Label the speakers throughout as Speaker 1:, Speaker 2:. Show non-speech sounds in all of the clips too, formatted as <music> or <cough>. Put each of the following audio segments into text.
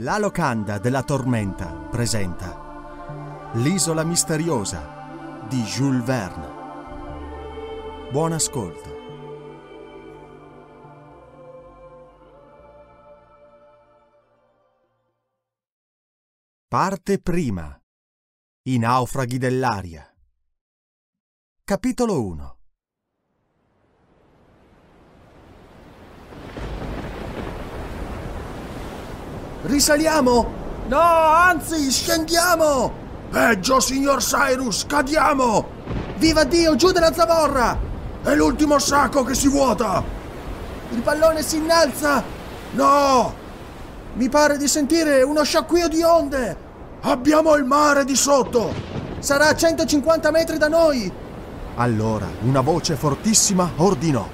Speaker 1: La locanda della tormenta presenta L'isola misteriosa di Jules Verne. Buon ascolto. Parte prima. I naufraghi dell'aria. Capitolo
Speaker 2: 1 Risaliamo? No, anzi, scendiamo! Peggio, eh, signor Cyrus, cadiamo! Viva Dio, giù dalla zavorra! È l'ultimo sacco che si vuota! Il pallone si innalza! No! Mi pare di sentire uno sciacquio di onde! Abbiamo il mare di sotto! Sarà a 150 metri da noi!
Speaker 1: Allora, una voce fortissima ordinò.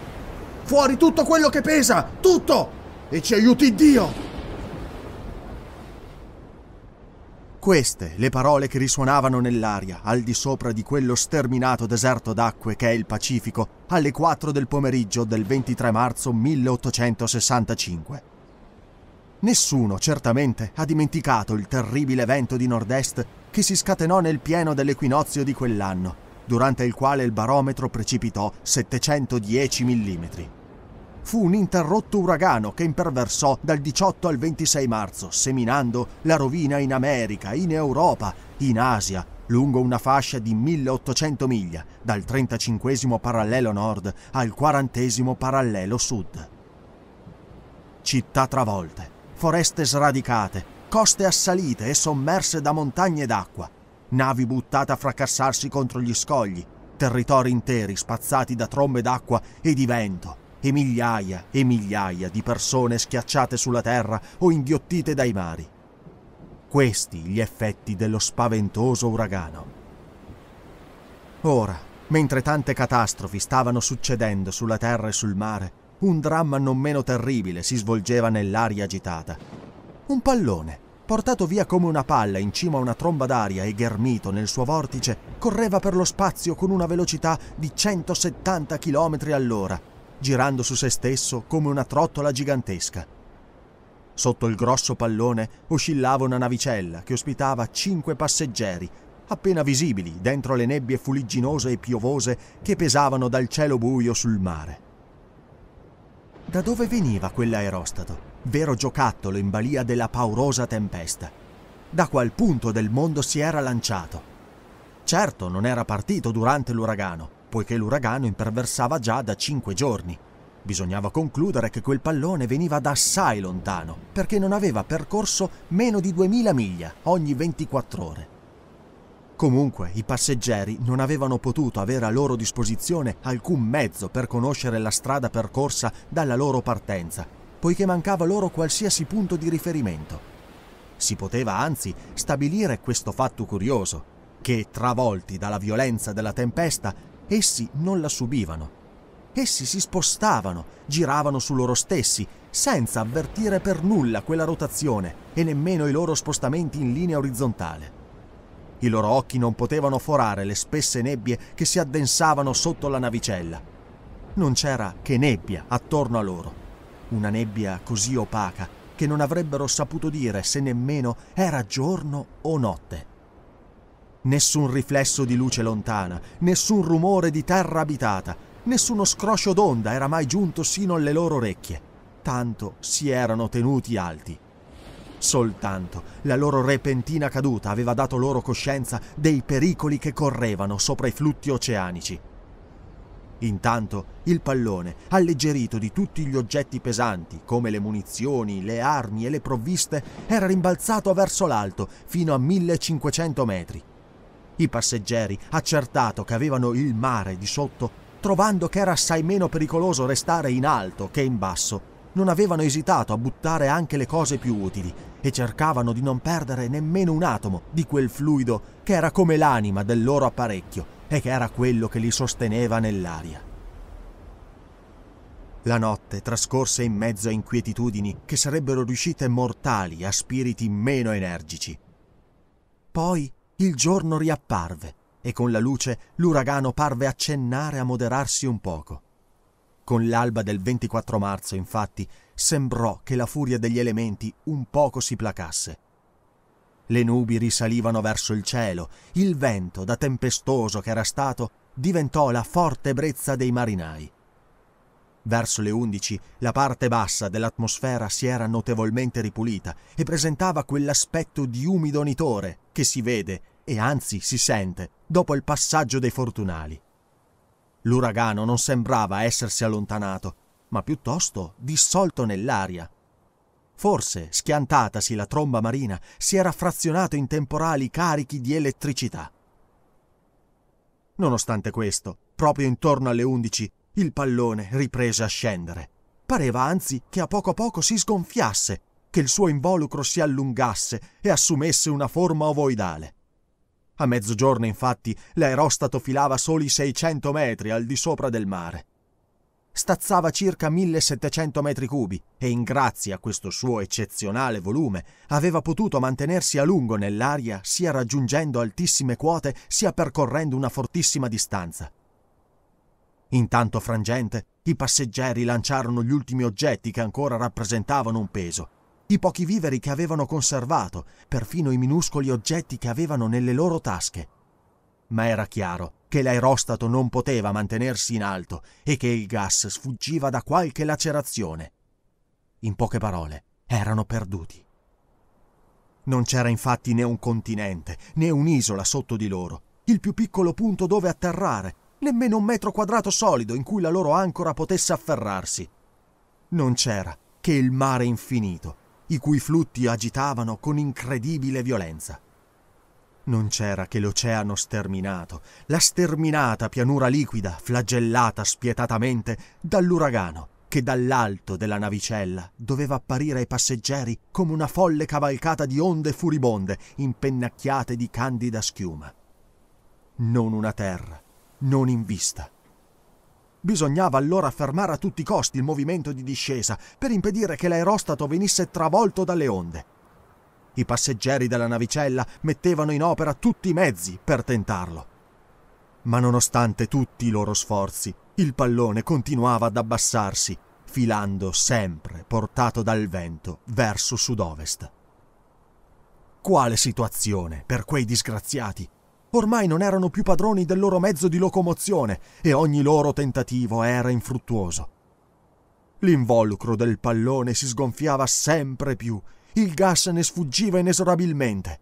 Speaker 1: Fuori tutto quello che pesa! Tutto! E ci aiuti Dio! Queste le parole che risuonavano nell'aria, al di sopra di quello sterminato deserto d'acque che è il Pacifico, alle 4 del pomeriggio del 23 marzo 1865. Nessuno, certamente, ha dimenticato il terribile vento di nord-est che si scatenò nel pieno dell'equinozio di quell'anno, durante il quale il barometro precipitò 710 mm fu un interrotto uragano che imperversò dal 18 al 26 marzo, seminando la rovina in America, in Europa, in Asia, lungo una fascia di 1800 miglia, dal 35 parallelo nord al 40 parallelo sud. Città travolte, foreste sradicate, coste assalite e sommerse da montagne d'acqua, navi buttate a fracassarsi contro gli scogli, territori interi spazzati da trombe d'acqua e di vento, e migliaia e migliaia di persone schiacciate sulla terra o inghiottite dai mari. Questi gli effetti dello spaventoso uragano. Ora, mentre tante catastrofi stavano succedendo sulla terra e sul mare, un dramma non meno terribile si svolgeva nell'aria agitata. Un pallone, portato via come una palla in cima a una tromba d'aria e ghermito nel suo vortice, correva per lo spazio con una velocità di 170 km all'ora girando su se stesso come una trottola gigantesca. Sotto il grosso pallone oscillava una navicella che ospitava cinque passeggeri, appena visibili dentro le nebbie fuligginose e piovose che pesavano dal cielo buio sul mare. Da dove veniva quell'aerostato? Vero giocattolo in balia della paurosa tempesta. Da qual punto del mondo si era lanciato? Certo, non era partito durante l'uragano, poiché l'uragano imperversava già da cinque giorni. Bisognava concludere che quel pallone veniva da assai lontano, perché non aveva percorso meno di 2000 miglia ogni 24 ore. Comunque, i passeggeri non avevano potuto avere a loro disposizione alcun mezzo per conoscere la strada percorsa dalla loro partenza, poiché mancava loro qualsiasi punto di riferimento. Si poteva anzi stabilire questo fatto curioso, che travolti dalla violenza della tempesta Essi non la subivano. Essi si spostavano, giravano su loro stessi, senza avvertire per nulla quella rotazione e nemmeno i loro spostamenti in linea orizzontale. I loro occhi non potevano forare le spesse nebbie che si addensavano sotto la navicella. Non c'era che nebbia attorno a loro. Una nebbia così opaca che non avrebbero saputo dire se nemmeno era giorno o notte. Nessun riflesso di luce lontana, nessun rumore di terra abitata, nessuno scroscio d'onda era mai giunto sino alle loro orecchie. Tanto si erano tenuti alti. Soltanto la loro repentina caduta aveva dato loro coscienza dei pericoli che correvano sopra i flutti oceanici. Intanto il pallone, alleggerito di tutti gli oggetti pesanti, come le munizioni, le armi e le provviste, era rimbalzato verso l'alto fino a 1500 metri. I passeggeri, accertato che avevano il mare di sotto, trovando che era assai meno pericoloso restare in alto che in basso, non avevano esitato a buttare anche le cose più utili e cercavano di non perdere nemmeno un atomo di quel fluido che era come l'anima del loro apparecchio e che era quello che li sosteneva nell'aria. La notte trascorse in mezzo a inquietitudini che sarebbero riuscite mortali a spiriti meno energici. Poi il giorno riapparve e con la luce l'uragano parve accennare a moderarsi un poco. Con l'alba del 24 marzo, infatti, sembrò che la furia degli elementi un poco si placasse. Le nubi risalivano verso il cielo, il vento, da tempestoso che era stato, diventò la forte ebbrezza dei marinai. Verso le 11 la parte bassa dell'atmosfera si era notevolmente ripulita e presentava quell'aspetto di umido nitore che si vede e anzi si sente dopo il passaggio dei fortunali. L'uragano non sembrava essersi allontanato, ma piuttosto dissolto nell'aria. Forse, schiantatasi la tromba marina, si era frazionato in temporali carichi di elettricità. Nonostante questo, proprio intorno alle 11, il pallone riprese a scendere. Pareva anzi che a poco a poco si sgonfiasse, che il suo involucro si allungasse e assumesse una forma ovoidale. A mezzogiorno, infatti, l'aerostato filava soli 600 metri al di sopra del mare. Stazzava circa 1700 metri cubi e, in grazia a questo suo eccezionale volume, aveva potuto mantenersi a lungo nell'aria sia raggiungendo altissime quote sia percorrendo una fortissima distanza. Intanto frangente, i passeggeri lanciarono gli ultimi oggetti che ancora rappresentavano un peso i pochi viveri che avevano conservato, perfino i minuscoli oggetti che avevano nelle loro tasche. Ma era chiaro che l'aerostato non poteva mantenersi in alto e che il gas sfuggiva da qualche lacerazione. In poche parole, erano perduti. Non c'era infatti né un continente né un'isola sotto di loro, il più piccolo punto dove atterrare, nemmeno un metro quadrato solido in cui la loro ancora potesse afferrarsi. Non c'era che il mare infinito, i cui flutti agitavano con incredibile violenza. Non c'era che l'oceano sterminato, la sterminata pianura liquida flagellata spietatamente dall'uragano che dall'alto della navicella doveva apparire ai passeggeri come una folle cavalcata di onde furibonde impennacchiate di candida schiuma. Non una terra, non in vista. Bisognava allora fermare a tutti i costi il movimento di discesa per impedire che l'aerostato venisse travolto dalle onde. I passeggeri della navicella mettevano in opera tutti i mezzi per tentarlo. Ma nonostante tutti i loro sforzi, il pallone continuava ad abbassarsi, filando sempre portato dal vento verso sud-ovest. Quale situazione per quei disgraziati! Ormai non erano più padroni del loro mezzo di locomozione e ogni loro tentativo era infruttuoso. L'involucro del pallone si sgonfiava sempre più, il gas ne sfuggiva inesorabilmente.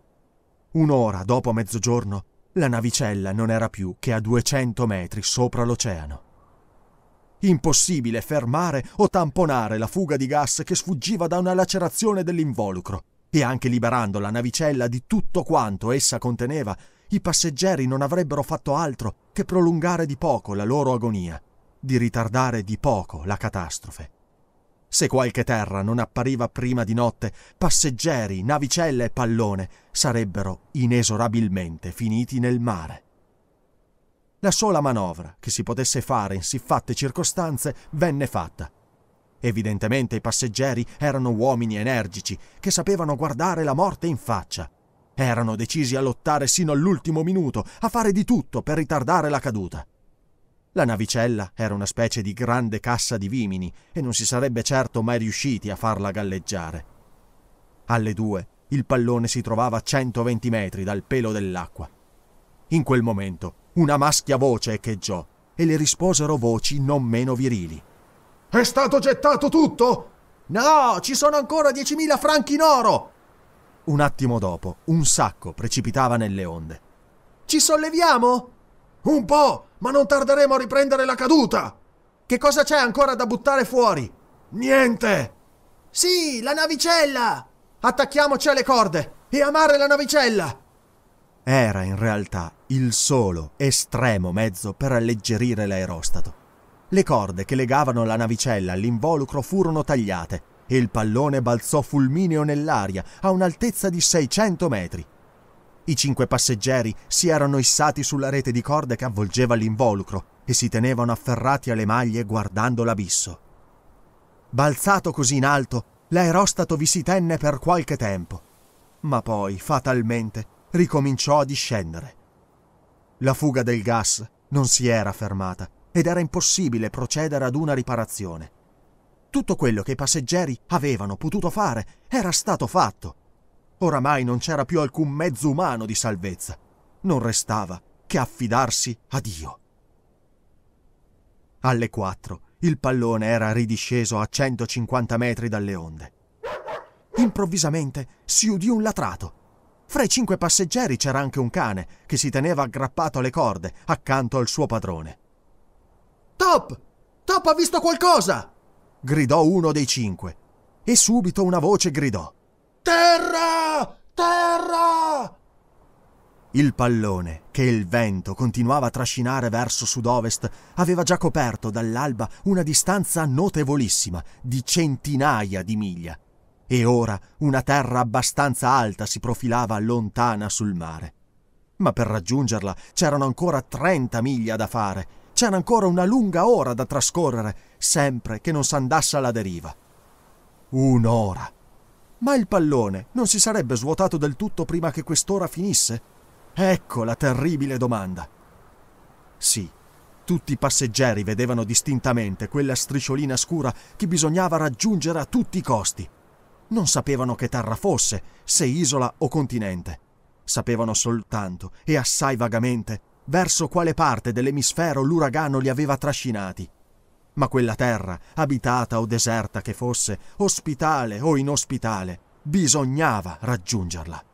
Speaker 1: Un'ora dopo mezzogiorno, la navicella non era più che a 200 metri sopra l'oceano. Impossibile fermare o tamponare la fuga di gas che sfuggiva da una lacerazione dell'involucro, e anche liberando la navicella di tutto quanto essa conteneva, i passeggeri non avrebbero fatto altro che prolungare di poco la loro agonia, di ritardare di poco la catastrofe. Se qualche terra non appariva prima di notte, passeggeri, navicella e pallone sarebbero inesorabilmente finiti nel mare. La sola manovra che si potesse fare in siffatte circostanze venne fatta. Evidentemente i passeggeri erano uomini energici che sapevano guardare la morte in faccia erano decisi a lottare sino all'ultimo minuto, a fare di tutto per ritardare la caduta. La navicella era una specie di grande cassa di vimini e non si sarebbe certo mai riusciti a farla galleggiare. Alle due il pallone si trovava a 120 metri dal pelo dell'acqua. In quel momento una maschia voce echeggiò e le risposero voci non meno virili. È stato gettato tutto? No, ci sono ancora 10.000 franchi in oro! Un attimo dopo, un sacco
Speaker 2: precipitava
Speaker 1: nelle onde.
Speaker 2: Ci solleviamo? Un po', ma non tarderemo a riprendere la caduta. Che cosa c'è ancora da buttare fuori? Niente.
Speaker 1: Sì, la navicella. Attacchiamoci alle corde e amare la navicella. Era in realtà il solo estremo mezzo per alleggerire l'aerostato. Le corde che legavano la navicella all'involucro furono tagliate e il pallone balzò fulmineo nell'aria a un'altezza di 600 metri. I cinque passeggeri si erano issati sulla rete di corde che avvolgeva l'involucro e si tenevano afferrati alle maglie guardando l'abisso. Balzato così in alto, l'aerostato vi si tenne per qualche tempo, ma poi, fatalmente, ricominciò a discendere. La fuga del gas non si era fermata ed era impossibile procedere ad una riparazione. Tutto quello che i passeggeri avevano potuto fare era stato fatto. Oramai non c'era più alcun mezzo umano di salvezza. Non restava che affidarsi a Dio. Alle 4 il pallone era ridisceso a 150 metri dalle onde. Improvvisamente si udì un latrato. Fra i cinque passeggeri c'era anche un cane che si teneva aggrappato alle corde accanto al suo padrone. Top! Top ha visto qualcosa! gridò uno dei cinque. E subito una voce gridò. Terra! Terra! Il pallone, che il vento continuava a trascinare verso sud-ovest, aveva già coperto dall'alba una distanza notevolissima, di centinaia di miglia, e ora una terra abbastanza alta si profilava lontana sul mare. Ma per raggiungerla c'erano ancora 30 miglia da fare, c'era ancora una lunga ora da trascorrere sempre che non s'andasse alla deriva. Un'ora. Ma il pallone non si sarebbe svuotato del tutto prima che quest'ora finisse? Ecco la terribile domanda. Sì, tutti i passeggeri vedevano distintamente quella strisciolina scura che bisognava raggiungere a tutti i costi. Non sapevano che terra fosse, se isola o continente. Sapevano soltanto, e assai vagamente, verso quale parte dell'emisfero l'uragano li aveva trascinati. Ma quella terra, abitata o deserta che fosse, ospitale o inospitale, bisognava raggiungerla.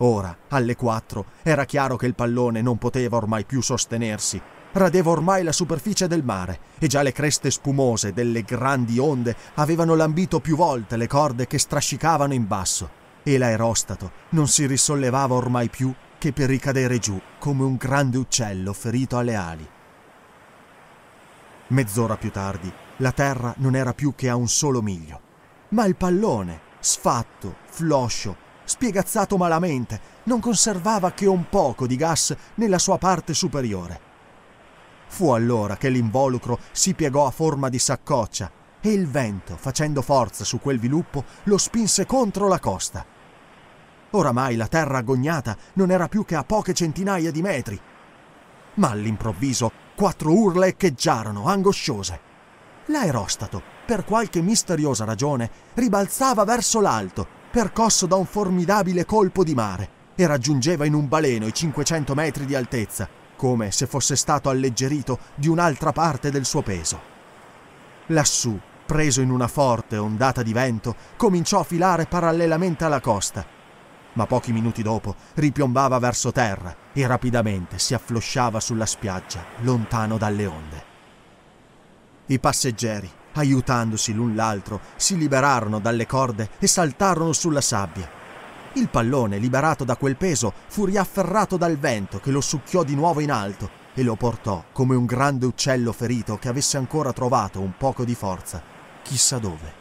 Speaker 1: Ora, alle quattro, era chiaro che il pallone non poteva ormai più sostenersi. Radeva ormai la superficie del mare e già le creste spumose delle grandi onde avevano lambito più volte le corde che strascicavano in basso e l'aerostato non si risollevava ormai più che per ricadere giù come un grande uccello ferito alle ali. Mezz'ora più tardi, la terra non era più che a un solo miglio, ma il pallone, sfatto, floscio, spiegazzato malamente, non conservava che un poco di gas nella sua parte superiore. Fu allora che l'involucro si piegò a forma di saccoccia e il vento, facendo forza su quel viluppo, lo spinse contro la costa. Oramai la terra agognata non era più che a poche centinaia di metri ma all'improvviso quattro urla echeggiarono, angosciose. L'aerostato, per qualche misteriosa ragione, ribalzava verso l'alto, percosso da un formidabile colpo di mare, e raggiungeva in un baleno i 500 metri di altezza, come se fosse stato alleggerito di un'altra parte del suo peso. Lassù, preso in una forte ondata di vento, cominciò a filare parallelamente alla costa, ma pochi minuti dopo ripiombava verso terra e rapidamente si afflosciava sulla spiaggia, lontano dalle onde. I passeggeri, aiutandosi l'un l'altro, si liberarono dalle corde e saltarono sulla sabbia. Il pallone, liberato da quel peso, fu riafferrato dal vento che lo succhiò di nuovo in alto e lo portò come un grande uccello ferito che avesse ancora trovato un poco di forza, chissà dove.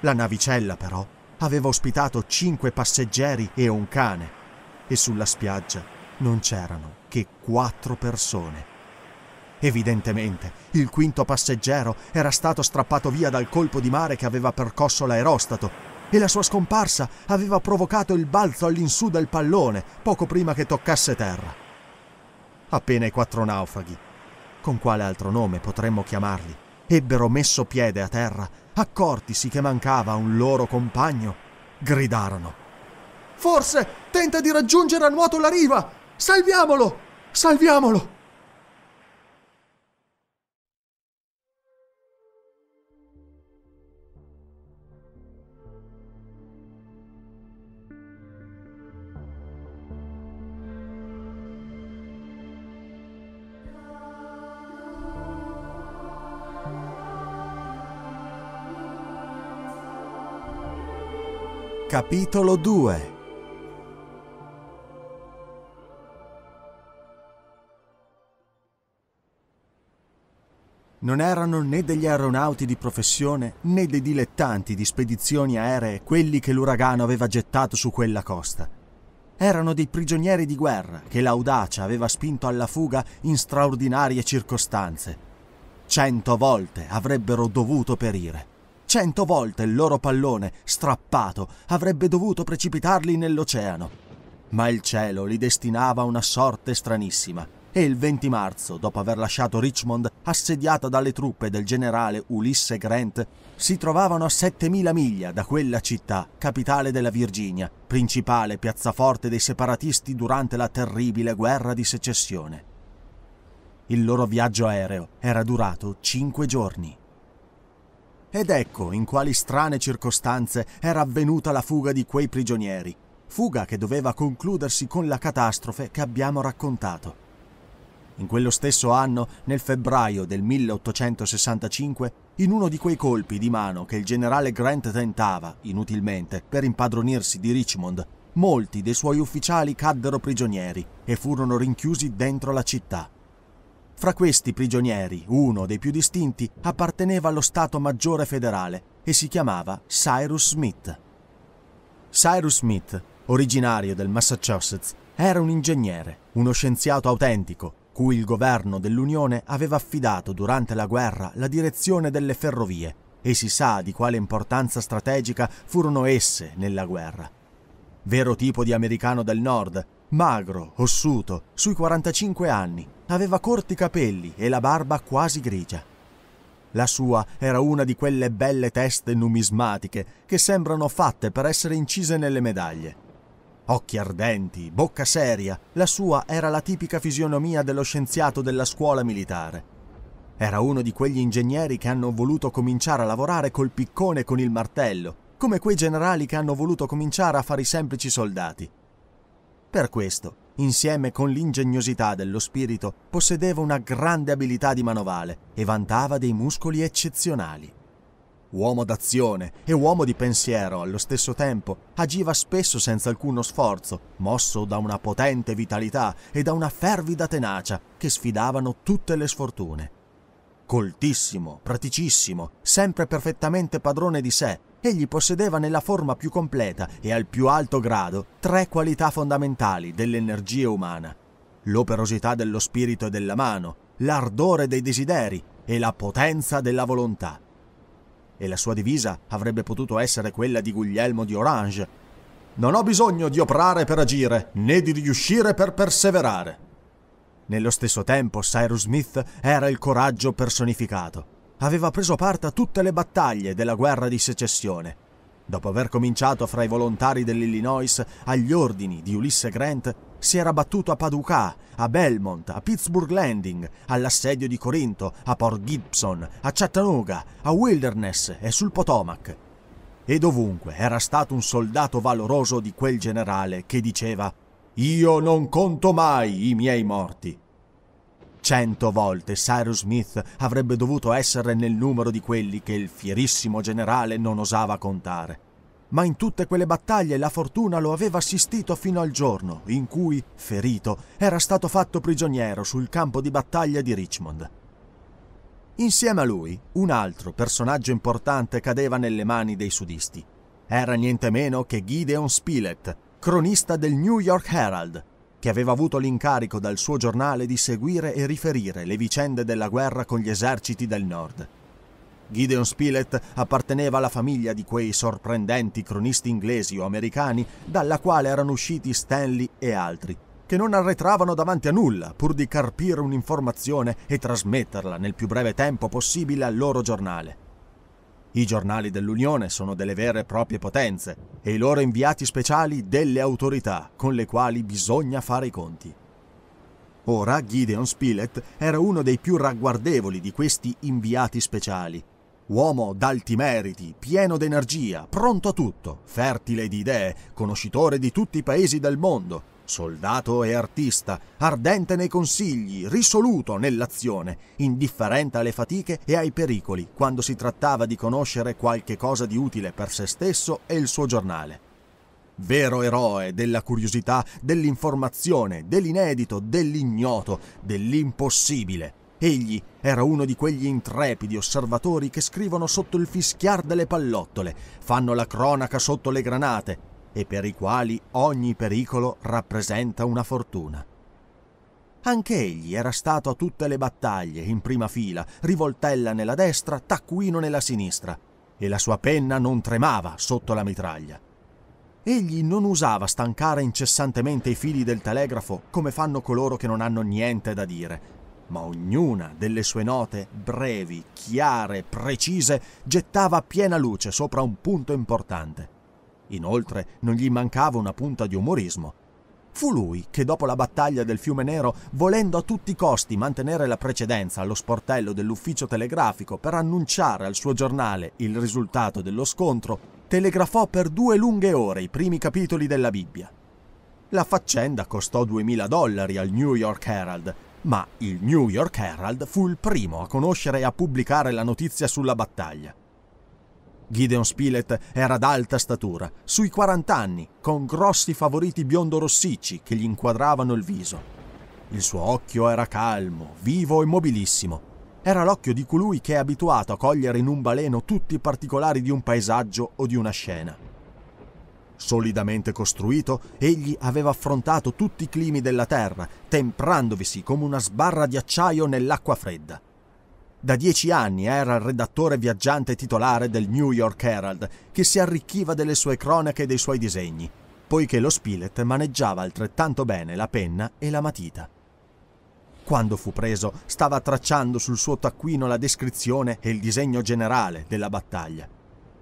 Speaker 1: La navicella, però, aveva ospitato cinque passeggeri e un cane, e sulla spiaggia non c'erano che quattro persone. Evidentemente, il quinto passeggero era stato strappato via dal colpo di mare che aveva percosso l'aerostato e la sua scomparsa aveva provocato il balzo all'insù del pallone poco prima che toccasse terra. Appena i quattro naufraghi, con quale altro nome potremmo chiamarli, ebbero messo piede a terra, accortisi che mancava un loro compagno, gridarono.
Speaker 2: Forse tenta di raggiungere a nuoto la riva! Salviamolo! Salviamolo!
Speaker 1: Capitolo 2 Non erano né degli aeronauti di professione né dei dilettanti di spedizioni aeree quelli che l'uragano aveva gettato su quella costa. Erano dei prigionieri di guerra che l'audacia aveva spinto alla fuga in straordinarie circostanze. Cento volte avrebbero dovuto perire. Cento volte il loro pallone, strappato, avrebbe dovuto precipitarli nell'oceano. Ma il cielo li destinava a una sorte stranissima e il 20 marzo, dopo aver lasciato Richmond assediata dalle truppe del generale Ulisse Grant, si trovavano a 7000 miglia da quella città, capitale della Virginia, principale piazzaforte dei separatisti durante la terribile guerra di secessione. Il loro viaggio aereo era durato 5 giorni. Ed ecco in quali strane circostanze era avvenuta la fuga di quei prigionieri, fuga che doveva concludersi con la catastrofe che abbiamo raccontato. In quello stesso anno, nel febbraio del 1865, in uno di quei colpi di mano che il generale Grant tentava, inutilmente, per impadronirsi di Richmond, molti dei suoi ufficiali caddero prigionieri e furono rinchiusi dentro la città. Fra questi prigionieri, uno dei più distinti apparteneva allo Stato Maggiore federale e si chiamava Cyrus Smith. Cyrus Smith, originario del Massachusetts, era un ingegnere, uno scienziato autentico, cui il governo dell'Unione aveva affidato durante la guerra la direzione delle ferrovie e si sa di quale importanza strategica furono esse nella guerra. Vero tipo di americano del nord, magro, ossuto, sui 45 anni, Aveva corti capelli e la barba quasi grigia. La sua era una di quelle belle teste numismatiche che sembrano fatte per essere incise nelle medaglie. Occhi ardenti, bocca seria, la sua era la tipica fisionomia dello scienziato della scuola militare. Era uno di quegli ingegneri che hanno voluto cominciare a lavorare col piccone e con il martello, come quei generali che hanno voluto cominciare a fare i semplici soldati. Per questo insieme con l'ingegnosità dello spirito, possedeva una grande abilità di manovale e vantava dei muscoli eccezionali. Uomo d'azione e uomo di pensiero allo stesso tempo, agiva spesso senza alcuno sforzo, mosso da una potente vitalità e da una fervida tenacia che sfidavano tutte le sfortune coltissimo, praticissimo, sempre perfettamente padrone di sé, egli possedeva nella forma più completa e al più alto grado tre qualità fondamentali dell'energia umana, l'operosità dello spirito e della mano, l'ardore dei desideri e la potenza della volontà. E la sua divisa avrebbe potuto essere quella di Guglielmo di Orange. Non ho bisogno di operare per agire, né di riuscire per perseverare. Nello stesso tempo Cyrus Smith era il coraggio personificato. Aveva preso parte a tutte le battaglie della guerra di secessione. Dopo aver cominciato fra i volontari dell'Illinois agli ordini di Ulisse Grant, si era battuto a Paducah, a Belmont, a Pittsburgh Landing, all'assedio di Corinto, a Port Gibson, a Chattanooga, a Wilderness e sul Potomac. E dovunque era stato un soldato valoroso di quel generale che diceva io non conto mai i miei morti. Cento volte Cyrus Smith avrebbe dovuto essere nel numero di quelli che il fierissimo generale non osava contare. Ma in tutte quelle battaglie la fortuna lo aveva assistito fino al giorno in cui, ferito, era stato fatto prigioniero sul campo di battaglia di Richmond. Insieme a lui, un altro personaggio importante cadeva nelle mani dei sudisti. Era niente meno che Gideon Spilett, cronista del New York Herald, che aveva avuto l'incarico dal suo giornale di seguire e riferire le vicende della guerra con gli eserciti del nord. Gideon Spilett apparteneva alla famiglia di quei sorprendenti cronisti inglesi o americani dalla quale erano usciti Stanley e altri, che non arretravano davanti a nulla pur di carpire un'informazione e trasmetterla nel più breve tempo possibile al loro giornale. I giornali dell'Unione sono delle vere e proprie potenze e i loro inviati speciali delle autorità con le quali bisogna fare i conti. Ora Gideon Spilett era uno dei più ragguardevoli di questi inviati speciali. Uomo d'alti meriti, pieno d'energia, pronto a tutto, fertile di idee, conoscitore di tutti i paesi del mondo, Soldato e artista, ardente nei consigli, risoluto nell'azione, indifferente alle fatiche e ai pericoli quando si trattava di conoscere qualche cosa di utile per se stesso e il suo giornale. Vero eroe della curiosità, dell'informazione, dell'inedito, dell'ignoto, dell'impossibile. Egli era uno di quegli intrepidi osservatori che scrivono sotto il fischiar delle pallottole, fanno la cronaca sotto le granate, e per i quali ogni pericolo rappresenta una fortuna. Anche egli era stato a tutte le battaglie, in prima fila, rivoltella nella destra, taccuino nella sinistra, e la sua penna non tremava sotto la mitraglia. Egli non usava stancare incessantemente i fili del telegrafo come fanno coloro che non hanno niente da dire, ma ognuna delle sue note, brevi, chiare, precise, gettava piena luce sopra un punto importante. Inoltre non gli mancava una punta di umorismo. Fu lui che dopo la battaglia del Fiume Nero, volendo a tutti i costi mantenere la precedenza allo sportello dell'ufficio telegrafico per annunciare al suo giornale il risultato dello scontro, telegrafò per due lunghe ore i primi capitoli della Bibbia. La faccenda costò 2000 dollari al New York Herald, ma il New York Herald fu il primo a conoscere e a pubblicare la notizia sulla battaglia. Gideon Spilett era d'alta statura, sui 40 anni, con grossi favoriti biondo-rossicci che gli inquadravano il viso. Il suo occhio era calmo, vivo e mobilissimo. Era l'occhio di colui che è abituato a cogliere in un baleno tutti i particolari di un paesaggio o di una scena. Solidamente costruito, egli aveva affrontato tutti i climi della terra, temprandovisi come una sbarra di acciaio nell'acqua fredda. Da dieci anni era il redattore viaggiante titolare del New York Herald, che si arricchiva delle sue cronache e dei suoi disegni, poiché lo Spilett maneggiava altrettanto bene la penna e la matita. Quando fu preso, stava tracciando sul suo taccuino la descrizione e il disegno generale della battaglia.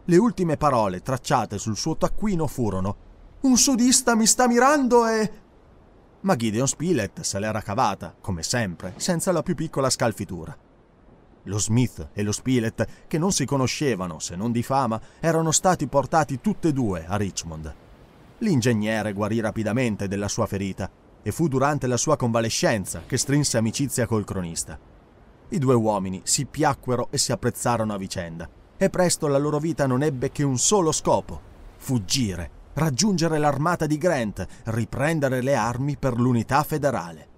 Speaker 1: Le ultime parole tracciate sul suo taccuino furono
Speaker 2: Un sudista mi sta mirando
Speaker 1: e... Ma Gideon Spilett se l'era cavata, come sempre, senza la più piccola scalfitura. Lo Smith e lo Spilett, che non si conoscevano se non di fama, erano stati portati tutti e due a Richmond. L'ingegnere guarì rapidamente della sua ferita e fu durante la sua convalescenza che strinse amicizia col cronista. I due uomini si piacquero e si apprezzarono a vicenda e presto la loro vita non ebbe che un solo scopo, fuggire, raggiungere l'armata di Grant, riprendere le armi per l'unità federale.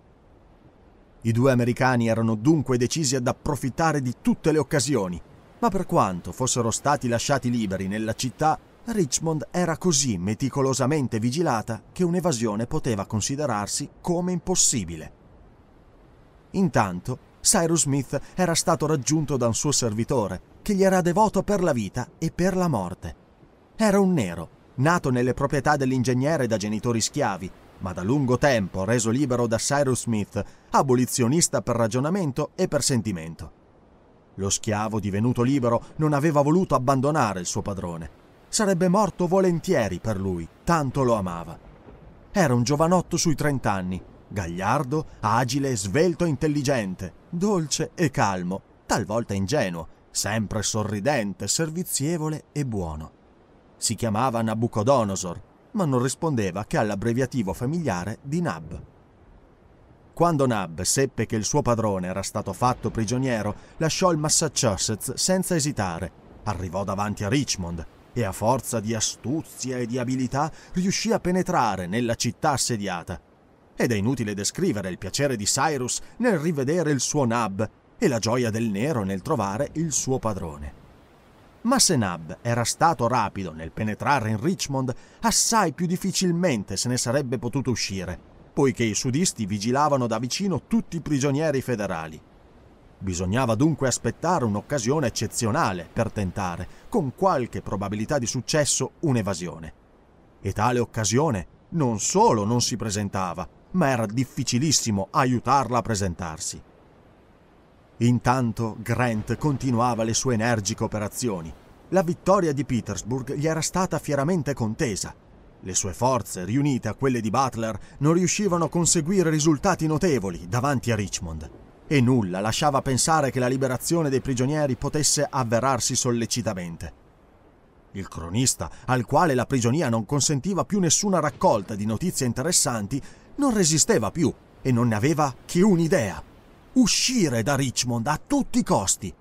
Speaker 1: I due americani erano dunque decisi ad approfittare di tutte le occasioni, ma per quanto fossero stati lasciati liberi nella città, Richmond era così meticolosamente vigilata che un'evasione poteva considerarsi come impossibile. Intanto, Cyrus Smith era stato raggiunto da un suo servitore, che gli era devoto per la vita e per la morte. Era un nero, nato nelle proprietà dell'ingegnere da genitori schiavi, ma da lungo tempo reso libero da Cyrus Smith, abolizionista per ragionamento e per sentimento. Lo schiavo divenuto libero non aveva voluto abbandonare il suo padrone. Sarebbe morto volentieri per lui, tanto lo amava. Era un giovanotto sui trent'anni, gagliardo, agile, svelto e intelligente, dolce e calmo, talvolta ingenuo, sempre sorridente, servizievole e buono. Si chiamava Nabucodonosor ma non rispondeva che all'abbreviativo familiare di Nab. Quando Nab seppe che il suo padrone era stato fatto prigioniero, lasciò il Massachusetts senza esitare, arrivò davanti a Richmond e a forza di astuzia e di abilità riuscì a penetrare nella città assediata. Ed è inutile descrivere il piacere di Cyrus nel rivedere il suo Nab e la gioia del nero nel trovare il suo padrone ma se Nab era stato rapido nel penetrare in Richmond, assai più difficilmente se ne sarebbe potuto uscire, poiché i sudisti vigilavano da vicino tutti i prigionieri federali. Bisognava dunque aspettare un'occasione eccezionale per tentare, con qualche probabilità di successo, un'evasione. E tale occasione non solo non si presentava, ma era difficilissimo aiutarla a presentarsi. Intanto Grant continuava le sue energiche operazioni. La vittoria di Petersburg gli era stata fieramente contesa. Le sue forze, riunite a quelle di Butler, non riuscivano a conseguire risultati notevoli davanti a Richmond e nulla lasciava pensare che la liberazione dei prigionieri potesse avverarsi sollecitamente. Il cronista, al quale la prigionia non consentiva più nessuna raccolta di notizie interessanti, non resisteva più e non ne aveva che un'idea uscire da Richmond a tutti i costi.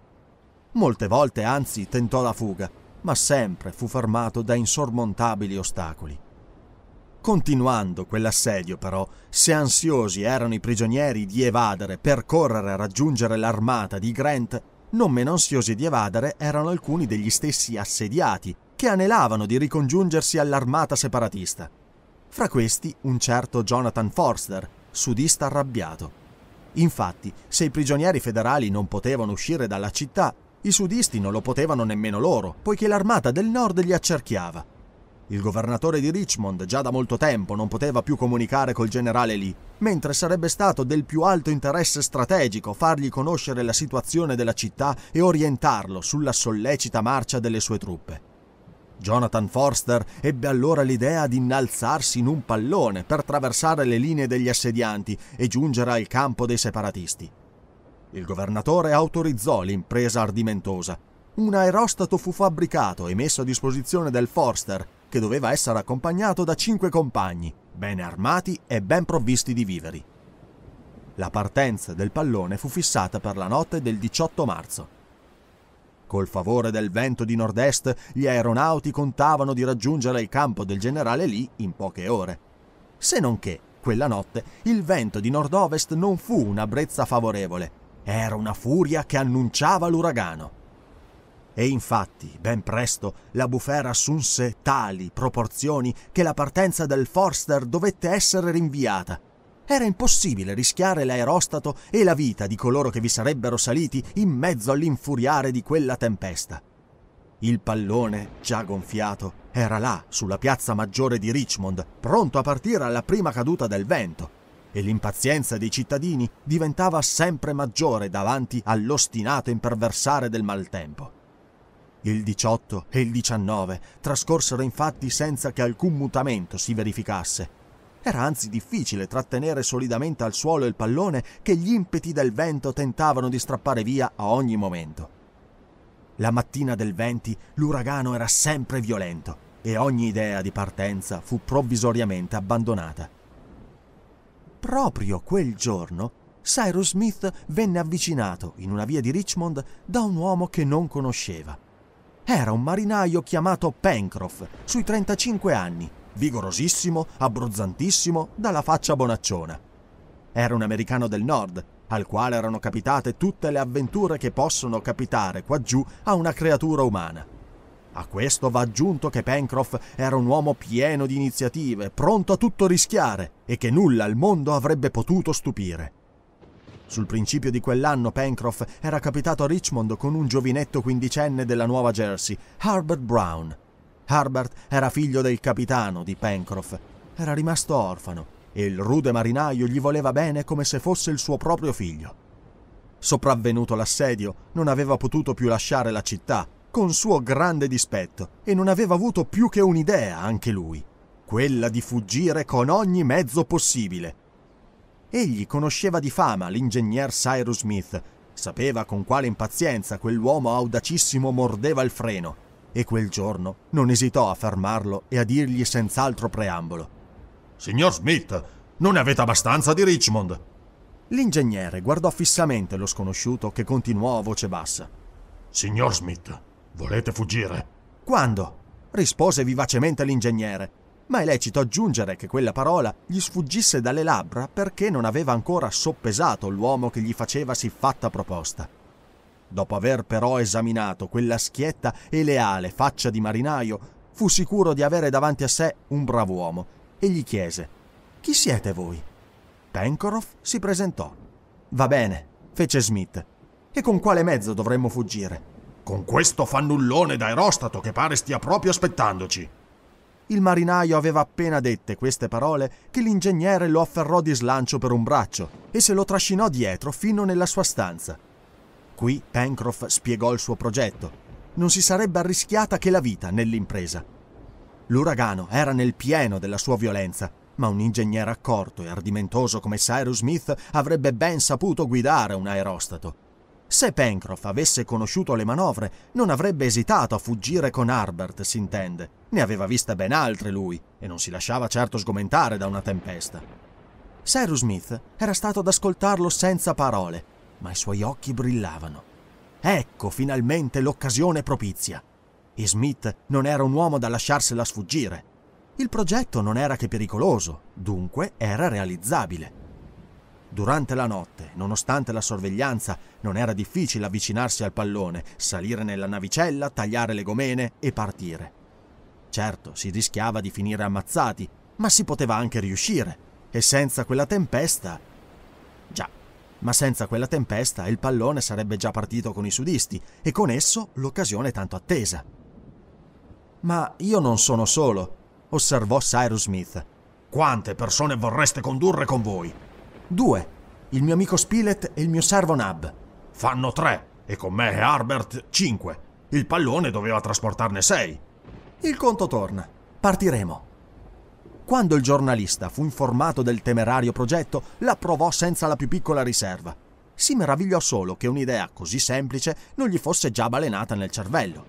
Speaker 1: Molte volte anzi tentò la fuga, ma sempre fu fermato da insormontabili ostacoli. Continuando quell'assedio però, se ansiosi erano i prigionieri di evadere, per correre a raggiungere l'armata di Grant, non meno ansiosi di evadere erano alcuni degli stessi assediati che anelavano di ricongiungersi all'armata separatista. Fra questi un certo Jonathan Forster, sudista arrabbiato. Infatti, se i prigionieri federali non potevano uscire dalla città, i sudisti non lo potevano nemmeno loro, poiché l'armata del nord li accerchiava. Il governatore di Richmond già da molto tempo non poteva più comunicare col generale Lee, mentre sarebbe stato del più alto interesse strategico fargli conoscere la situazione della città e orientarlo sulla sollecita marcia delle sue truppe. Jonathan Forster ebbe allora l'idea di innalzarsi in un pallone per traversare le linee degli assedianti e giungere al campo dei separatisti. Il governatore autorizzò l'impresa ardimentosa. Un aerostato fu fabbricato e messo a disposizione del Forster, che doveva essere accompagnato da cinque compagni, ben armati e ben provvisti di viveri. La partenza del pallone fu fissata per la notte del 18 marzo. Col favore del vento di nord-est, gli aeronauti contavano di raggiungere il campo del generale Lee in poche ore. Se non che, quella notte, il vento di nord-ovest non fu una brezza favorevole, era una furia che annunciava l'uragano. E infatti, ben presto, la bufera assunse tali proporzioni che la partenza del Forster dovette essere rinviata era impossibile rischiare l'aerostato e la vita di coloro che vi sarebbero saliti in mezzo all'infuriare di quella tempesta. Il pallone, già gonfiato, era là, sulla piazza maggiore di Richmond, pronto a partire alla prima caduta del vento, e l'impazienza dei cittadini diventava sempre maggiore davanti all'ostinato imperversare del maltempo. Il 18 e il 19 trascorsero infatti senza che alcun mutamento si verificasse era anzi difficile trattenere solidamente al suolo il pallone che gli impeti del vento tentavano di strappare via a ogni momento. La mattina del 20 l'uragano era sempre violento e ogni idea di partenza fu provvisoriamente abbandonata. Proprio quel giorno Cyrus Smith venne avvicinato in una via di Richmond da un uomo che non conosceva. Era un marinaio chiamato Pencroff, sui 35 anni, vigorosissimo, abbronzantissimo, dalla faccia bonacciona. Era un americano del nord, al quale erano capitate tutte le avventure che possono capitare quaggiù a una creatura umana. A questo va aggiunto che Pencroff era un uomo pieno di iniziative, pronto a tutto rischiare e che nulla al mondo avrebbe potuto stupire. Sul principio di quell'anno Pencroff era capitato a Richmond con un giovinetto quindicenne della Nuova Jersey, Harbert Brown, Harbert era figlio del capitano di Pencroff, era rimasto orfano e il rude marinaio gli voleva bene come se fosse il suo proprio figlio. Sopravvenuto l'assedio, non aveva potuto più lasciare la città, con suo grande dispetto, e non aveva avuto più che un'idea anche lui, quella di fuggire con ogni mezzo possibile. Egli conosceva di fama l'ingegner Cyrus Smith, sapeva con quale impazienza quell'uomo audacissimo mordeva il freno e quel giorno non esitò a fermarlo e a dirgli senz'altro preambolo. Signor Smith, non ne avete abbastanza di Richmond? L'ingegnere guardò fissamente lo sconosciuto che continuò a voce bassa. Signor Smith, volete fuggire? Quando? rispose vivacemente l'ingegnere, ma è lecito aggiungere che quella parola gli sfuggisse dalle labbra perché non aveva ancora soppesato l'uomo che gli faceva siffatta proposta. Dopo aver però esaminato quella schietta e leale faccia di marinaio, fu sicuro di avere davanti a sé un bravo uomo e gli chiese: Chi siete voi? Pencroff si presentò. Va bene, fece Smith. E con quale mezzo dovremmo fuggire? Con questo fannullone d'aerostato che pare stia proprio aspettandoci. Il marinaio aveva appena dette queste parole che l'ingegnere lo afferrò di slancio per un braccio e se lo trascinò dietro fino nella sua stanza. Qui Pencroff spiegò il suo progetto. Non si sarebbe arrischiata che la vita nell'impresa. L'uragano era nel pieno della sua violenza, ma un ingegnere accorto e ardimentoso come Cyrus Smith avrebbe ben saputo guidare un aerostato. Se Pencroff avesse conosciuto le manovre, non avrebbe esitato a fuggire con Harbert, s'intende. Ne aveva viste ben altre lui, e non si lasciava certo sgomentare da una tempesta. Cyrus Smith era stato ad ascoltarlo senza parole, ma i suoi occhi brillavano. Ecco finalmente l'occasione propizia. E Smith non era un uomo da lasciarsela sfuggire. Il progetto non era che pericoloso, dunque era realizzabile. Durante la notte, nonostante la sorveglianza, non era difficile avvicinarsi al pallone, salire nella navicella, tagliare le gomene e partire. Certo, si rischiava di finire ammazzati, ma si poteva anche riuscire. E senza quella tempesta... Già, ma senza quella tempesta il pallone sarebbe già partito con i sudisti e con esso l'occasione tanto attesa. Ma io non sono solo, osservò Cyrus Smith. Quante persone vorreste condurre con voi? Due, il mio amico Spilett e il mio servo Nab. Fanno tre, e con me e Harbert cinque. Il pallone doveva trasportarne sei. Il conto torna. Partiremo quando il giornalista fu informato del temerario progetto, l'approvò senza la più piccola riserva. Si meravigliò solo che un'idea così semplice non gli fosse già balenata nel cervello.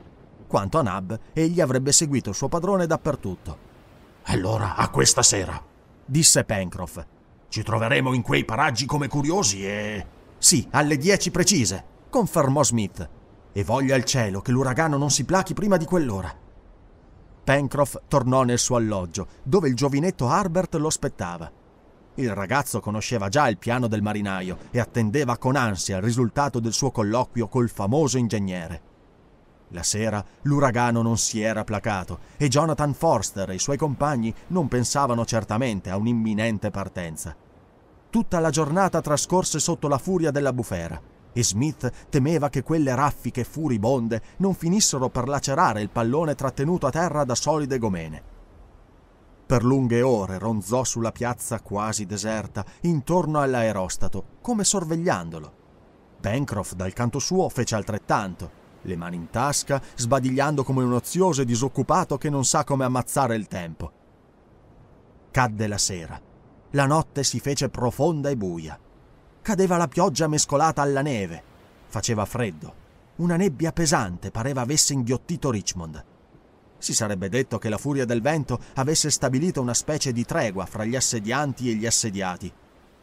Speaker 1: Quanto a Nab, egli avrebbe seguito il suo padrone dappertutto. Allora, a questa sera, disse Pencroff. Ci troveremo in quei paraggi come curiosi e... Sì, alle dieci precise, confermò Smith. E voglia il cielo che l'uragano non si plachi prima di quell'ora. Pencroff tornò nel suo alloggio, dove il giovinetto Harbert lo aspettava. Il ragazzo conosceva già il piano del marinaio e attendeva con ansia il risultato del suo colloquio col famoso ingegnere. La sera l'uragano non si era placato e Jonathan Forster e i suoi compagni non pensavano certamente a un'imminente partenza. Tutta la giornata trascorse sotto la furia della bufera e Smith temeva che quelle raffiche furibonde non finissero per lacerare il pallone trattenuto a terra da solide gomene. Per lunghe ore ronzò sulla piazza quasi deserta, intorno all'aerostato, come sorvegliandolo. Pencroff, dal canto suo, fece altrettanto, le mani in tasca, sbadigliando come un ozioso e disoccupato che non sa come ammazzare il tempo. Cadde la sera. La notte si fece profonda e buia cadeva la pioggia mescolata alla neve. Faceva freddo. Una nebbia pesante pareva avesse inghiottito Richmond. Si sarebbe detto che la furia del vento avesse stabilito una specie di tregua fra gli assedianti e gli assediati.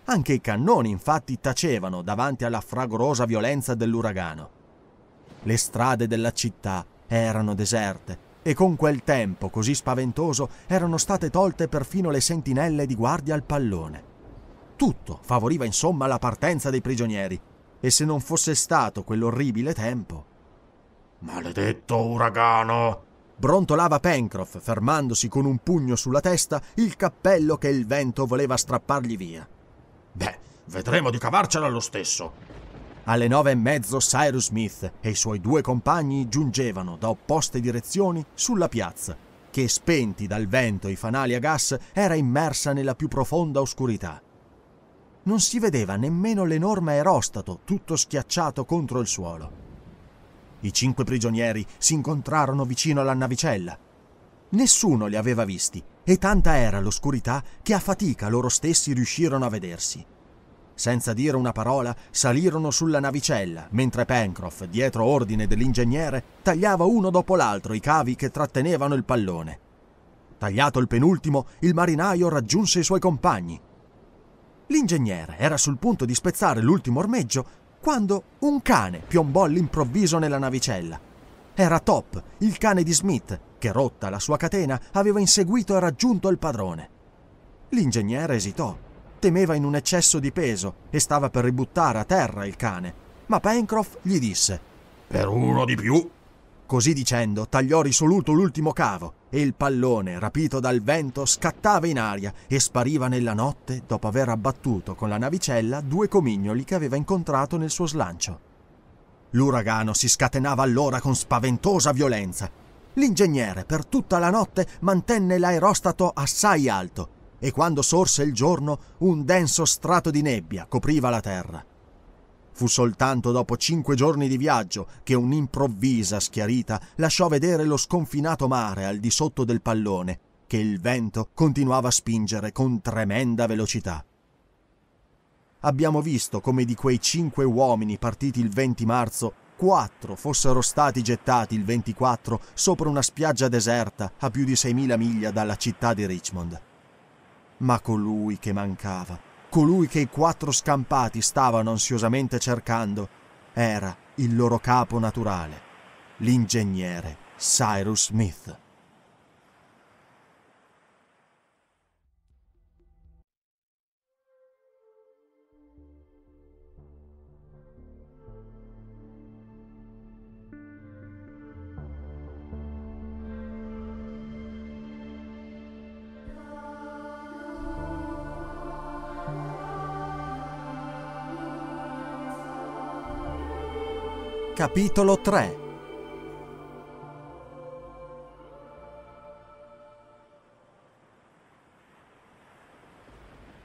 Speaker 1: Anche i cannoni infatti tacevano davanti alla fragorosa violenza dell'uragano. Le strade della città erano deserte e con quel tempo così spaventoso erano state tolte perfino le sentinelle di guardia al pallone tutto favoriva insomma la partenza dei prigionieri, e se non fosse stato quell'orribile tempo... Maledetto uragano! brontolava Pencroff, fermandosi con un pugno sulla testa il cappello che il vento voleva strappargli via.
Speaker 3: Beh, vedremo di cavarcela lo stesso.
Speaker 1: Alle nove e mezzo Cyrus Smith e i suoi due compagni giungevano da opposte direzioni sulla piazza, che spenti dal vento i fanali a gas era immersa nella più profonda oscurità non si vedeva nemmeno l'enorme aerostato tutto schiacciato contro il suolo. I cinque prigionieri si incontrarono vicino alla navicella. Nessuno li aveva visti e tanta era l'oscurità che a fatica loro stessi riuscirono a vedersi. Senza dire una parola, salirono sulla navicella, mentre Pencroff, dietro ordine dell'ingegnere, tagliava uno dopo l'altro i cavi che trattenevano il pallone. Tagliato il penultimo, il marinaio raggiunse i suoi compagni. L'ingegnere era sul punto di spezzare l'ultimo ormeggio quando un cane piombò all'improvviso nella navicella. Era Top, il cane di Smith, che rotta la sua catena aveva inseguito e raggiunto il padrone. L'ingegnere esitò, temeva in un eccesso di peso e stava per ributtare a terra il cane, ma Pencroff gli disse Per uno di più. Così dicendo tagliò risoluto l'ultimo cavo e il pallone, rapito dal vento, scattava in aria e spariva nella notte dopo aver abbattuto con la navicella due comignoli che aveva incontrato nel suo slancio. L'uragano si scatenava allora con spaventosa violenza. L'ingegnere per tutta la notte mantenne l'aerostato assai alto e quando sorse il giorno un denso strato di nebbia copriva la terra. Fu soltanto dopo cinque giorni di viaggio che un'improvvisa schiarita lasciò vedere lo sconfinato mare al di sotto del pallone, che il vento continuava a spingere con tremenda velocità. Abbiamo visto come di quei cinque uomini partiti il 20 marzo, quattro fossero stati gettati il 24 sopra una spiaggia deserta a più di 6.000 miglia dalla città di Richmond. Ma colui che mancava Colui che i quattro scampati stavano ansiosamente cercando era il loro capo naturale, l'ingegnere Cyrus Smith. Capitolo 3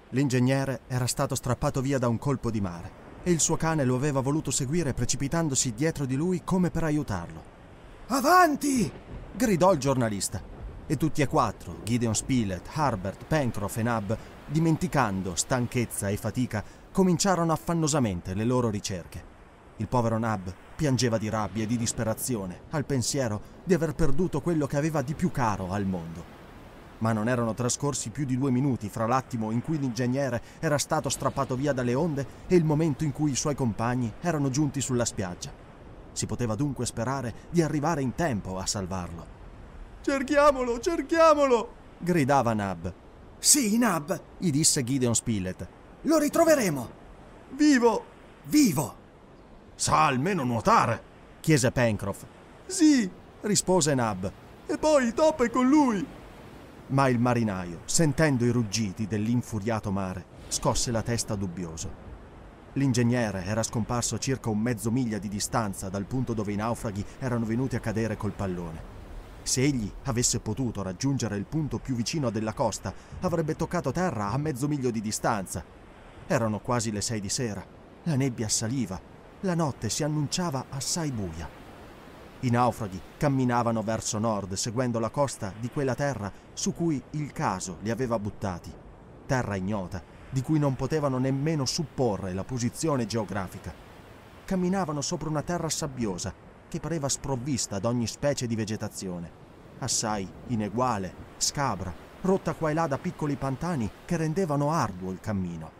Speaker 1: L'ingegnere era stato strappato via da un colpo di mare e il suo cane lo aveva voluto seguire precipitandosi dietro di lui come per aiutarlo. Avanti! gridò il giornalista. E tutti e quattro, Gideon Spilett, Harbert, Pencroff e Nab, dimenticando stanchezza e fatica, cominciarono affannosamente le loro ricerche. Il povero Nab Piangeva di rabbia e di disperazione al pensiero di aver perduto quello che aveva di più caro al mondo. Ma non erano trascorsi più di due minuti fra l'attimo in cui l'ingegnere era stato strappato via dalle onde e il momento in cui i suoi compagni erano giunti sulla spiaggia. Si poteva dunque sperare di arrivare in tempo a salvarlo. Cerchiamolo, cerchiamolo! gridava Nab. Sì, Nab, gli disse Gideon Spilett. Lo ritroveremo! Vivo! Vivo! Sa almeno nuotare, chiese Pencroff. Sì, rispose Nab. E poi Top è con lui. Ma il marinaio, sentendo i ruggiti dell'infuriato mare, scosse la testa dubbioso. L'ingegnere era scomparso a circa un mezzo miglia di distanza dal punto dove i naufraghi erano venuti a cadere col pallone. Se egli avesse potuto raggiungere il punto più vicino della costa, avrebbe toccato terra a mezzo miglio di distanza. Erano quasi le sei di sera. La nebbia saliva la notte si annunciava assai buia. I naufraghi camminavano verso nord seguendo la costa di quella terra su cui il caso li aveva buttati, terra ignota di cui non potevano nemmeno supporre la posizione geografica. Camminavano sopra una terra sabbiosa che pareva sprovvista ad ogni specie di vegetazione, assai ineguale, scabra, rotta qua e là da piccoli pantani che rendevano arduo il cammino.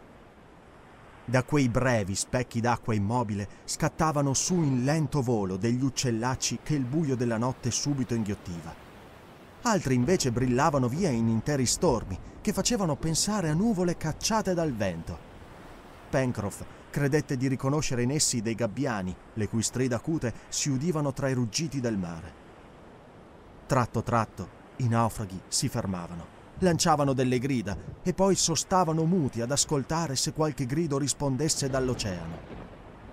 Speaker 1: Da quei brevi specchi d'acqua immobile scattavano su in lento volo degli uccellacci che il buio della notte subito inghiottiva. Altri invece brillavano via in interi stormi che facevano pensare a nuvole cacciate dal vento. Pencroff credette di riconoscere in essi dei gabbiani, le cui strida acute si udivano tra i ruggiti del mare. Tratto tratto i naufraghi si fermavano lanciavano delle grida e poi sostavano muti ad ascoltare se qualche grido rispondesse dall'oceano.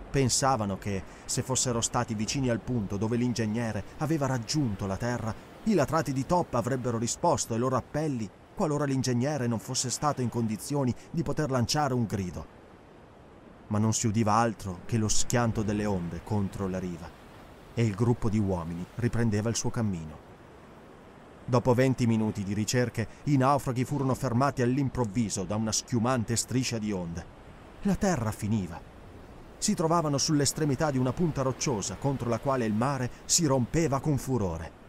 Speaker 1: Pensavano che, se fossero stati vicini al punto dove l'ingegnere aveva raggiunto la terra, i latrati di Top avrebbero risposto ai loro appelli qualora l'ingegnere non fosse stato in condizioni di poter lanciare un grido. Ma non si udiva altro che lo schianto delle onde contro la riva e il gruppo di uomini riprendeva il suo cammino. Dopo 20 minuti di ricerche, i naufraghi furono fermati all'improvviso da una schiumante striscia di onde. La terra finiva. Si trovavano sull'estremità di una punta rocciosa contro la quale il mare si rompeva con furore.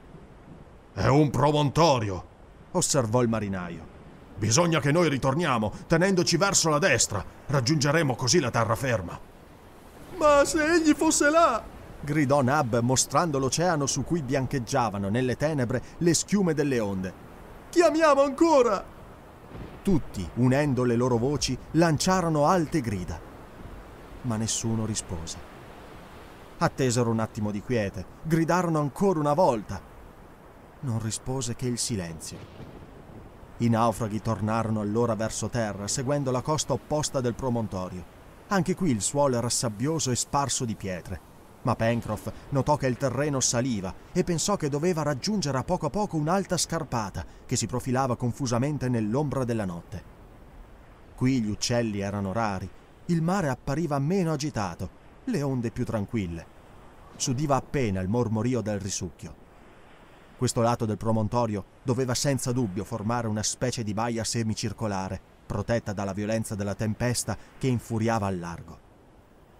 Speaker 1: È un promontorio, osservò il marinaio. Bisogna che noi ritorniamo, tenendoci verso la destra. Raggiungeremo così la terraferma.
Speaker 2: Ma se egli fosse
Speaker 1: là, gridò Nab mostrando l'oceano su cui biancheggiavano nelle tenebre le schiume delle onde. Chiamiamo ancora! Tutti, unendo le loro voci, lanciarono alte grida. Ma nessuno rispose. Attesero un attimo di quiete, gridarono ancora una volta. Non rispose che il silenzio. I naufraghi tornarono allora verso terra, seguendo la costa opposta del promontorio. Anche qui il suolo era sabbioso e sparso di pietre ma Pencroff notò che il terreno saliva e pensò che doveva raggiungere a poco a poco un'alta scarpata che si profilava confusamente nell'ombra della notte. Qui gli uccelli erano rari, il mare appariva meno agitato, le onde più tranquille. S'udiva appena il mormorio del risucchio. Questo lato del promontorio doveva senza dubbio formare una specie di baia semicircolare, protetta dalla violenza della tempesta che infuriava al largo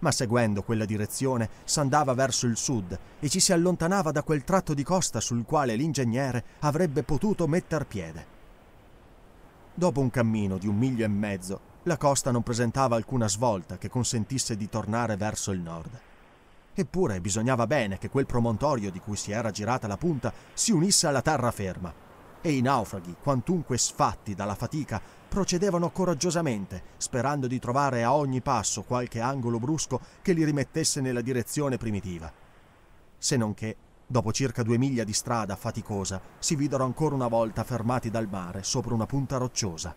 Speaker 1: ma seguendo quella direzione s'andava verso il sud e ci si allontanava da quel tratto di costa sul quale l'ingegnere avrebbe potuto metter piede. Dopo un cammino di un miglio e mezzo, la costa non presentava alcuna svolta che consentisse di tornare verso il nord. Eppure bisognava bene che quel promontorio di cui si era girata la punta si unisse alla terraferma e i naufraghi, quantunque sfatti dalla fatica, procedevano coraggiosamente, sperando di trovare a ogni passo qualche angolo brusco che li rimettesse nella direzione primitiva. Se non che, dopo circa due miglia di strada faticosa, si videro ancora una volta fermati dal mare sopra una punta rocciosa.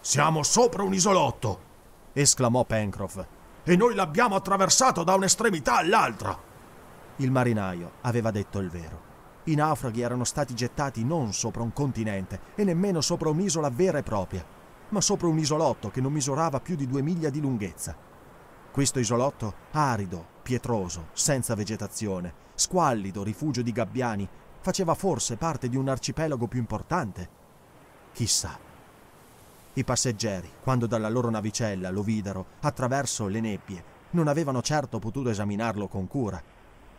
Speaker 1: Siamo sopra un isolotto! esclamò Pencroff. E noi l'abbiamo attraversato da un'estremità all'altra! Il marinaio aveva detto il vero. I naufraghi erano stati gettati non sopra un continente e nemmeno sopra un'isola vera e propria, ma sopra un isolotto che non misurava più di due miglia di lunghezza. Questo isolotto, arido, pietroso, senza vegetazione, squallido rifugio di gabbiani, faceva forse parte di un arcipelago più importante. Chissà. I passeggeri, quando dalla loro navicella lo videro attraverso le nebbie, non avevano certo potuto esaminarlo con cura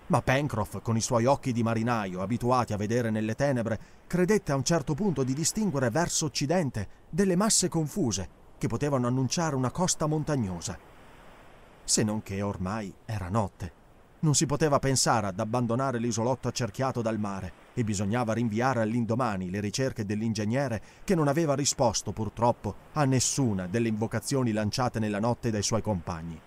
Speaker 1: ma Pencroff, con i suoi occhi di marinaio, abituati a vedere nelle tenebre, credette a un certo punto di distinguere verso occidente delle masse confuse che potevano annunciare una costa montagnosa. Se non che ormai era notte. Non si poteva pensare ad abbandonare l'isolotto accerchiato dal mare e bisognava rinviare all'indomani le ricerche dell'ingegnere che non aveva risposto purtroppo a nessuna delle invocazioni lanciate nella notte dai suoi compagni.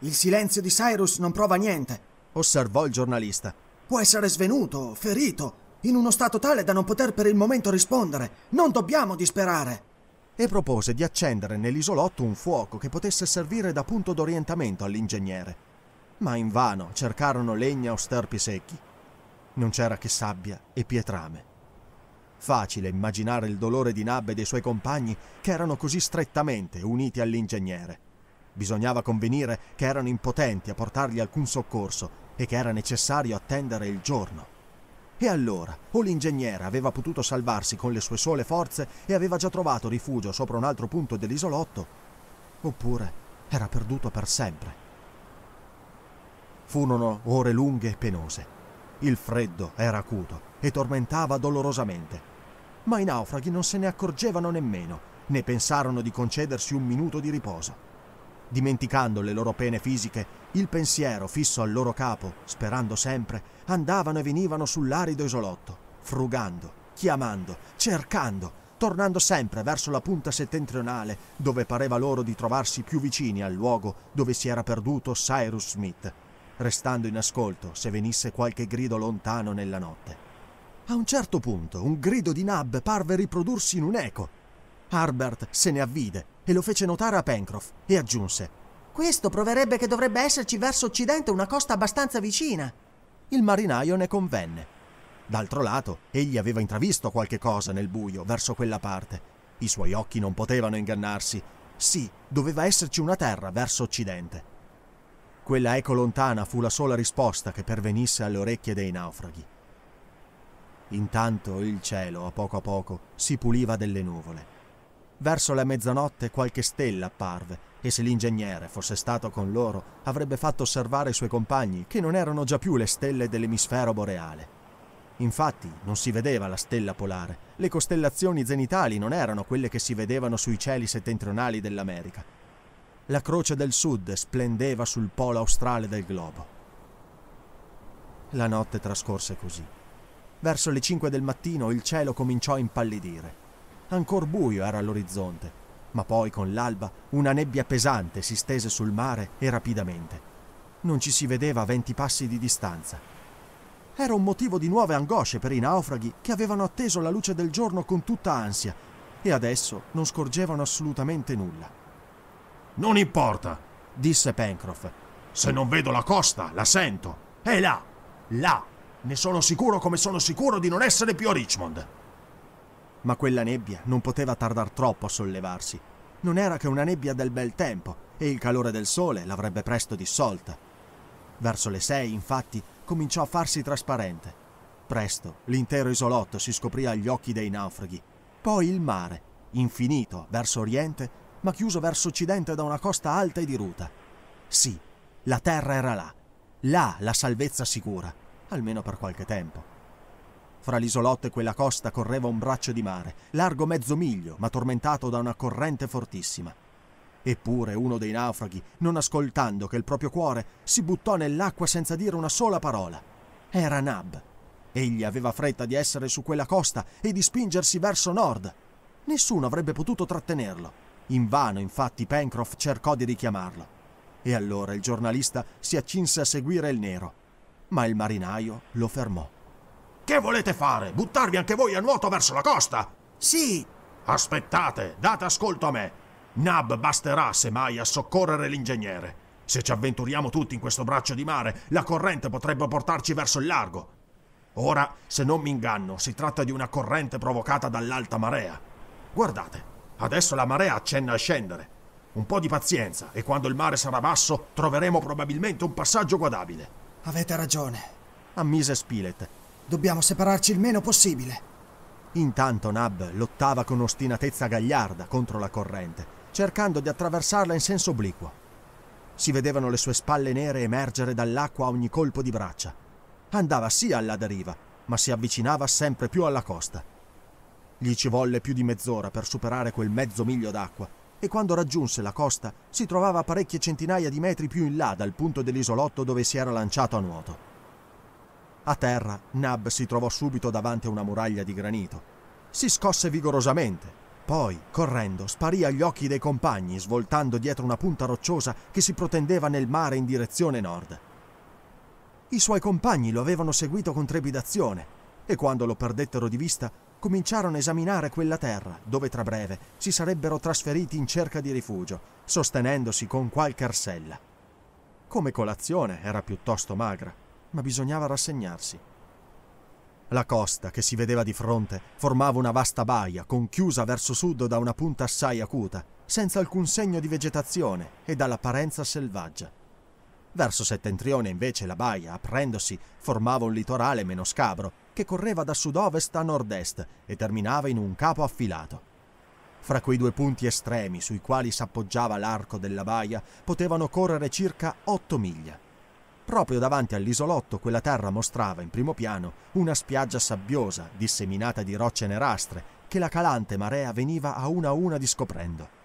Speaker 1: Il silenzio di Cyrus non prova niente, osservò il giornalista. Può essere svenuto, ferito, in uno stato tale da non poter per il momento rispondere. Non dobbiamo disperare. E propose di accendere nell'isolotto un fuoco che potesse servire da punto d'orientamento all'ingegnere. Ma invano cercarono legna o sterpi secchi. Non c'era che sabbia e pietrame. Facile immaginare il dolore di Nab e dei suoi compagni che erano così strettamente uniti all'ingegnere. Bisognava convenire che erano impotenti a portargli alcun soccorso e che era necessario attendere il giorno. E allora, o l'ingegnere aveva potuto salvarsi con le sue sole forze e aveva già trovato rifugio sopra un altro punto dell'isolotto, oppure era perduto per sempre. Furono ore lunghe e penose. Il freddo era acuto e tormentava dolorosamente. Ma i naufraghi non se ne accorgevano nemmeno, né pensarono di concedersi un minuto di riposo dimenticando le loro pene fisiche, il pensiero fisso al loro capo, sperando sempre, andavano e venivano sull'arido isolotto, frugando, chiamando, cercando, tornando sempre verso la punta settentrionale, dove pareva loro di trovarsi più vicini al luogo dove si era perduto Cyrus Smith, restando in ascolto se venisse qualche grido lontano nella notte. A un certo punto un grido di Nab parve riprodursi in un eco. Harbert se ne avvide e lo fece notare a Pencroff e aggiunse Questo proverebbe che dovrebbe esserci verso occidente una costa abbastanza vicina. Il marinaio ne convenne. D'altro lato, egli aveva intravisto qualche cosa nel buio verso quella parte. I suoi occhi non potevano ingannarsi. Sì, doveva esserci una terra verso occidente. Quella eco lontana fu la sola risposta che pervenisse alle orecchie dei naufraghi. Intanto il cielo, a poco a poco, si puliva delle nuvole. Verso la mezzanotte qualche stella apparve e se l'ingegnere fosse stato con loro avrebbe fatto osservare i suoi compagni che non erano già più le stelle dell'emisfero boreale. Infatti non si vedeva la stella polare, le costellazioni zenitali non erano quelle che si vedevano sui cieli settentrionali dell'America. La croce del sud splendeva sul polo australe del globo. La notte trascorse così. Verso le 5 del mattino il cielo cominciò a impallidire ancor buio era all'orizzonte, ma poi con l'alba una nebbia pesante si stese sul mare e rapidamente. Non ci si vedeva a venti passi di distanza. Era un motivo di nuove angosce per i naufraghi che avevano atteso la luce del giorno con tutta ansia e adesso non scorgevano assolutamente nulla. Non importa, disse Pencroff. Se non vedo la costa, la sento. È là, là. Ne sono sicuro come sono sicuro di non essere più a Richmond. Ma quella nebbia non poteva tardar troppo a sollevarsi. Non era che una nebbia del bel tempo e il calore del sole l'avrebbe presto dissolta. Verso le sei, infatti, cominciò a farsi trasparente. Presto l'intero isolotto si scoprì agli occhi dei naufraghi. Poi il mare, infinito verso oriente, ma chiuso verso occidente da una costa alta e diruta. Sì, la terra era là. Là la salvezza sicura, almeno per qualche tempo. Fra l'isolotto e quella costa correva un braccio di mare, largo mezzo miglio, ma tormentato da una corrente fortissima. Eppure uno dei naufraghi, non ascoltando che il proprio cuore, si buttò nell'acqua senza dire una sola parola. Era Nab. Egli aveva fretta di essere su quella costa e di spingersi verso nord. Nessuno avrebbe potuto trattenerlo. Invano, infatti, Pencroff cercò di richiamarlo. E allora il giornalista si accinse a seguire il nero, ma il marinaio lo fermò. Che volete fare? Buttarvi
Speaker 3: anche voi a nuoto verso la costa? Sì. Aspettate, date ascolto a me. Nab basterà semmai a soccorrere l'ingegnere. Se ci avventuriamo tutti in questo braccio di mare, la corrente potrebbe portarci verso il largo. Ora, se non mi inganno, si tratta di una corrente provocata dall'alta marea. Guardate, adesso la marea accenna a scendere. Un po' di pazienza e quando il mare sarà basso troveremo probabilmente un passaggio
Speaker 1: guadabile. Avete ragione, ammise Spilett, Dobbiamo separarci il meno possibile. Intanto Nab lottava con ostinatezza gagliarda contro la corrente, cercando di attraversarla in senso obliquo. Si vedevano le sue spalle nere emergere dall'acqua a ogni colpo di braccia. Andava sì alla deriva, ma si avvicinava sempre più alla costa. Gli ci volle più di mezz'ora per superare quel mezzo miglio d'acqua e quando raggiunse la costa si trovava parecchie centinaia di metri più in là dal punto dell'isolotto dove si era lanciato a nuoto. A terra, Nab si trovò subito davanti a una muraglia di granito. Si scosse vigorosamente. Poi, correndo, sparì agli occhi dei compagni, svoltando dietro una punta rocciosa che si protendeva nel mare in direzione nord. I suoi compagni lo avevano seguito con trepidazione e quando lo perdettero di vista cominciarono a esaminare quella terra dove tra breve si sarebbero trasferiti in cerca di rifugio, sostenendosi con qualche arsella. Come colazione era piuttosto magra, ma bisognava rassegnarsi. La costa che si vedeva di fronte formava una vasta baia conchiusa verso sud da una punta assai acuta, senza alcun segno di vegetazione e dall'apparenza selvaggia. Verso settentrione invece la baia, aprendosi, formava un litorale meno scabro, che correva da sud-ovest a nord-est e terminava in un capo affilato. Fra quei due punti estremi sui quali s'appoggiava l'arco della baia potevano correre circa otto miglia. Proprio davanti all'isolotto quella terra mostrava in primo piano una spiaggia sabbiosa, disseminata di rocce nerastre, che la calante marea veniva a una a una discoprendo.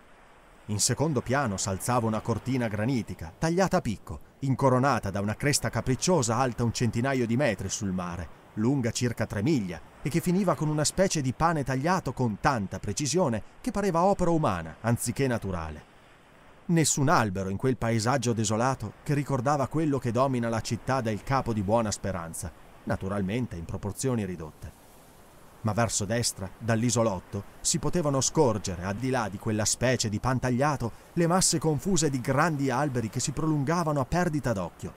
Speaker 1: In secondo piano s'alzava una cortina granitica, tagliata a picco, incoronata da una cresta capricciosa alta un centinaio di metri sul mare, lunga circa tre miglia, e che finiva con una specie di pane tagliato con tanta precisione che pareva opera umana, anziché naturale. Nessun albero in quel paesaggio desolato che ricordava quello che domina la città del capo di Buona Speranza, naturalmente in proporzioni ridotte. Ma verso destra, dall'isolotto, si potevano scorgere, al di là di quella specie di pantagliato, le masse confuse di grandi alberi che si prolungavano a perdita d'occhio.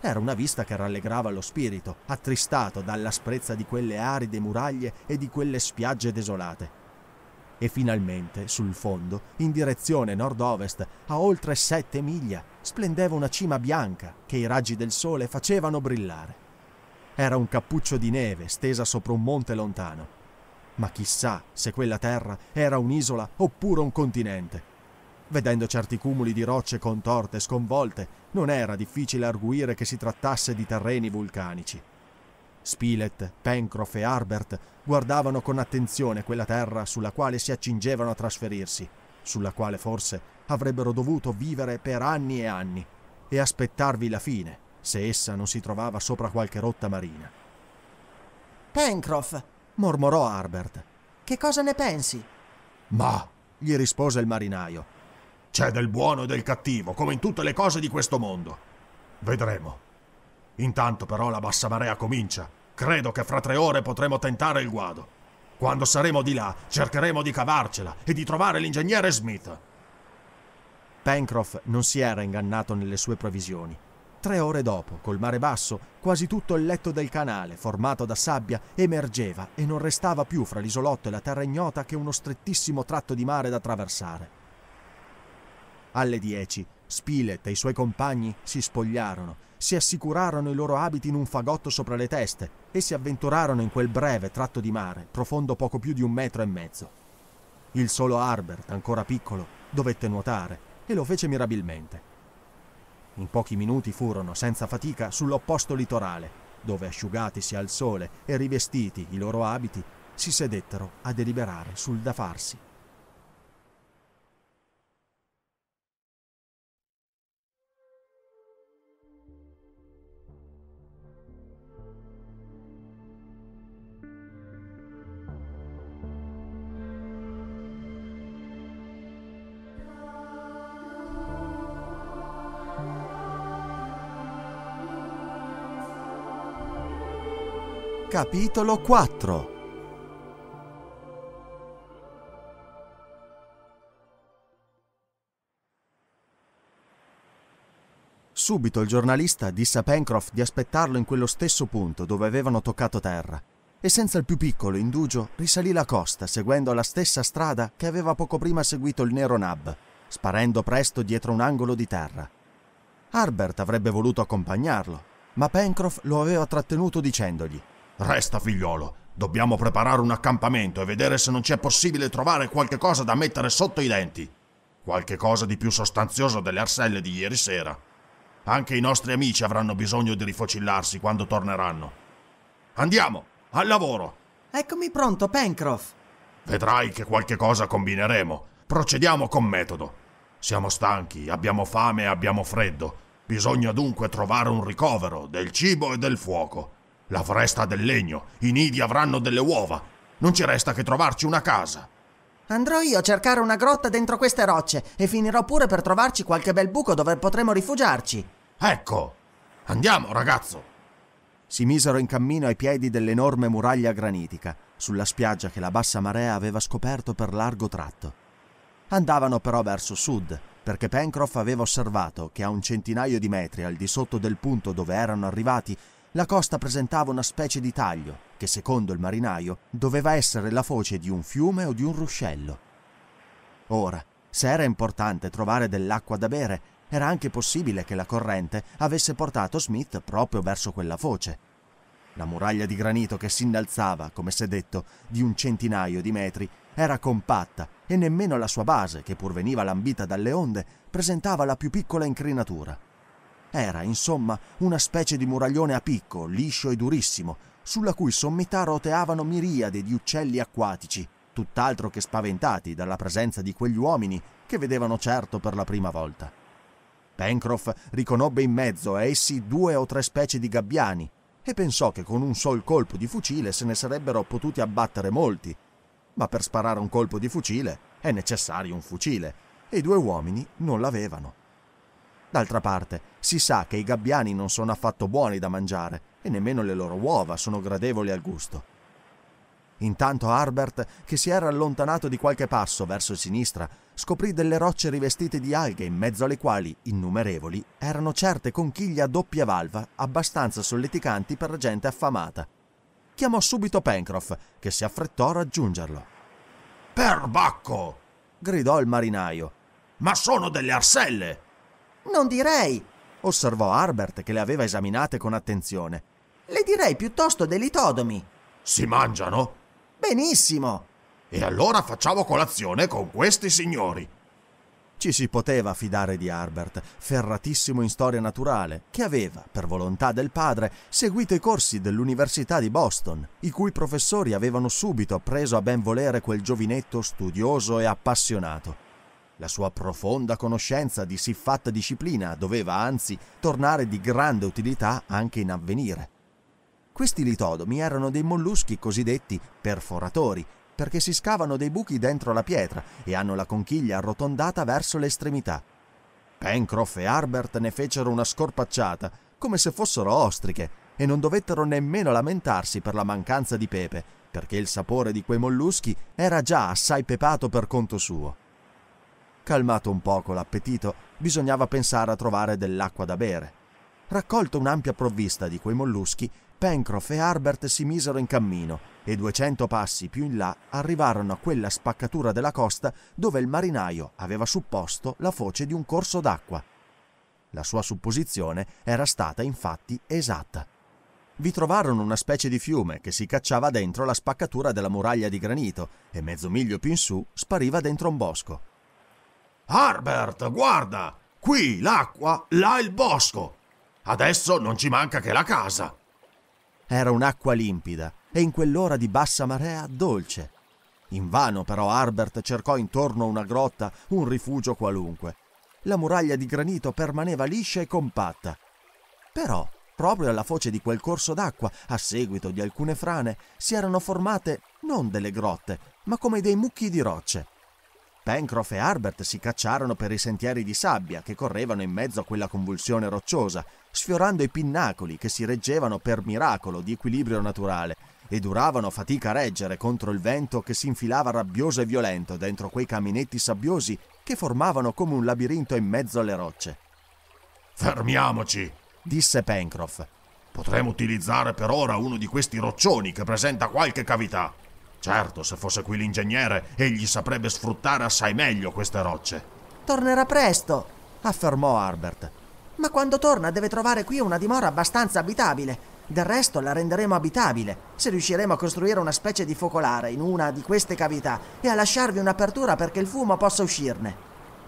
Speaker 1: Era una vista che rallegrava lo spirito, attristato dall'asprezza di quelle aride muraglie e di quelle spiagge desolate e finalmente, sul fondo, in direzione nord-ovest, a oltre sette miglia, splendeva una cima bianca che i raggi del sole facevano brillare. Era un cappuccio di neve stesa sopra un monte lontano. Ma chissà se quella terra era un'isola oppure un continente. Vedendo certi cumuli di rocce contorte e sconvolte, non era difficile arguire che si trattasse di terreni vulcanici. Spilett, Pencroff e Harbert guardavano con attenzione quella terra sulla quale si accingevano a trasferirsi, sulla quale forse avrebbero dovuto vivere per anni e anni, e aspettarvi la fine, se essa non si trovava sopra qualche rotta marina. Pencroff, mormorò Harbert, che cosa ne pensi? Ma, gli rispose il marinaio, c'è del buono e del cattivo, come in tutte le cose di questo mondo.
Speaker 3: Vedremo. Intanto però la bassa marea comincia. Credo che fra tre ore potremo tentare il guado. Quando saremo di là, cercheremo di cavarcela e di trovare l'ingegnere Smith.
Speaker 1: Pencroff non si era ingannato nelle sue previsioni. Tre ore dopo, col mare basso, quasi tutto il letto del canale, formato da sabbia, emergeva e non restava più fra l'isolotto e la terra ignota che uno strettissimo tratto di mare da traversare. Alle 10 Spilett e i suoi compagni si spogliarono, si assicurarono i loro abiti in un fagotto sopra le teste e si avventurarono in quel breve tratto di mare, profondo poco più di un metro e mezzo. Il solo Harbert, ancora piccolo, dovette nuotare e lo fece mirabilmente. In pochi minuti furono, senza fatica, sull'opposto litorale, dove asciugatisi al sole e rivestiti i loro abiti, si sedettero a deliberare sul da farsi. Capitolo 4 Subito il giornalista disse a Pencroff di aspettarlo in quello stesso punto dove avevano toccato terra e senza il più piccolo indugio risalì la costa seguendo la stessa strada che aveva poco prima seguito il nero Nab, sparendo presto dietro un angolo di terra. Harbert avrebbe voluto accompagnarlo, ma Pencroff lo aveva trattenuto dicendogli Resta, figliolo. Dobbiamo preparare un accampamento e vedere se non ci è possibile trovare qualche cosa da mettere sotto i denti.
Speaker 3: Qualche cosa di più sostanzioso delle arselle di ieri sera. Anche i nostri amici avranno bisogno di rifocillarsi quando torneranno. Andiamo, al lavoro! Eccomi pronto, Pencroff! Vedrai che qualche cosa combineremo. Procediamo con metodo. Siamo stanchi, abbiamo fame e abbiamo freddo. Bisogna dunque trovare un ricovero del cibo e del fuoco. La foresta ha del legno, i nidi avranno delle
Speaker 1: uova. Non ci resta che trovarci una casa. Andrò io a cercare una grotta dentro queste rocce e finirò pure per trovarci qualche bel buco dove potremo rifugiarci. Ecco, andiamo ragazzo. Si misero in cammino ai piedi dell'enorme muraglia granitica, sulla spiaggia che la bassa marea aveva scoperto per largo tratto. Andavano però verso sud, perché Pencroff aveva osservato che a un centinaio di metri al di sotto del punto dove erano arrivati la costa presentava una specie di taglio che secondo il marinaio doveva essere la foce di un fiume o di un ruscello. Ora, se era importante trovare dell'acqua da bere, era anche possibile che la corrente avesse portato Smith proprio verso quella foce. La muraglia di granito che si innalzava, come si è detto, di un centinaio di metri, era compatta e nemmeno la sua base, che pur veniva lambita dalle onde, presentava la più piccola incrinatura. Era, insomma, una specie di muraglione a picco, liscio e durissimo, sulla cui sommità roteavano miriade di uccelli acquatici, tutt'altro che spaventati dalla presenza di quegli uomini che vedevano certo per la prima volta. Pencroff riconobbe in mezzo a essi due o tre specie di gabbiani e pensò che con un sol colpo di fucile se ne sarebbero potuti abbattere molti, ma per sparare un colpo di fucile è necessario un fucile e i due uomini non l'avevano. D'altra parte, si sa che i gabbiani non sono affatto buoni da mangiare e nemmeno le loro uova sono gradevoli al gusto. Intanto Harbert, che si era allontanato di qualche passo verso sinistra, scoprì delle rocce rivestite di alghe in mezzo alle quali, innumerevoli, erano certe conchiglie a doppia valva abbastanza solleticanti per gente affamata. Chiamò subito Pencroff, che si affrettò a raggiungerlo. Perbacco! gridò il marinaio. Ma sono delle arselle! Non direi, osservò Harbert che le aveva esaminate con attenzione. Le direi piuttosto dei litodomi. Si mangiano? Benissimo. E allora facciamo colazione con questi signori. Ci si poteva fidare di Harbert, ferratissimo in storia naturale, che aveva, per volontà del padre, seguito i corsi dell'Università di Boston, i cui professori avevano subito appreso a ben volere quel giovinetto studioso e appassionato. La sua profonda conoscenza di siffatta disciplina doveva anzi tornare di grande utilità anche in avvenire. Questi litodomi erano dei molluschi cosiddetti perforatori, perché si scavano dei buchi dentro la pietra e hanno la conchiglia arrotondata verso le estremità. Pencroff e Harbert ne fecero una scorpacciata, come se fossero ostriche, e non dovettero nemmeno lamentarsi per la mancanza di pepe, perché il sapore di quei molluschi era già assai pepato per conto suo. Calmato un poco l'appetito, bisognava pensare a trovare dell'acqua da bere. Raccolta un'ampia provvista di quei molluschi, Pencroff e Harbert si misero in cammino e 200 passi più in là arrivarono a quella spaccatura della costa dove il marinaio aveva supposto la foce di un corso d'acqua. La sua supposizione era stata infatti esatta. Vi trovarono una specie di fiume che si cacciava dentro la spaccatura della muraglia di granito e mezzo miglio più in su spariva dentro un bosco. Harbert, guarda! Qui l'acqua, là il bosco. Adesso
Speaker 3: non ci manca che la casa.
Speaker 1: Era un'acqua limpida e in quell'ora di bassa marea dolce. Invano però Harbert cercò intorno a una grotta un rifugio qualunque. La muraglia di granito permaneva liscia e compatta. Però, proprio alla foce di quel corso d'acqua, a seguito di alcune frane, si erano formate non delle grotte, ma come dei mucchi di rocce. Pencroff e Herbert si cacciarono per i sentieri di sabbia che correvano in mezzo a quella convulsione rocciosa, sfiorando i pinnacoli che si reggevano per miracolo di equilibrio naturale e duravano fatica a reggere contro il vento che si infilava rabbioso e violento dentro quei caminetti sabbiosi che formavano come un labirinto in mezzo alle rocce. Fermiamoci, disse Pencroff. Potremmo utilizzare per ora uno di questi roccioni che presenta qualche cavità.
Speaker 3: Certo, se fosse qui l'ingegnere, egli saprebbe sfruttare assai meglio queste rocce.
Speaker 1: Tornerà presto, affermò Harbert. Ma quando torna deve trovare qui una dimora abbastanza abitabile. Del resto la renderemo abitabile, se riusciremo a costruire una specie di focolare in una di queste cavità e a lasciarvi un'apertura perché il fumo possa uscirne.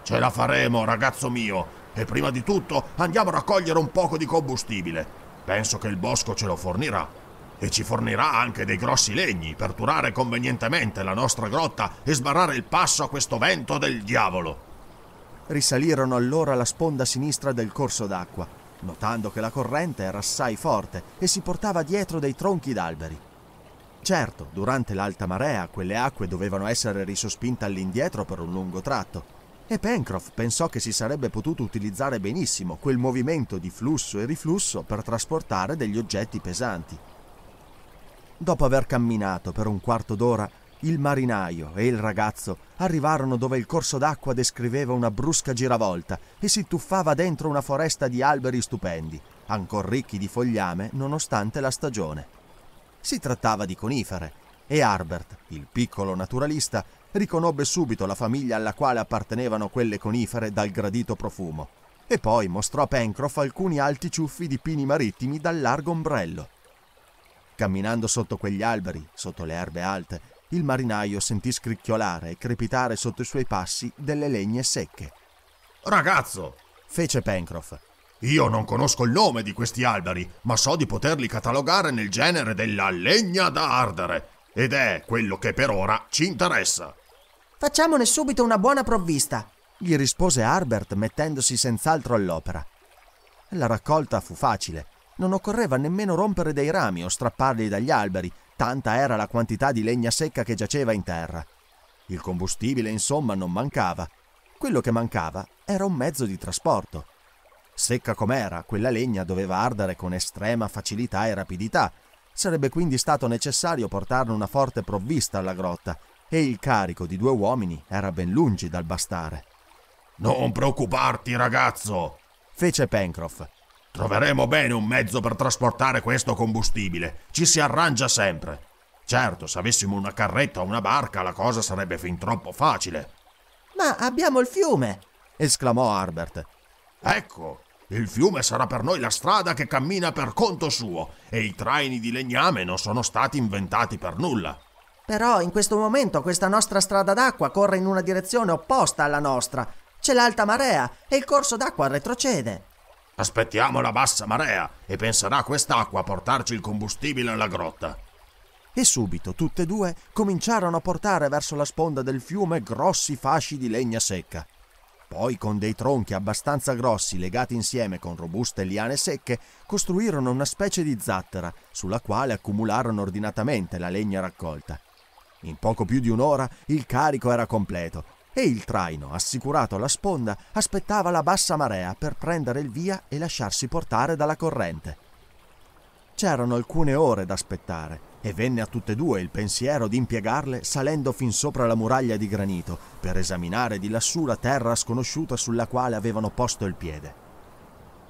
Speaker 3: Ce la faremo, ragazzo mio, e prima di tutto andiamo a raccogliere un poco di combustibile. Penso che il bosco ce lo fornirà e ci fornirà anche dei grossi legni per turare convenientemente la nostra grotta e sbarrare il passo a questo vento del diavolo.
Speaker 1: Risalirono allora la sponda sinistra del corso d'acqua, notando che la corrente era assai forte e si portava dietro dei tronchi d'alberi. Certo, durante l'alta marea quelle acque dovevano essere risospinte all'indietro per un lungo tratto, e Pencroff pensò che si sarebbe potuto utilizzare benissimo quel movimento di flusso e riflusso per trasportare degli oggetti pesanti. Dopo aver camminato per un quarto d'ora, il marinaio e il ragazzo arrivarono dove il corso d'acqua descriveva una brusca giravolta e si tuffava dentro una foresta di alberi stupendi, ancor ricchi di fogliame nonostante la stagione. Si trattava di conifere e Harbert, il piccolo naturalista, riconobbe subito la famiglia alla quale appartenevano quelle conifere dal gradito profumo e poi mostrò a Pencroff alcuni alti ciuffi di pini marittimi dal largo ombrello. Camminando sotto quegli alberi, sotto le erbe alte, il marinaio sentì scricchiolare e crepitare sotto i suoi passi delle legne secche.
Speaker 3: Ragazzo!
Speaker 1: fece Pencroff. Io non conosco il nome di questi
Speaker 3: alberi, ma so di poterli catalogare nel genere della legna da ardere, ed è quello che per ora ci interessa.
Speaker 1: Facciamone subito una buona provvista, gli rispose Harbert mettendosi senz'altro all'opera. La raccolta fu facile non occorreva nemmeno rompere dei rami o strapparli dagli alberi, tanta era la quantità di legna secca che giaceva in terra. Il combustibile, insomma, non mancava. Quello che mancava era un mezzo di trasporto. Secca com'era, quella legna doveva ardere con estrema facilità e rapidità. Sarebbe quindi stato necessario portarne una forte provvista alla grotta, e il carico di due uomini era ben lungi dal bastare. Non preoccuparti, ragazzo! fece Pencroff Troveremo bene
Speaker 3: un mezzo per trasportare questo combustibile. Ci si arrangia sempre. Certo, se avessimo una carretta o una barca la cosa sarebbe fin troppo facile.
Speaker 2: Ma abbiamo il fiume!
Speaker 3: esclamò Harbert. Ecco, il fiume sarà per noi la strada che cammina per conto suo e i traini di legname non sono stati inventati per nulla.
Speaker 1: Però in questo momento questa nostra strada d'acqua corre in una direzione opposta alla nostra. C'è l'alta marea e il corso d'acqua retrocede.
Speaker 3: Aspettiamo la bassa marea e penserà quest'acqua a portarci il combustibile alla grotta.
Speaker 1: E subito tutte e due cominciarono a portare verso la sponda del fiume grossi fasci di legna secca. Poi, con dei tronchi abbastanza grossi legati insieme con robuste liane secche, costruirono una specie di zattera sulla quale accumularono ordinatamente la legna raccolta. In poco più di un'ora il carico era completo e il traino, assicurato alla sponda, aspettava la bassa marea per prendere il via e lasciarsi portare dalla corrente. C'erano alcune ore da aspettare e venne a tutte e due il pensiero di impiegarle salendo fin sopra la muraglia di granito per esaminare di lassù la terra sconosciuta sulla quale avevano posto il piede.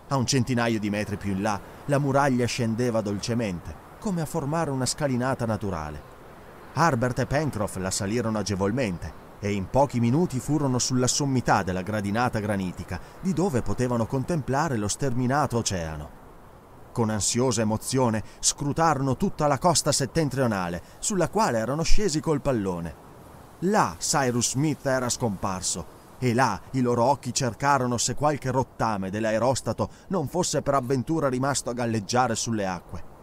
Speaker 1: A un centinaio di metri più in là la muraglia scendeva dolcemente, come a formare una scalinata naturale. Harbert e Pencroff la salirono agevolmente e in pochi minuti furono sulla sommità della gradinata granitica, di dove potevano contemplare lo sterminato oceano. Con ansiosa emozione scrutarono tutta la costa settentrionale, sulla quale erano scesi col pallone. Là Cyrus Smith era scomparso, e là i loro occhi cercarono se qualche rottame dell'aerostato non fosse per avventura rimasto a galleggiare sulle acque.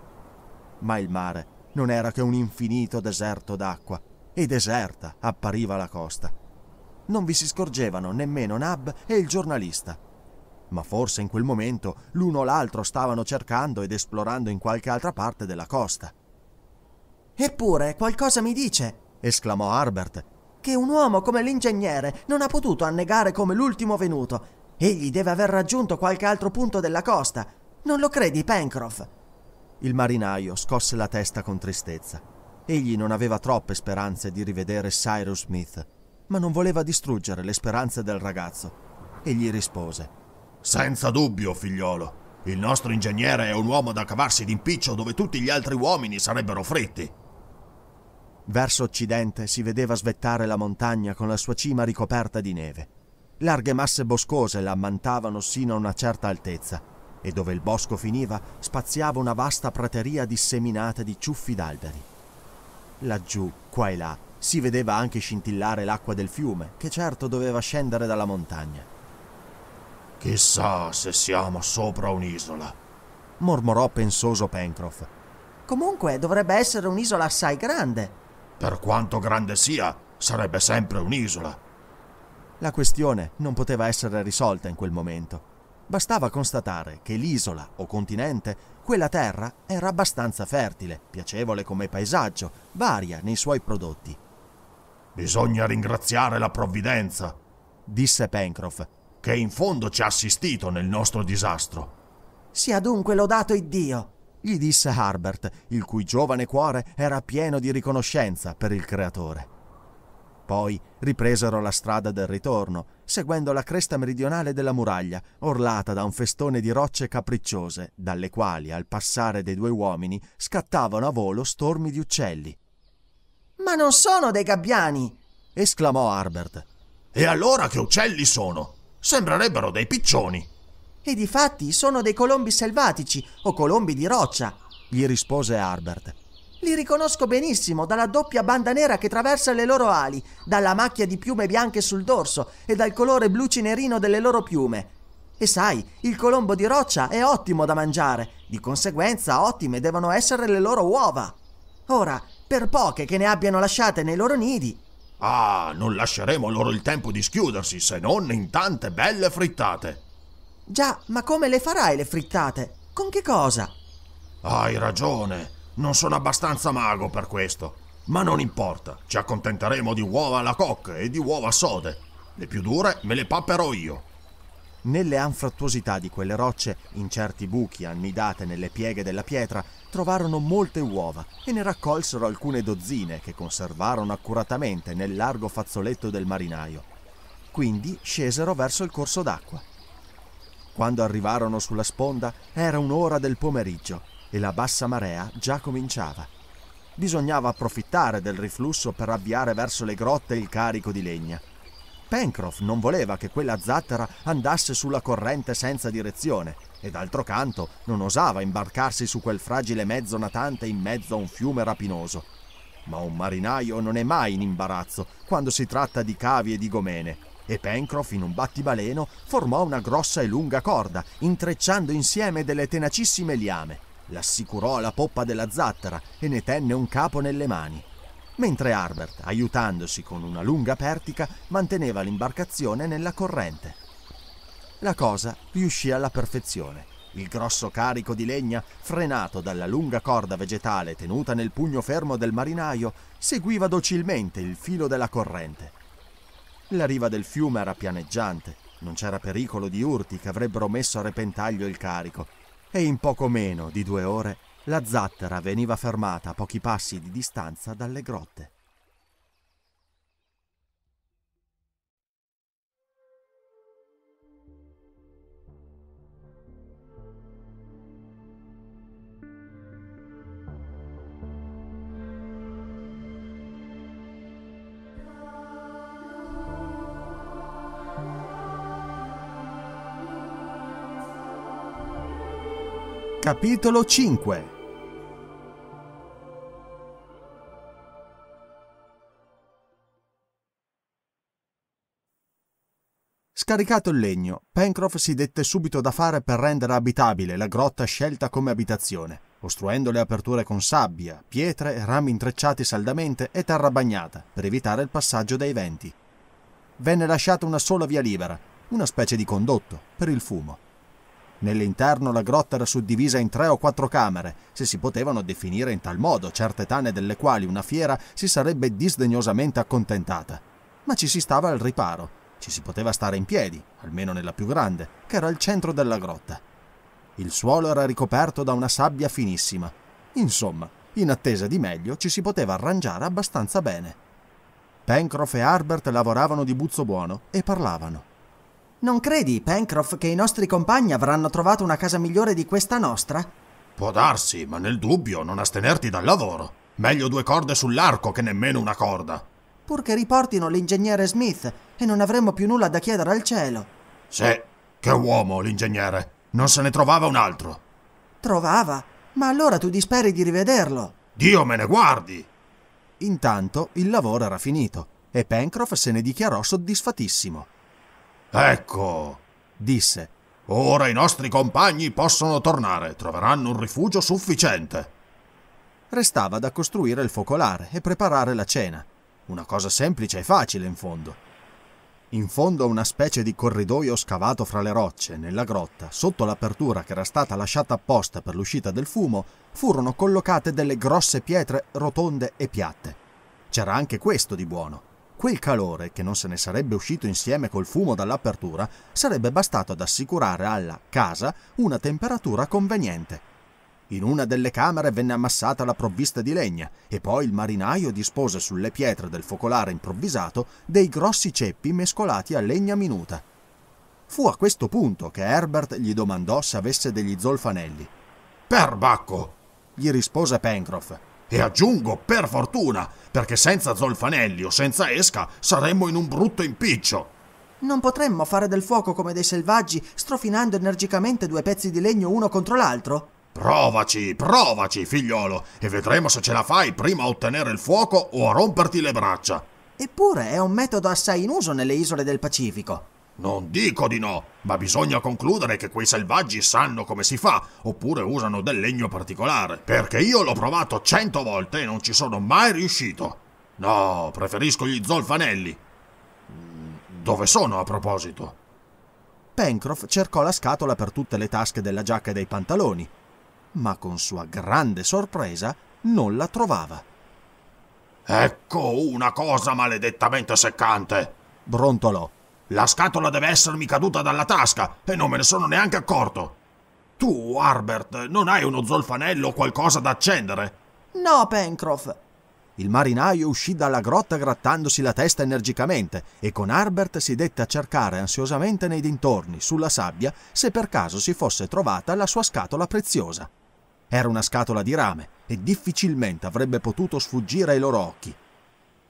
Speaker 1: Ma il mare non era che un infinito deserto d'acqua, e deserta appariva la costa. Non vi si scorgevano nemmeno Nab e il giornalista. Ma forse in quel momento l'uno o l'altro stavano cercando ed esplorando in qualche altra parte della costa. Eppure qualcosa mi dice, esclamò Harbert, che un uomo come l'ingegnere non ha potuto annegare come l'ultimo venuto. Egli deve aver raggiunto qualche altro punto della costa. Non lo credi, Pencroff? Il marinaio scosse la testa con tristezza. Egli non aveva troppe speranze di rivedere Cyrus Smith, ma non voleva distruggere le speranze del ragazzo e gli rispose: Senza dubbio, figliolo. Il nostro ingegnere
Speaker 3: è un uomo da cavarsi d'impiccio dove tutti gli altri uomini sarebbero fritti.
Speaker 1: Verso occidente si vedeva svettare la montagna con la sua cima ricoperta di neve. Larghe masse boscose la ammantavano sino a una certa altezza, e dove il bosco finiva spaziava una vasta prateria disseminata di ciuffi d'alberi. Laggiù, qua e là, si vedeva anche scintillare l'acqua del fiume, che certo doveva scendere dalla montagna. Chissà se siamo sopra un'isola, mormorò pensoso Pencroff. Comunque dovrebbe essere un'isola assai grande. Per quanto grande sia, sarebbe sempre un'isola. La questione non poteva essere risolta in quel momento. Bastava constatare che l'isola o continente quella terra era abbastanza fertile, piacevole come paesaggio, varia nei suoi prodotti. Bisogna ringraziare la provvidenza, disse
Speaker 3: Pencroff, che in fondo ci ha assistito nel nostro disastro.
Speaker 1: Sia dunque lodato Iddio, gli disse Harbert, il cui giovane cuore era pieno di riconoscenza per il creatore. Poi ripresero la strada del ritorno, seguendo la cresta meridionale della muraglia, orlata da un festone di rocce capricciose, dalle quali al passare dei due uomini scattavano a volo stormi di uccelli. Ma non sono dei gabbiani! esclamò Harbert. E allora che uccelli sono? Sembrerebbero dei piccioni. E di fatti sono dei colombi selvatici o colombi di roccia, gli rispose Harbert. Li riconosco benissimo dalla doppia banda nera che traversa le loro ali, dalla macchia di piume bianche sul dorso e dal colore blu cinerino delle loro piume. E sai, il colombo di roccia è ottimo da mangiare, di conseguenza ottime devono essere le loro uova. Ora, per poche che ne abbiano lasciate nei loro nidi,
Speaker 3: Ah, non lasceremo loro il tempo di schiudersi se non in
Speaker 1: tante belle frittate. Già, ma come le farai le frittate? Con che
Speaker 3: cosa? Hai ragione. Non sono abbastanza mago per
Speaker 1: questo. Ma non importa, ci accontenteremo di uova alla cocca e di uova sode. Le più dure me le papperò io. Nelle anfrattuosità di quelle rocce, in certi buchi annidate nelle pieghe della pietra, trovarono molte uova e ne raccolsero alcune dozzine che conservarono accuratamente nel largo fazzoletto del marinaio. Quindi scesero verso il corso d'acqua. Quando arrivarono sulla sponda era un'ora del pomeriggio e la bassa marea già cominciava. Bisognava approfittare del riflusso per avviare verso le grotte il carico di legna. Pencroff non voleva che quella zattera andasse sulla corrente senza direzione e d'altro canto non osava imbarcarsi su quel fragile mezzo natante in mezzo a un fiume rapinoso. Ma un marinaio non è mai in imbarazzo quando si tratta di cavi e di gomene e Pencroff in un battibaleno formò una grossa e lunga corda, intrecciando insieme delle tenacissime liame l'assicurò alla poppa della zattera e ne tenne un capo nelle mani, mentre Harbert, aiutandosi con una lunga pertica, manteneva l'imbarcazione nella corrente. La cosa riuscì alla perfezione. Il grosso carico di legna, frenato dalla lunga corda vegetale tenuta nel pugno fermo del marinaio, seguiva docilmente il filo della corrente. La riva del fiume era pianeggiante, non c'era pericolo di urti che avrebbero messo a repentaglio il carico, e in poco meno di due ore la zattera veniva fermata a pochi passi di distanza dalle grotte. Capitolo 5 Scaricato il legno, Pencroff si dette subito da fare per rendere abitabile la grotta scelta come abitazione, costruendo le aperture con sabbia, pietre, rami intrecciati saldamente e terra bagnata per evitare il passaggio dei venti. Venne lasciata una sola via libera, una specie di condotto, per il fumo. Nell'interno la grotta era suddivisa in tre o quattro camere, se si potevano definire in tal modo certe tane delle quali una fiera si sarebbe disdegnosamente accontentata. Ma ci si stava al riparo, ci si poteva stare in piedi, almeno nella più grande, che era al centro della grotta. Il suolo era ricoperto da una sabbia finissima. Insomma, in attesa di meglio ci si poteva arrangiare abbastanza bene. Pencroff e Harbert lavoravano di buzzo buono e parlavano. Non credi, Pencroff, che i nostri compagni avranno trovato una casa migliore di questa nostra?
Speaker 3: Può darsi, ma nel dubbio non astenerti dal lavoro. Meglio due corde sull'arco che nemmeno una corda.
Speaker 1: Purché riportino l'ingegnere Smith e non avremo più nulla da chiedere al cielo.
Speaker 3: Sì, che uomo l'ingegnere. Non se ne trovava un altro.
Speaker 1: Trovava? Ma allora tu disperi di rivederlo. Dio me ne guardi! Intanto il lavoro era finito e Pencroff se ne dichiarò soddisfatissimo. Ecco, disse, ora i nostri compagni possono tornare, troveranno un rifugio sufficiente. Restava da costruire il focolare e preparare la cena. Una cosa semplice e facile in fondo. In fondo a una specie di corridoio scavato fra le rocce, nella grotta, sotto l'apertura che era stata lasciata apposta per l'uscita del fumo, furono collocate delle grosse pietre rotonde e piatte. C'era anche questo di buono. Quel calore, che non se ne sarebbe uscito insieme col fumo dall'apertura, sarebbe bastato ad assicurare alla casa una temperatura conveniente. In una delle camere venne ammassata la provvista di legna e poi il marinaio dispose sulle pietre del focolare improvvisato dei grossi ceppi mescolati a legna minuta. Fu a questo punto che Herbert gli domandò se avesse degli zolfanelli. Perbacco! gli rispose Pencroff. E aggiungo per fortuna, perché
Speaker 3: senza Zolfanelli o senza Esca saremmo in un brutto impiccio.
Speaker 1: Non potremmo fare del fuoco come dei selvaggi, strofinando energicamente due pezzi di legno uno contro l'altro?
Speaker 3: Provaci, provaci, figliolo, e vedremo se ce la fai prima a ottenere il fuoco o a romperti le braccia.
Speaker 1: Eppure è un metodo assai in uso nelle isole del Pacifico. Non
Speaker 3: dico di no, ma bisogna concludere che quei selvaggi sanno come si fa, oppure usano del legno particolare, perché io l'ho provato cento volte e non ci sono mai riuscito. No, preferisco gli zolfanelli.
Speaker 1: Mm, dove sono a proposito? Pencroff cercò la scatola per tutte le tasche della giacca e dei pantaloni, ma con sua grande sorpresa non la trovava.
Speaker 3: Ecco una cosa maledettamente seccante,
Speaker 1: brontolò.
Speaker 3: La scatola deve essermi caduta dalla tasca e non me ne sono neanche accorto. Tu, Harbert, non hai uno zolfanello o qualcosa da accendere?
Speaker 1: No, Pencroff. Il marinaio uscì dalla grotta grattandosi la testa energicamente e con Harbert si dette a cercare ansiosamente nei dintorni, sulla sabbia, se per caso si fosse trovata la sua scatola preziosa. Era una scatola di rame e difficilmente avrebbe potuto sfuggire ai loro occhi.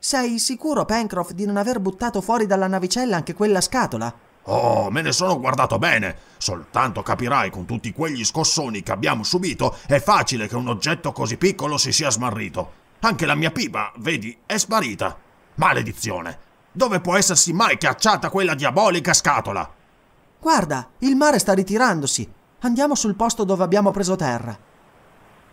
Speaker 1: Sei sicuro, Pencroff, di non aver buttato fuori dalla navicella anche quella scatola?
Speaker 3: Oh, me ne sono guardato bene! Soltanto capirai, con tutti quegli scossoni che abbiamo subito, è facile che un oggetto così piccolo si sia smarrito. Anche la mia pipa, vedi, è sparita. Maledizione! Dove può essersi mai cacciata quella diabolica scatola?
Speaker 1: Guarda, il mare sta ritirandosi. Andiamo sul posto dove abbiamo preso terra.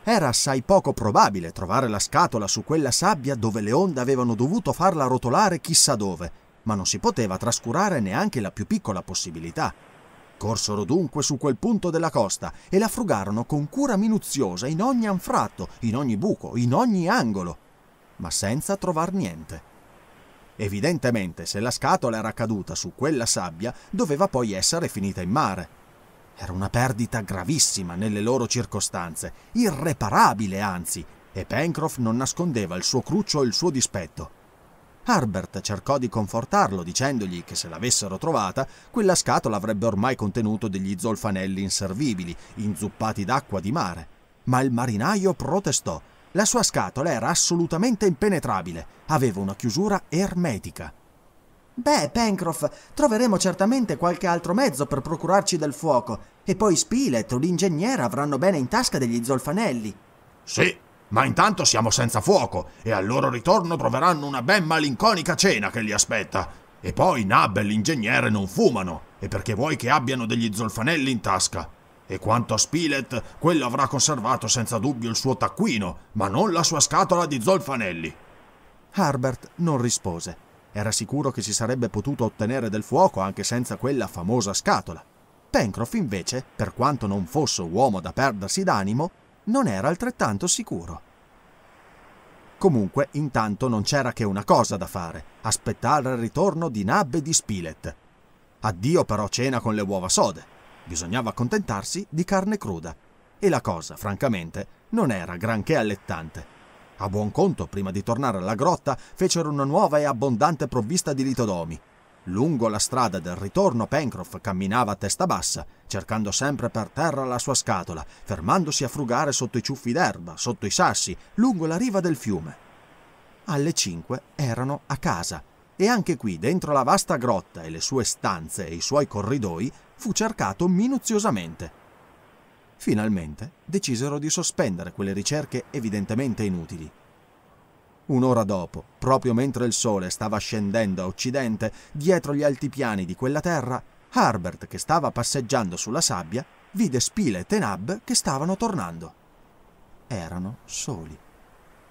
Speaker 1: Era assai poco probabile trovare la scatola su quella sabbia dove le onde avevano dovuto farla rotolare chissà dove, ma non si poteva trascurare neanche la più piccola possibilità. Corsero dunque su quel punto della costa e la frugarono con cura minuziosa in ogni anfratto, in ogni buco, in ogni angolo, ma senza trovar niente. Evidentemente, se la scatola era caduta su quella sabbia, doveva poi essere finita in mare. Era una perdita gravissima nelle loro circostanze, irreparabile anzi, e Pencroff non nascondeva il suo cruccio e il suo dispetto. Harbert cercò di confortarlo dicendogli che se l'avessero trovata, quella scatola avrebbe ormai contenuto degli zolfanelli inservibili, inzuppati d'acqua di mare. Ma il marinaio protestò. La sua scatola era assolutamente impenetrabile, aveva una chiusura ermetica. Beh, Pencroff, troveremo certamente qualche altro mezzo per procurarci del fuoco, e poi Spilett o l'ingegnere avranno bene in tasca degli zolfanelli.
Speaker 3: Sì, ma intanto siamo senza fuoco, e
Speaker 1: al loro ritorno
Speaker 3: troveranno una ben malinconica cena che li aspetta. E poi Nab e l'ingegnere non fumano, e perché vuoi che abbiano degli zolfanelli in tasca? E quanto a Spilett, quello avrà
Speaker 1: conservato senza dubbio il suo taccuino, ma non la sua scatola di zolfanelli. Harbert non rispose. Era sicuro che si sarebbe potuto ottenere del fuoco anche senza quella famosa scatola. Pencroff invece, per quanto non fosse uomo da perdersi d'animo, non era altrettanto sicuro. Comunque, intanto non c'era che una cosa da fare, aspettare il ritorno di Nab e di Spilett. Addio però cena con le uova sode. Bisognava accontentarsi di carne cruda. E la cosa, francamente, non era granché allettante. A buon conto, prima di tornare alla grotta, fecero una nuova e abbondante provvista di litodomi. Lungo la strada del ritorno Pencroff camminava a testa bassa, cercando sempre per terra la sua scatola, fermandosi a frugare sotto i ciuffi d'erba, sotto i sassi, lungo la riva del fiume. Alle 5 erano a casa e anche qui, dentro la vasta grotta e le sue stanze e i suoi corridoi, fu cercato minuziosamente. Finalmente decisero di sospendere quelle ricerche evidentemente inutili. Un'ora dopo, proprio mentre il sole stava scendendo a occidente, dietro gli altipiani di quella terra, Harbert, che stava passeggiando sulla sabbia, vide Spile e Tenab che stavano tornando. Erano soli.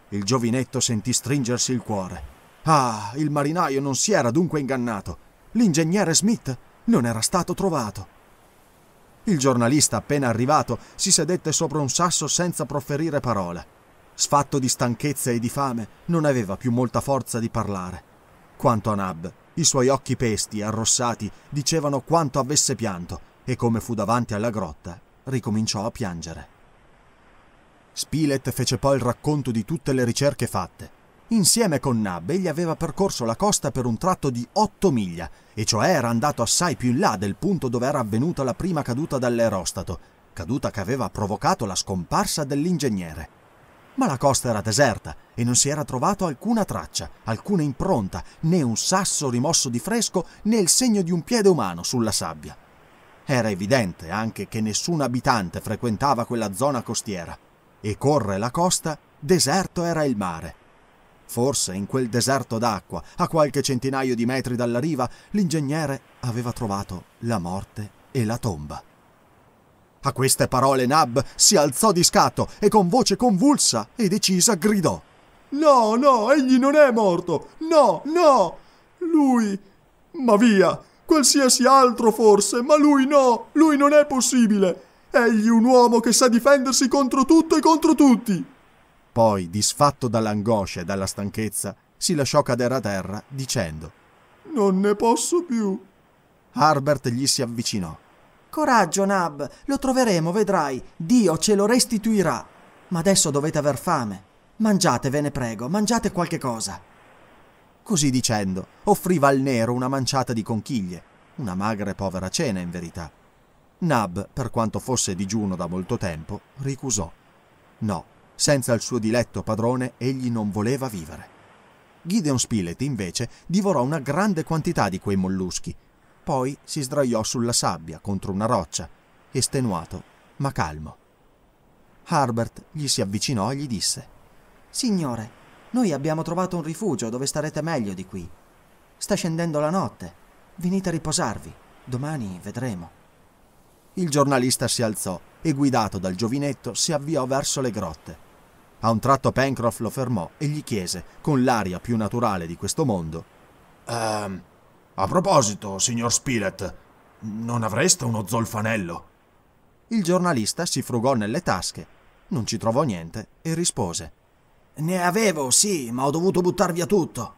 Speaker 1: Il giovinetto sentì stringersi il cuore. Ah, il marinaio non si era dunque ingannato. L'ingegnere Smith non era stato trovato. Il giornalista appena arrivato si sedette sopra un sasso senza proferire parola. Sfatto di stanchezza e di fame, non aveva più molta forza di parlare. Quanto a Nab, i suoi occhi pesti, arrossati, dicevano quanto avesse pianto e come fu davanti alla grotta, ricominciò a piangere. Spilett fece poi il racconto di tutte le ricerche fatte, Insieme con Nab egli aveva percorso la costa per un tratto di 8 miglia, e cioè era andato assai più in là del punto dove era avvenuta la prima caduta dall'aerostato, caduta che aveva provocato la scomparsa dell'ingegnere. Ma la costa era deserta e non si era trovato alcuna traccia, alcuna impronta, né un sasso rimosso di fresco né il segno di un piede umano sulla sabbia. Era evidente anche che nessun abitante frequentava quella zona costiera. E corre la costa, deserto era il mare, Forse in quel deserto d'acqua, a qualche centinaio di metri dalla riva, l'ingegnere aveva trovato la morte e la tomba. A queste parole Nab si alzò di
Speaker 2: scatto e con voce convulsa e decisa gridò No, no, egli non è morto! No, no! Lui... Ma via! Qualsiasi altro forse, ma lui no! Lui non è possibile! Egli è un uomo che sa difendersi contro tutto e contro tutti!
Speaker 1: Poi, disfatto dall'angoscia e dalla stanchezza, si lasciò cadere a terra dicendo
Speaker 2: «Non ne posso più».
Speaker 1: Harbert gli si avvicinò. «Coraggio, Nab, lo troveremo, vedrai. Dio ce lo restituirà. Ma adesso dovete aver fame. Mangiate, ve ne prego, mangiate qualche cosa». Così dicendo, offriva al nero una manciata di conchiglie, una magra e povera cena in verità. Nab, per quanto fosse digiuno da molto tempo, ricusò. No, senza il suo diletto padrone egli non voleva vivere. Gideon Spilett invece divorò una grande quantità di quei molluschi, poi si sdraiò sulla sabbia contro una roccia, estenuato ma calmo. Harbert gli si avvicinò e gli disse Signore, noi abbiamo trovato un rifugio dove starete meglio di qui. Sta scendendo la notte. Venite a riposarvi. Domani vedremo. Il giornalista si alzò e guidato dal giovinetto si avviò verso le grotte. A un tratto Pencroff lo fermò e gli chiese, con l'aria più naturale di questo mondo, ehm, a proposito, signor Spilett, non avreste uno zolfanello? Il giornalista si frugò nelle tasche, non ci trovò niente e rispose, ne avevo, sì, ma ho dovuto buttar via tutto.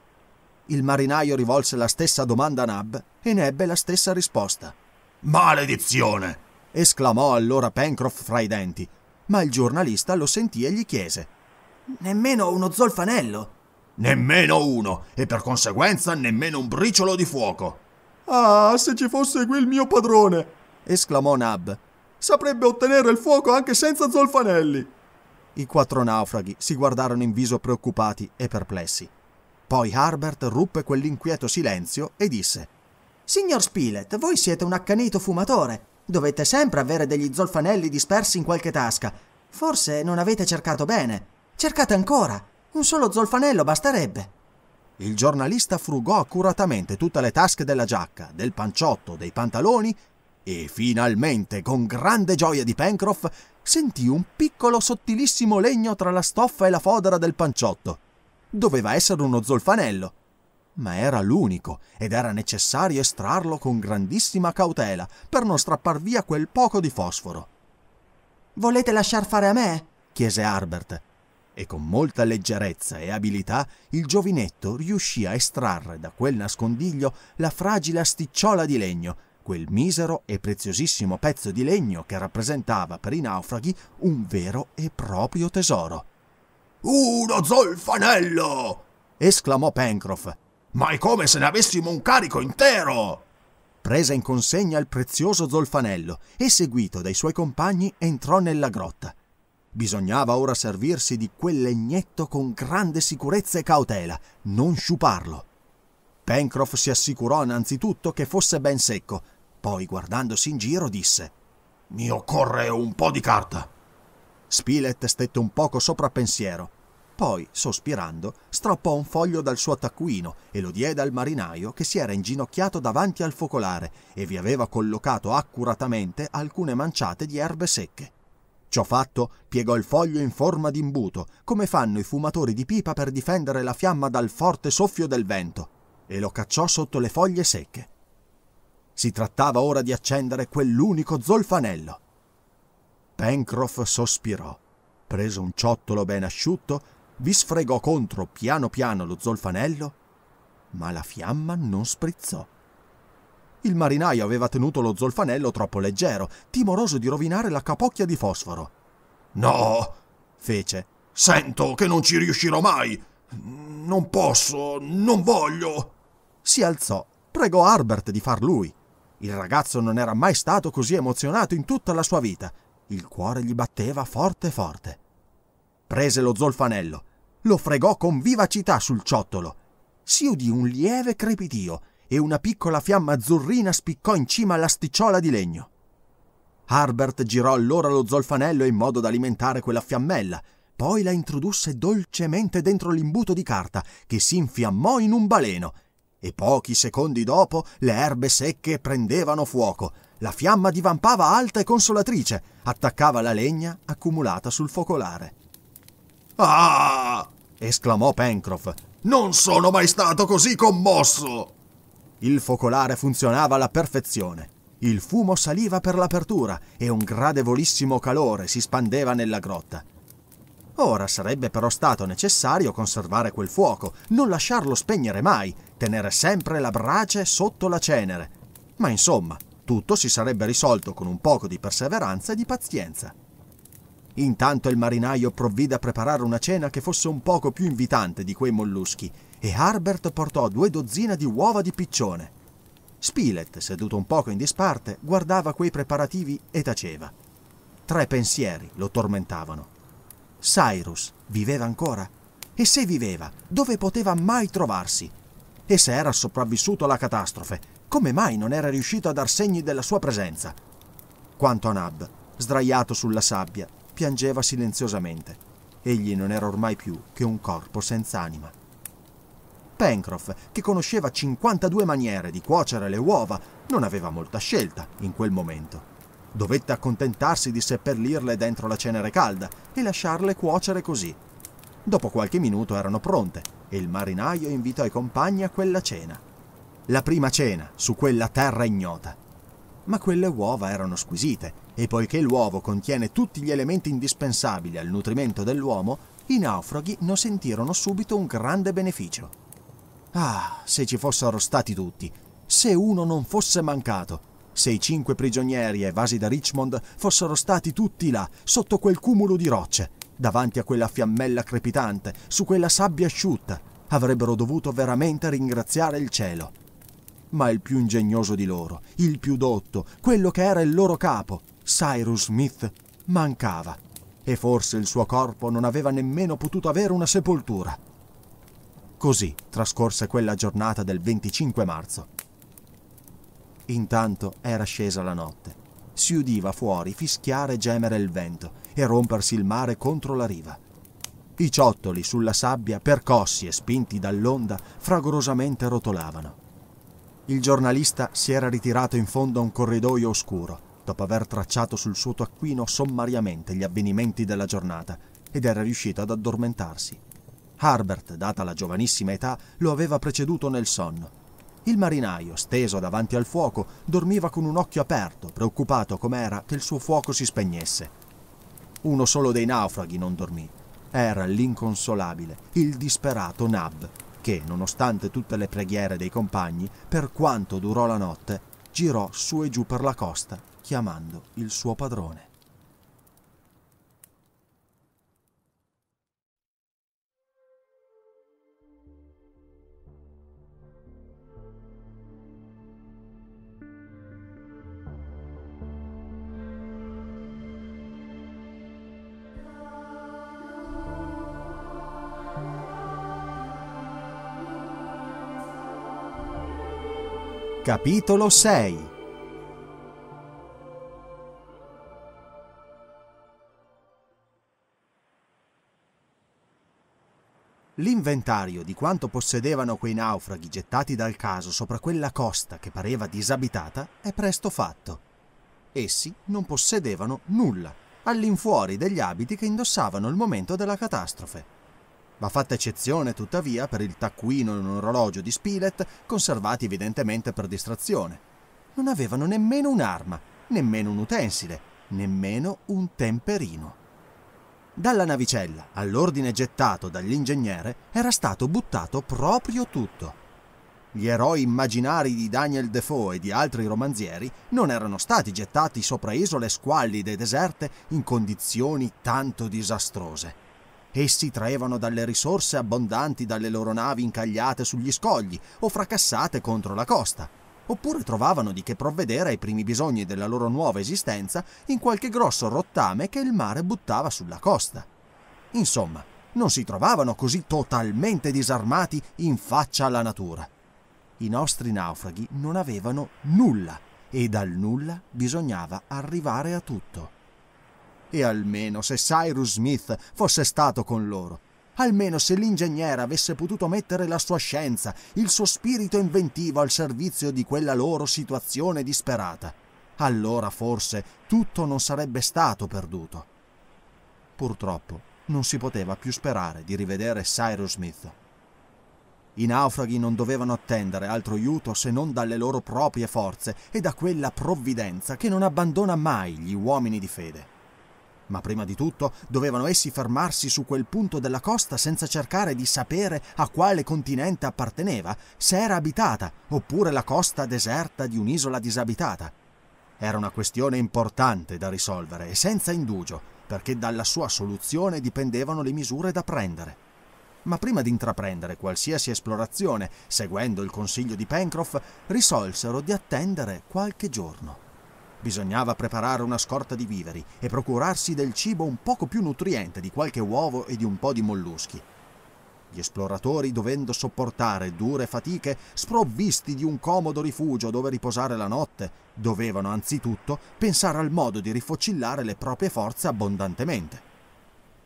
Speaker 1: Il marinaio rivolse la stessa domanda a Nab e ne ebbe la stessa risposta. Maledizione! esclamò allora Pencroff fra i denti, ma il giornalista lo sentì e gli chiese: Nemmeno uno zolfanello? Nemmeno
Speaker 2: uno, e per conseguenza nemmeno un briciolo di fuoco. Ah, se ci fosse qui il mio padrone! esclamò Nab. Saprebbe ottenere il fuoco anche senza zolfanelli. I quattro naufraghi si guardarono in viso preoccupati e perplessi.
Speaker 1: Poi Harbert ruppe quell'inquieto silenzio e disse: Signor Spilett, voi siete un accanito fumatore. Dovete sempre avere degli zolfanelli dispersi in qualche tasca. Forse non avete cercato bene. Cercate ancora. Un solo zolfanello basterebbe. Il giornalista frugò accuratamente tutte le tasche della giacca, del panciotto, dei pantaloni e finalmente, con grande gioia di Pencroff, sentì un piccolo sottilissimo legno tra la stoffa e la fodera del panciotto. Doveva essere uno zolfanello ma era l'unico ed era necessario estrarlo con grandissima cautela per non strappar via quel poco di fosforo. Volete lasciar fare a me? chiese Harbert. E con molta leggerezza e abilità il giovinetto riuscì a estrarre da quel nascondiglio la fragile asticciola di legno, quel misero e preziosissimo pezzo di legno che rappresentava per i naufraghi un vero e proprio tesoro. Uno zolfanello! esclamò Pencroff ma è come se ne avessimo un carico intero! Prese in consegna il prezioso zolfanello e, seguito dai suoi compagni, entrò nella grotta. Bisognava ora servirsi di quel legnetto con grande sicurezza e cautela, non sciuparlo. Pencroff si assicurò innanzitutto che fosse ben secco, poi guardandosi in giro disse «Mi occorre un po' di carta». Spilett stette un poco sopra pensiero, poi, sospirando, strappò un foglio dal suo taccuino e lo diede al marinaio che si era inginocchiato davanti al focolare e vi aveva collocato accuratamente alcune manciate di erbe secche. Ciò fatto, piegò il foglio in forma d'imbuto, come fanno i fumatori di pipa per difendere la fiamma dal forte soffio del vento, e lo cacciò sotto le foglie secche. Si trattava ora di accendere quell'unico zolfanello. Pencroff sospirò, preso un ciottolo ben asciutto, vi sfregò contro piano piano lo zolfanello, ma la fiamma non sprizzò. Il marinaio aveva tenuto lo zolfanello troppo leggero, timoroso di rovinare la capocchia di fosforo.
Speaker 3: No, fece. Sento che non ci riuscirò mai.
Speaker 1: Non posso, non voglio. Si alzò, pregò Harbert di far lui. Il ragazzo non era mai stato così emozionato in tutta la sua vita. Il cuore gli batteva forte forte. Prese lo zolfanello, lo fregò con vivacità sul ciottolo. Si udì un lieve crepitio e una piccola fiamma azzurrina spiccò in cima all'asticciola di legno. Harbert girò allora lo zolfanello in modo da alimentare quella fiammella, poi la introdusse dolcemente dentro l'imbuto di carta che si infiammò in un baleno e pochi secondi dopo le erbe secche prendevano fuoco. La fiamma divampava alta e consolatrice, attaccava la legna accumulata sul focolare. Ah! esclamò Pencroff. Non sono mai stato così commosso! Il focolare funzionava alla perfezione. Il fumo saliva per l'apertura e un gradevolissimo calore si spandeva nella grotta. Ora sarebbe però stato necessario conservare quel fuoco, non lasciarlo spegnere mai, tenere sempre la brace sotto la cenere. Ma insomma, tutto si sarebbe risolto con un poco di perseveranza e di pazienza. Intanto il marinaio provvide a preparare una cena che fosse un poco più invitante di quei molluschi e Harbert portò due dozzine di uova di piccione. Spilett, seduto un poco in disparte, guardava quei preparativi e taceva. Tre pensieri lo tormentavano. Cyrus viveva ancora? E se viveva, dove poteva mai trovarsi? E se era sopravvissuto alla catastrofe, come mai non era riuscito a dar segni della sua presenza? Quanto a Nab, sdraiato sulla sabbia, piangeva silenziosamente. Egli non era ormai più che un corpo senza anima. Pencroff, che conosceva 52 maniere di cuocere le uova, non aveva molta scelta in quel momento. Dovette accontentarsi di seppellirle dentro la cenere calda e lasciarle cuocere così. Dopo qualche minuto erano pronte e il marinaio invitò i compagni a quella cena. La prima cena su quella terra ignota ma quelle uova erano squisite e poiché l'uovo contiene tutti gli elementi indispensabili al nutrimento dell'uomo, i naufraghi ne sentirono subito un grande beneficio. Ah, se ci fossero stati tutti, se uno non fosse mancato, se i cinque prigionieri evasi da Richmond fossero stati tutti là, sotto quel cumulo di rocce, davanti a quella fiammella crepitante, su quella sabbia asciutta, avrebbero dovuto veramente ringraziare il cielo ma il più ingegnoso di loro, il più dotto, quello che era il loro capo, Cyrus Smith, mancava e forse il suo corpo non aveva nemmeno potuto avere una sepoltura. Così trascorse quella giornata del 25 marzo. Intanto era scesa la notte. Si udiva fuori fischiare e gemere il vento e rompersi il mare contro la riva. I ciottoli sulla sabbia, percossi e spinti dall'onda, fragorosamente rotolavano. Il giornalista si era ritirato in fondo a un corridoio oscuro, dopo aver tracciato sul suo taccuino sommariamente gli avvenimenti della giornata, ed era riuscito ad addormentarsi. Harbert, data la giovanissima età, lo aveva preceduto nel sonno. Il marinaio, steso davanti al fuoco, dormiva con un occhio aperto, preoccupato com'era che il suo fuoco si spegnesse. Uno solo dei naufraghi non dormì. Era l'inconsolabile, il disperato Nab, che, nonostante tutte le preghiere dei compagni, per quanto durò la notte, girò su e giù per la costa, chiamando il suo padrone. Capitolo 6 L'inventario di quanto possedevano quei naufraghi gettati dal caso sopra quella costa che pareva disabitata è presto fatto. Essi non possedevano nulla, all'infuori degli abiti che indossavano al momento della catastrofe. Va fatta eccezione tuttavia per il taccuino e un orologio di Spilett conservati evidentemente per distrazione. Non avevano nemmeno un'arma, nemmeno un utensile, nemmeno un temperino. Dalla navicella, all'ordine gettato dall'ingegnere, era stato buttato proprio tutto. Gli eroi immaginari di Daniel Defoe e di altri romanzieri non erano stati gettati sopra isole squallide e deserte in condizioni tanto disastrose. Essi traevano dalle risorse abbondanti dalle loro navi incagliate sugli scogli o fracassate contro la costa, oppure trovavano di che provvedere ai primi bisogni della loro nuova esistenza in qualche grosso rottame che il mare buttava sulla costa. Insomma, non si trovavano così totalmente disarmati in faccia alla natura. I nostri naufraghi non avevano nulla e dal nulla bisognava arrivare a tutto. E almeno se Cyrus Smith fosse stato con loro. Almeno se l'ingegnere avesse potuto mettere la sua scienza, il suo spirito inventivo al servizio di quella loro situazione disperata. Allora forse tutto non sarebbe stato perduto. Purtroppo non si poteva più sperare di rivedere Cyrus Smith. I naufraghi non dovevano attendere altro aiuto se non dalle loro proprie forze e da quella provvidenza che non abbandona mai gli uomini di fede. Ma prima di tutto dovevano essi fermarsi su quel punto della costa senza cercare di sapere a quale continente apparteneva, se era abitata, oppure la costa deserta di un'isola disabitata. Era una questione importante da risolvere e senza indugio, perché dalla sua soluzione dipendevano le misure da prendere. Ma prima di intraprendere qualsiasi esplorazione, seguendo il consiglio di Pencroff, risolsero di attendere qualche giorno. Bisognava preparare una scorta di viveri e procurarsi del cibo un poco più nutriente di qualche uovo e di un po' di molluschi. Gli esploratori, dovendo sopportare dure fatiche, sprovvisti di un comodo rifugio dove riposare la notte, dovevano anzitutto pensare al modo di rifocillare le proprie forze abbondantemente.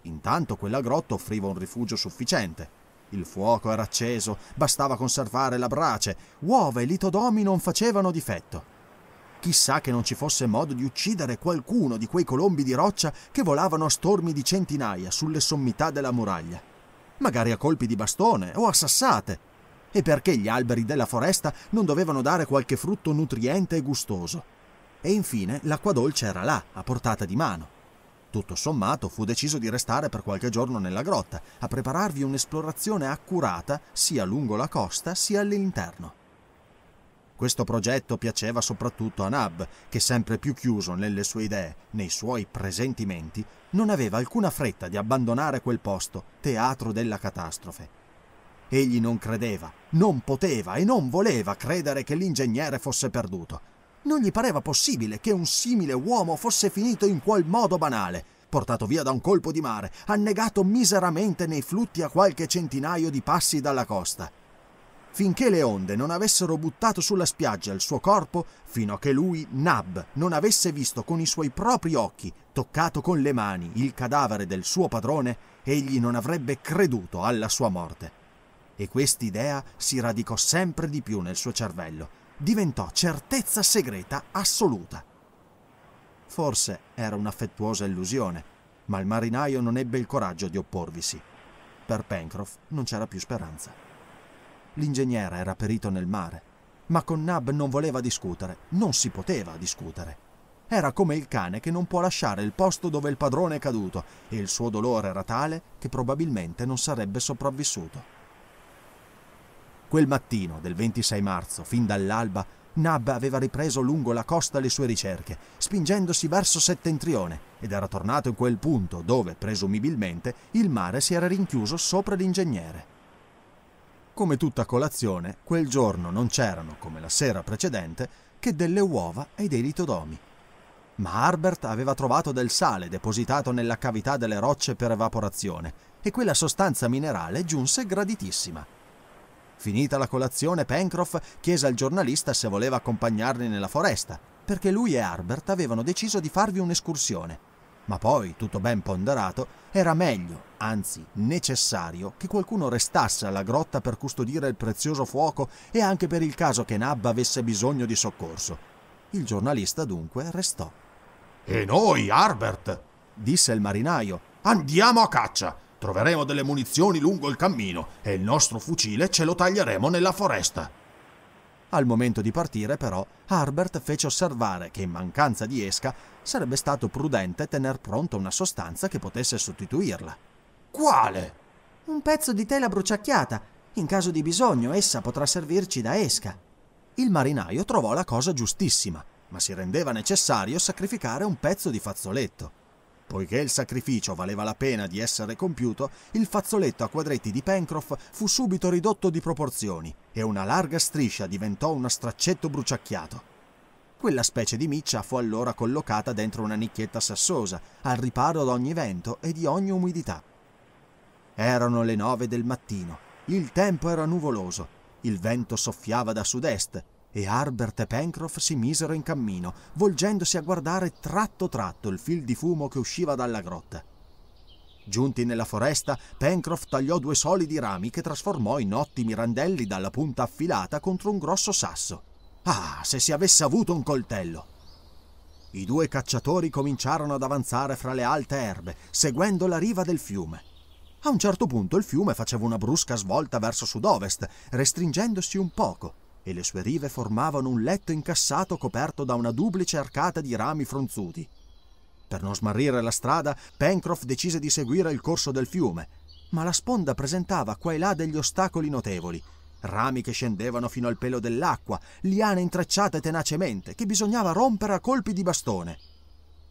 Speaker 1: Intanto quella grotta offriva un rifugio sufficiente. Il fuoco era acceso, bastava conservare la brace, uova e litodomi non facevano difetto. Chissà che non ci fosse modo di uccidere qualcuno di quei colombi di roccia che volavano a stormi di centinaia sulle sommità della muraglia. Magari a colpi di bastone o a sassate. E perché gli alberi della foresta non dovevano dare qualche frutto nutriente e gustoso? E infine l'acqua dolce era là, a portata di mano. Tutto sommato fu deciso di restare per qualche giorno nella grotta, a prepararvi un'esplorazione accurata sia lungo la costa sia all'interno. Questo progetto piaceva soprattutto a Nab, che sempre più chiuso nelle sue idee, nei suoi presentimenti, non aveva alcuna fretta di abbandonare quel posto, teatro della catastrofe. Egli non credeva, non poteva e non voleva credere che l'ingegnere fosse perduto. Non gli pareva possibile che un simile uomo fosse finito in quel modo banale, portato via da un colpo di mare, annegato miseramente nei flutti a qualche centinaio di passi dalla costa finché le onde non avessero buttato sulla spiaggia il suo corpo, fino a che lui, Nab, non avesse visto con i suoi propri occhi, toccato con le mani, il cadavere del suo padrone, egli non avrebbe creduto alla sua morte. E quest'idea si radicò sempre di più nel suo cervello, diventò certezza segreta assoluta. Forse era un'affettuosa illusione, ma il marinaio non ebbe il coraggio di opporvisi. Per Pencroff non c'era più speranza. L'ingegnere era perito nel mare, ma con Nab non voleva discutere, non si poteva discutere. Era come il cane che non può lasciare il posto dove il padrone è caduto e il suo dolore era tale che probabilmente non sarebbe sopravvissuto. Quel mattino del 26 marzo, fin dall'alba, Nab aveva ripreso lungo la costa le sue ricerche, spingendosi verso settentrione, ed era tornato in quel punto dove, presumibilmente, il mare si era rinchiuso sopra l'ingegnere. Come tutta colazione, quel giorno non c'erano, come la sera precedente, che delle uova e dei litodomi. Ma Harbert aveva trovato del sale depositato nella cavità delle rocce per evaporazione e quella sostanza minerale giunse graditissima. Finita la colazione, Pencroff chiese al giornalista se voleva accompagnarli nella foresta, perché lui e Harbert avevano deciso di farvi un'escursione ma poi, tutto ben ponderato, era meglio, anzi necessario, che qualcuno restasse alla grotta per custodire il prezioso fuoco e anche per il caso che Nabba avesse bisogno di soccorso. Il giornalista dunque restò. E noi, Harbert, disse il marinaio, andiamo a caccia. Troveremo delle munizioni lungo il cammino e il nostro fucile ce lo taglieremo nella foresta. Al momento di partire, però, Harbert fece osservare che in mancanza di esca sarebbe stato prudente tener pronta una sostanza che potesse sostituirla. Quale? Un pezzo di tela bruciacchiata. In caso di bisogno essa potrà servirci da esca. Il marinaio trovò la cosa giustissima, ma si rendeva necessario sacrificare un pezzo di fazzoletto. Poiché il sacrificio valeva la pena di essere compiuto, il fazzoletto a quadretti di Pencroff fu subito ridotto di proporzioni e una larga striscia diventò uno straccetto bruciacchiato. Quella specie di miccia fu allora collocata dentro una nicchietta sassosa, al riparo da ogni vento e di ogni umidità. Erano le nove del mattino, il tempo era nuvoloso, il vento soffiava da sud-est e Herbert e Pencroff si misero in cammino, volgendosi a guardare tratto tratto il fil di fumo che usciva dalla grotta. Giunti nella foresta, Pencroff tagliò due solidi rami che trasformò in ottimi randelli dalla punta affilata contro un grosso sasso. Ah, se si avesse avuto un coltello! I due cacciatori cominciarono ad avanzare fra le alte erbe, seguendo la riva del fiume. A un certo punto il fiume faceva una brusca svolta verso sud-ovest, restringendosi un poco, e le sue rive formavano un letto incassato coperto da una duplice arcata di rami fronzuti. Per non smarrire la strada, Pencroff decise di seguire il corso del fiume, ma la sponda presentava qua e là degli ostacoli notevoli, rami che scendevano fino al pelo dell'acqua, liane intrecciate tenacemente, che bisognava rompere a colpi di bastone.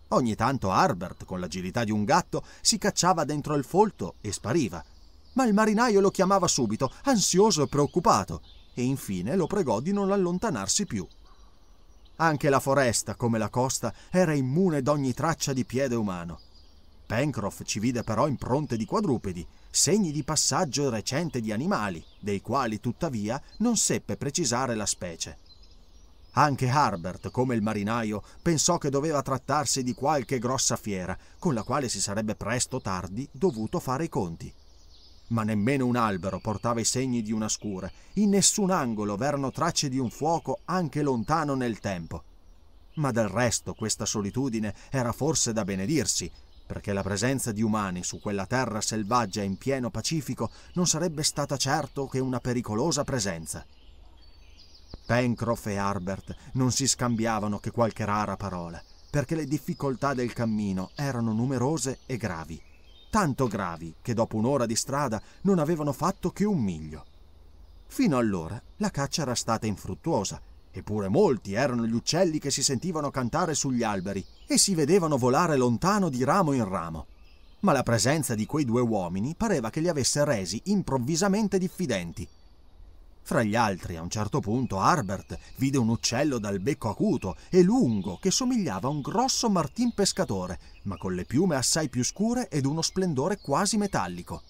Speaker 1: Ogni tanto Harbert, con l'agilità di un gatto, si cacciava dentro il folto e spariva. Ma il marinaio lo chiamava subito, ansioso e preoccupato, e infine lo pregò di non allontanarsi più. Anche la foresta, come la costa, era immune d'ogni traccia di piede umano. Pencroff ci vide però impronte di quadrupedi, segni di passaggio recente di animali, dei quali tuttavia non seppe precisare la specie. Anche Harbert, come il marinaio, pensò che doveva trattarsi di qualche grossa fiera, con la quale si sarebbe presto o tardi dovuto fare i conti. Ma nemmeno un albero portava i segni di una scura, in nessun angolo v'erano tracce di un fuoco anche lontano nel tempo. Ma del resto questa solitudine era forse da benedirsi, perché la presenza di umani su quella terra selvaggia in pieno Pacifico non sarebbe stata certo che una pericolosa presenza. Pencroff e Harbert non si scambiavano che qualche rara parola, perché le difficoltà del cammino erano numerose e gravi, tanto gravi che dopo un'ora di strada non avevano fatto che un miglio. Fino allora la caccia era stata infruttuosa Eppure molti erano gli uccelli che si sentivano cantare sugli alberi e si vedevano volare lontano di ramo in ramo. Ma la presenza di quei due uomini pareva che li avesse resi improvvisamente diffidenti. Fra gli altri, a un certo punto, Harbert vide un uccello dal becco acuto e lungo che somigliava a un grosso martin pescatore, ma con le piume assai più scure ed uno splendore quasi metallico.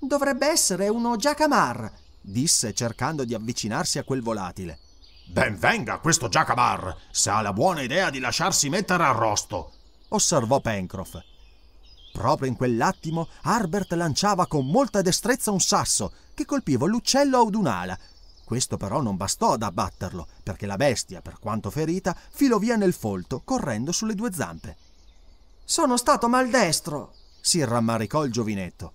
Speaker 1: Dovrebbe essere uno giacamar, disse cercando di avvicinarsi a quel volatile. Ben venga questo Jacamar, se ha la buona idea di lasciarsi mettere arrosto, osservò Pencroff. Proprio in quell'attimo Harbert lanciava con molta destrezza un sasso che colpiva l'uccello ad un'ala. Questo però non bastò ad abbatterlo, perché la bestia, per quanto ferita, filò via nel folto, correndo sulle due zampe. Sono stato maldestro, si rammaricò il giovinetto.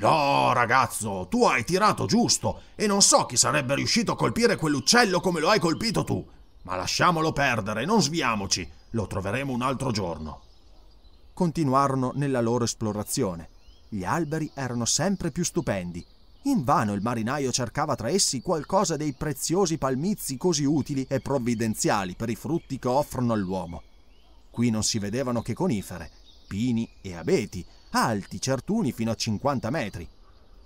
Speaker 1: No, ragazzo, tu hai tirato giusto e non so chi sarebbe riuscito a colpire quell'uccello come lo hai colpito tu. Ma lasciamolo perdere, non sviamoci, lo troveremo un altro giorno. Continuarono nella loro esplorazione. Gli alberi erano sempre più stupendi. Invano il marinaio cercava tra essi qualcosa dei preziosi palmizi così utili e provvidenziali per i frutti che offrono all'uomo. Qui non si vedevano che conifere, pini e abeti, alti certuni fino a 50 metri.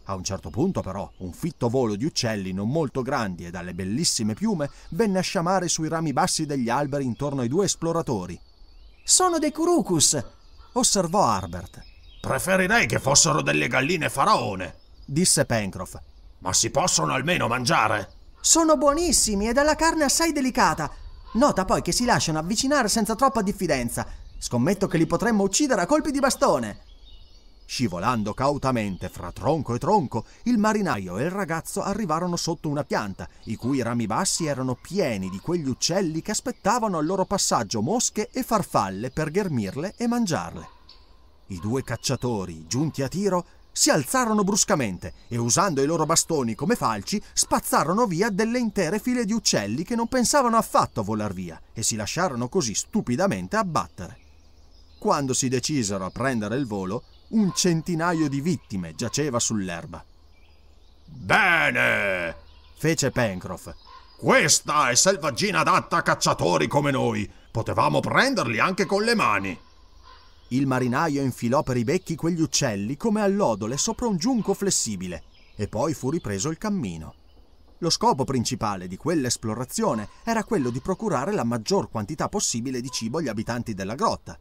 Speaker 1: A un certo punto però un fitto volo di uccelli non molto grandi e dalle bellissime piume venne a sciamare sui rami bassi degli alberi intorno ai due esploratori. Sono dei curucus, osservò Harbert.
Speaker 3: Preferirei che fossero delle galline faraone, disse Pencroff. Ma si possono almeno mangiare?
Speaker 1: Sono buonissimi e dalla carne assai delicata. Nota poi che si lasciano avvicinare senza troppa diffidenza. Scommetto che li potremmo uccidere a colpi di bastone. Scivolando cautamente fra tronco e tronco, il marinaio e il ragazzo arrivarono sotto una pianta, i cui rami bassi erano pieni di quegli uccelli che aspettavano al loro passaggio mosche e farfalle per ghermirle e mangiarle. I due cacciatori, giunti a tiro, si alzarono bruscamente e, usando i loro bastoni come falci, spazzarono via delle intere file di uccelli che non pensavano affatto a volar via e si lasciarono così stupidamente abbattere. Quando si decisero a prendere il volo, un centinaio di vittime giaceva sull'erba. Bene! fece Pencroff.
Speaker 3: Questa è selvaggina adatta a cacciatori come noi. Potevamo
Speaker 1: prenderli anche con le mani. Il marinaio infilò per i becchi quegli uccelli come allodole sopra un giunco flessibile e poi fu ripreso il cammino. Lo scopo principale di quell'esplorazione era quello di procurare la maggior quantità possibile di cibo agli abitanti della grotta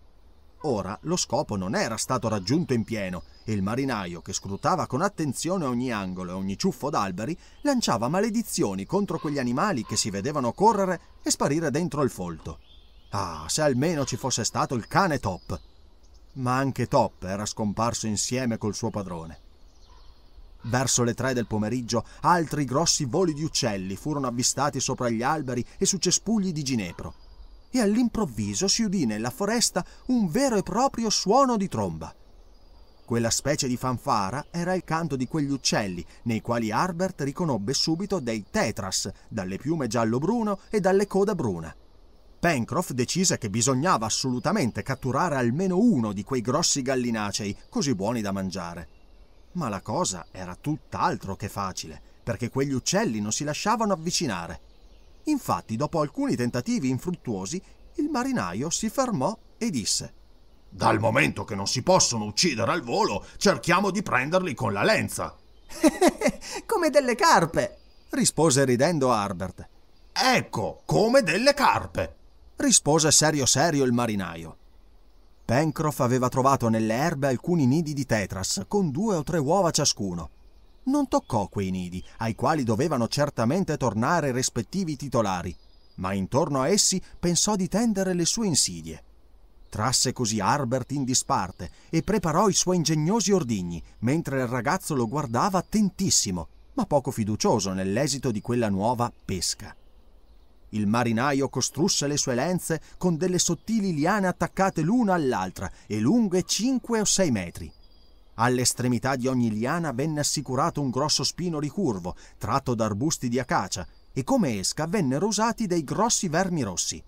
Speaker 1: Ora lo scopo non era stato raggiunto in pieno e il marinaio, che scrutava con attenzione ogni angolo e ogni ciuffo d'alberi, lanciava maledizioni contro quegli animali che si vedevano correre e sparire dentro il folto. Ah, se almeno ci fosse stato il cane Top! Ma anche Top era scomparso insieme col suo padrone. Verso le tre del pomeriggio altri grossi voli di uccelli furono avvistati sopra gli alberi e su cespugli di ginepro e all'improvviso si udì nella foresta un vero e proprio suono di tromba. Quella specie di fanfara era il canto di quegli uccelli, nei quali Harbert riconobbe subito dei tetras, dalle piume giallo-bruno e dalle coda bruna. Pencroff decise che bisognava assolutamente catturare almeno uno di quei grossi gallinacei, così buoni da mangiare. Ma la cosa era tutt'altro che facile, perché quegli uccelli non si lasciavano avvicinare. Infatti, dopo alcuni tentativi infruttuosi, il marinaio si fermò e disse Dal momento che non si possono uccidere al volo, cerchiamo di prenderli con la lenza. <laughs> come delle carpe, rispose ridendo Harbert. Ecco, come delle carpe, rispose serio serio il marinaio. Pencroff aveva trovato nelle erbe alcuni nidi di tetras con due o tre uova ciascuno non toccò quei nidi, ai quali dovevano certamente tornare i rispettivi titolari, ma intorno a essi pensò di tendere le sue insidie. Trasse così Harbert in disparte e preparò i suoi ingegnosi ordigni, mentre il ragazzo lo guardava attentissimo, ma poco fiducioso nell'esito di quella nuova pesca. Il marinaio costrusse le sue lenze con delle sottili liane attaccate l'una all'altra e lunghe cinque o sei metri. All'estremità di ogni liana venne assicurato un grosso spino ricurvo, tratto da arbusti di acacia, e come esca vennero usati dei grossi vermi rossi.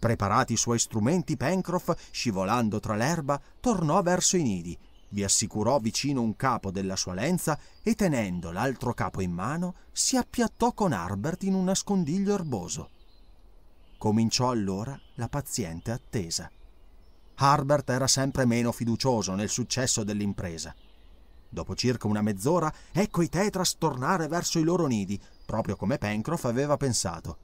Speaker 1: Preparati i suoi strumenti, Pencroff, scivolando tra l'erba, tornò verso i nidi, vi assicurò vicino un capo della sua lenza e tenendo l'altro capo in mano, si appiattò con Harbert in un nascondiglio erboso. Cominciò allora la paziente attesa. Harbert era sempre meno fiducioso nel successo dell'impresa. Dopo circa una mezz'ora, ecco i tetras tornare verso i loro nidi, proprio come Pencroff aveva pensato.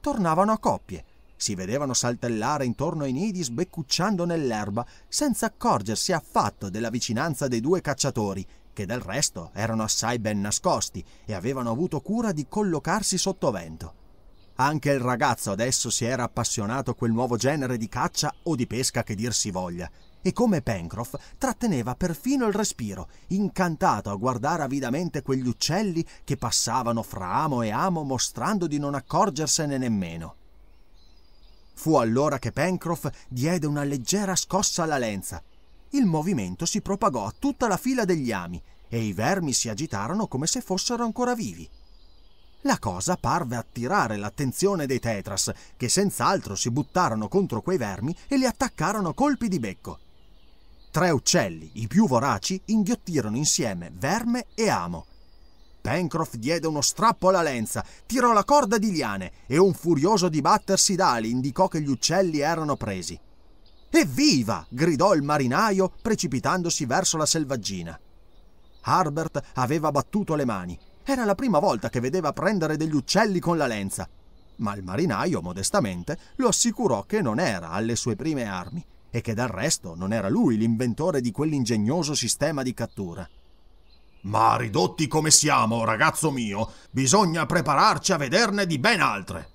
Speaker 1: Tornavano a coppie, si vedevano saltellare intorno ai nidi sbeccucciando nell'erba, senza accorgersi affatto della vicinanza dei due cacciatori, che del resto erano assai ben nascosti e avevano avuto cura di collocarsi sotto vento. Anche il ragazzo adesso si era appassionato a quel nuovo genere di caccia o di pesca che dir si voglia, e come Pencroff tratteneva perfino il respiro, incantato a guardare avidamente quegli uccelli che passavano fra amo e amo mostrando di non accorgersene nemmeno. Fu allora che Pencroff diede una leggera scossa alla lenza. Il movimento si propagò a tutta la fila degli ami e i vermi si agitarono come se fossero ancora vivi. La cosa parve attirare l'attenzione dei Tetras, che senz'altro si buttarono contro quei vermi e li attaccarono a colpi di becco. Tre uccelli, i più voraci, inghiottirono insieme verme e amo. Pencroff diede uno strappo alla lenza, tirò la corda di liane e un furioso dibattersi d'ali indicò che gli uccelli erano presi. Evviva! gridò il marinaio precipitandosi verso la selvaggina. Harbert aveva battuto le mani, era la prima volta che vedeva prendere degli uccelli con la lenza, ma il marinaio, modestamente, lo assicurò che non era alle sue prime armi e che del resto non era lui l'inventore di quell'ingegnoso sistema di cattura. Ma ridotti come siamo, ragazzo mio, bisogna prepararci a vederne di ben altre.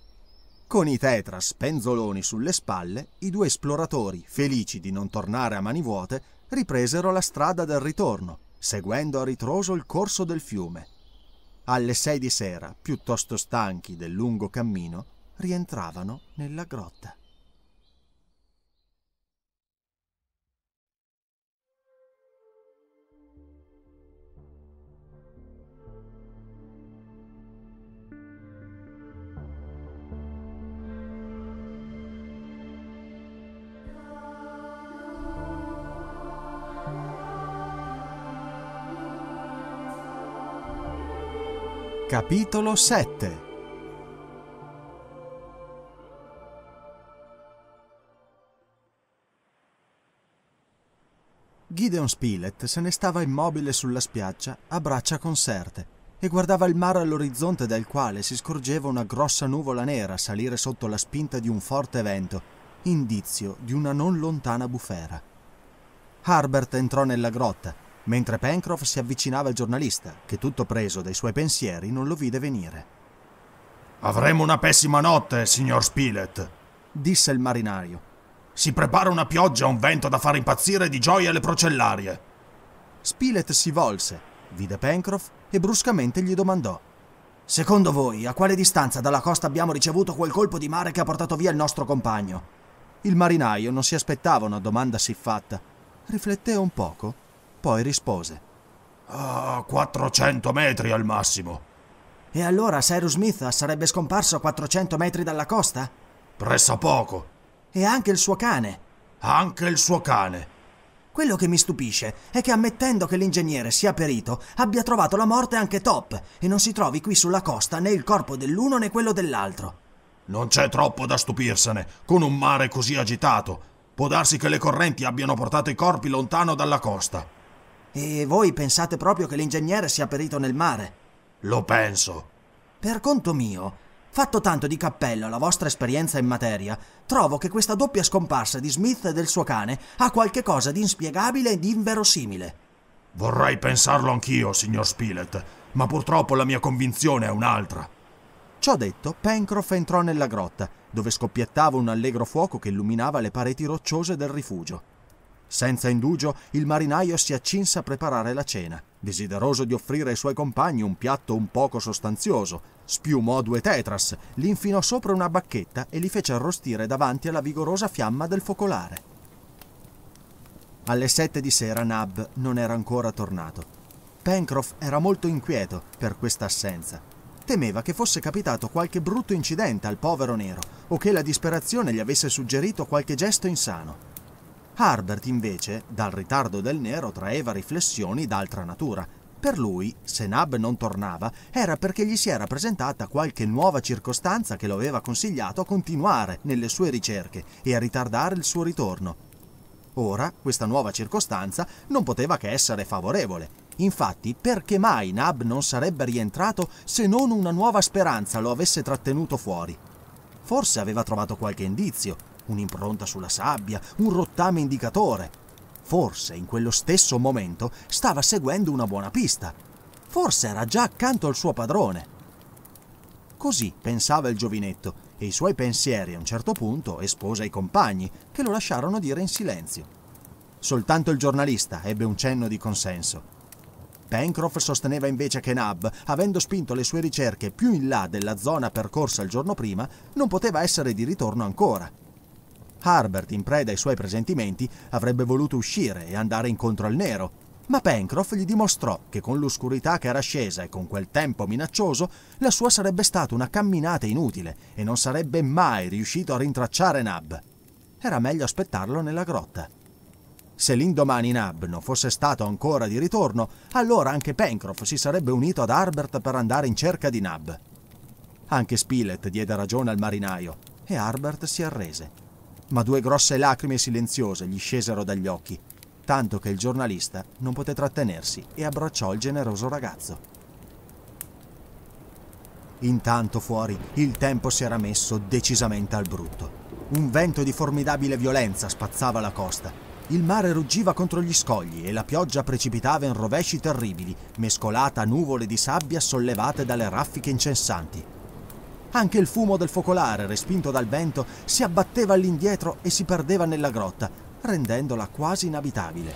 Speaker 1: Con i tetra spenzoloni sulle spalle, i due esploratori, felici di non tornare a mani vuote, ripresero la strada del ritorno, seguendo a ritroso il corso del fiume alle sei di sera, piuttosto stanchi del lungo cammino, rientravano nella grotta. Capitolo 7 Gideon Spilett se ne stava immobile sulla spiaggia a braccia conserte e guardava il mare all'orizzonte dal quale si scorgeva una grossa nuvola nera salire sotto la spinta di un forte vento, indizio di una non lontana bufera. Harbert entrò nella grotta mentre Pencroff si avvicinava al giornalista, che tutto preso dai suoi pensieri non lo vide venire. Avremo una pessima
Speaker 3: notte, signor Spilett, disse il marinaio. Si
Speaker 1: prepara una pioggia e un vento da far impazzire di gioia le procellarie. Spilett si volse, vide Pencroff e bruscamente gli domandò. Secondo voi, a quale distanza dalla costa abbiamo ricevuto quel colpo di mare che ha portato via il nostro compagno? Il marinaio non si aspettava una domanda siffatta. Rifletté un poco poi rispose. Ah,
Speaker 3: 400 metri al massimo.
Speaker 1: E allora Cyrus Smith sarebbe scomparso a 400 metri dalla costa?
Speaker 3: Pressa poco.
Speaker 1: E anche il suo cane? Anche il suo cane. Quello che mi stupisce è che ammettendo che l'ingegnere sia perito, abbia trovato la morte anche Top e non si trovi qui sulla costa né il corpo dell'uno né quello dell'altro.
Speaker 3: Non c'è troppo da stupirsene, con un mare così
Speaker 1: agitato. Può darsi che le correnti abbiano portato i corpi lontano dalla costa. E voi pensate proprio che l'ingegnere sia perito nel mare? Lo penso. Per conto mio, fatto tanto di cappello alla vostra esperienza in materia, trovo che questa doppia scomparsa di Smith e del suo cane ha qualche cosa di inspiegabile ed inverosimile. Vorrei pensarlo anch'io, signor Spilett, ma purtroppo la mia convinzione è un'altra. Ciò detto, Pencroff entrò nella grotta, dove scoppiettava un allegro fuoco che illuminava le pareti rocciose del rifugio. Senza indugio, il marinaio si accinse a preparare la cena, desideroso di offrire ai suoi compagni un piatto un poco sostanzioso. Spiumò due tetras, li infinò sopra una bacchetta e li fece arrostire davanti alla vigorosa fiamma del focolare. Alle sette di sera Nab non era ancora tornato. Pencroff era molto inquieto per questa assenza. Temeva che fosse capitato qualche brutto incidente al povero nero o che la disperazione gli avesse suggerito qualche gesto insano. Harbert invece, dal ritardo del nero, traeva riflessioni d'altra natura. Per lui, se Nab non tornava, era perché gli si era presentata qualche nuova circostanza che lo aveva consigliato a continuare nelle sue ricerche e a ritardare il suo ritorno. Ora, questa nuova circostanza non poteva che essere favorevole. Infatti, perché mai Nab non sarebbe rientrato se non una nuova speranza lo avesse trattenuto fuori? Forse aveva trovato qualche indizio, un'impronta sulla sabbia, un rottame indicatore. Forse in quello stesso momento stava seguendo una buona pista. Forse era già accanto al suo padrone. Così pensava il giovinetto e i suoi pensieri a un certo punto espose ai compagni, che lo lasciarono dire in silenzio. Soltanto il giornalista ebbe un cenno di consenso. Pencroff sosteneva invece che Nab, avendo spinto le sue ricerche più in là della zona percorsa il giorno prima, non poteva essere di ritorno ancora Harbert, in preda ai suoi presentimenti, avrebbe voluto uscire e andare incontro al nero, ma Pencroff gli dimostrò che con l'oscurità che era scesa e con quel tempo minaccioso, la sua sarebbe stata una camminata inutile e non sarebbe mai riuscito a rintracciare Nab. Era meglio aspettarlo nella grotta. Se l'indomani Nab non fosse stato ancora di ritorno, allora anche Pencroff si sarebbe unito ad Harbert per andare in cerca di Nab. Anche Spilett diede ragione al marinaio e Harbert si arrese ma due grosse lacrime silenziose gli scesero dagli occhi, tanto che il giornalista non poté trattenersi e abbracciò il generoso ragazzo. Intanto fuori il tempo si era messo decisamente al brutto. Un vento di formidabile violenza spazzava la costa. Il mare ruggiva contro gli scogli e la pioggia precipitava in rovesci terribili, mescolata a nuvole di sabbia sollevate dalle raffiche incessanti. Anche il fumo del focolare, respinto dal vento, si abbatteva all'indietro e si perdeva nella grotta, rendendola quasi inabitabile.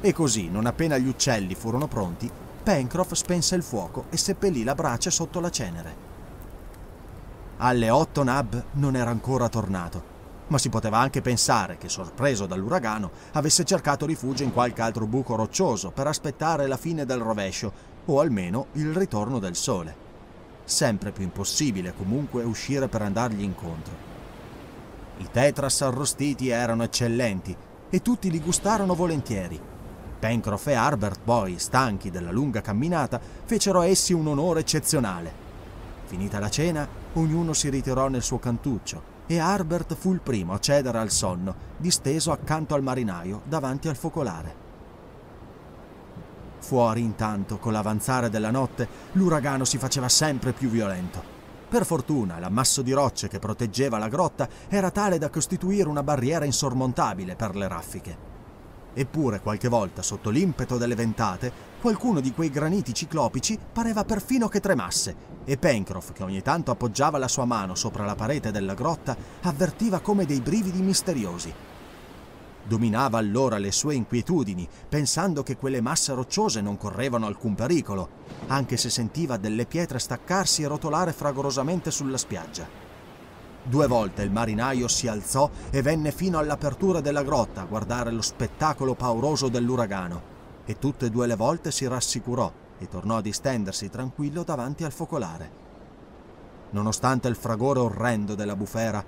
Speaker 1: E così, non appena gli uccelli furono pronti, Pencroff spense il fuoco e seppellì la brace sotto la cenere. Alle otto Nab non era ancora tornato, ma si poteva anche pensare che, sorpreso dall'uragano, avesse cercato rifugio in qualche altro buco roccioso per aspettare la fine del rovescio o almeno il ritorno del sole sempre più impossibile comunque uscire per andargli incontro. I tetras arrostiti erano eccellenti e tutti li gustarono volentieri. Pencroff e Harbert poi, stanchi della lunga camminata, fecero a essi un onore eccezionale. Finita la cena, ognuno si ritirò nel suo cantuccio e Harbert fu il primo a cedere al sonno, disteso accanto al marinaio davanti al focolare. Fuori, intanto, con l'avanzare della notte, l'uragano si faceva sempre più violento. Per fortuna l'ammasso di rocce che proteggeva la grotta era tale da costituire una barriera insormontabile per le raffiche. Eppure qualche volta, sotto l'impeto delle ventate, qualcuno di quei graniti ciclopici pareva perfino che tremasse e Pencroff, che ogni tanto appoggiava la sua mano sopra la parete della grotta, avvertiva come dei brividi misteriosi. Dominava allora le sue inquietudini, pensando che quelle masse rocciose non correvano alcun pericolo, anche se sentiva delle pietre staccarsi e rotolare fragorosamente sulla spiaggia. Due volte il marinaio si alzò e venne fino all'apertura della grotta a guardare lo spettacolo pauroso dell'uragano, e tutte e due le volte si rassicurò e tornò a distendersi tranquillo davanti al focolare. Nonostante il fragore orrendo della bufera,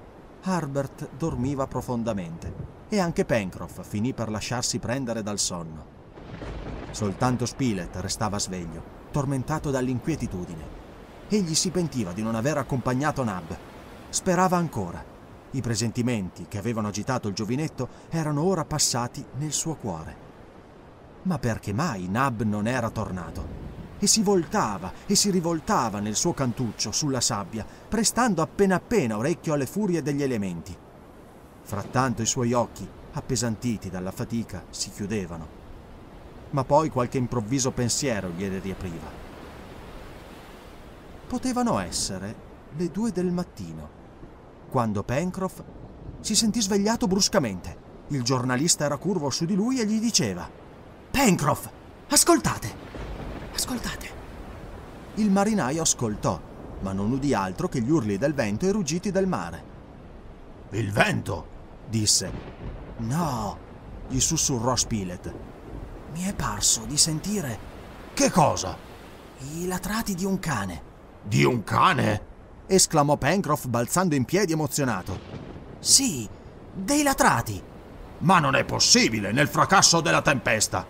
Speaker 1: Herbert dormiva profondamente e anche Pencroff finì per lasciarsi prendere dal sonno. Soltanto Spilett restava sveglio, tormentato dall'inquietudine. Egli si pentiva di non aver accompagnato Nab. Sperava ancora. I presentimenti che avevano agitato il giovinetto erano ora passati nel suo cuore. Ma perché mai Nab non era tornato? E si voltava e si rivoltava nel suo cantuccio sulla sabbia, prestando appena appena orecchio alle furie degli elementi. Frattanto i suoi occhi, appesantiti dalla fatica, si chiudevano. Ma poi qualche improvviso pensiero gliele riapriva. Potevano essere le due del mattino, quando Pencroff si sentì svegliato bruscamente. Il giornalista era curvo su di lui e gli diceva Pencroff, ascoltate! Ascoltate! Il marinaio ascoltò, ma non udì altro che gli urli del vento e i ruggiti del mare. Il vento! disse. No, gli sussurrò Spilett. Mi è parso di sentire... Che cosa? I latrati di un cane. Di un cane? esclamò Pencroff balzando in piedi emozionato. Sì, dei latrati. Ma non è possibile nel fracasso della tempesta.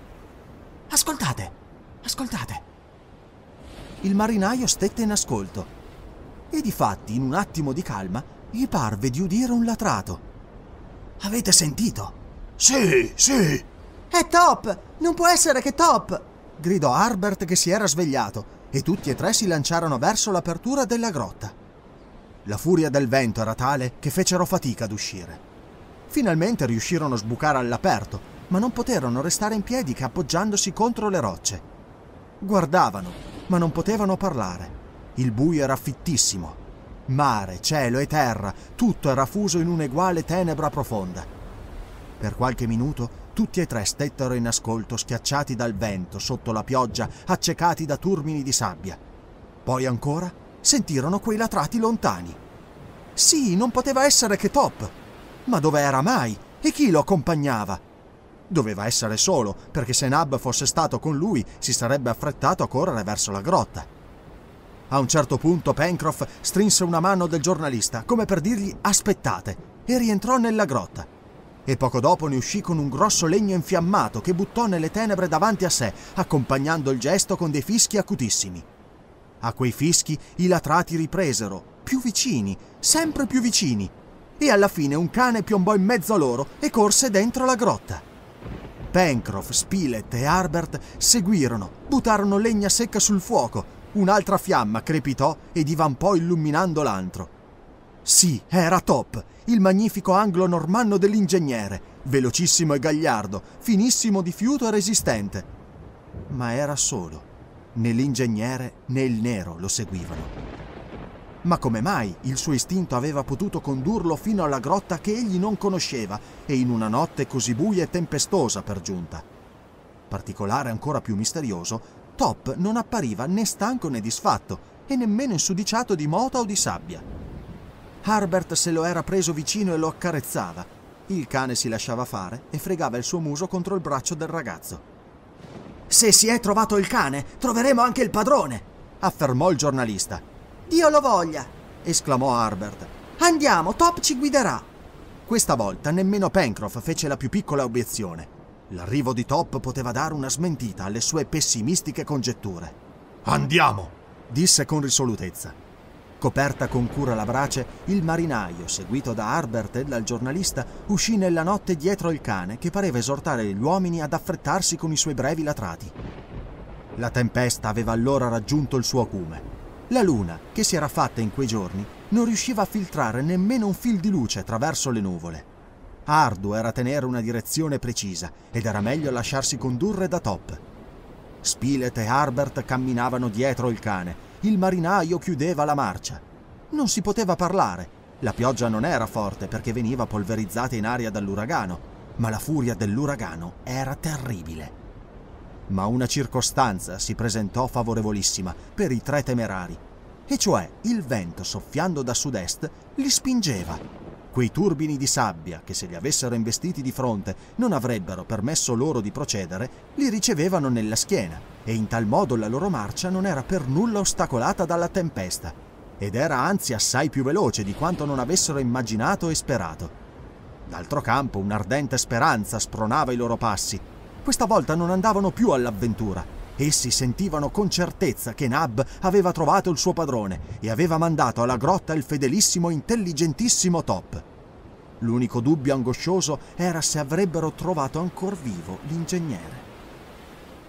Speaker 3: Ascoltate,
Speaker 2: ascoltate.
Speaker 1: Il marinaio stette in ascolto e difatti in un attimo di calma gli parve di udire un latrato. Avete sentito? Sì, sì. È Top! Non può essere che Top! gridò Harbert che si era svegliato e tutti e tre si lanciarono verso l'apertura della grotta. La furia del vento era tale che fecero fatica ad uscire. Finalmente riuscirono a sbucare all'aperto, ma non poterono restare in piedi che appoggiandosi contro le rocce. Guardavano, ma non potevano parlare. Il buio era fittissimo Mare, cielo e terra, tutto era fuso in un'eguale tenebra profonda. Per qualche minuto tutti e tre stettero in ascolto, schiacciati dal vento, sotto la pioggia, accecati da turmini di sabbia. Poi ancora sentirono quei latrati lontani. Sì, non poteva essere che Top. Ma dove era mai? E chi lo accompagnava? Doveva essere solo, perché se Nab fosse stato con lui si sarebbe affrettato a correre verso la grotta. A un certo punto Pencroff strinse una mano del giornalista, come per dirgli aspettate, e rientrò nella grotta. E poco dopo ne uscì con un grosso legno infiammato che buttò nelle tenebre davanti a sé, accompagnando il gesto con dei fischi acutissimi. A quei fischi i latrati ripresero, più vicini, sempre più vicini, e alla fine un cane piombò in mezzo a loro e corse dentro la grotta. Pencroff, Spilett e Harbert seguirono, buttarono legna secca sul fuoco un'altra fiamma crepitò e divampò illuminando l'antro. Sì, era Top, il magnifico anglo normanno dell'ingegnere, velocissimo e gagliardo, finissimo di fiuto e resistente. Ma era solo. Né l'ingegnere né il nero lo seguivano. Ma come mai il suo istinto aveva potuto condurlo fino alla grotta che egli non conosceva e in una notte così buia e tempestosa per giunta? Particolare ancora più misterioso Top non appariva né stanco né disfatto e nemmeno insudiciato di mota o di sabbia. Harbert se lo era preso vicino e lo accarezzava. Il cane si lasciava fare e fregava il suo muso contro il braccio del ragazzo. Se si è trovato il cane, troveremo anche il padrone, affermò il giornalista. Dio lo voglia, esclamò Harbert. Andiamo, Top ci guiderà. Questa volta nemmeno Pencroff fece la più piccola obiezione. L'arrivo di Top poteva dare una smentita alle sue pessimistiche congetture. Andiamo! disse con risolutezza. Coperta con cura la brace, il marinaio, seguito da Harbert e dal giornalista, uscì nella notte dietro il cane che pareva esortare gli uomini ad affrettarsi con i suoi brevi latrati. La tempesta aveva allora raggiunto il suo acume. La luna, che si era fatta in quei giorni, non riusciva a filtrare nemmeno un fil di luce attraverso le nuvole. Arduo era tenere una direzione precisa ed era meglio lasciarsi condurre da Top. Spilett e Harbert camminavano dietro il cane. Il marinaio chiudeva la marcia. Non si poteva parlare. La pioggia non era forte perché veniva polverizzata in aria dall'uragano, ma la furia dell'uragano era terribile. Ma una circostanza si presentò favorevolissima per i tre temerari, e cioè il vento soffiando da sud-est li spingeva quei turbini di sabbia che se li avessero investiti di fronte non avrebbero permesso loro di procedere, li ricevevano nella schiena e in tal modo la loro marcia non era per nulla ostacolata dalla tempesta ed era anzi assai più veloce di quanto non avessero immaginato e sperato. D'altro campo un'ardente speranza spronava i loro passi. Questa volta non andavano più all'avventura, Essi sentivano con certezza che Nab aveva trovato il suo padrone e aveva mandato alla grotta il fedelissimo e intelligentissimo Top. L'unico dubbio angoscioso era se avrebbero trovato ancor vivo l'ingegnere.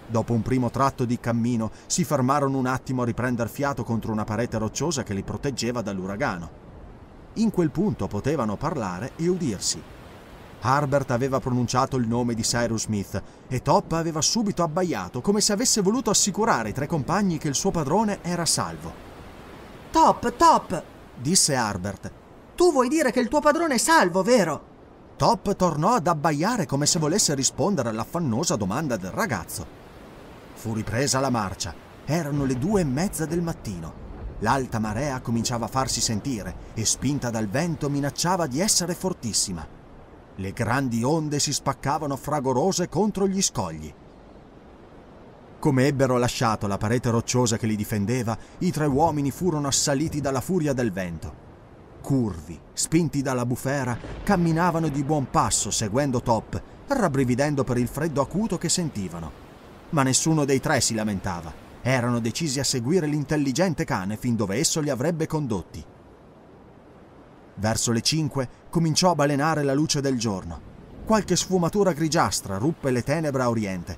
Speaker 1: Dopo un primo tratto di cammino si fermarono un attimo a riprender fiato contro una parete rocciosa che li proteggeva dall'uragano. In quel punto potevano parlare e udirsi, Harbert aveva pronunciato il nome di Cyrus Smith e Top aveva subito abbaiato come se avesse voluto assicurare i tre compagni che il suo padrone era salvo. Top, Top! disse Harbert. Tu vuoi dire che il tuo padrone è salvo, vero? Top tornò ad abbaiare come se volesse rispondere all'affannosa domanda del ragazzo. Fu ripresa la marcia. Erano le due e mezza del mattino. L'alta marea cominciava a farsi sentire e spinta dal vento minacciava di essere fortissima. Le grandi onde si spaccavano fragorose contro gli scogli. Come ebbero lasciato la parete rocciosa che li difendeva, i tre uomini furono assaliti dalla furia del vento. Curvi, spinti dalla bufera, camminavano di buon passo seguendo Top, rabbrividendo per il freddo acuto che sentivano. Ma nessuno dei tre si lamentava. Erano decisi a seguire l'intelligente cane fin dove esso li avrebbe condotti. Verso le cinque cominciò a balenare la luce del giorno. Qualche sfumatura grigiastra ruppe le tenebre a oriente.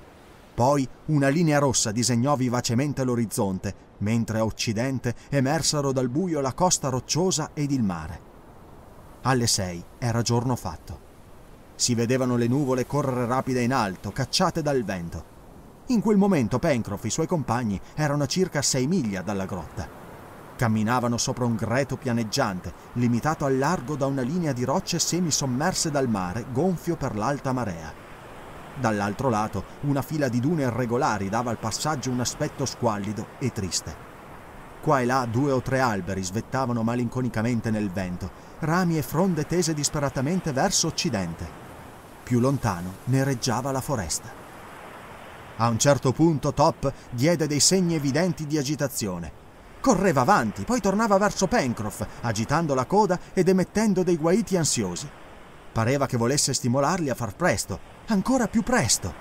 Speaker 1: Poi una linea rossa disegnò vivacemente l'orizzonte, mentre a occidente emersero dal buio la costa rocciosa ed il mare. Alle sei era giorno fatto. Si vedevano le nuvole correre rapide in alto, cacciate dal vento. In quel momento Pencroff e i suoi compagni erano a circa sei miglia dalla grotta. Camminavano sopra un greto pianeggiante, limitato al largo da una linea di rocce semisommerse dal mare, gonfio per l'alta marea. Dall'altro lato, una fila di dune irregolari dava al passaggio un aspetto squallido e triste. Qua e là due o tre alberi svettavano malinconicamente nel vento, rami e fronde tese disperatamente verso occidente. Più lontano nereggiava la foresta. A un certo punto Top diede dei segni evidenti di agitazione. Correva avanti, poi tornava verso Pencroff, agitando la coda ed emettendo dei guaiti ansiosi. Pareva che volesse stimolarli a far presto, ancora più presto.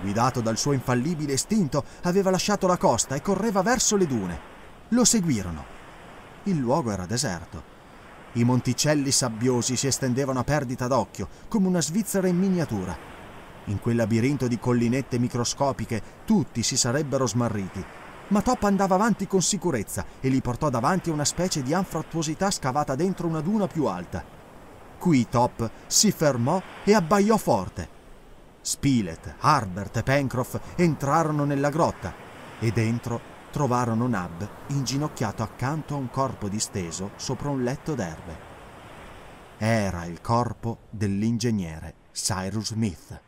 Speaker 1: Guidato dal suo infallibile istinto, aveva lasciato la costa e correva verso le dune. Lo seguirono. Il luogo era deserto. I monticelli sabbiosi si estendevano a perdita d'occhio, come una Svizzera in miniatura. In quel labirinto di collinette microscopiche tutti si sarebbero smarriti, ma Top andava avanti con sicurezza e li portò davanti a una specie di anfrattuosità scavata dentro una duna più alta. Qui Top si fermò e abbaiò forte. Spilett, Harbert e Pencroff entrarono nella grotta e dentro trovarono Nab inginocchiato accanto a un corpo disteso sopra un letto d'erbe. Era il corpo dell'ingegnere Cyrus Smith.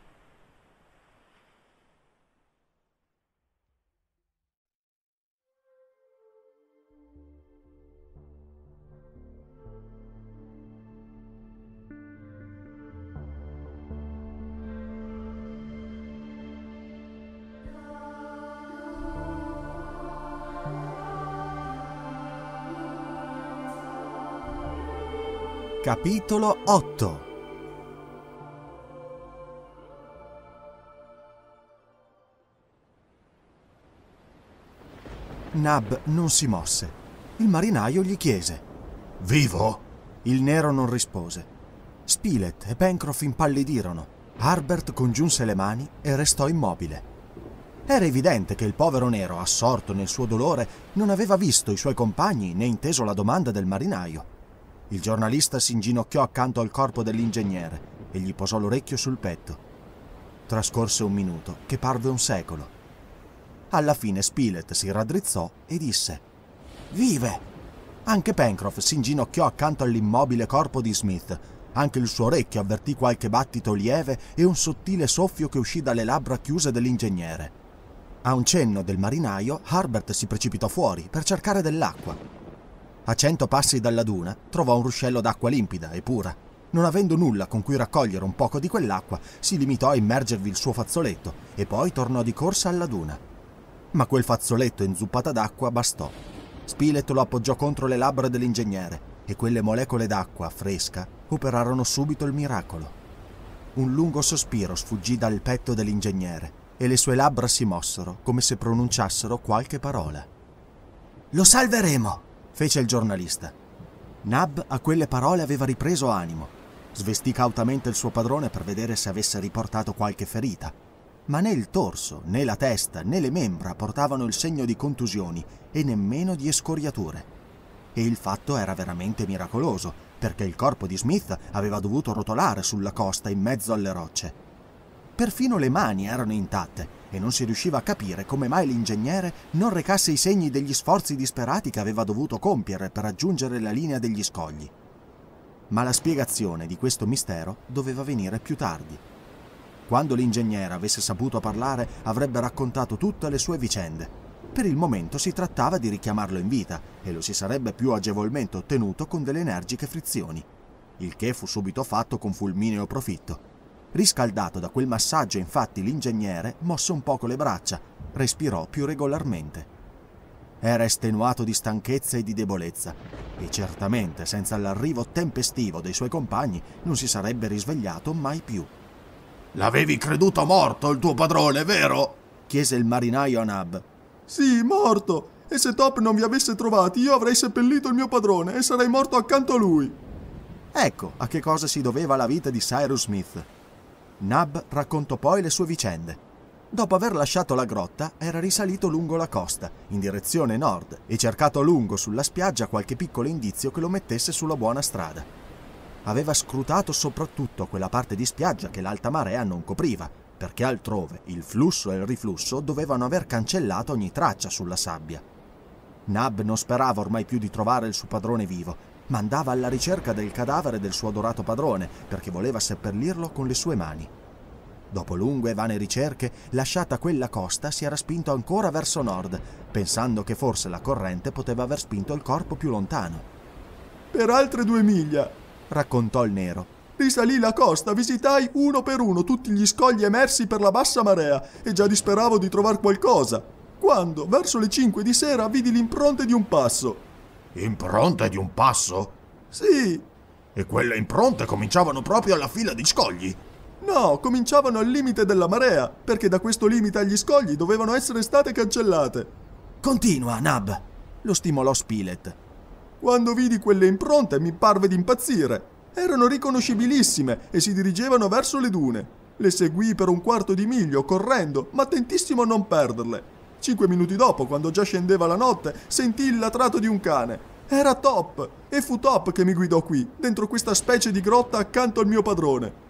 Speaker 1: Capitolo 8 Nab non si mosse. Il marinaio gli chiese. Vivo? Il nero non rispose. Spilett e Pencroff impallidirono. Harbert congiunse le mani e restò immobile. Era evidente che il povero nero, assorto nel suo dolore, non aveva visto i suoi compagni né inteso la domanda del marinaio. Il giornalista si inginocchiò accanto al corpo dell'ingegnere e gli posò l'orecchio sul petto. Trascorse un minuto che parve un secolo. Alla fine Spilett si raddrizzò e disse Vive! Anche Pencroff si inginocchiò accanto all'immobile corpo di Smith. Anche il suo orecchio avvertì qualche battito lieve e un sottile soffio che uscì dalle labbra chiuse dell'ingegnere. A un cenno del marinaio, Harbert si precipitò fuori per cercare dell'acqua. A cento passi dalla duna trovò un ruscello d'acqua limpida e pura. Non avendo nulla con cui raccogliere un poco di quell'acqua, si limitò a immergervi il suo fazzoletto e poi tornò di corsa alla duna. Ma quel fazzoletto inzuppata d'acqua bastò. Spilett lo appoggiò contro le labbra dell'ingegnere e quelle molecole d'acqua fresca operarono subito il miracolo. Un lungo sospiro sfuggì dal petto dell'ingegnere e le sue labbra si mossero come se pronunciassero qualche parola. Lo salveremo! fece il giornalista. Nab a quelle parole aveva ripreso animo. Svestì cautamente il suo padrone per vedere se avesse riportato qualche ferita. Ma né il torso, né la testa, né le membra portavano il segno di contusioni e nemmeno di escoriature. E il fatto era veramente miracoloso, perché il corpo di Smith aveva dovuto rotolare sulla costa in mezzo alle rocce. Perfino le mani erano intatte e non si riusciva a capire come mai l'ingegnere non recasse i segni degli sforzi disperati che aveva dovuto compiere per raggiungere la linea degli scogli. Ma la spiegazione di questo mistero doveva venire più tardi. Quando l'ingegnere avesse saputo parlare avrebbe raccontato tutte le sue vicende. Per il momento si trattava di richiamarlo in vita e lo si sarebbe più agevolmente ottenuto con delle energiche frizioni, il che fu subito fatto con fulmineo profitto Riscaldato da quel massaggio, infatti, l'ingegnere mosse un poco le braccia, respirò più regolarmente. Era estenuato di stanchezza e di debolezza, e certamente senza l'arrivo tempestivo dei suoi compagni non si sarebbe risvegliato mai più. L'avevi creduto morto il tuo padrone, vero? chiese il marinaio
Speaker 2: a Nab. Sì, morto. E se Top non vi avesse trovati, io avrei seppellito il mio padrone e sarei morto accanto a lui. Ecco a che cosa si doveva la vita di Cyrus
Speaker 1: Smith. Nab raccontò poi le sue vicende. Dopo aver lasciato la grotta, era risalito lungo la costa, in direzione nord, e cercato a lungo sulla spiaggia qualche piccolo indizio che lo mettesse sulla buona strada. Aveva scrutato soprattutto quella parte di spiaggia che l'alta marea non copriva, perché altrove il flusso e il riflusso dovevano aver cancellato ogni traccia sulla sabbia. Nab non sperava ormai più di trovare il suo padrone vivo ma andava alla ricerca del cadavere del suo adorato padrone perché voleva seppellirlo con le sue mani. Dopo lunghe e vane ricerche, lasciata quella costa, si era spinto ancora verso nord, pensando che forse la corrente poteva aver spinto il corpo più lontano.
Speaker 2: Per altre due miglia, raccontò il nero. Risalì la costa, visitai uno per uno tutti gli scogli emersi per la bassa marea e già disperavo di trovare qualcosa. Quando, verso le cinque di sera, vidi l'impronte di un passo. Impronte di un passo? Sì. E quelle impronte cominciavano proprio alla fila di scogli. No, cominciavano al limite della marea, perché da questo limite agli scogli dovevano essere state cancellate. Continua, Nab, lo stimolò Spilett. Quando vidi quelle impronte mi parve di impazzire. Erano riconoscibilissime e si dirigevano verso le dune. Le seguii per un quarto di miglio, correndo, ma attentissimo a non perderle. Cinque minuti dopo, quando già scendeva la notte, sentì il latrato di un cane. Era Top! E fu Top che mi guidò qui, dentro questa specie di grotta accanto al mio padrone.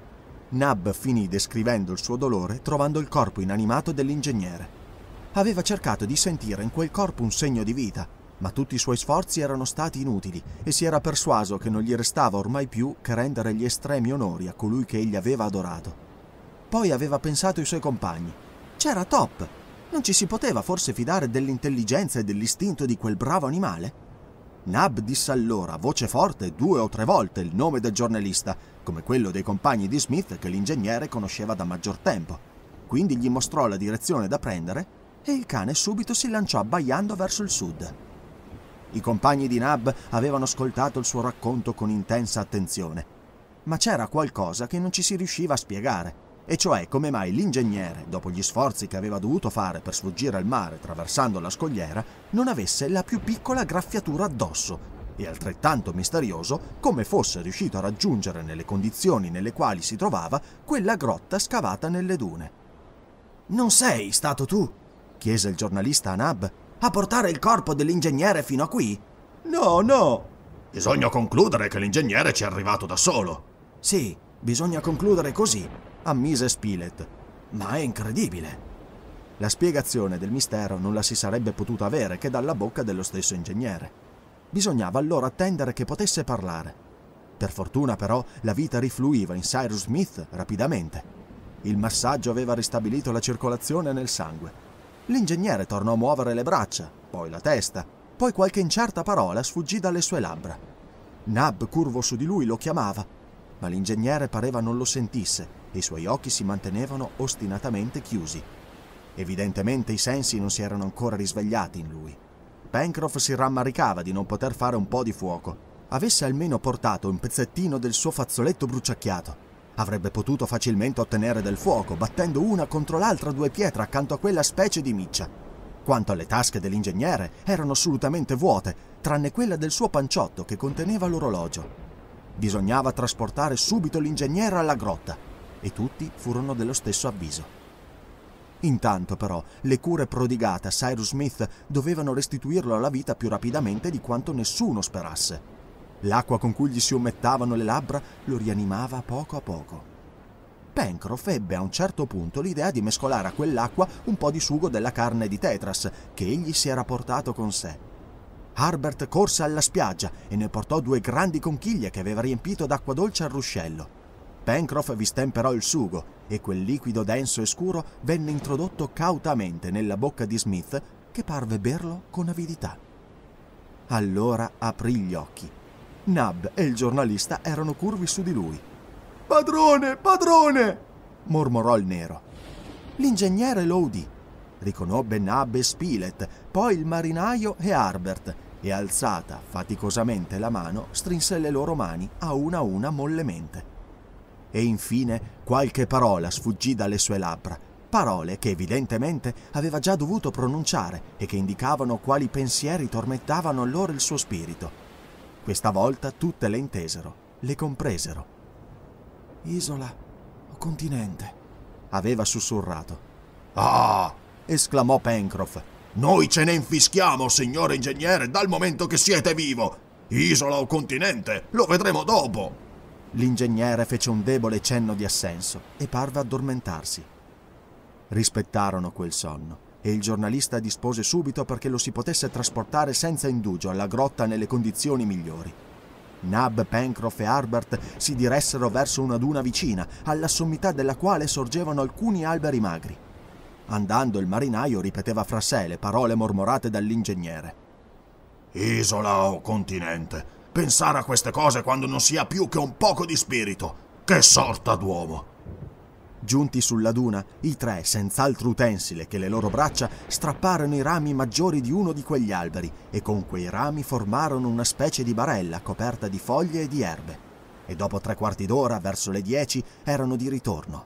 Speaker 2: Nab finì descrivendo il suo dolore trovando il corpo inanimato dell'ingegnere.
Speaker 1: Aveva cercato di sentire in quel corpo un segno di vita, ma tutti i suoi sforzi erano stati inutili e si era persuaso che non gli restava ormai più che rendere gli estremi onori a colui che egli aveva adorato. Poi aveva pensato ai suoi compagni. C'era Top! Non ci si poteva forse fidare dell'intelligenza e dell'istinto di quel bravo animale? Nab disse allora, voce forte, due o tre volte il nome del giornalista, come quello dei compagni di Smith che l'ingegnere conosceva da maggior tempo. Quindi gli mostrò la direzione da prendere e il cane subito si lanciò abbaiando verso il sud. I compagni di Nab avevano ascoltato il suo racconto con intensa attenzione, ma c'era qualcosa che non ci si riusciva a spiegare e cioè come mai l'ingegnere, dopo gli sforzi che aveva dovuto fare per sfuggire al mare attraversando la scogliera, non avesse la più piccola graffiatura addosso e altrettanto misterioso come fosse riuscito a raggiungere nelle condizioni nelle quali si trovava quella grotta scavata nelle dune. Non sei stato tu, chiese il giornalista a Nab, a portare il corpo dell'ingegnere fino a qui? No, no. Bisogna concludere che l'ingegnere ci è arrivato da solo. Sì, bisogna concludere così, ammise Spilett. Ma è incredibile! La spiegazione del mistero non la si sarebbe potuta avere che dalla bocca dello stesso ingegnere. Bisognava allora attendere che potesse parlare. Per fortuna però la vita rifluiva in Cyrus Smith rapidamente. Il massaggio aveva ristabilito la circolazione nel sangue. L'ingegnere tornò a muovere le braccia, poi la testa, poi qualche incerta parola sfuggì dalle sue labbra. Nab, curvo su di lui, lo chiamava, ma l'ingegnere pareva non lo sentisse e I suoi occhi si mantenevano ostinatamente chiusi. Evidentemente i sensi non si erano ancora risvegliati in lui. Pencroff si rammaricava di non poter fare un po' di fuoco. Avesse almeno portato un pezzettino del suo fazzoletto bruciacchiato. Avrebbe potuto facilmente ottenere del fuoco, battendo una contro l'altra due pietre accanto a quella specie di miccia. Quanto alle tasche dell'ingegnere, erano assolutamente vuote, tranne quella del suo panciotto che conteneva l'orologio. Bisognava trasportare subito l'ingegnere alla grotta e tutti furono dello stesso avviso. Intanto però le cure prodigate a Cyrus Smith dovevano restituirlo alla vita più rapidamente di quanto nessuno sperasse. L'acqua con cui gli si ommettavano le labbra lo rianimava poco a poco. Pencroff ebbe a un certo punto l'idea di mescolare a quell'acqua un po' di sugo della carne di Tetras che egli si era portato con sé. Harbert corse alla spiaggia e ne portò due grandi conchiglie che aveva riempito d'acqua dolce al ruscello. Pencroff vi stemperò il sugo e quel liquido denso e scuro venne introdotto cautamente nella bocca di Smith che parve berlo con avidità. Allora aprì gli occhi. Nab e il giornalista erano curvi su di lui. Padrone, padrone! mormorò il nero. L'ingegnere lo udì. Riconobbe Nab e Spilett, poi il marinaio e Harbert, e alzata faticosamente la mano, strinse le loro mani a una a una mollemente e infine qualche parola sfuggì dalle sue labbra, parole che evidentemente aveva già dovuto pronunciare e che indicavano quali pensieri tormentavano allora il suo spirito. Questa volta tutte le intesero, le compresero. Isola o continente? aveva sussurrato. Ah! esclamò Pencroff. Noi ce ne infischiamo, signore ingegnere, dal momento che siete vivo! Isola
Speaker 3: o continente, lo vedremo dopo!
Speaker 1: L'ingegnere fece un debole cenno di assenso e parve addormentarsi. Rispettarono quel sonno e il giornalista dispose subito perché lo si potesse trasportare senza indugio alla grotta nelle condizioni migliori. Nab, Pencroff e Harbert si diressero verso una duna vicina, alla sommità della quale sorgevano alcuni alberi magri. Andando il marinaio ripeteva fra sé le parole mormorate dall'ingegnere. Isola
Speaker 3: o continente, pensare a queste cose quando non si ha più che un poco di spirito. Che sorta d'uomo!
Speaker 1: Giunti sulla duna, i tre, senz'altro utensile che le loro braccia, strapparono i rami maggiori di uno di quegli alberi e con quei rami formarono una specie di barella coperta di foglie e di erbe. E dopo tre quarti d'ora, verso le dieci, erano di ritorno.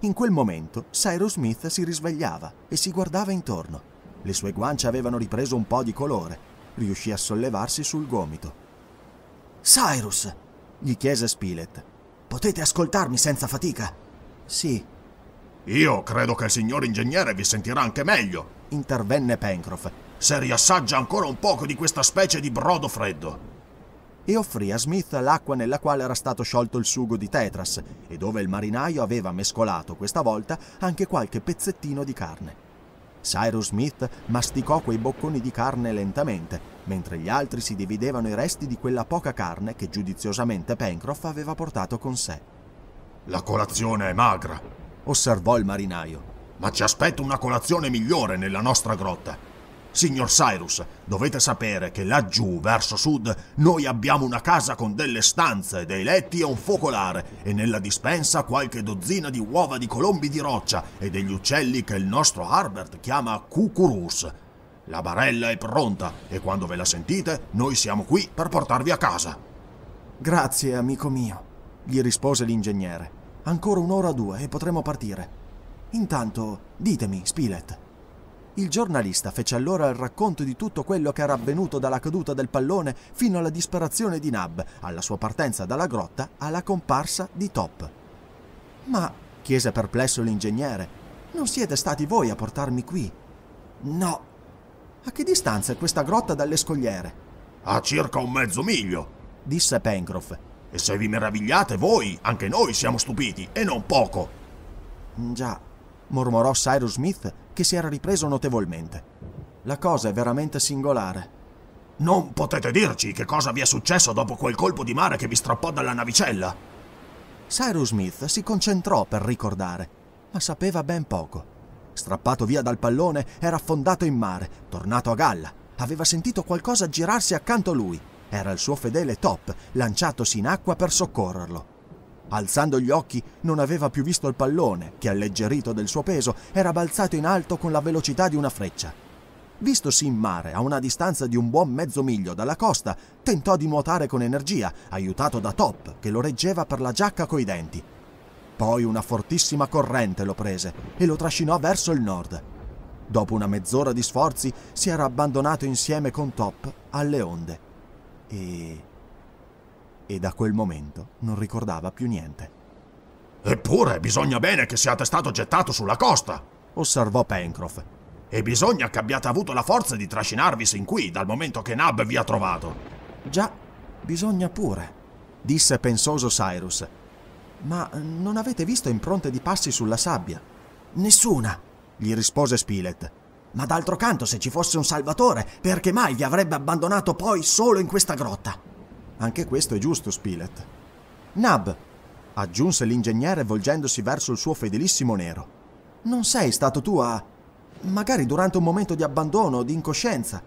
Speaker 1: In quel momento Cyrus Smith si risvegliava e si guardava intorno. Le sue guance avevano ripreso un po' di colore. Riuscì a sollevarsi sul gomito Cyrus, gli chiese Spilett, potete ascoltarmi senza fatica? Sì. Io credo che il signor ingegnere vi sentirà anche meglio, intervenne Pencroff,
Speaker 3: se riassaggia ancora un poco di questa specie di brodo freddo.
Speaker 1: E offrì a Smith l'acqua nella quale era stato sciolto il sugo di Tetras e dove il marinaio aveva mescolato questa volta anche qualche pezzettino di carne. Cyrus Smith masticò quei bocconi di carne lentamente, mentre gli altri si dividevano i resti di quella poca carne che giudiziosamente Pencroff aveva portato con sé. La colazione è magra, osservò il marinaio. Ma ci aspetta una colazione migliore nella
Speaker 3: nostra grotta. Signor Cyrus, dovete sapere che laggiù, verso sud, noi abbiamo una casa con delle stanze, dei letti e un focolare, e nella dispensa qualche dozzina di uova di colombi di roccia e degli uccelli che il nostro Harbert chiama
Speaker 1: cucurus. La barella è pronta e quando ve la sentite, noi siamo qui per portarvi a casa. Grazie, amico mio, gli rispose l'ingegnere. Ancora un'ora o due e potremo partire. Intanto, ditemi, Spilett, il giornalista fece allora il racconto di tutto quello che era avvenuto dalla caduta del pallone fino alla disperazione di Nab, alla sua partenza dalla grotta alla comparsa di Top. Ma, chiese perplesso l'ingegnere, non siete stati voi a portarmi qui? No. A che distanza è questa grotta dalle scogliere? A circa un mezzo miglio, disse Pencroff. E se vi meravigliate voi, anche noi siamo stupiti, e non poco. Già, mormorò Cyrus Smith che si era ripreso notevolmente. La cosa è veramente singolare. Non potete dirci
Speaker 3: che cosa vi è successo dopo quel colpo di mare che vi strappò dalla navicella?
Speaker 1: Cyrus Smith si concentrò per ricordare, ma sapeva ben poco. Strappato via dal pallone, era affondato in mare, tornato a galla. Aveva sentito qualcosa girarsi accanto a lui. Era il suo fedele Top, lanciatosi in acqua per soccorrerlo. Alzando gli occhi non aveva più visto il pallone, che alleggerito del suo peso era balzato in alto con la velocità di una freccia. Vistosi in mare a una distanza di un buon mezzo miglio dalla costa, tentò di nuotare con energia, aiutato da Top che lo reggeva per la giacca coi denti. Poi una fortissima corrente lo prese e lo trascinò verso il nord. Dopo una mezz'ora di sforzi si era abbandonato insieme con Top alle onde. E e da quel momento non ricordava più niente. Eppure bisogna bene
Speaker 3: che siate stato
Speaker 1: gettato sulla costa, osservò Pencroff. E bisogna
Speaker 3: che abbiate avuto la forza di trascinarvi sin qui dal momento che Nab vi ha trovato. Già,
Speaker 1: bisogna pure, disse pensoso Cyrus. Ma non avete visto impronte di passi sulla sabbia? Nessuna, gli rispose Spilett. Ma d'altro canto, se ci fosse un salvatore, perché mai vi avrebbe abbandonato poi solo in questa grotta? Anche questo è giusto, Spilett. Nab, aggiunse l'ingegnere volgendosi verso il suo fedelissimo nero. Non sei stato tu a... magari durante un momento di abbandono o di incoscienza.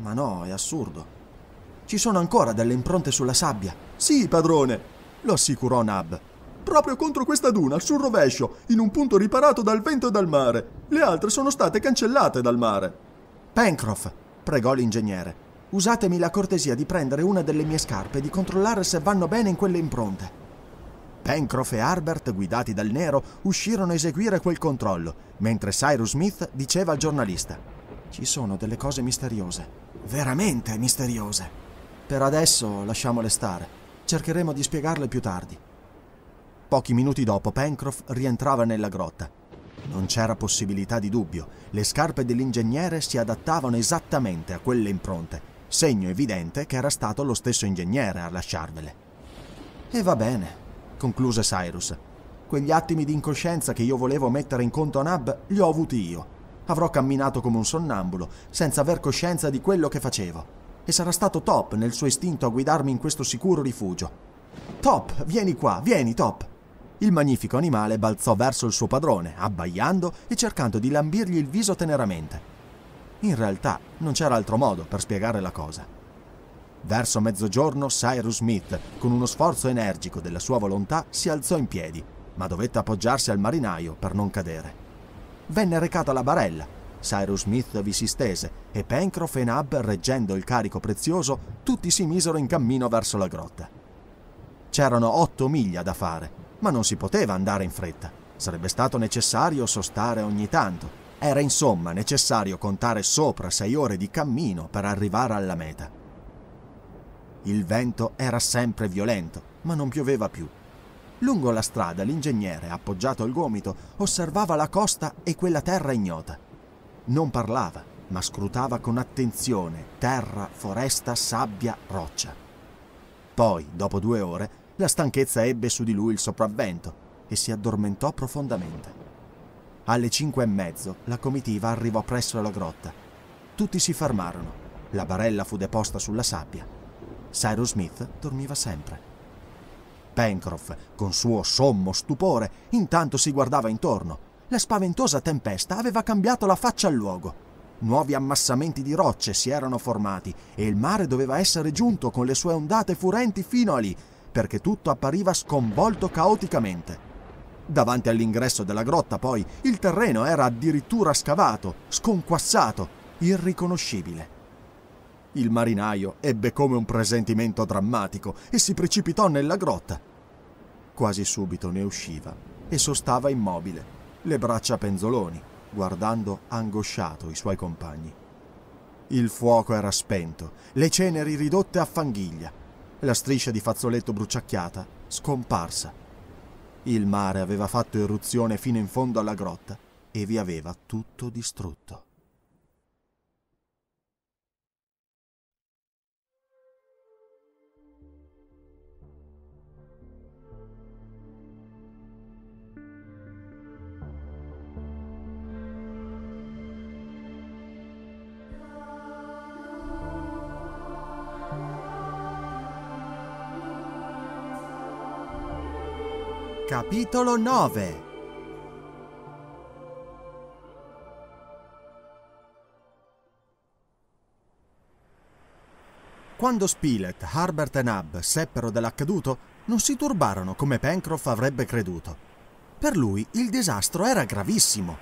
Speaker 1: Ma no, è assurdo. Ci sono ancora
Speaker 2: delle impronte sulla sabbia. Sì, padrone, lo assicurò Nab. Proprio contro questa duna, sul rovescio, in un punto riparato dal vento e dal mare. Le altre sono state cancellate dal mare. Pencroff, pregò l'ingegnere usatemi la cortesia di prendere una
Speaker 1: delle mie scarpe e di controllare se vanno bene in quelle impronte. Pencroff e Harbert, guidati dal nero, uscirono a eseguire quel controllo, mentre Cyrus Smith diceva al giornalista Ci sono delle cose misteriose, veramente misteriose. Per adesso lasciamole stare, cercheremo di spiegarle più tardi. Pochi minuti dopo Pencroff rientrava nella grotta. Non c'era possibilità di dubbio, le scarpe dell'ingegnere si adattavano esattamente a quelle impronte segno evidente che era stato lo stesso ingegnere a lasciarvele. E va bene, concluse Cyrus. Quegli attimi di incoscienza che io volevo mettere in conto a Nab li ho avuti io. Avrò camminato come un sonnambulo, senza aver coscienza di quello che facevo. E sarà stato Top nel suo istinto a guidarmi in questo sicuro rifugio. Top, vieni qua, vieni Top. Il magnifico animale balzò verso il suo padrone, abbaiando e cercando di lambirgli il viso teneramente. In realtà non c'era altro modo per spiegare la cosa. Verso mezzogiorno Cyrus Smith, con uno sforzo energico della sua volontà, si alzò in piedi, ma dovette appoggiarsi al marinaio per non cadere. Venne recata la barella, Cyrus Smith vi si stese e Pencroff e Nab, reggendo il carico prezioso, tutti si misero in cammino verso la grotta. C'erano otto miglia da fare, ma non si poteva andare in fretta. Sarebbe stato necessario sostare ogni tanto, era insomma necessario contare sopra sei ore di cammino per arrivare alla meta. Il vento era sempre violento, ma non pioveva più. Lungo la strada l'ingegnere, appoggiato al gomito, osservava la costa e quella terra ignota. Non parlava, ma scrutava con attenzione terra, foresta, sabbia, roccia. Poi, dopo due ore, la stanchezza ebbe su di lui il sopravvento e si addormentò profondamente. Alle cinque e mezzo la comitiva arrivò presso la grotta. Tutti si fermarono. La barella fu deposta sulla sabbia. Cyrus Smith dormiva sempre. Pencroff, con suo sommo stupore, intanto si guardava intorno. La spaventosa tempesta aveva cambiato la faccia al luogo. Nuovi ammassamenti di rocce si erano formati e il mare doveva essere giunto con le sue ondate furenti fino a lì, perché tutto appariva sconvolto caoticamente. Davanti all'ingresso della grotta, poi, il terreno era addirittura scavato, sconquassato, irriconoscibile. Il marinaio ebbe come un presentimento drammatico e si precipitò nella grotta. Quasi subito ne usciva e sostava immobile, le braccia penzoloni, guardando angosciato i suoi compagni. Il fuoco era spento, le ceneri ridotte a fanghiglia, la striscia di fazzoletto bruciacchiata scomparsa il mare aveva fatto irruzione fino in fondo alla grotta e vi aveva tutto distrutto. Capitolo 9 Quando Spilett, Harbert e Nab seppero dell'accaduto, non si turbarono come Pencroff avrebbe creduto. Per lui il disastro era gravissimo.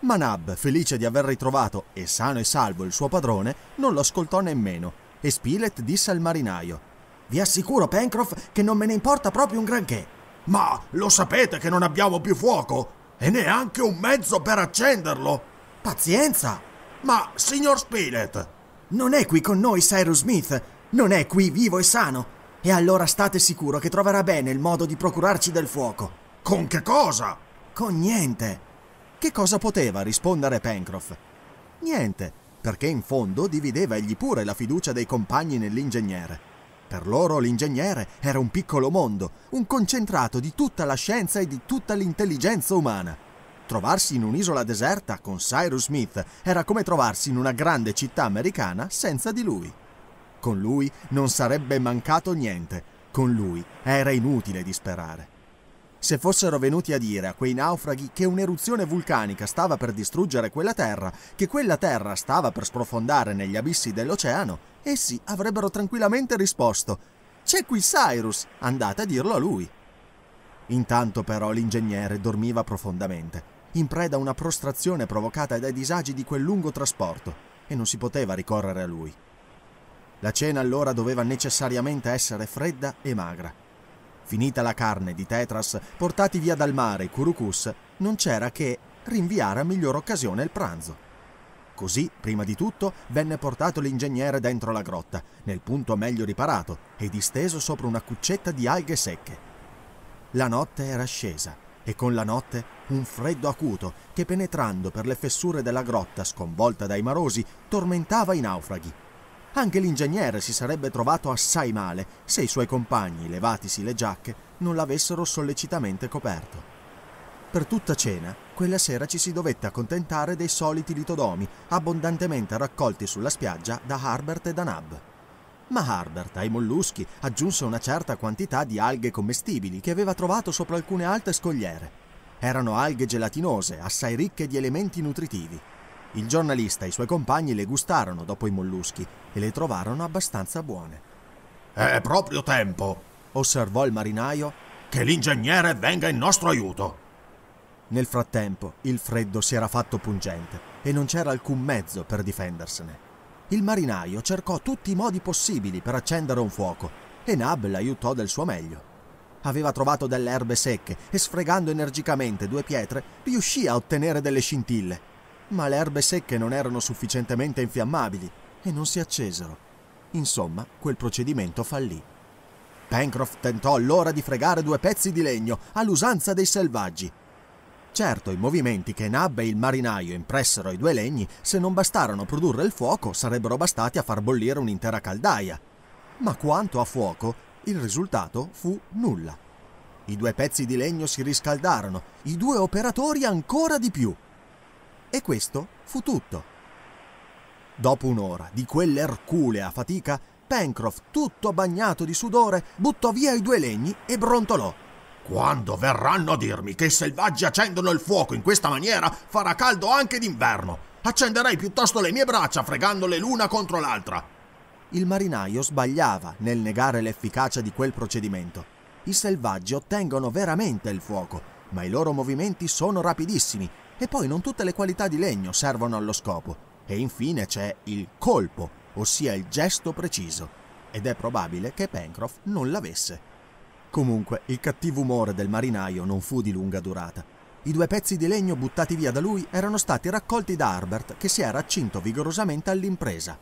Speaker 1: Ma Nab, felice di aver ritrovato e sano e salvo il suo padrone, non lo ascoltò nemmeno e Spilett disse al marinaio: Vi assicuro, Pencroff, che non me ne importa proprio un granché. Ma lo sapete che non abbiamo più fuoco e neanche un mezzo per accenderlo. Pazienza. Ma, signor Spilett, non è qui con noi Cyrus Smith, non è qui vivo e sano. E allora state sicuro che troverà bene il modo di procurarci del fuoco. Con che cosa? Con niente. Che cosa poteva rispondere Pencroff? Niente, perché in fondo divideva egli pure la fiducia dei compagni nell'ingegnere. Per loro l'ingegnere era un piccolo mondo, un concentrato di tutta la scienza e di tutta l'intelligenza umana. Trovarsi in un'isola deserta con Cyrus Smith era come trovarsi in una grande città americana senza di lui. Con lui non sarebbe mancato niente, con lui era inutile disperare. Se fossero venuti a dire a quei naufraghi che un'eruzione vulcanica stava per distruggere quella terra, che quella terra stava per sprofondare negli abissi dell'oceano, essi avrebbero tranquillamente risposto «C'è qui Cyrus, andate a dirlo a lui». Intanto però l'ingegnere dormiva profondamente, in preda a una prostrazione provocata dai disagi di quel lungo trasporto, e non si poteva ricorrere a lui. La cena allora doveva necessariamente essere fredda e magra, Finita la carne di Tetras, portati via dal mare i Curucus, non c'era che rinviare a miglior occasione il pranzo. Così, prima di tutto, venne portato l'ingegnere dentro la grotta, nel punto meglio riparato, e disteso sopra una cuccetta di alghe secche. La notte era scesa, e con la notte un freddo acuto che penetrando per le fessure della grotta sconvolta dai marosi tormentava i naufraghi anche l'ingegnere si sarebbe trovato assai male se i suoi compagni, levatisi le giacche, non l'avessero sollecitamente coperto. Per tutta cena, quella sera ci si dovette accontentare dei soliti litodomi, abbondantemente raccolti sulla spiaggia da Harbert e da Nab. Ma Harbert ai molluschi aggiunse una certa quantità di alghe commestibili che aveva trovato sopra alcune alte scogliere. Erano alghe gelatinose, assai ricche di elementi nutritivi, il giornalista e i suoi compagni le gustarono dopo i molluschi e le trovarono abbastanza buone. È proprio tempo, osservò il marinaio, che l'ingegnere venga in nostro aiuto. Nel frattempo il freddo si era fatto pungente e non c'era alcun mezzo per difendersene. Il marinaio cercò tutti i modi possibili per accendere un fuoco e Nab l'aiutò del suo meglio. Aveva trovato delle erbe secche e sfregando energicamente due pietre riuscì a ottenere delle scintille ma le erbe secche non erano sufficientemente infiammabili e non si accesero. Insomma, quel procedimento fallì. Pencroff tentò allora di fregare due pezzi di legno all'usanza dei selvaggi. Certo, i movimenti che Nab e il marinaio impressero ai due legni, se non bastarono a produrre il fuoco, sarebbero bastati a far bollire un'intera caldaia. Ma quanto a fuoco, il risultato fu nulla. I due pezzi di legno si riscaldarono, i due operatori ancora di più. E questo fu tutto. Dopo un'ora di quell'erculea fatica, Pencroff, tutto bagnato di sudore, buttò via i due legni e brontolò.
Speaker 3: Quando verranno a dirmi che i selvaggi accendono il
Speaker 1: fuoco in questa maniera, farà caldo anche d'inverno. Accenderei piuttosto le mie braccia fregandole l'una contro l'altra. Il marinaio sbagliava nel negare l'efficacia di quel procedimento. I selvaggi ottengono veramente il fuoco, ma i loro movimenti sono rapidissimi e poi non tutte le qualità di legno servono allo scopo. E infine c'è il colpo, ossia il gesto preciso. Ed è probabile che Pencroff non l'avesse. Comunque, il cattivo umore del marinaio non fu di lunga durata. I due pezzi di legno buttati via da lui erano stati raccolti da Harbert, che si era accinto vigorosamente all'impresa.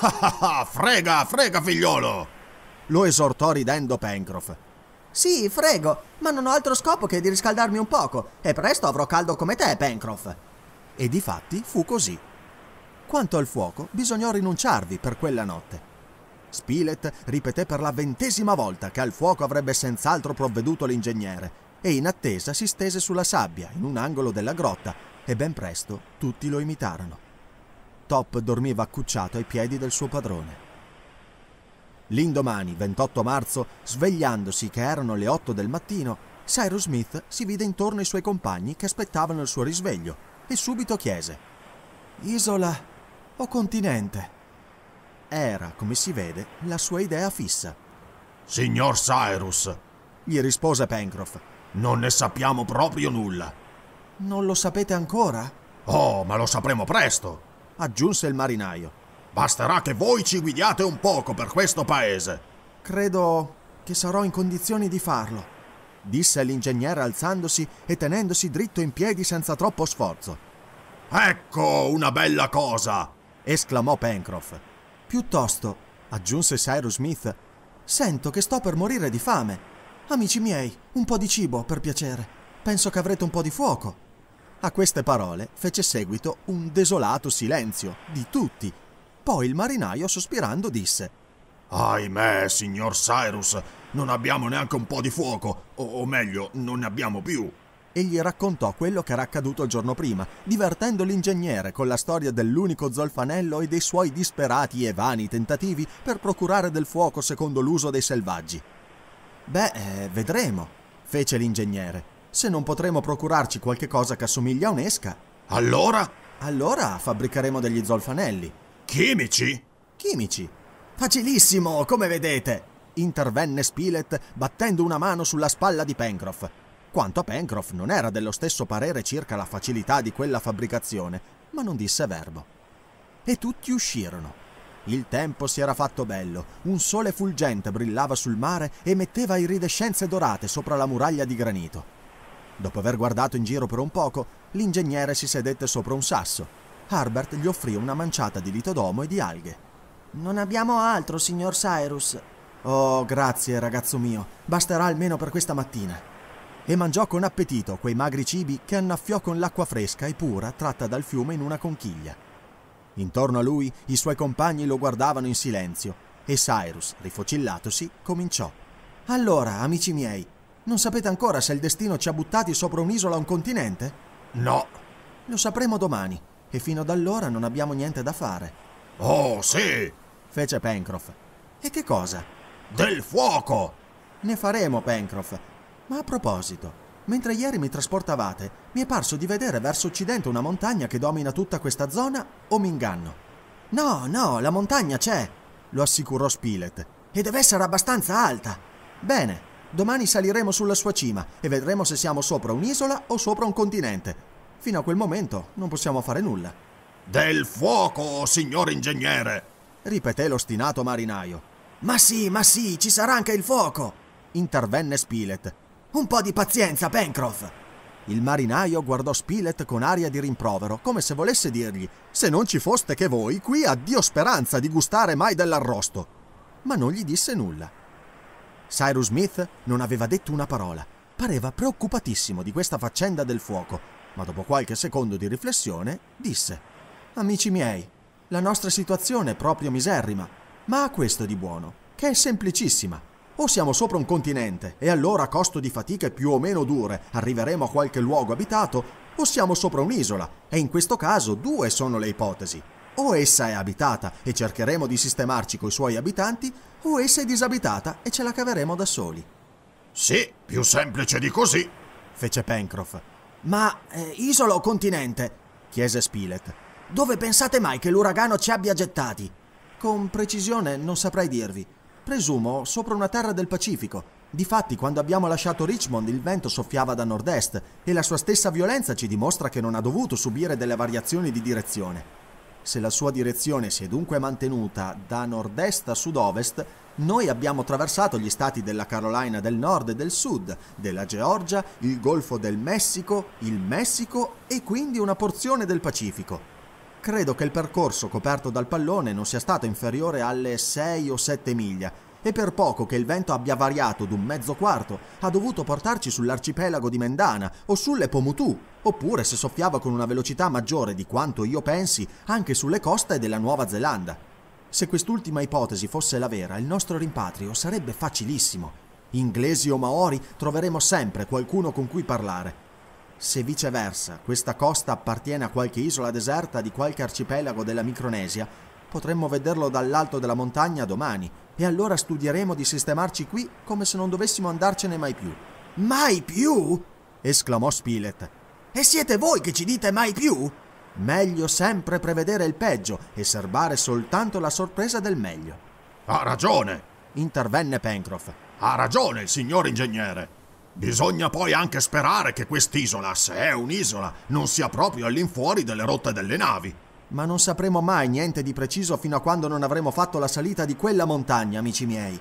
Speaker 3: Ah <laughs> ah ah, frega, frega figliolo!
Speaker 1: Lo esortò ridendo Pencroff, sì, frego, ma non ho altro scopo che di riscaldarmi un poco, e presto avrò caldo come te, Pencroff. E difatti fu così. Quanto al fuoco, bisognò rinunciarvi per quella notte. Spilett ripeté per la ventesima volta che al fuoco avrebbe senz'altro provveduto l'ingegnere, e in attesa si stese sulla sabbia, in un angolo della grotta, e ben presto tutti lo imitarono. Top dormiva accucciato ai piedi del suo padrone. L'indomani, 28 marzo, svegliandosi che erano le 8 del mattino, Cyrus Smith si vide intorno ai suoi compagni che aspettavano il suo risveglio e subito chiese: Isola o continente? Era, come si vede, la sua idea fissa. Signor Cyrus, gli rispose Pencroff, non ne sappiamo proprio nulla. Non lo sapete ancora? Oh, ma lo sapremo presto, aggiunse il marinaio. Basterà che voi ci guidiate un poco per questo paese. Credo che sarò in condizioni di farlo, disse l'ingegnere alzandosi e tenendosi dritto in piedi senza troppo sforzo. Ecco una bella cosa! esclamò Pencroff. Piuttosto, aggiunse Cyrus Smith, sento che sto per morire di fame. Amici miei, un po' di cibo, per piacere. Penso che avrete un po' di fuoco. A queste parole fece seguito un desolato silenzio di tutti, poi il marinaio, sospirando, disse Ahimè, signor Cyrus, non abbiamo neanche un po' di fuoco, o, o meglio, non ne abbiamo più. E gli raccontò quello che era accaduto il giorno prima, divertendo l'ingegnere con la storia dell'unico zolfanello e dei suoi disperati e vani tentativi per procurare del fuoco secondo l'uso dei selvaggi. Beh, eh, vedremo, fece l'ingegnere. Se non potremo procurarci qualche cosa che assomiglia a un'esca. Allora? Allora fabbricheremo degli zolfanelli. Chimici? Chimici. Facilissimo, come vedete! intervenne Spilett battendo una mano sulla spalla di Pencroff. Quanto a Pencroff non era dello stesso parere circa la facilità di quella fabbricazione, ma non disse verbo. E tutti uscirono. Il tempo si era fatto bello, un sole fulgente brillava sul mare e metteva iridescenze dorate sopra la muraglia di granito. Dopo aver guardato in giro per un poco, l'ingegnere si sedette sopra un sasso Herbert gli offrì una manciata di litodomo e di alghe. Non abbiamo altro, signor Cyrus. Oh, grazie, ragazzo mio. Basterà almeno per questa mattina. E mangiò con appetito quei magri cibi che annaffiò con l'acqua fresca e pura tratta dal fiume in una conchiglia. Intorno a lui i suoi compagni lo guardavano in silenzio e Cyrus, rifocillatosi, cominciò. Allora, amici miei, non sapete ancora se il destino ci ha buttati sopra un'isola o un continente? No. Lo sapremo domani e fino ad allora non abbiamo niente da fare. Oh, sì! fece Pencroff. E che cosa? Del fuoco! Ne faremo, Pencroff. Ma a proposito, mentre ieri mi trasportavate, mi è parso di vedere verso occidente una montagna che domina tutta questa zona, o mi inganno? No, no, la montagna c'è, lo assicurò Spilett, e deve essere abbastanza alta. Bene, domani saliremo sulla sua cima e vedremo se siamo sopra un'isola o sopra un continente, Fino a quel momento non possiamo fare nulla. Del fuoco, signor ingegnere! ripeté l'ostinato marinaio. Ma sì, ma sì, ci sarà anche il fuoco! intervenne Spilett. Un po' di pazienza, Pencroff! Il marinaio guardò Spilett con aria di rimprovero, come se volesse dirgli: Se non ci foste che voi, qui addio speranza di gustare mai dell'arrosto! Ma non gli disse nulla. Cyrus Smith non aveva detto una parola. Pareva preoccupatissimo di questa faccenda del fuoco ma dopo qualche secondo di riflessione disse «Amici miei, la nostra situazione è proprio miserrima, ma ha questo di buono, che è semplicissima. O siamo sopra un continente e allora a costo di fatiche più o meno dure arriveremo a qualche luogo abitato, o siamo sopra un'isola e in questo caso due sono le ipotesi. O essa è abitata e cercheremo di sistemarci coi suoi abitanti, o essa è disabitata e ce la caveremo da soli. Sì, più semplice di così, fece Pencroff ma eh, isola o continente? chiese Spilett. Dove pensate mai che l'uragano ci abbia gettati? Con precisione non saprei dirvi. Presumo sopra una terra del Pacifico. Difatti, quando abbiamo lasciato Richmond, il vento soffiava da nord-est e la sua stessa violenza ci dimostra che non ha dovuto subire delle variazioni di direzione. Se la sua direzione si è dunque mantenuta da nord-est a sud-ovest, noi abbiamo attraversato gli stati della Carolina del Nord e del Sud, della Georgia, il Golfo del Messico, il Messico e quindi una porzione del Pacifico. Credo che il percorso coperto dal pallone non sia stato inferiore alle 6 o 7 miglia e per poco che il vento abbia variato d'un mezzo quarto ha dovuto portarci sull'arcipelago di Mendana o sulle Pomutù, oppure se soffiava con una velocità maggiore di quanto io pensi anche sulle coste della Nuova Zelanda. Se quest'ultima ipotesi fosse la vera, il nostro rimpatrio sarebbe facilissimo. Inglesi o maori troveremo sempre qualcuno con cui parlare. Se viceversa questa costa appartiene a qualche isola deserta di qualche arcipelago della Micronesia, potremmo vederlo dall'alto della montagna domani e allora studieremo di sistemarci qui come se non dovessimo andarcene mai più. Mai più? esclamò Spilett. E siete voi che ci dite mai più? Meglio sempre prevedere il peggio e serbare soltanto la sorpresa del meglio. Ha ragione, intervenne Pencroff. Ha ragione il signor ingegnere. Bisogna poi anche sperare che quest'isola, se è un'isola, non sia proprio all'infuori delle rotte delle navi. Ma non sapremo mai niente di preciso fino a quando non avremo fatto la salita di quella montagna, amici miei.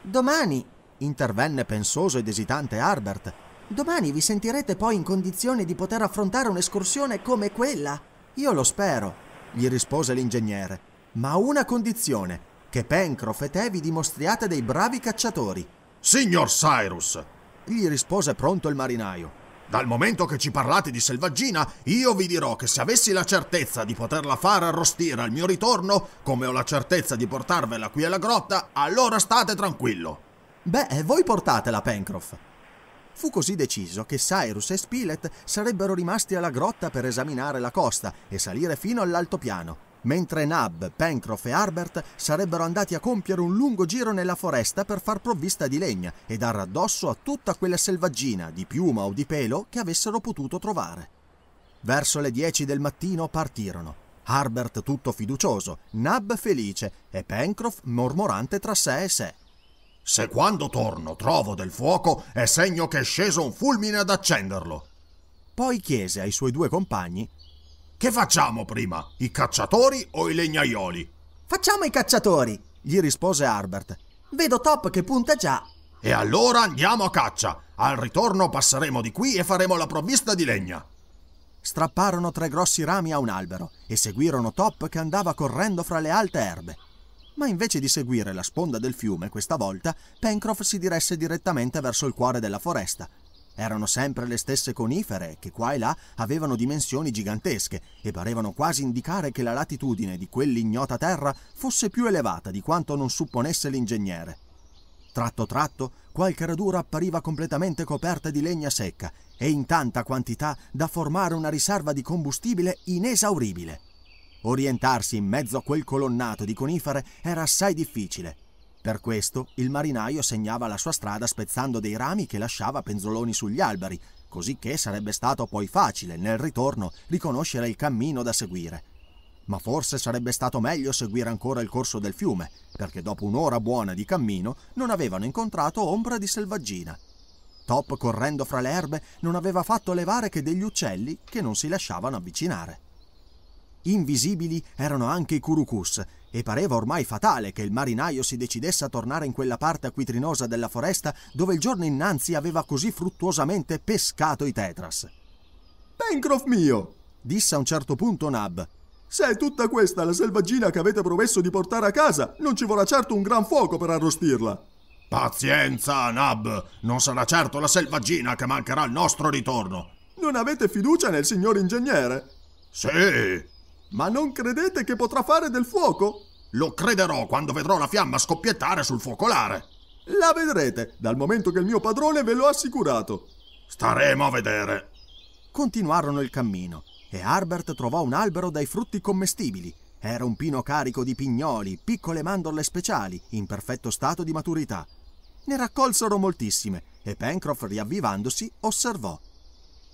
Speaker 1: Domani, intervenne pensoso ed esitante Harbert, Domani vi sentirete poi in condizione di poter affrontare un'escursione come quella? Io lo spero, gli rispose l'ingegnere, ma a una condizione, che Pencroff e te vi dimostriate dei bravi cacciatori. Signor Cyrus, gli rispose pronto il marinaio. Dal
Speaker 3: momento che ci parlate di selvaggina, io vi dirò che se avessi la certezza di poterla far arrostire al mio ritorno, come ho la certezza di portarvela qui alla grotta, allora state tranquillo.
Speaker 1: Beh, voi portatela, Pencroff. Fu così deciso che Cyrus e Spilett sarebbero rimasti alla grotta per esaminare la costa e salire fino all'altopiano, mentre Nab, Pencroff e Harbert sarebbero andati a compiere un lungo giro nella foresta per far provvista di legna e dar addosso a tutta quella selvaggina, di piuma o di pelo, che avessero potuto trovare. Verso le 10 del mattino partirono. Harbert tutto fiducioso, Nab felice e Pencroff mormorante tra sé e sé. Se quando torno trovo del fuoco, è segno che è sceso un fulmine ad accenderlo. Poi chiese ai suoi due compagni: Che facciamo prima, i cacciatori o i legnaioli? Facciamo i cacciatori, gli rispose Harbert. Vedo Top che punta già. E allora andiamo a caccia. Al ritorno passeremo di qui e faremo la provvista di legna. Strapparono tre grossi rami a un albero e seguirono Top che andava correndo fra le alte erbe ma invece di seguire la sponda del fiume questa volta, Pencroff si diresse direttamente verso il cuore della foresta. Erano sempre le stesse conifere che qua e là avevano dimensioni gigantesche e parevano quasi indicare che la latitudine di quell'ignota terra fosse più elevata di quanto non supponesse l'ingegnere. Tratto tratto, qualche radura appariva completamente coperta di legna secca e in tanta quantità da formare una riserva di combustibile inesauribile. Orientarsi in mezzo a quel colonnato di conifere era assai difficile. Per questo il marinaio segnava la sua strada spezzando dei rami che lasciava penzoloni sugli alberi, cosicché sarebbe stato poi facile, nel ritorno, riconoscere il cammino da seguire. Ma forse sarebbe stato meglio seguire ancora il corso del fiume, perché dopo un'ora buona di cammino non avevano incontrato ombra di selvaggina. Top, correndo fra le erbe, non aveva fatto levare che degli uccelli che non si lasciavano avvicinare. Invisibili erano anche i curucus e pareva ormai fatale che il marinaio si decidesse a tornare in quella parte acquitrinosa della foresta dove il giorno innanzi aveva così fruttuosamente pescato i Tetras.
Speaker 2: Pencroff mio! disse a un certo punto Nab. Se è tutta questa la selvaggina che avete promesso di portare a casa, non ci vorrà certo un gran fuoco per arrostirla. Pazienza, Nab! Non sarà certo la selvaggina che mancherà al nostro ritorno. Non avete fiducia nel signor ingegnere? Sì, ma non credete che potrà fare del fuoco? Lo crederò quando vedrò la fiamma scoppiettare sul focolare. La vedrete, dal momento che il mio padrone ve l'ho assicurato. Staremo a vedere.
Speaker 1: Continuarono il cammino e Harbert trovò un albero dai frutti commestibili. Era un pino carico di pignoli, piccole mandorle speciali, in perfetto stato di maturità. Ne raccolsero moltissime e Pencroff, riavvivandosi, osservò.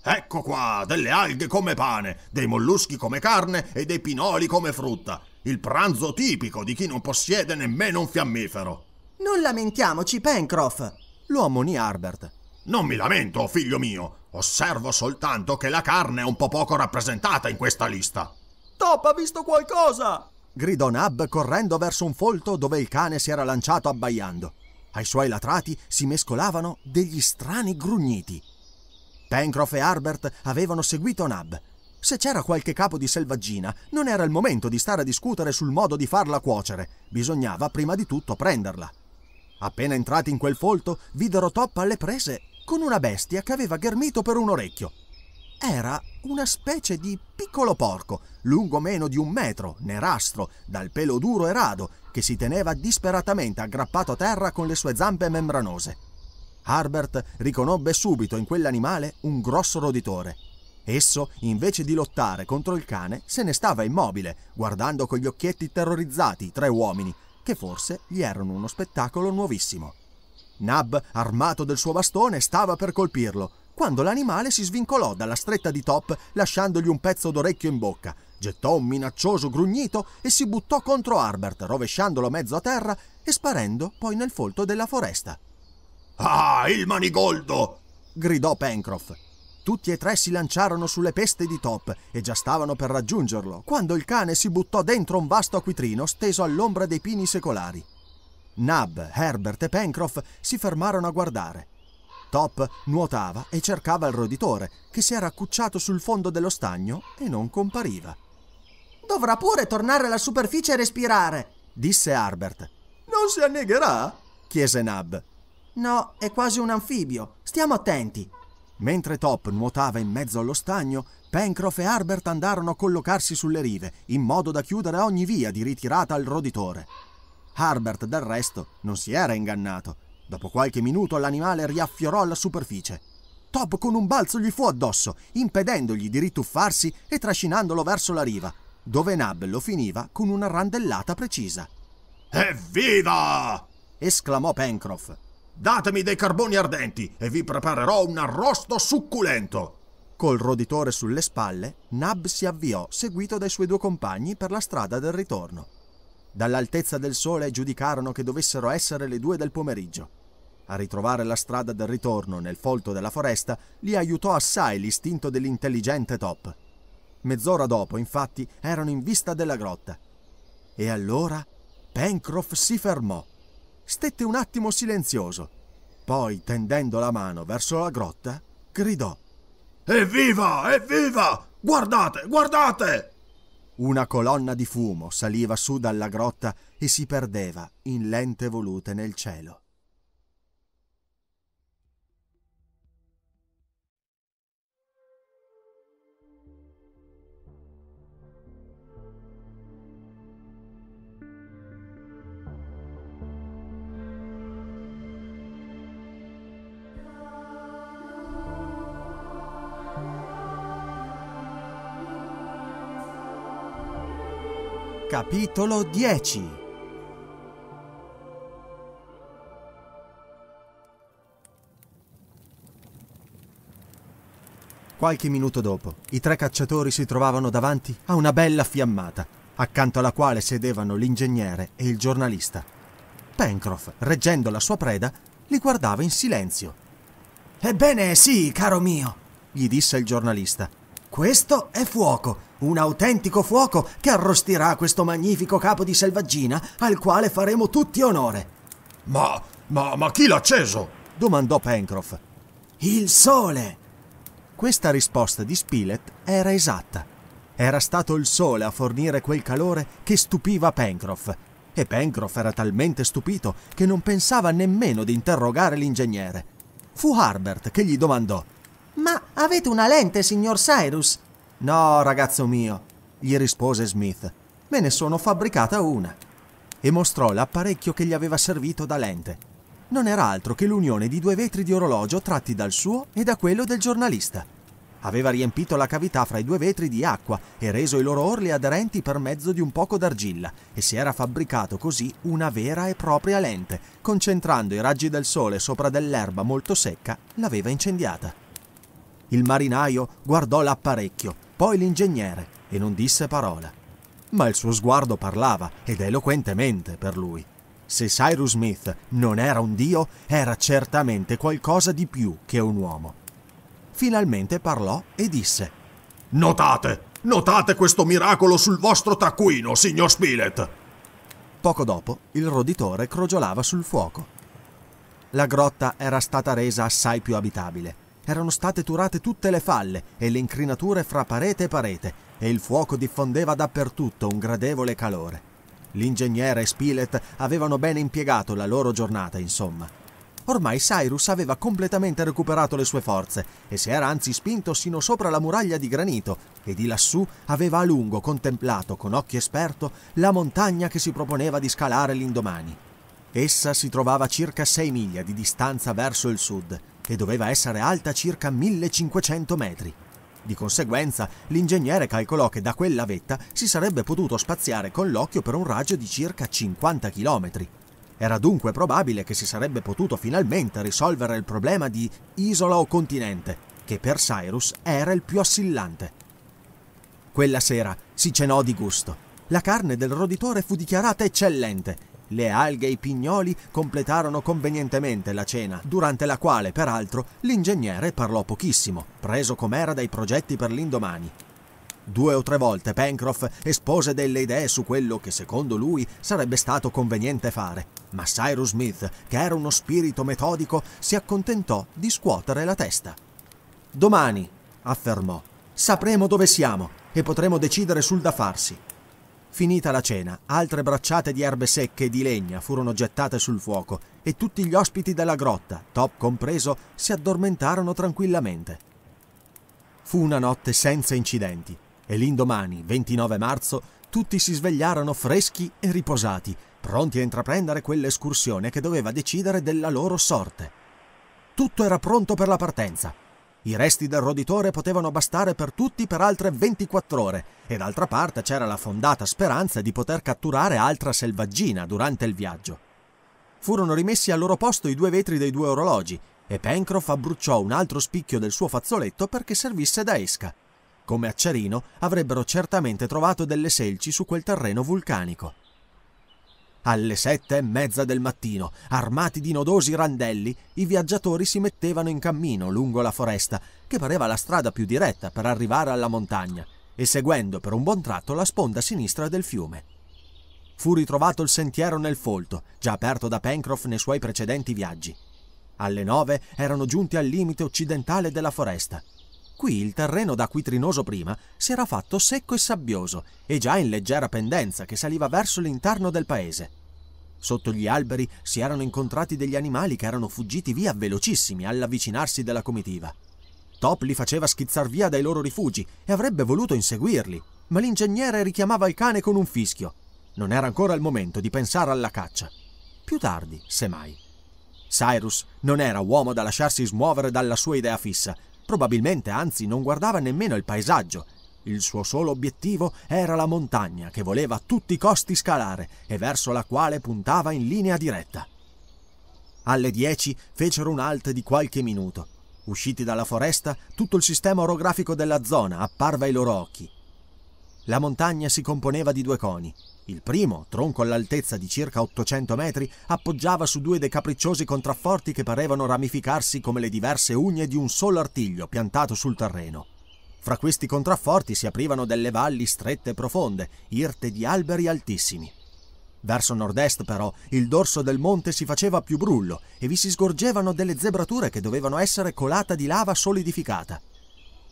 Speaker 1: Ecco qua, delle alghe come pane, dei molluschi come carne e dei pinoli come frutta.
Speaker 3: Il pranzo tipico di chi non possiede nemmeno un fiammifero.
Speaker 2: Non lamentiamoci,
Speaker 3: Pencroff, lo ammonì Harbert. Non mi lamento, figlio mio. Osservo soltanto che la carne è un po' poco rappresentata in questa lista.
Speaker 1: Top ha visto qualcosa! gridò Nab correndo verso un folto dove il cane si era lanciato abbaiando. Ai suoi latrati si mescolavano degli strani grugniti. Pencroff e Harbert avevano seguito Nab. Se c'era qualche capo di selvaggina, non era il momento di stare a discutere sul modo di farla cuocere. Bisognava prima di tutto prenderla. Appena entrati in quel folto, videro Top alle prese con una bestia che aveva ghermito per un orecchio. Era una specie di piccolo porco, lungo meno di un metro, nerastro, dal pelo duro e rado, che si teneva disperatamente aggrappato a terra con le sue zampe membranose. Harbert riconobbe subito in quell'animale un grosso roditore. Esso, invece di lottare contro il cane, se ne stava immobile, guardando con gli occhietti terrorizzati i tre uomini, che forse gli erano uno spettacolo nuovissimo. Nab, armato del suo bastone, stava per colpirlo, quando l'animale si svincolò dalla stretta di Top lasciandogli un pezzo d'orecchio in bocca, gettò un minaccioso grugnito e si buttò contro Harbert, rovesciandolo mezzo a terra e sparendo poi nel folto della foresta. Ah, il manigoldo! gridò Pencroff. Tutti e tre si lanciarono sulle peste di Top e già stavano per raggiungerlo, quando il cane si buttò dentro un vasto acquitrino steso all'ombra dei pini secolari. Nab, Herbert e Pencroff si fermarono a guardare. Top nuotava e cercava il roditore, che si era accucciato sul fondo dello stagno e non compariva. Dovrà pure tornare alla superficie e respirare, disse Herbert. Non si annegherà? chiese Nab. No, è quasi un anfibio. Stiamo attenti. Mentre Top nuotava in mezzo allo stagno, Pencroff e Harbert andarono a collocarsi sulle rive, in modo da chiudere ogni via di ritirata al roditore. Harbert, del resto, non si era ingannato. Dopo qualche minuto l'animale riaffiorò alla superficie. Top con un balzo gli fu addosso, impedendogli di rituffarsi e trascinandolo verso la riva, dove Nab lo finiva con una randellata precisa. Evviva! esclamò Pencroff. Datemi dei carboni ardenti e vi preparerò un arrosto succulento. Col roditore sulle spalle, Nab si avviò, seguito dai suoi due compagni, per la strada del ritorno. Dall'altezza del sole giudicarono che dovessero essere le due del pomeriggio. A ritrovare la strada del ritorno nel folto della foresta li aiutò assai l'istinto dell'intelligente Top. Mezz'ora dopo, infatti, erano in vista della grotta. E allora Pencroff si fermò stette un attimo silenzioso. Poi, tendendo la mano verso la grotta, gridò
Speaker 3: Evviva! Evviva!
Speaker 1: Guardate! Guardate! Una colonna di fumo saliva su dalla grotta e si perdeva in lente volute nel cielo. Capitolo 10 Qualche minuto dopo, i tre cacciatori si trovavano davanti a una bella fiammata, accanto alla quale sedevano l'ingegnere e il giornalista. Pencroff, reggendo la sua preda, li guardava in silenzio. Ebbene sì, caro mio, gli disse il giornalista. Questo è fuoco, un autentico fuoco che arrostirà questo magnifico capo di selvaggina al quale faremo tutti onore. Ma, ma, ma chi l'ha acceso? domandò Pencroff. Il sole! Questa risposta di Spilett era esatta. Era stato il sole a fornire quel calore che stupiva Pencroff, e Pencroff era talmente stupito che non pensava nemmeno di interrogare l'ingegnere. Fu Harbert che gli domandò ma avete una lente, signor Cyrus? No, ragazzo mio, gli rispose Smith. Me ne sono fabbricata una. E mostrò l'apparecchio che gli aveva servito da lente. Non era altro che l'unione di due vetri di orologio tratti dal suo e da quello del giornalista. Aveva riempito la cavità fra i due vetri di acqua e reso i loro orli aderenti per mezzo di un poco d'argilla e si era fabbricato così una vera e propria lente. Concentrando i raggi del sole sopra dell'erba molto secca, l'aveva incendiata. Il marinaio guardò l'apparecchio, poi l'ingegnere, e non disse parola. Ma il suo sguardo parlava, ed eloquentemente per lui. Se Cyrus Smith non era un dio, era certamente qualcosa di più che un uomo. Finalmente parlò e disse: Notate! Notate questo miracolo sul vostro taccuino, signor Spilett! Poco dopo, il roditore crogiolava sul fuoco. La grotta era stata resa assai più abitabile erano state turate tutte le falle e le incrinature fra parete e parete e il fuoco diffondeva dappertutto un gradevole calore. L'ingegnere e Spilett avevano bene impiegato la loro giornata, insomma. Ormai Cyrus aveva completamente recuperato le sue forze e si era anzi spinto sino sopra la muraglia di granito e di lassù aveva a lungo contemplato con occhio esperto la montagna che si proponeva di scalare l'indomani. Essa si trovava a circa 6 miglia di distanza verso il sud che doveva essere alta circa 1500 metri. Di conseguenza, l'ingegnere calcolò che da quella vetta si sarebbe potuto spaziare con l'occhio per un raggio di circa 50 km. Era dunque probabile che si sarebbe potuto finalmente risolvere il problema di isola o continente, che per Cyrus era il più assillante. Quella sera si cenò di gusto. La carne del roditore fu dichiarata eccellente le alghe e i pignoli completarono convenientemente la cena, durante la quale, peraltro, l'ingegnere parlò pochissimo, preso com'era dai progetti per l'indomani. Due o tre volte Pencroff espose delle idee su quello che secondo lui sarebbe stato conveniente fare, ma Cyrus Smith, che era uno spirito metodico, si accontentò di scuotere la testa. Domani, affermò, sapremo dove siamo e potremo decidere sul da farsi. Finita la cena, altre bracciate di erbe secche e di legna furono gettate sul fuoco e tutti gli ospiti della grotta, Top compreso, si addormentarono tranquillamente. Fu una notte senza incidenti e l'indomani, 29 marzo, tutti si svegliarono freschi e riposati, pronti a intraprendere quell'escursione che doveva decidere della loro sorte. Tutto era pronto per la partenza. I resti del roditore potevano bastare per tutti per altre 24 ore e d'altra parte c'era la fondata speranza di poter catturare altra selvaggina durante il viaggio. Furono rimessi al loro posto i due vetri dei due orologi e Pencroff abbruciò un altro spicchio del suo fazzoletto perché servisse da esca. Come acciarino avrebbero certamente trovato delle selci su quel terreno vulcanico. Alle sette e mezza del mattino, armati di nodosi randelli, i viaggiatori si mettevano in cammino lungo la foresta, che pareva la strada più diretta per arrivare alla montagna, e seguendo per un buon tratto la sponda sinistra del fiume. Fu ritrovato il sentiero nel folto, già aperto da Pencroff nei suoi precedenti viaggi. Alle nove erano giunti al limite occidentale della foresta Qui il terreno da quitrinoso prima si era fatto secco e sabbioso e già in leggera pendenza che saliva verso l'interno del paese. Sotto gli alberi si erano incontrati degli animali che erano fuggiti via velocissimi all'avvicinarsi della comitiva. Top li faceva schizzar via dai loro rifugi e avrebbe voluto inseguirli, ma l'ingegnere richiamava il cane con un fischio. Non era ancora il momento di pensare alla caccia. Più tardi, semmai. Cyrus non era uomo da lasciarsi smuovere dalla sua idea fissa, Probabilmente, anzi, non guardava nemmeno il paesaggio. Il suo solo obiettivo era la montagna che voleva a tutti i costi scalare e verso la quale puntava in linea diretta. Alle 10 fecero un'alta di qualche minuto. Usciti dalla foresta, tutto il sistema orografico della zona apparve ai loro occhi. La montagna si componeva di due coni, il primo, tronco all'altezza di circa 800 metri, appoggiava su due dei capricciosi contrafforti che parevano ramificarsi come le diverse ugne di un solo artiglio piantato sul terreno. Fra questi contrafforti si aprivano delle valli strette e profonde, irte di alberi altissimi. Verso nord-est, però, il dorso del monte si faceva più brullo e vi si sgorgevano delle zebrature che dovevano essere colata di lava solidificata.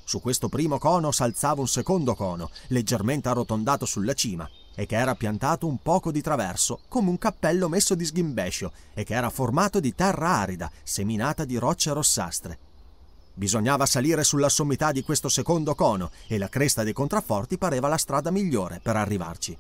Speaker 1: Su questo primo cono s'alzava un secondo cono, leggermente arrotondato sulla cima, e che era piantato un poco di traverso, come un cappello messo di sghimbescio, e che era formato di terra arida, seminata di rocce rossastre. Bisognava salire sulla sommità di questo secondo cono, e la cresta dei contrafforti pareva la strada migliore per arrivarci.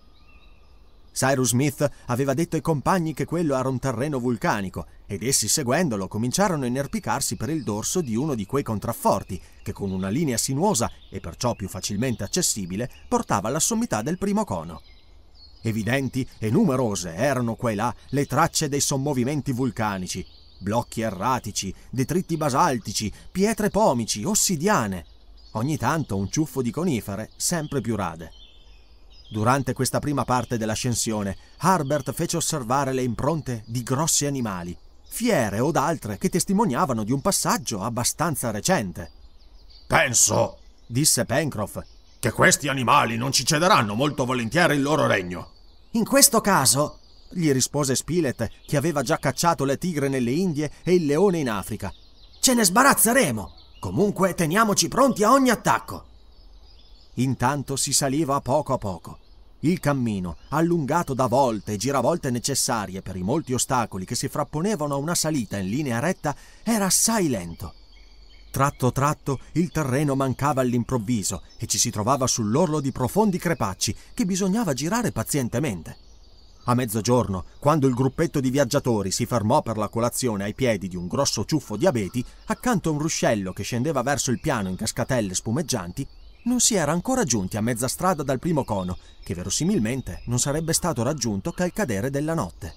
Speaker 1: Cyrus Smith aveva detto ai compagni che quello era un terreno vulcanico ed essi seguendolo cominciarono a inerpicarsi per il dorso di uno di quei contrafforti che con una linea sinuosa e perciò più facilmente accessibile portava alla sommità del primo cono. Evidenti e numerose erano qua e là le tracce dei sommovimenti vulcanici, blocchi erratici, detriti basaltici, pietre pomici, ossidiane, ogni tanto un ciuffo di conifere sempre più rade. Durante questa prima parte dell'ascensione, Harbert fece osservare le impronte di grossi animali, fiere o d'altre che testimoniavano di un passaggio abbastanza recente. Penso, disse Pencroff, che questi animali non ci cederanno molto volentieri il loro regno. In questo caso, gli rispose Spilett, che aveva già cacciato le tigre nelle Indie e il leone in Africa, ce ne sbarazzeremo. Comunque teniamoci pronti a ogni attacco. Intanto si saliva poco a poco. Il cammino, allungato da volte e giravolte necessarie per i molti ostacoli che si frapponevano a una salita in linea retta, era assai lento. Tratto tratto il terreno mancava all'improvviso e ci si trovava sull'orlo di profondi crepacci che bisognava girare pazientemente. A mezzogiorno, quando il gruppetto di viaggiatori si fermò per la colazione ai piedi di un grosso ciuffo di abeti, accanto a un ruscello che scendeva verso il piano in cascatelle spumeggianti, non si era ancora giunti a mezza strada dal primo cono, che verosimilmente non sarebbe stato raggiunto che al cadere della notte.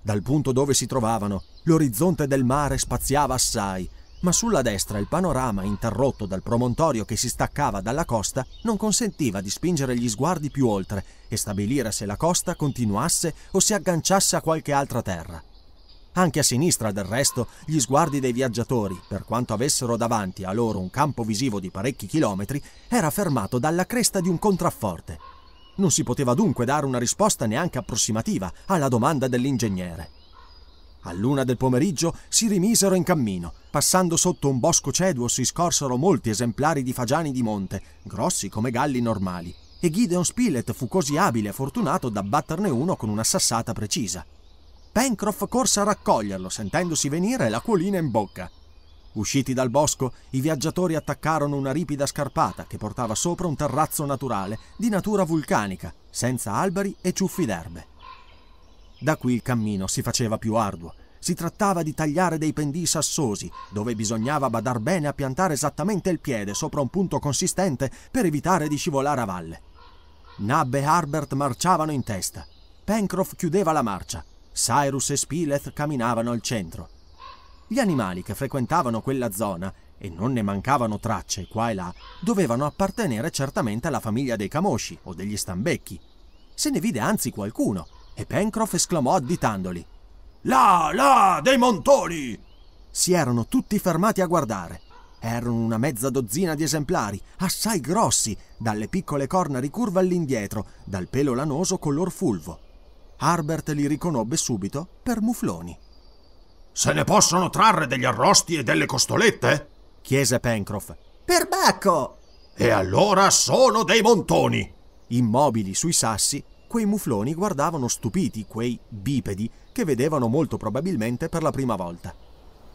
Speaker 1: Dal punto dove si trovavano, l'orizzonte del mare spaziava assai ma sulla destra il panorama, interrotto dal promontorio che si staccava dalla costa, non consentiva di spingere gli sguardi più oltre e stabilire se la costa continuasse o si agganciasse a qualche altra terra. Anche a sinistra, del resto, gli sguardi dei viaggiatori, per quanto avessero davanti a loro un campo visivo di parecchi chilometri, era fermato dalla cresta di un contrafforte. Non si poteva dunque dare una risposta neanche approssimativa alla domanda dell'ingegnere. All'una del pomeriggio si rimisero in cammino. Passando sotto un bosco ceduo si scorsero molti esemplari di fagiani di monte, grossi come galli normali, e Gideon Spilett fu così abile e fortunato da batterne uno con una sassata precisa. Pencroff corse a raccoglierlo, sentendosi venire l'acquolina in bocca. Usciti dal bosco, i viaggiatori attaccarono una ripida scarpata che portava sopra un terrazzo naturale di natura vulcanica, senza alberi e ciuffi d'erbe. Da qui il cammino si faceva più arduo. Si trattava di tagliare dei pendii sassosi, dove bisognava badar bene a piantare esattamente il piede sopra un punto consistente per evitare di scivolare a valle. Nab e Harbert marciavano in testa. Pencroff chiudeva la marcia. Cyrus e Spileth camminavano al centro. Gli animali che frequentavano quella zona, e non ne mancavano tracce qua e là, dovevano appartenere certamente alla famiglia dei camosci o degli stambecchi. Se ne vide anzi qualcuno, e Pencroff esclamò additandoli. Là, là, dei montoni! Si erano tutti fermati a guardare. Erano una mezza dozzina di esemplari, assai grossi, dalle piccole corna ricurve all'indietro, dal pelo lanoso color fulvo. Harbert li riconobbe subito per mufloni. Se ne
Speaker 3: possono trarre degli arrosti e delle costolette?
Speaker 1: chiese Pencroff. Perbacco! E allora sono dei montoni! Immobili sui sassi, quei mufloni guardavano stupiti quei bipedi che vedevano molto probabilmente per la prima volta.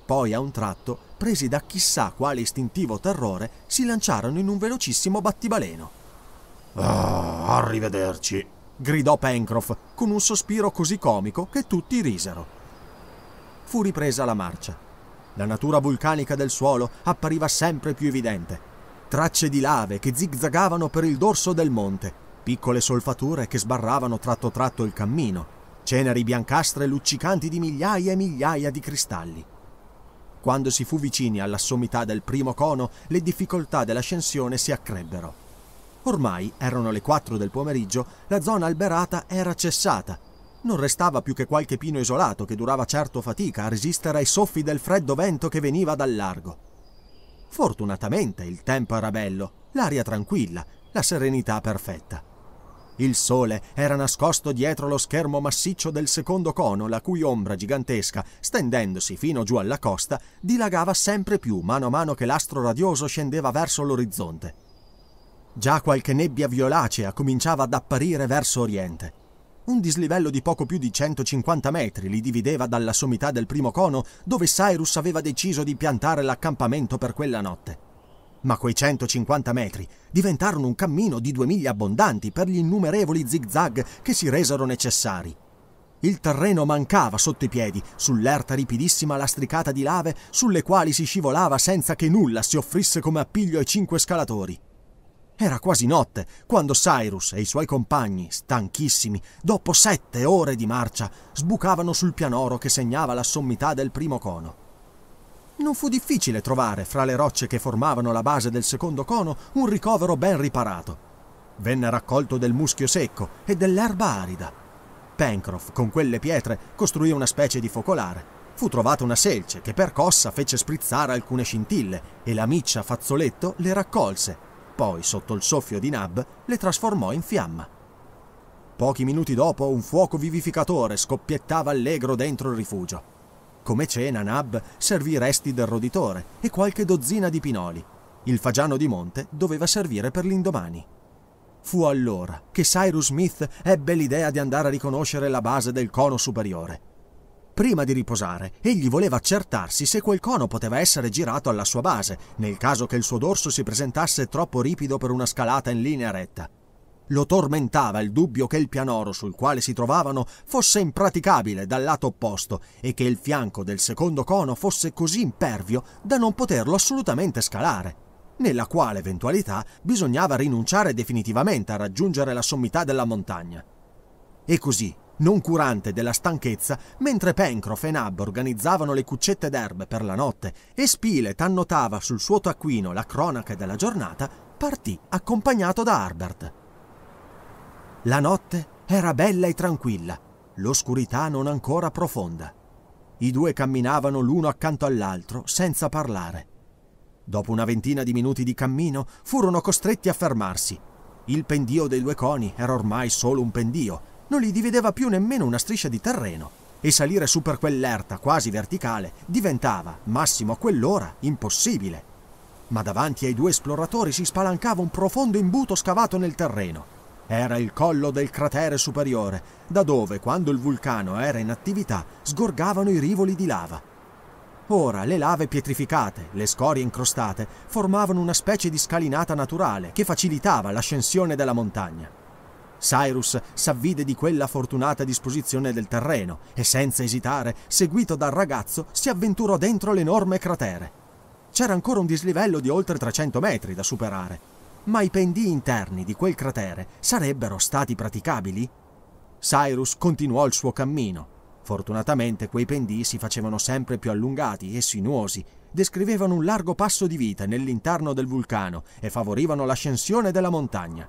Speaker 1: Poi a un tratto, presi da chissà quale istintivo terrore, si lanciarono in un velocissimo battibaleno. Ah, arrivederci, gridò Pencroff con un sospiro così comico che tutti risero. Fu ripresa la marcia. La natura vulcanica del suolo appariva sempre più evidente. Tracce di lave che zigzagavano per il dorso del monte, piccole solfature che sbarravano tratto tratto il cammino, ceneri biancastre luccicanti di migliaia e migliaia di cristalli. Quando si fu vicini alla sommità del primo cono, le difficoltà dell'ascensione si accrebbero. Ormai erano le 4 del pomeriggio, la zona alberata era cessata. Non restava più che qualche pino isolato che durava certo fatica a resistere ai soffi del freddo vento che veniva dal largo. Fortunatamente il tempo era bello, l'aria tranquilla, la serenità perfetta. Il sole era nascosto dietro lo schermo massiccio del secondo cono, la cui ombra gigantesca, stendendosi fino giù alla costa, dilagava sempre più mano a mano che l'astro radioso scendeva verso l'orizzonte. Già qualche nebbia violacea cominciava ad apparire verso oriente. Un dislivello di poco più di 150 metri li divideva dalla sommità del primo cono dove Cyrus aveva deciso di piantare l'accampamento per quella notte. Ma quei 150 metri diventarono un cammino di due miglia abbondanti per gli innumerevoli zigzag che si resero necessari. Il terreno mancava sotto i piedi, sull'erta ripidissima lastricata di lave sulle quali si scivolava senza che nulla si offrisse come appiglio ai cinque scalatori. Era quasi notte quando Cyrus e i suoi compagni, stanchissimi, dopo sette ore di marcia, sbucavano sul pianoro che segnava la sommità del primo cono. Non fu difficile trovare, fra le rocce che formavano la base del secondo cono, un ricovero ben riparato. Venne raccolto del muschio secco e dell'erba arida. Pencroff, con quelle pietre, costruì una specie di focolare. Fu trovata una selce che percossa fece sprizzare alcune scintille e la miccia fazzoletto le raccolse. Poi, sotto il soffio di Nab, le trasformò in fiamma. Pochi minuti dopo un fuoco vivificatore scoppiettava allegro dentro il rifugio. Come cena, Nab servì resti del roditore e qualche dozzina di pinoli. Il fagiano di monte doveva servire per l'indomani. Fu allora che Cyrus Smith ebbe l'idea di andare a riconoscere la base del cono superiore. Prima di riposare, egli voleva accertarsi se quel cono poteva essere girato alla sua base, nel caso che il suo dorso si presentasse troppo ripido per una scalata in linea retta. Lo tormentava il dubbio che il pianoro sul quale si trovavano fosse impraticabile dal lato opposto e che il fianco del secondo cono fosse così impervio da non poterlo assolutamente scalare nella quale eventualità bisognava rinunciare definitivamente a raggiungere la sommità della montagna. E così, non curante della stanchezza, mentre Pencroff e Nab organizzavano le cuccette d'erbe per la notte e Spilett annotava sul suo taccuino la cronaca della giornata, partì accompagnato da Harbert. La notte era bella e tranquilla, l'oscurità non ancora profonda. I due camminavano l'uno accanto all'altro, senza parlare. Dopo una ventina di minuti di cammino, furono costretti a fermarsi. Il pendio dei due coni era ormai solo un pendio, non li divideva più nemmeno una striscia di terreno, e salire su per quell'erta quasi verticale diventava, massimo a quell'ora, impossibile. Ma davanti ai due esploratori si spalancava un profondo imbuto scavato nel terreno era il collo del cratere superiore, da dove, quando il vulcano era in attività, sgorgavano i rivoli di lava. Ora le lave pietrificate, le scorie incrostate, formavano una specie di scalinata naturale che facilitava l'ascensione della montagna. Cyrus s'avvide di quella fortunata disposizione del terreno e senza esitare, seguito dal ragazzo, si avventurò dentro l'enorme cratere. C'era ancora un dislivello di oltre 300 metri da superare, ma i pendii interni di quel cratere sarebbero stati praticabili? Cyrus continuò il suo cammino. Fortunatamente quei pendii si facevano sempre più allungati e sinuosi, descrivevano un largo passo di vita nell'interno del vulcano e favorivano l'ascensione della montagna.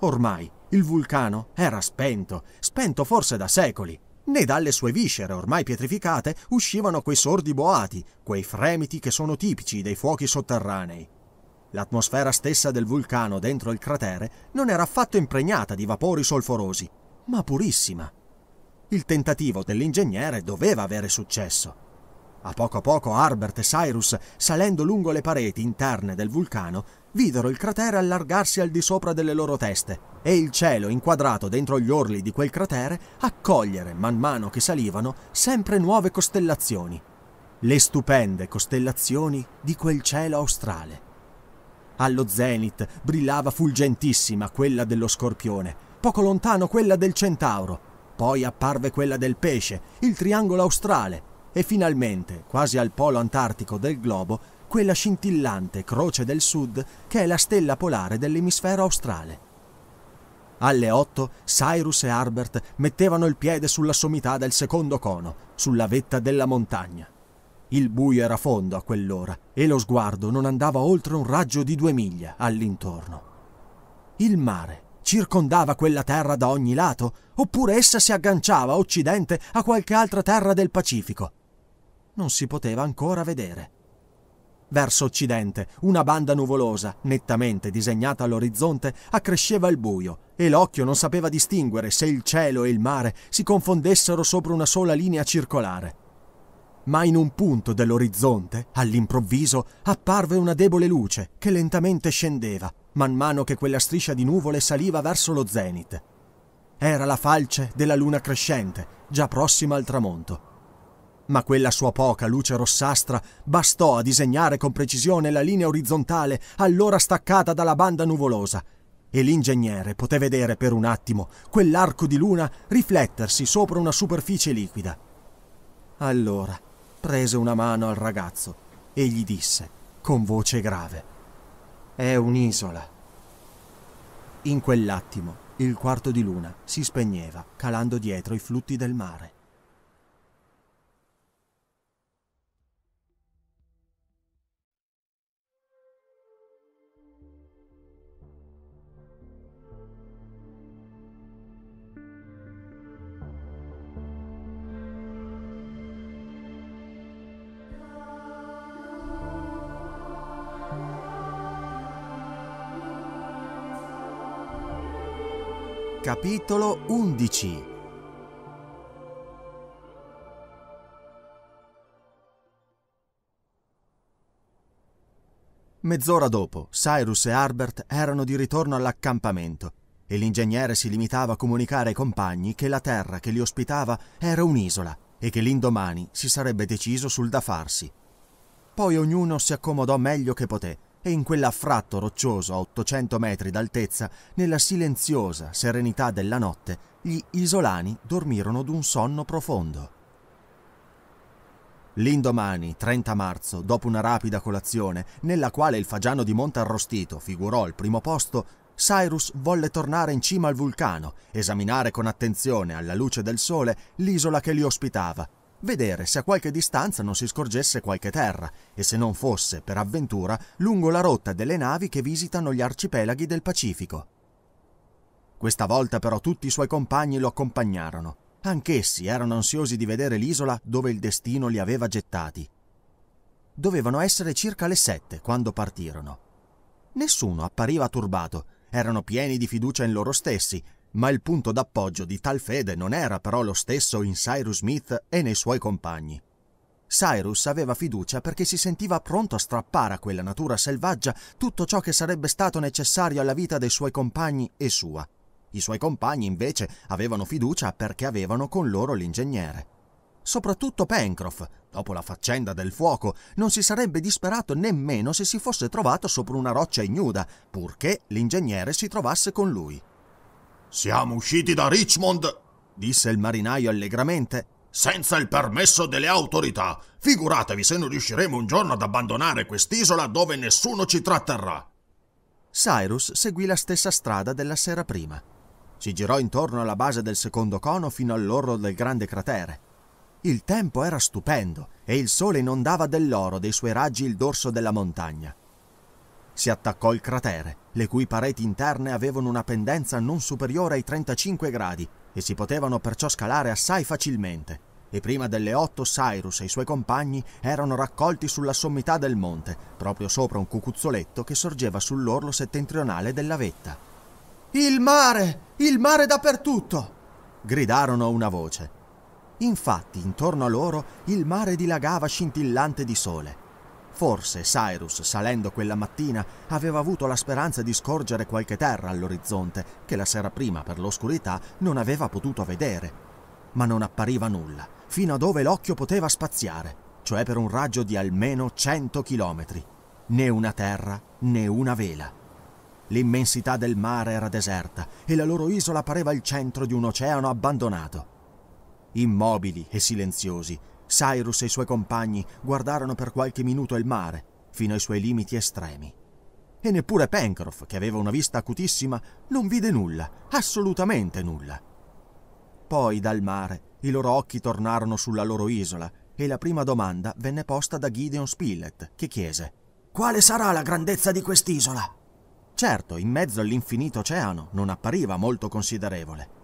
Speaker 1: Ormai il vulcano era spento, spento forse da secoli, né dalle sue viscere ormai pietrificate uscivano quei sordi boati, quei fremiti che sono tipici dei fuochi sotterranei. L'atmosfera stessa del vulcano dentro il cratere non era affatto impregnata di vapori solforosi, ma purissima. Il tentativo dell'ingegnere doveva avere successo. A poco a poco Harbert e Cyrus, salendo lungo le pareti interne del vulcano, videro il cratere allargarsi al di sopra delle loro teste e il cielo inquadrato dentro gli orli di quel cratere accogliere, man mano che salivano, sempre nuove costellazioni. Le stupende costellazioni di quel cielo australe. Allo zenit brillava fulgentissima quella dello scorpione, poco lontano quella del centauro, poi apparve quella del pesce, il triangolo australe e finalmente, quasi al polo antartico del globo, quella scintillante croce del sud che è la stella polare dell'emisfero australe. Alle otto Cyrus e Harbert mettevano il piede sulla sommità del secondo cono, sulla vetta della montagna. Il buio era fondo a quell'ora e lo sguardo non andava oltre un raggio di due miglia all'intorno. Il mare circondava quella terra da ogni lato, oppure essa si agganciava a occidente a qualche altra terra del Pacifico. Non si poteva ancora vedere. Verso occidente, una banda nuvolosa, nettamente disegnata all'orizzonte, accresceva il buio e l'occhio non sapeva distinguere se il cielo e il mare si confondessero sopra una sola linea circolare ma in un punto dell'orizzonte, all'improvviso, apparve una debole luce che lentamente scendeva, man mano che quella striscia di nuvole saliva verso lo zenit. Era la falce della luna crescente, già prossima al tramonto. Ma quella sua poca luce rossastra bastò a disegnare con precisione la linea orizzontale allora staccata dalla banda nuvolosa e l'ingegnere poté vedere per un attimo quell'arco di luna riflettersi sopra una superficie liquida. Allora prese una mano al ragazzo e gli disse, con voce grave, è un'isola. In quell'attimo il quarto di luna si spegneva, calando dietro i flutti del mare. Capitolo 11 Mezz'ora dopo, Cyrus e Herbert erano di ritorno all'accampamento e l'ingegnere si limitava a comunicare ai compagni che la terra che li ospitava era un'isola e che l'indomani si sarebbe deciso sul da farsi. Poi ognuno si accomodò meglio che poté e in quell'affratto roccioso a 800 metri d'altezza, nella silenziosa serenità della notte, gli isolani dormirono d'un sonno profondo. L'indomani, 30 marzo, dopo una rapida colazione, nella quale il fagiano di Monte Arrostito figurò al primo posto, Cyrus volle tornare in cima al vulcano, esaminare con attenzione, alla luce del sole, l'isola che li ospitava vedere se a qualche distanza non si scorgesse qualche terra e se non fosse, per avventura, lungo la rotta delle navi che visitano gli arcipelaghi del Pacifico. Questa volta però tutti i suoi compagni lo accompagnarono. Anch'essi erano ansiosi di vedere l'isola dove il destino li aveva gettati. Dovevano essere circa le sette quando partirono. Nessuno appariva turbato, erano pieni di fiducia in loro stessi ma il punto d'appoggio di tal fede non era però lo stesso in Cyrus Smith e nei suoi compagni. Cyrus aveva fiducia perché si sentiva pronto a strappare a quella natura selvaggia tutto ciò che sarebbe stato necessario alla vita dei suoi compagni e sua. I suoi compagni invece avevano fiducia perché avevano con loro l'ingegnere. Soprattutto Pencroff, dopo la faccenda del fuoco, non si sarebbe disperato nemmeno se si fosse trovato sopra una roccia ignuda, purché l'ingegnere si trovasse con lui. Siamo usciti da Richmond,
Speaker 3: disse il marinaio allegramente, senza il permesso delle autorità. Figuratevi se non
Speaker 1: riusciremo un giorno ad abbandonare
Speaker 3: quest'isola dove nessuno
Speaker 1: ci tratterrà. Cyrus seguì la stessa strada della sera prima. Si girò intorno alla base del secondo cono fino all'orlo del grande cratere. Il tempo era stupendo e il sole inondava dell'oro dei suoi raggi il dorso della montagna si attaccò il cratere, le cui pareti interne avevano una pendenza non superiore ai 35 gradi e si potevano perciò scalare assai facilmente. E prima delle otto Cyrus e i suoi compagni erano raccolti sulla sommità del monte, proprio sopra un cucuzzoletto che sorgeva sull'orlo settentrionale della vetta. Il mare! Il mare dappertutto! gridarono a una voce. Infatti, intorno a loro, il mare dilagava scintillante di sole Forse Cyrus, salendo quella mattina, aveva avuto la speranza di scorgere qualche terra all'orizzonte, che la sera prima, per l'oscurità, non aveva potuto vedere. Ma non appariva nulla, fino a dove l'occhio poteva spaziare, cioè per un raggio di almeno 100 chilometri. Né una terra, né una vela. L'immensità del mare era deserta e la loro isola pareva il centro di un oceano abbandonato. Immobili e silenziosi, Cyrus e i suoi compagni guardarono per qualche minuto il mare, fino ai suoi limiti estremi. E neppure Pencroff, che aveva una vista acutissima, non vide nulla, assolutamente nulla. Poi dal mare i loro occhi tornarono sulla loro isola e la prima domanda venne posta da Gideon Spilett, che chiese «Quale sarà la grandezza di quest'isola?» Certo, in mezzo all'infinito oceano non appariva molto considerevole.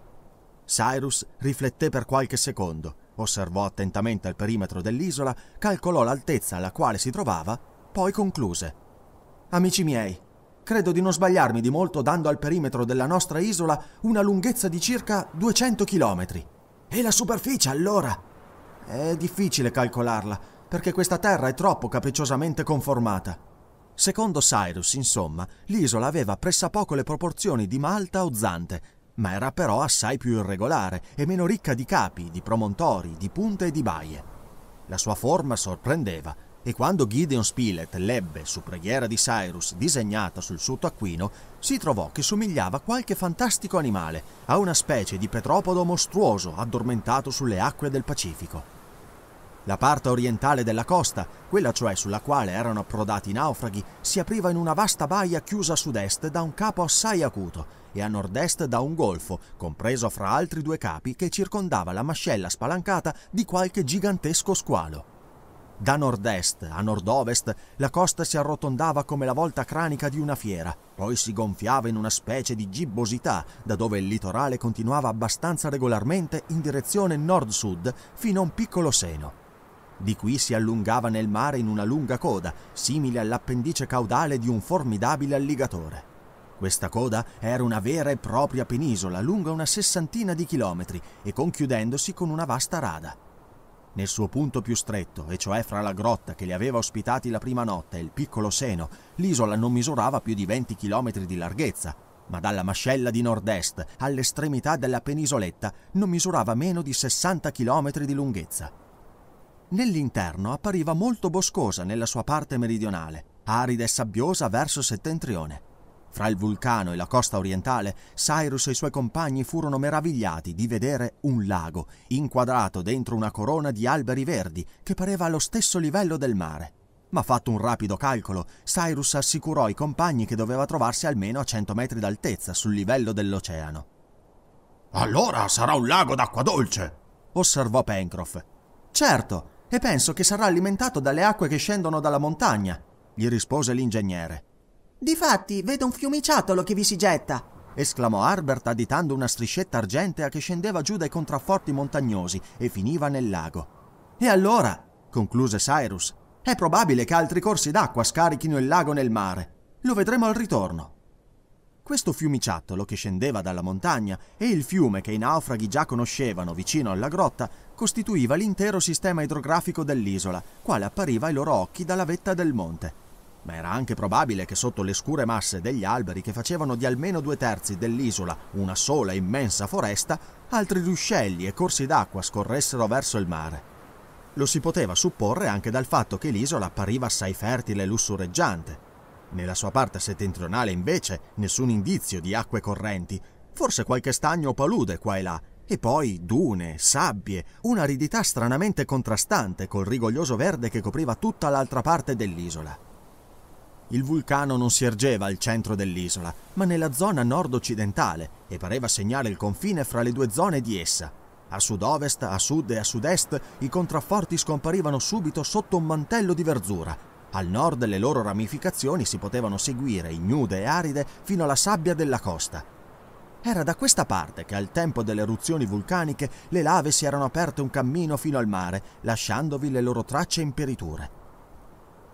Speaker 1: Cyrus rifletté per qualche secondo osservò attentamente il perimetro dell'isola, calcolò l'altezza alla quale si trovava, poi concluse. Amici miei, credo di non sbagliarmi di molto dando al perimetro della nostra isola una lunghezza di circa 200 chilometri. E la superficie allora? È difficile calcolarla, perché questa terra è troppo capricciosamente conformata. Secondo Cyrus, insomma, l'isola aveva pressappoco le proporzioni di Malta o Zante, ma era però assai più irregolare e meno ricca di capi, di promontori, di punte e di baie. La sua forma sorprendeva e quando Gideon Spilett l'ebbe, su preghiera di Cyrus, disegnata sul suo taccuino, si trovò che somigliava a qualche fantastico animale, a una specie di petropodo mostruoso addormentato sulle acque del Pacifico. La parte orientale della costa, quella cioè sulla quale erano approdati i naufraghi, si apriva in una vasta baia chiusa a sud-est da un capo assai acuto e a nord-est da un golfo, compreso fra altri due capi che circondava la mascella spalancata di qualche gigantesco squalo. Da nord-est a nord-ovest la costa si arrotondava come la volta cranica di una fiera, poi si gonfiava in una specie di gibbosità, da dove il litorale continuava abbastanza regolarmente in direzione nord-sud fino a un piccolo seno. Di qui si allungava nel mare in una lunga coda, simile all'appendice caudale di un formidabile alligatore. Questa coda era una vera e propria penisola lunga una sessantina di chilometri e conchiudendosi con una vasta rada. Nel suo punto più stretto, e cioè fra la grotta che li aveva ospitati la prima notte e il piccolo seno, l'isola non misurava più di 20 chilometri di larghezza, ma dalla mascella di nord-est all'estremità della penisoletta non misurava meno di 60 chilometri di lunghezza. Nell'interno appariva molto boscosa nella sua parte meridionale, arida e sabbiosa verso settentrione. Fra il vulcano e la costa orientale, Cyrus e i suoi compagni furono meravigliati di vedere un lago, inquadrato dentro una corona di alberi verdi, che pareva allo stesso livello del mare. Ma fatto un rapido calcolo, Cyrus assicurò ai compagni che doveva trovarsi almeno a 100 metri d'altezza sul livello dell'oceano. Allora sarà un lago d'acqua dolce, osservò Pencroff. Certo, e penso che sarà alimentato dalle acque che scendono dalla montagna, gli rispose l'ingegnere.
Speaker 2: Difatti, vedo un
Speaker 1: fiumiciattolo che vi si getta! esclamò Harbert additando una striscetta argentea che scendeva giù dai contrafforti montagnosi e finiva nel lago. E allora, concluse Cyrus, è probabile che altri corsi d'acqua scarichino il lago nel mare. Lo vedremo al ritorno. Questo fiumiciattolo che scendeva dalla montagna e il fiume che i naufraghi già conoscevano vicino alla grotta costituiva l'intero sistema idrografico dell'isola, quale appariva ai loro occhi dalla vetta del monte ma era anche probabile che sotto le scure masse degli alberi che facevano di almeno due terzi dell'isola una sola immensa foresta, altri ruscelli e corsi d'acqua scorressero verso il mare. Lo si poteva supporre anche dal fatto che l'isola appariva assai fertile e lussureggiante. Nella sua parte settentrionale, invece, nessun indizio di acque correnti, forse qualche stagno o palude qua e là, e poi dune, sabbie, un'aridità stranamente contrastante col rigoglioso verde che copriva tutta l'altra parte dell'isola. Il vulcano non si ergeva al centro dell'isola, ma nella zona nord-occidentale e pareva segnare il confine fra le due zone di essa. A sud-ovest, a sud e a sud-est i contrafforti scomparivano subito sotto un mantello di verzura. Al nord le loro ramificazioni si potevano seguire, ignude e aride, fino alla sabbia della costa. Era da questa parte che al tempo delle eruzioni vulcaniche le lave si erano aperte un cammino fino al mare, lasciandovi le loro tracce imperiture.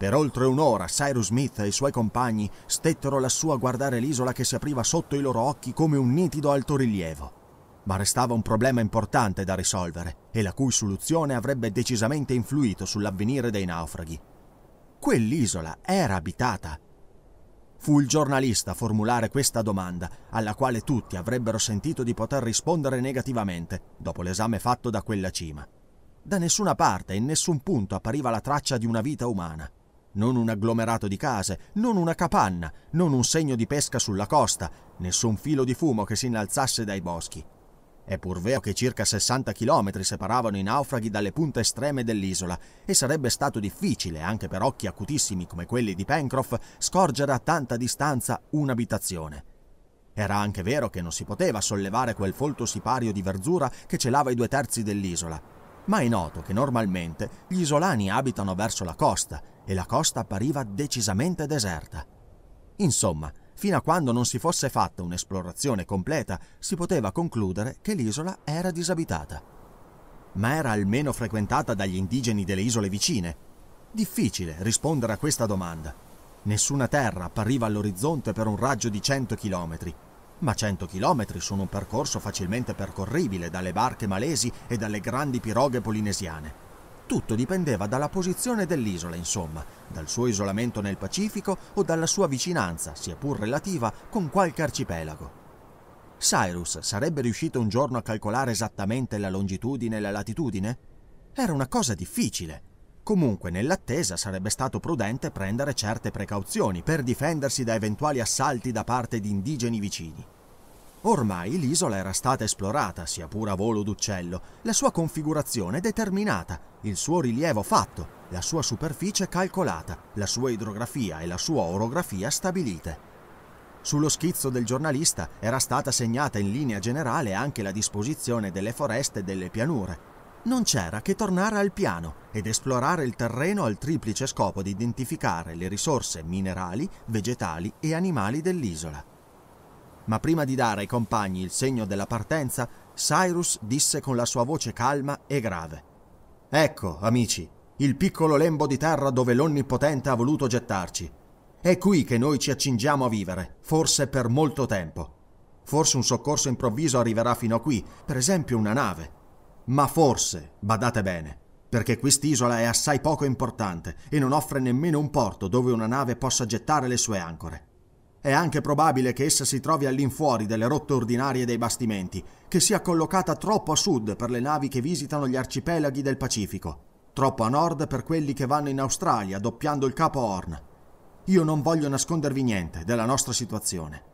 Speaker 1: Per oltre un'ora Cyrus Smith e i suoi compagni stettero lassù a guardare l'isola che si apriva sotto i loro occhi come un nitido altorilievo. Ma restava un problema importante da risolvere e la cui soluzione avrebbe decisamente influito sull'avvenire dei naufraghi. Quell'isola era abitata. Fu il giornalista a formulare questa domanda, alla quale tutti avrebbero sentito di poter rispondere negativamente dopo l'esame fatto da quella cima. Da nessuna parte in nessun punto appariva la traccia di una vita umana non un agglomerato di case, non una capanna, non un segno di pesca sulla costa, nessun filo di fumo che si innalzasse dai boschi. È pur vero che circa 60 chilometri separavano i naufraghi dalle punte estreme dell'isola e sarebbe stato difficile, anche per occhi acutissimi come quelli di Pencroff, scorgere a tanta distanza un'abitazione. Era anche vero che non si poteva sollevare quel folto sipario di verzura che celava i due terzi dell'isola, ma è noto che normalmente gli isolani abitano verso la costa e la costa appariva decisamente deserta. Insomma, fino a quando non si fosse fatta un'esplorazione completa, si poteva concludere che l'isola era disabitata. Ma era almeno frequentata dagli indigeni delle isole vicine? Difficile rispondere a questa domanda. Nessuna terra appariva all'orizzonte per un raggio di 100 chilometri ma 100 km sono un percorso facilmente percorribile dalle barche malesi e dalle grandi piroghe polinesiane. Tutto dipendeva dalla posizione dell'isola, insomma, dal suo isolamento nel Pacifico o dalla sua vicinanza, sia pur relativa, con qualche arcipelago. Cyrus sarebbe riuscito un giorno a calcolare esattamente la longitudine e la latitudine? Era una cosa difficile, comunque nell'attesa sarebbe stato prudente prendere certe precauzioni per difendersi da eventuali assalti da parte di indigeni vicini. Ormai l'isola era stata esplorata, sia pure a volo d'uccello, la sua configurazione determinata, il suo rilievo fatto, la sua superficie calcolata, la sua idrografia e la sua orografia stabilite. Sullo schizzo del giornalista era stata segnata in linea generale anche la disposizione delle foreste e delle pianure, non c'era che tornare al piano ed esplorare il terreno al triplice scopo di identificare le risorse minerali, vegetali e animali dell'isola. Ma prima di dare ai compagni il segno della partenza, Cyrus disse con la sua voce calma e grave. Ecco, amici, il piccolo lembo di terra dove l'Onnipotente ha voluto gettarci. È qui che noi ci accingiamo a vivere, forse per molto tempo. Forse un soccorso improvviso arriverà fino a qui, per esempio una nave, ma forse, badate bene, perché quest'isola è assai poco importante e non offre nemmeno un porto dove una nave possa gettare le sue ancore. È anche probabile che essa si trovi all'infuori delle rotte ordinarie dei bastimenti, che sia collocata troppo a sud per le navi che visitano gli arcipelaghi del Pacifico, troppo a nord per quelli che vanno in Australia doppiando il capo Horn. Io non voglio nascondervi niente della nostra situazione.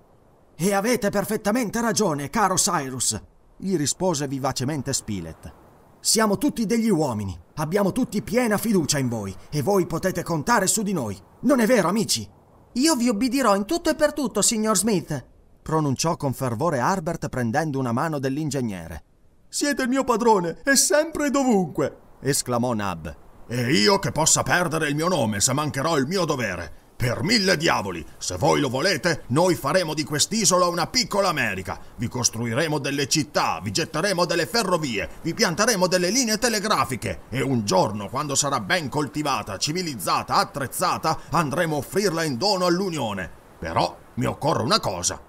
Speaker 1: E avete perfettamente ragione, caro Cyrus, gli rispose vivacemente Spilett. Siamo tutti degli uomini, abbiamo tutti piena fiducia in voi e voi potete contare su di noi. Non è vero, amici? Io vi obbedirò in tutto e per tutto, signor Smith, pronunciò con fervore Harbert prendendo una mano dell'ingegnere. Siete il mio padrone e sempre e dovunque, esclamò Nab. E io che possa
Speaker 3: perdere il mio nome se mancherò il mio dovere. Per mille diavoli, se voi lo volete, noi faremo di quest'isola una piccola America. Vi costruiremo delle città, vi getteremo delle ferrovie, vi pianteremo delle linee telegrafiche e un giorno, quando sarà ben coltivata, civilizzata, attrezzata, andremo a offrirla in dono all'Unione. Però mi occorre una cosa.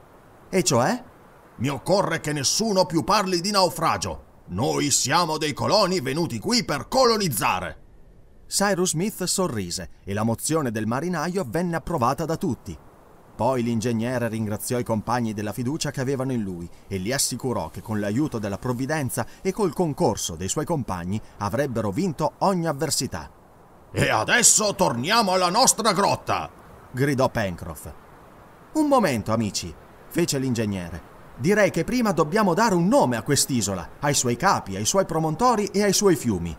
Speaker 3: E cioè? Mi occorre che nessuno più parli di naufragio. Noi siamo dei coloni venuti qui per colonizzare.
Speaker 1: Cyrus Smith sorrise e la mozione del marinaio venne approvata da tutti. Poi l'ingegnere ringraziò i compagni della fiducia che avevano in lui e li assicurò che con l'aiuto della provvidenza e col concorso dei suoi compagni avrebbero vinto ogni avversità. E adesso torniamo alla nostra grotta! gridò Pencroff. Un momento, amici, fece l'ingegnere. Direi che prima dobbiamo dare un nome a quest'isola, ai suoi capi, ai suoi promontori e ai suoi fiumi.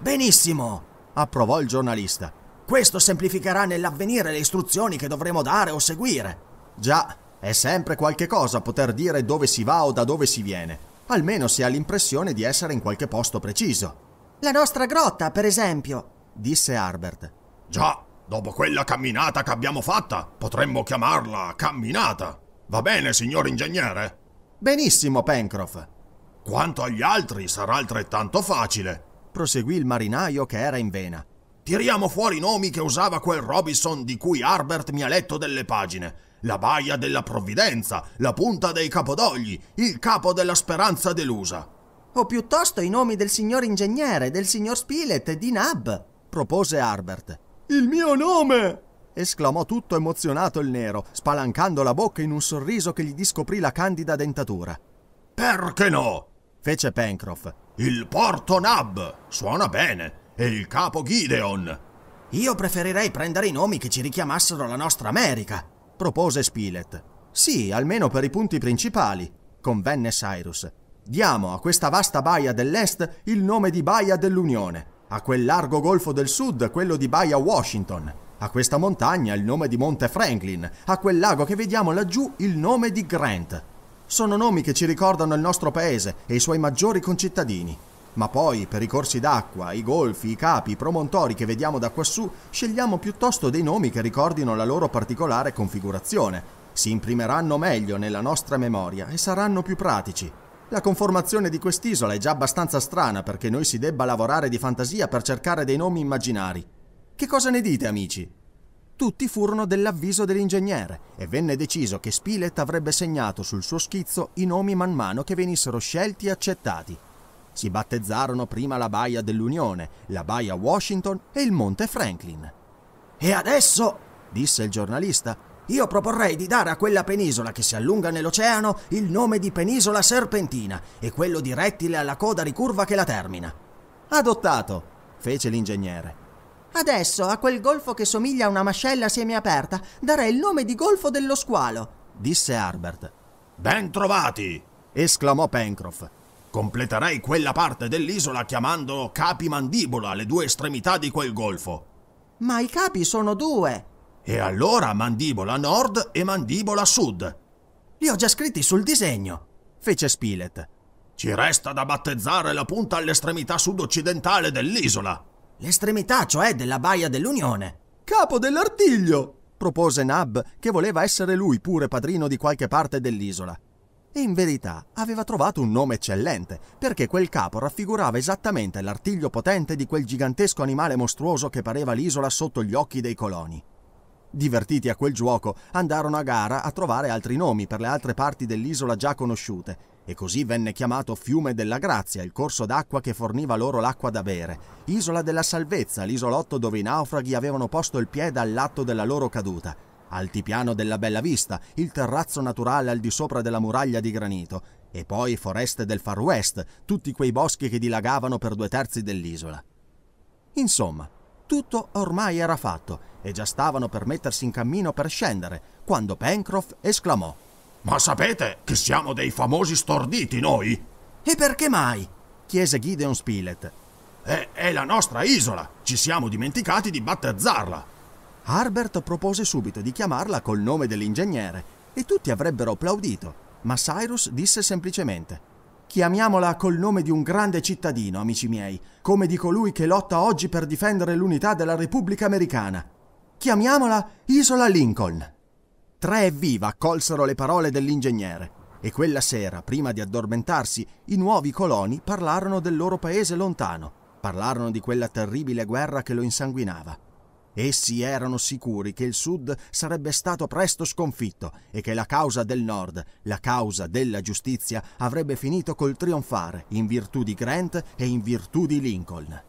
Speaker 1: Benissimo, approvò il giornalista. Questo semplificherà nell'avvenire le istruzioni che dovremo dare o seguire. Già, è sempre qualche cosa poter dire dove si va o da dove si viene, almeno si ha l'impressione di essere in qualche posto preciso. La nostra grotta, per esempio, disse Harbert.
Speaker 3: Già, dopo quella camminata che abbiamo fatta, potremmo chiamarla camminata.
Speaker 1: Va bene, signor ingegnere? Benissimo, Pencroff. Quanto agli altri sarà altrettanto facile proseguì il marinaio che era in vena. Tiriamo
Speaker 3: fuori i nomi che usava quel Robinson di cui Harbert mi ha letto delle pagine. La baia della provvidenza, la punta dei capodogli, il capo della speranza delusa.
Speaker 1: O piuttosto i nomi del signor ingegnere, del signor Spilett e di Nab, propose Harbert. Il mio nome! esclamò tutto emozionato il nero, spalancando la bocca in un sorriso che gli discoprì la candida dentatura. Perché no? fece Pencroff. Il porto Nab! Suona bene! E il capo Gideon! Io preferirei prendere i nomi che ci richiamassero la nostra America, propose Spilett. Sì, almeno per i punti principali, convenne Cyrus. Diamo a questa vasta baia dell'est il nome di Baia dell'Unione, a quel largo golfo del sud quello di Baia Washington, a questa montagna il nome di Monte Franklin, a quel lago che vediamo laggiù il nome di Grant. Sono nomi che ci ricordano il nostro paese e i suoi maggiori concittadini. Ma poi, per i corsi d'acqua, i golfi, i capi, i promontori che vediamo da quassù, scegliamo piuttosto dei nomi che ricordino la loro particolare configurazione. Si imprimeranno meglio nella nostra memoria e saranno più pratici. La conformazione di quest'isola è già abbastanza strana perché noi si debba lavorare di fantasia per cercare dei nomi immaginari. Che cosa ne dite, amici? Tutti furono dell'avviso dell'ingegnere e venne deciso che Spilett avrebbe segnato sul suo schizzo i nomi man mano che venissero scelti e accettati. Si battezzarono prima la baia dell'Unione, la baia Washington e il monte Franklin. E adesso, disse il giornalista, io proporrei di dare a quella penisola che si allunga nell'oceano il nome di penisola serpentina e quello di rettile alla coda ricurva che la termina. Adottato, fece l'ingegnere. Adesso, a quel golfo che somiglia a una mascella semiaperta, darei il nome di golfo dello squalo, disse Harbert.
Speaker 3: Ben trovati! esclamò Pencroff. Completerei quella parte dell'isola chiamando capi mandibola le due estremità di quel golfo.
Speaker 1: Ma i capi sono due. E allora mandibola nord e mandibola sud. Li ho già scritti sul disegno, fece Spilett.
Speaker 3: Ci resta da battezzare la punta all'estremità sud-occidentale dell'isola,
Speaker 1: L'estremità, cioè, della baia dell'Unione. Capo dell'artiglio! propose Nab, che voleva essere lui pure padrino di qualche parte dell'isola. E in verità aveva trovato un nome eccellente, perché quel capo raffigurava esattamente l'artiglio potente di quel gigantesco animale mostruoso che pareva l'isola sotto gli occhi dei coloni. Divertiti a quel gioco, andarono a gara a trovare altri nomi per le altre parti dell'isola già conosciute e così venne chiamato Fiume della Grazia, il corso d'acqua che forniva loro l'acqua da bere, Isola della Salvezza, l'isolotto dove i naufraghi avevano posto il piede all'atto della loro caduta, Altipiano della Bella Vista, il terrazzo naturale al di sopra della muraglia di granito, e poi foreste del Far West, tutti quei boschi che dilagavano per due terzi dell'isola. Insomma, tutto ormai era fatto e già stavano per mettersi in cammino per scendere quando Pencroff esclamò
Speaker 3: Ma sapete
Speaker 1: che siamo dei famosi storditi noi? E perché mai? chiese Gideon Spilett. È,
Speaker 3: è la nostra isola, ci siamo dimenticati di
Speaker 1: battezzarla. Harbert propose subito di chiamarla col nome dell'ingegnere e tutti avrebbero applaudito, ma Cyrus disse semplicemente Chiamiamola col nome di un grande cittadino, amici miei, come di colui che lotta oggi per difendere l'unità della Repubblica Americana. Chiamiamola Isola Lincoln. Tre evviva accolsero le parole dell'ingegnere e quella sera, prima di addormentarsi, i nuovi coloni parlarono del loro paese lontano, parlarono di quella terribile guerra che lo insanguinava. Essi erano sicuri che il Sud sarebbe stato presto sconfitto e che la causa del Nord, la causa della giustizia, avrebbe finito col trionfare in virtù di Grant e in virtù di Lincoln.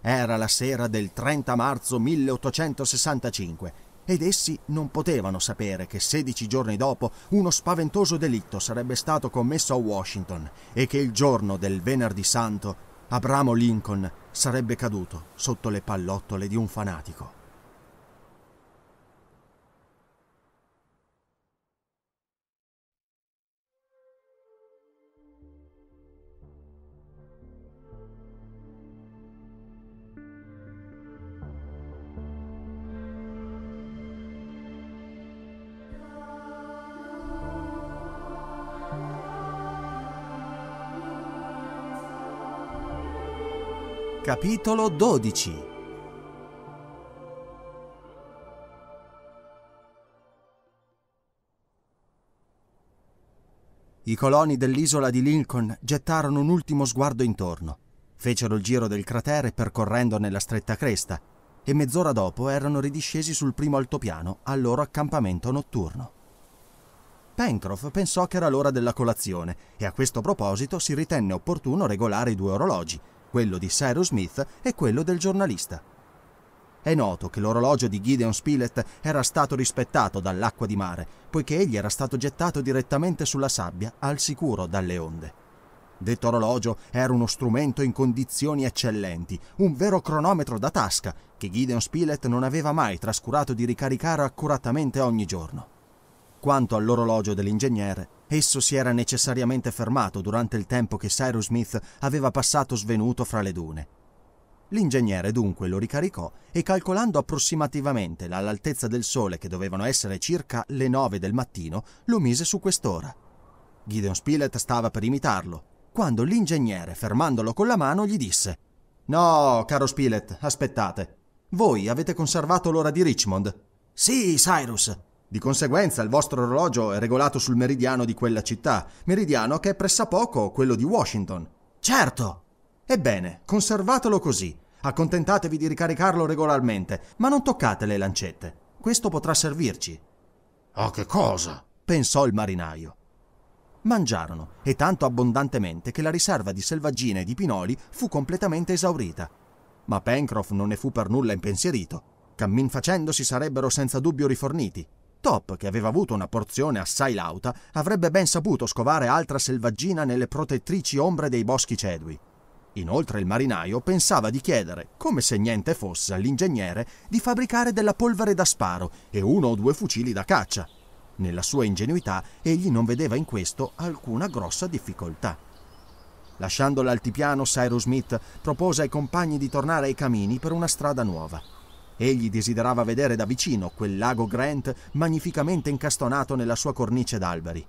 Speaker 1: Era la sera del 30 marzo 1865 ed essi non potevano sapere che 16 giorni dopo uno spaventoso delitto sarebbe stato commesso a Washington e che il giorno del venerdì santo Abramo Lincoln sarebbe caduto sotto le pallottole di un fanatico. Capitolo 12 I coloni dell'isola di Lincoln gettarono un ultimo sguardo intorno, fecero il giro del cratere percorrendone la stretta cresta e mezz'ora dopo erano ridiscesi sul primo altopiano al loro accampamento notturno. Pencroff pensò che era l'ora della colazione e a questo proposito si ritenne opportuno regolare i due orologi quello di Cyrus Smith e quello del giornalista. È noto che l'orologio di Gideon Spilett era stato rispettato dall'acqua di mare, poiché egli era stato gettato direttamente sulla sabbia, al sicuro dalle onde. Detto orologio era uno strumento in condizioni eccellenti, un vero cronometro da tasca che Gideon Spilett non aveva mai trascurato di ricaricare accuratamente ogni giorno. Quanto all'orologio dell'ingegnere, esso si era necessariamente fermato durante il tempo che Cyrus Smith aveva passato svenuto fra le dune. L'ingegnere dunque lo ricaricò e calcolando approssimativamente l'altezza del sole che dovevano essere circa le nove del mattino, lo mise su quest'ora. Gideon Spilett stava per imitarlo, quando l'ingegnere, fermandolo con la mano, gli disse No, caro Spilett, aspettate. Voi avete conservato l'ora di Richmond? Sì, Cyrus, di conseguenza il vostro orologio è regolato sul meridiano di quella città, meridiano che è pressappoco quello di Washington. Certo! Ebbene, conservatelo così. Accontentatevi di ricaricarlo regolarmente, ma non toccate le lancette. Questo potrà servirci. Ah, che cosa? pensò il marinaio. Mangiarono, e tanto abbondantemente che la riserva di selvaggine e di pinoli fu completamente esaurita. Ma Pencroff non ne fu per nulla impensierito. Cammin facendo si sarebbero senza dubbio riforniti, Top, che aveva avuto una porzione assai lauta, avrebbe ben saputo scovare altra selvaggina nelle protettrici ombre dei boschi cedui. Inoltre il marinaio pensava di chiedere, come se niente fosse, all'ingegnere di fabbricare della polvere da sparo e uno o due fucili da caccia. Nella sua ingenuità egli non vedeva in questo alcuna grossa difficoltà. Lasciando l'altipiano, Cyrus Smith propose ai compagni di tornare ai camini per una strada nuova. Egli desiderava vedere da vicino quel lago Grant magnificamente incastonato nella sua cornice d'alberi.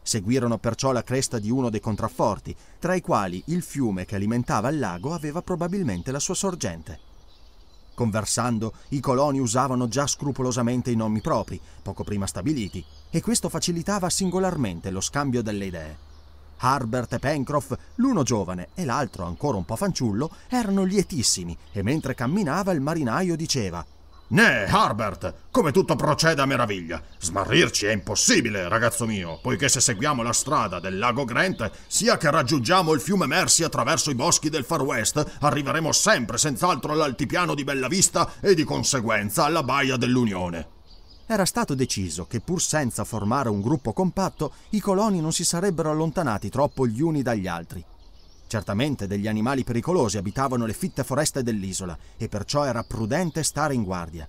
Speaker 1: Seguirono perciò la cresta di uno dei contrafforti, tra i quali il fiume che alimentava il lago aveva probabilmente la sua sorgente. Conversando, i coloni usavano già scrupolosamente i nomi propri, poco prima stabiliti, e questo facilitava singolarmente lo scambio delle idee. Harbert e Pencroff, l'uno giovane e l'altro ancora un po' fanciullo, erano lietissimi e mentre camminava il marinaio diceva
Speaker 3: «Ne, Harbert, come tutto procede a meraviglia! Smarrirci è impossibile, ragazzo mio, poiché se seguiamo la strada del lago Grant, sia che raggiungiamo il fiume Mercy attraverso i boschi del Far West, arriveremo sempre senz'altro all'altipiano di Bella Vista e
Speaker 1: di conseguenza alla Baia dell'Unione». Era stato deciso che pur senza formare un gruppo compatto, i coloni non si sarebbero allontanati troppo gli uni dagli altri. Certamente degli animali pericolosi abitavano le fitte foreste dell'isola e perciò era prudente stare in guardia.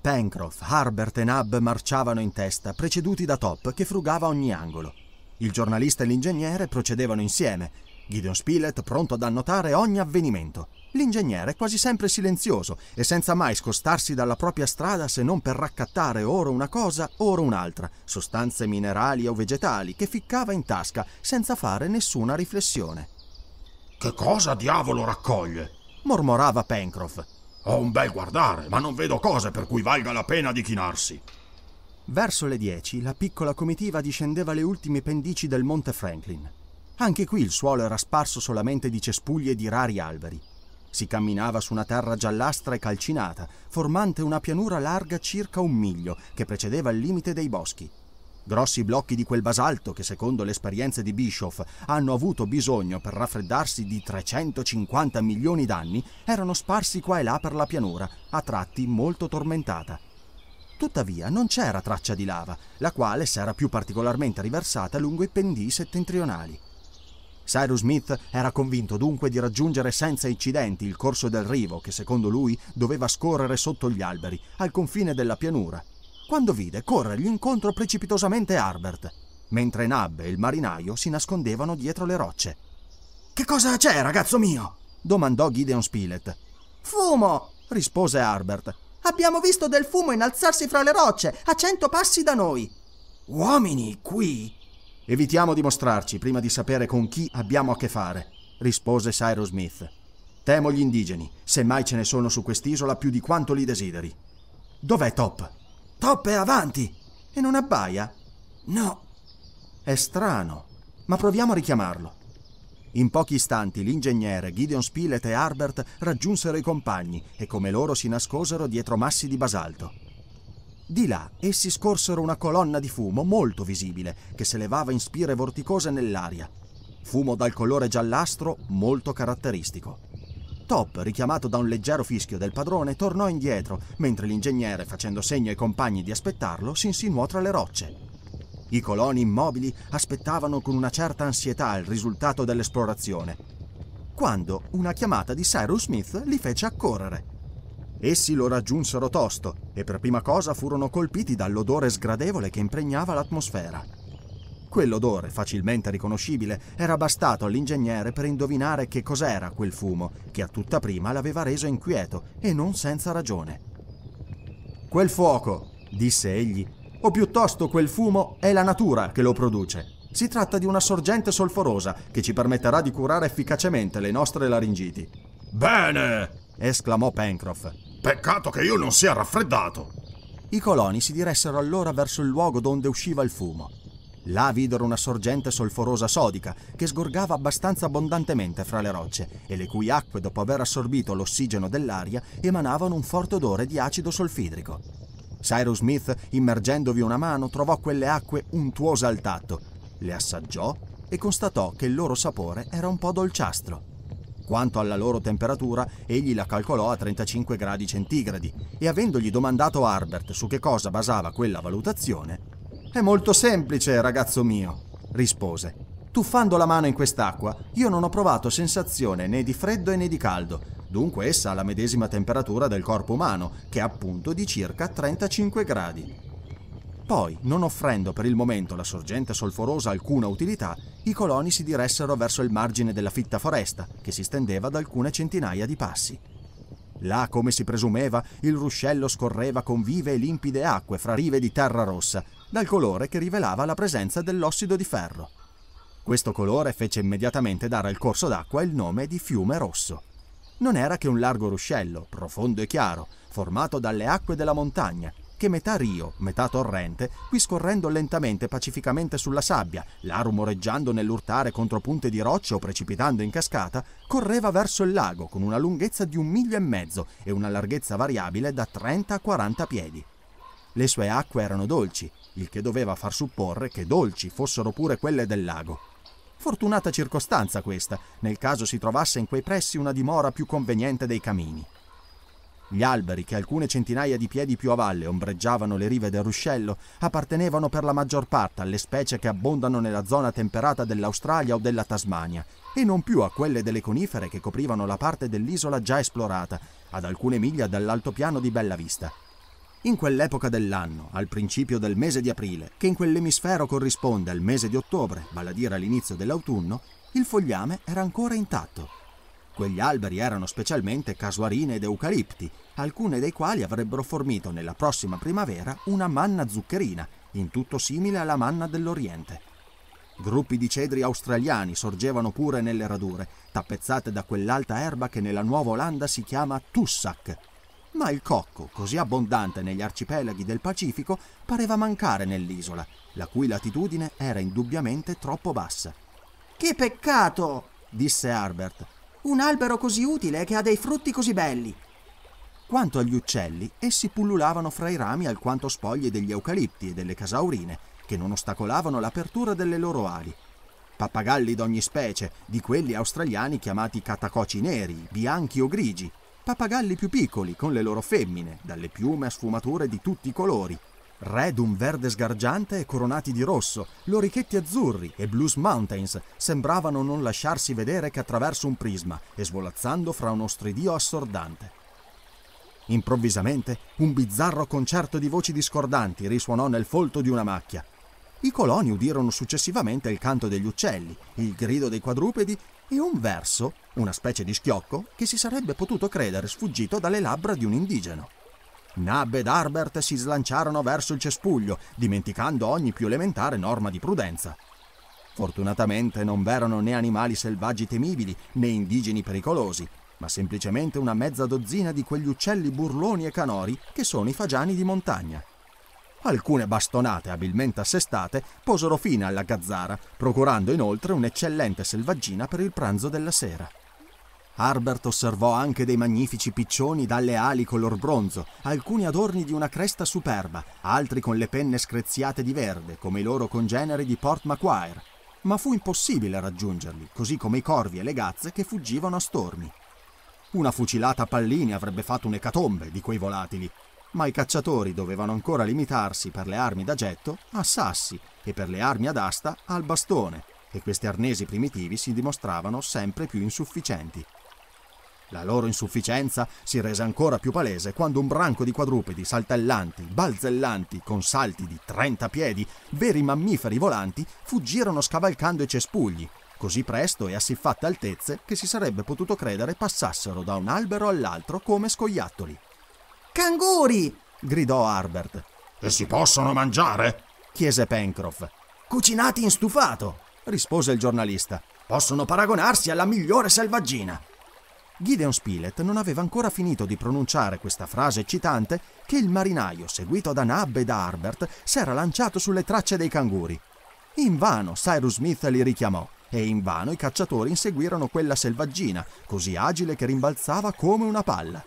Speaker 1: Pencroff, Harbert e Nab marciavano in testa, preceduti da Top che frugava ogni angolo. Il giornalista e l'ingegnere procedevano insieme, Gideon Spilett pronto ad annotare ogni avvenimento. L'ingegnere quasi sempre silenzioso e senza mai scostarsi dalla propria strada se non per raccattare ora una cosa, ora un'altra, sostanze minerali o vegetali che ficcava in tasca senza fare nessuna riflessione. Che cosa diavolo raccoglie? mormorava Pencroff. Ho un bel
Speaker 3: guardare, ma non vedo cose per cui valga la pena di chinarsi.
Speaker 1: Verso le 10 la piccola comitiva discendeva le ultime pendici del Monte Franklin. Anche qui il suolo era sparso solamente di cespuglie e di rari alberi. Si camminava su una terra giallastra e calcinata, formante una pianura larga circa un miglio, che precedeva il limite dei boschi. Grossi blocchi di quel basalto che, secondo le esperienze di Bischoff, hanno avuto bisogno per raffreddarsi di 350 milioni d'anni, erano sparsi qua e là per la pianura, a tratti molto tormentata. Tuttavia non c'era traccia di lava, la quale s'era più particolarmente riversata lungo i pendii settentrionali. Cyrus Smith era convinto dunque di raggiungere senza incidenti il corso del rivo che secondo lui doveva scorrere sotto gli alberi, al confine della pianura, quando vide correre incontro precipitosamente Harbert, mentre Nab e il marinaio si nascondevano dietro le rocce. Che cosa c'è, ragazzo mio? domandò Gideon Spilett. Fumo! rispose Harbert. Abbiamo visto del fumo innalzarsi fra le rocce, a cento passi da noi. Uomini, qui? Evitiamo di mostrarci prima di sapere con chi abbiamo a che fare, rispose Cyrus Smith. Temo gli indigeni, semmai ce ne sono su quest'isola più di quanto li desideri. Dov'è Top? Top è avanti! E non abbaia? No. È strano, ma proviamo a richiamarlo. In pochi istanti l'ingegnere, Gideon Spilett e Harbert raggiunsero i compagni e come loro si nascosero dietro massi di basalto. Di là essi scorsero una colonna di fumo molto visibile che se levava in spire vorticose nell'aria. Fumo dal colore giallastro molto caratteristico. Top, richiamato da un leggero fischio del padrone, tornò indietro, mentre l'ingegnere, facendo segno ai compagni di aspettarlo, si insinuò tra le rocce. I coloni immobili aspettavano con una certa ansietà il risultato dell'esplorazione, quando una chiamata di Cyrus Smith li fece accorrere. Essi lo raggiunsero tosto e per prima cosa furono colpiti dall'odore sgradevole che impregnava l'atmosfera. Quell'odore, facilmente riconoscibile, era bastato all'ingegnere per indovinare che cos'era quel fumo che a tutta prima l'aveva reso inquieto e non senza ragione. Quel fuoco, disse egli, o piuttosto quel fumo è la natura che lo produce. Si tratta di una sorgente solforosa che ci permetterà di curare efficacemente le nostre laringiti. Bene! esclamò Pencroff. Peccato che io non sia raffreddato. I coloni si diressero allora verso il luogo donde usciva il fumo. Là videro una sorgente solforosa sodica che sgorgava abbastanza abbondantemente fra le rocce e le cui acque, dopo aver assorbito l'ossigeno dell'aria, emanavano un forte odore di acido solfidrico. Cyrus Smith, immergendovi una mano, trovò quelle acque untuose al tatto, le assaggiò e constatò che il loro sapore era un po' dolciastro. Quanto alla loro temperatura, egli la calcolò a 35 gradi centigradi e avendogli domandato Harbert su che cosa basava quella valutazione, è molto semplice, ragazzo mio, rispose. Tuffando la mano in quest'acqua, io non ho provato sensazione né di freddo né di caldo, dunque essa ha la medesima temperatura del corpo umano, che è appunto di circa 35 gradi. Poi, non offrendo per il momento la sorgente solforosa alcuna utilità, i coloni si diressero verso il margine della fitta foresta, che si stendeva ad alcune centinaia di passi. Là, come si presumeva, il ruscello scorreva con vive e limpide acque fra rive di terra rossa, dal colore che rivelava la presenza dell'ossido di ferro. Questo colore fece immediatamente dare al corso d'acqua il nome di fiume rosso. Non era che un largo ruscello, profondo e chiaro, formato dalle acque della montagna, che metà rio, metà torrente, qui scorrendo lentamente e pacificamente sulla sabbia, là rumoreggiando nell'urtare contro punte di roccia o precipitando in cascata, correva verso il lago con una lunghezza di un miglio e mezzo e una larghezza variabile da 30 a 40 piedi. Le sue acque erano dolci, il che doveva far supporre che dolci fossero pure quelle del lago. Fortunata circostanza questa, nel caso si trovasse in quei pressi una dimora più conveniente dei camini. Gli alberi, che alcune centinaia di piedi più a valle ombreggiavano le rive del ruscello, appartenevano per la maggior parte alle specie che abbondano nella zona temperata dell'Australia o della Tasmania, e non più a quelle delle conifere che coprivano la parte dell'isola già esplorata, ad alcune miglia dall'altopiano di Bella Vista. In quell'epoca dell'anno, al principio del mese di aprile, che in quell'emisfero corrisponde al mese di ottobre, vale a dire all'inizio dell'autunno, il fogliame era ancora intatto Quegli alberi erano specialmente casuarine ed eucalipti, alcune dei quali avrebbero fornito nella prossima primavera una manna zuccherina, in tutto simile alla manna dell'Oriente. Gruppi di cedri australiani sorgevano pure nelle radure, tappezzate da quell'alta erba che nella Nuova Olanda si chiama tussac. Ma il cocco, così abbondante negli arcipelaghi del Pacifico, pareva mancare nell'isola, la cui latitudine era indubbiamente troppo bassa. Che peccato! disse Herbert, un albero così utile che ha dei frutti così belli. Quanto agli uccelli, essi pullulavano fra i rami alquanto spogli degli eucalipti e delle casaurine, che non ostacolavano l'apertura delle loro ali. Pappagalli d'ogni specie, di quelli australiani chiamati catacoci neri, bianchi o grigi, pappagalli più piccoli, con le loro femmine, dalle piume a sfumature di tutti i colori, re d'un verde sgargiante e coronati di rosso, lorichetti azzurri e Blues Mountains sembravano non lasciarsi vedere che attraverso un prisma e svolazzando fra uno stridio assordante. Improvvisamente un bizzarro concerto di voci discordanti risuonò nel folto di una macchia. I coloni udirono successivamente il canto degli uccelli, il grido dei quadrupedi e un verso, una specie di schiocco, che si sarebbe potuto credere sfuggito dalle labbra di un indigeno. Nab ed Harbert si slanciarono verso il cespuglio, dimenticando ogni più elementare norma di prudenza. Fortunatamente non v'erano né animali selvaggi temibili né indigeni pericolosi, ma semplicemente una mezza dozzina di quegli uccelli burloni e canori che sono i fagiani di montagna. Alcune bastonate abilmente assestate posero fine alla gazzara, procurando inoltre un'eccellente selvaggina per il pranzo della sera. Harbert osservò anche dei magnifici piccioni dalle ali color bronzo, alcuni adorni di una cresta superba, altri con le penne screziate di verde, come i loro congeneri di Port Macquarie. Ma fu impossibile raggiungerli, così come i corvi e le gazze che fuggivano a stormi. Una fucilata a pallini avrebbe fatto un'ecatombe di quei volatili, ma i cacciatori dovevano ancora limitarsi per le armi da getto a sassi e per le armi ad asta al bastone, e questi arnesi primitivi si dimostravano sempre più insufficienti. La loro insufficienza si rese ancora più palese quando un branco di quadrupedi saltellanti, balzellanti, con salti di 30 piedi, veri mammiferi volanti, fuggirono scavalcando i cespugli, così presto e a siffatte altezze che si sarebbe potuto credere passassero da un albero all'altro come scoiattoli. Canguri! gridò Harbert. E si possono mangiare? chiese Pencroff. Cucinati in stufato, rispose il giornalista. Possono paragonarsi alla migliore selvaggina. Gideon Spilett non aveva ancora finito di pronunciare questa frase eccitante che il marinaio, seguito da Nab e da Harbert, s'era lanciato sulle tracce dei canguri. Invano Cyrus Smith li richiamò e invano i cacciatori inseguirono quella selvaggina, così agile che rimbalzava come una palla.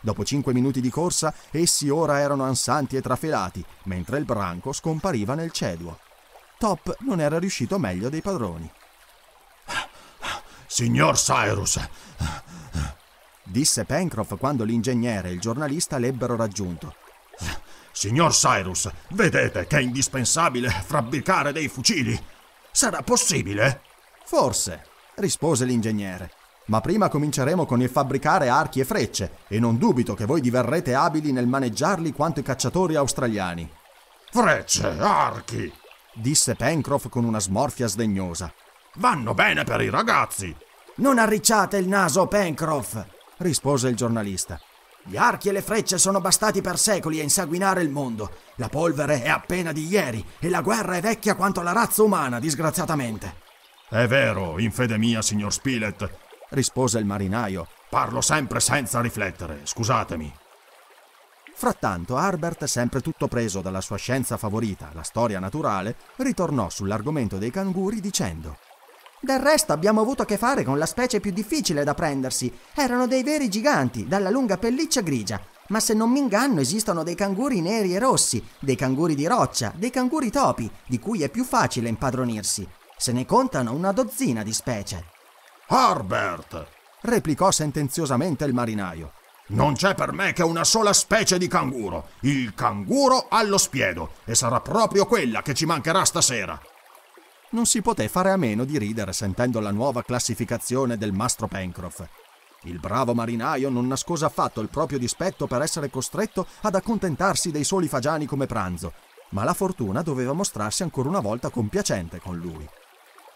Speaker 1: Dopo cinque minuti di corsa, essi ora erano ansanti e trafelati, mentre il branco scompariva nel ceduo. Top non era riuscito meglio dei padroni. Signor Cyrus! disse Pencroff quando l'ingegnere e il giornalista l'ebbero raggiunto. Signor Cyrus, vedete che è indispensabile fabbricare dei fucili? Sarà possibile? Forse, rispose l'ingegnere. Ma prima cominceremo con il fabbricare archi e frecce, e non dubito che voi diverrete abili nel maneggiarli quanto i cacciatori australiani. Frecce, archi! disse Pencroff con una smorfia sdegnosa. Vanno
Speaker 3: bene per i ragazzi!
Speaker 1: Non arricciate il naso, Pencroff, rispose il giornalista. Gli archi e le frecce sono bastati per secoli a insanguinare il mondo. La polvere è appena di ieri e la guerra è vecchia quanto la razza umana, disgraziatamente.
Speaker 3: È vero, in fede mia, signor Spilett,
Speaker 1: rispose il marinaio. Parlo sempre senza riflettere, scusatemi. Frattanto, Harbert, sempre tutto preso dalla sua scienza favorita, la storia naturale, ritornò sull'argomento dei canguri dicendo: del resto abbiamo avuto a che fare con la specie più difficile da prendersi. Erano dei veri giganti, dalla lunga pelliccia grigia. Ma se non mi inganno esistono dei canguri neri e rossi, dei canguri di roccia, dei canguri topi, di cui è più facile impadronirsi. Se ne contano una dozzina di specie. Harbert! replicò sentenziosamente il marinaio. Non c'è per me che una sola
Speaker 3: specie di canguro, il canguro allo spiedo, e sarà proprio quella che ci mancherà stasera
Speaker 1: non si poté fare a meno di ridere sentendo la nuova classificazione del mastro Pencroff. Il bravo marinaio non nascose affatto il proprio dispetto per essere costretto ad accontentarsi dei soli fagiani come pranzo, ma la fortuna doveva mostrarsi ancora una volta compiacente con lui.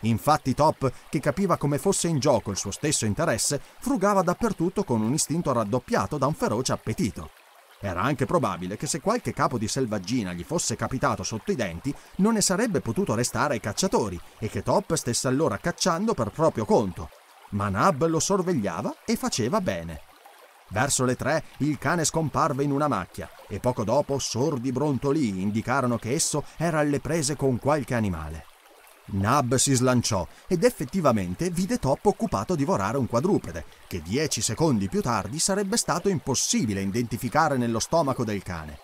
Speaker 1: Infatti Top, che capiva come fosse in gioco il suo stesso interesse, frugava dappertutto con un istinto raddoppiato da un feroce appetito. Era anche probabile che se qualche capo di selvaggina gli fosse capitato sotto i denti, non ne sarebbe potuto restare ai cacciatori e che Top stesse allora cacciando per proprio conto. Ma Nab lo sorvegliava e faceva bene. Verso le tre il cane scomparve in una macchia e poco dopo sordi brontolii indicarono che esso era alle prese con qualche animale. Nab si slanciò ed effettivamente vide Top occupato a divorare un quadrupede, che dieci secondi più tardi sarebbe stato impossibile identificare nello stomaco del cane.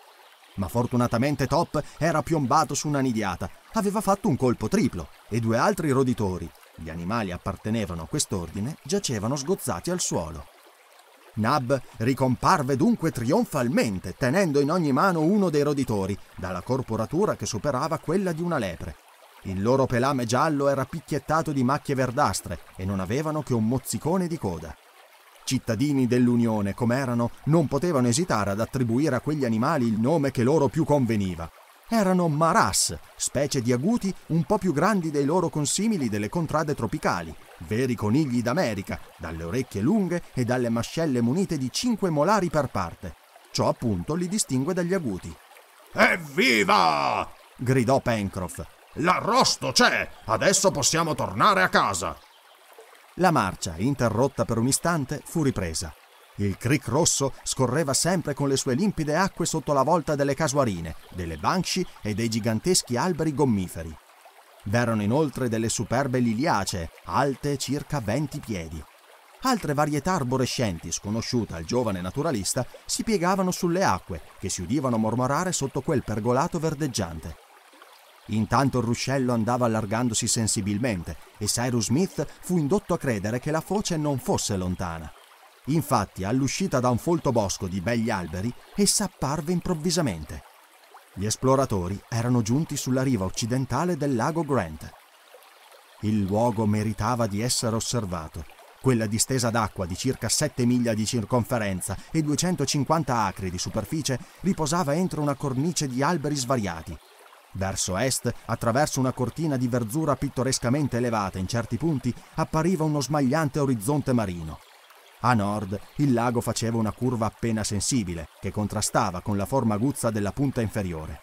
Speaker 1: Ma fortunatamente Top era piombato su una nidiata, aveva fatto un colpo triplo e due altri roditori, gli animali appartenevano a quest'ordine, giacevano sgozzati al suolo. Nab ricomparve dunque trionfalmente, tenendo in ogni mano uno dei roditori, dalla corporatura che superava quella di una lepre, il loro pelame giallo era picchiettato di macchie verdastre e non avevano che un mozzicone di coda. Cittadini dell'Unione, come erano, non potevano esitare ad attribuire a quegli animali il nome che loro più conveniva. Erano maras, specie di aguti un po' più grandi dei loro consimili delle contrade tropicali, veri conigli d'America, dalle orecchie lunghe e dalle mascelle munite di cinque molari per parte. Ciò appunto li distingue dagli aguti. Evviva! gridò Pencroff, L'arrosto c'è! Adesso possiamo tornare a casa! La marcia, interrotta per un istante, fu ripresa. Il creek rosso scorreva sempre con le sue limpide acque sotto la volta delle casuarine, delle banshee e dei giganteschi alberi gommiferi. V'erano inoltre delle superbe liliacee, alte circa 20 piedi. Altre varietà arborescenti, sconosciute al giovane naturalista, si piegavano sulle acque, che si udivano mormorare sotto quel pergolato verdeggiante. Intanto il ruscello andava allargandosi sensibilmente e Cyrus Smith fu indotto a credere che la foce non fosse lontana. Infatti, all'uscita da un folto bosco di begli alberi, essa apparve improvvisamente. Gli esploratori erano giunti sulla riva occidentale del lago Grant. Il luogo meritava di essere osservato. Quella distesa d'acqua di circa 7 miglia di circonferenza e 250 acri di superficie riposava entro una cornice di alberi svariati, Verso est, attraverso una cortina di verzura pittorescamente elevata in certi punti, appariva uno smagliante orizzonte marino. A nord, il lago faceva una curva appena sensibile, che contrastava con la forma aguzza della punta inferiore.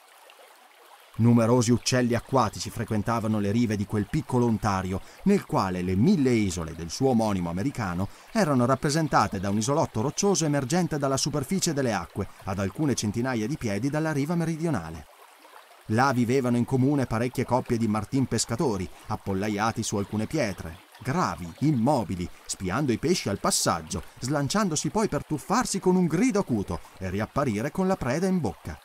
Speaker 1: Numerosi uccelli acquatici frequentavano le rive di quel piccolo Ontario, nel quale le mille isole del suo omonimo americano erano rappresentate da un isolotto roccioso emergente dalla superficie delle acque, ad alcune centinaia di piedi dalla riva meridionale. Là vivevano in comune parecchie coppie di martin pescatori, appollaiati su alcune pietre, gravi, immobili, spiando i pesci al passaggio, slanciandosi poi per tuffarsi con un grido acuto e riapparire con la preda in bocca.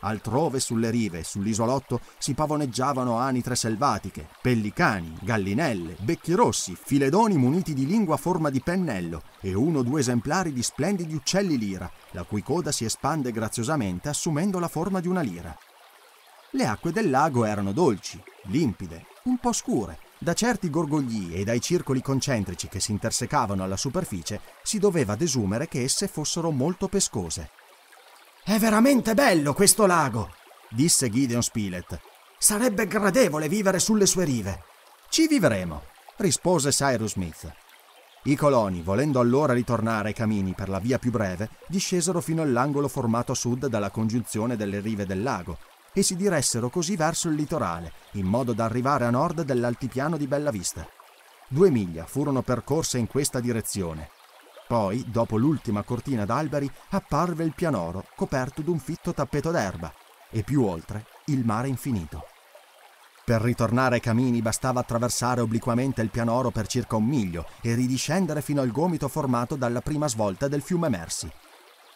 Speaker 1: Altrove sulle rive, sull'isolotto, si pavoneggiavano anitre selvatiche, pellicani, gallinelle, becchi rossi, filedoni muniti di lingua a forma di pennello e uno o due esemplari di splendidi uccelli lira, la cui coda si espande graziosamente assumendo la forma di una lira. Le acque del lago erano dolci, limpide, un po' scure. Da certi gorgogli e dai circoli concentrici che si intersecavano alla superficie si doveva desumere che esse fossero molto pescose. È veramente bello questo lago, disse Gideon Spilett. Sarebbe gradevole vivere sulle sue rive. Ci vivremo, rispose Cyrus Smith. I coloni, volendo allora ritornare ai camini per la via più breve, discesero fino all'angolo formato a sud dalla congiunzione delle rive del lago e si diressero così verso il litorale, in modo da arrivare a nord dell'altipiano di Bella Vista. Due miglia furono percorse in questa direzione. Poi, dopo l'ultima cortina d'alberi, apparve il pianoro coperto d'un fitto tappeto d'erba e più oltre il mare infinito. Per ritornare ai camini bastava attraversare obliquamente il pianoro per circa un miglio e ridiscendere fino al gomito formato dalla prima svolta del fiume Mersi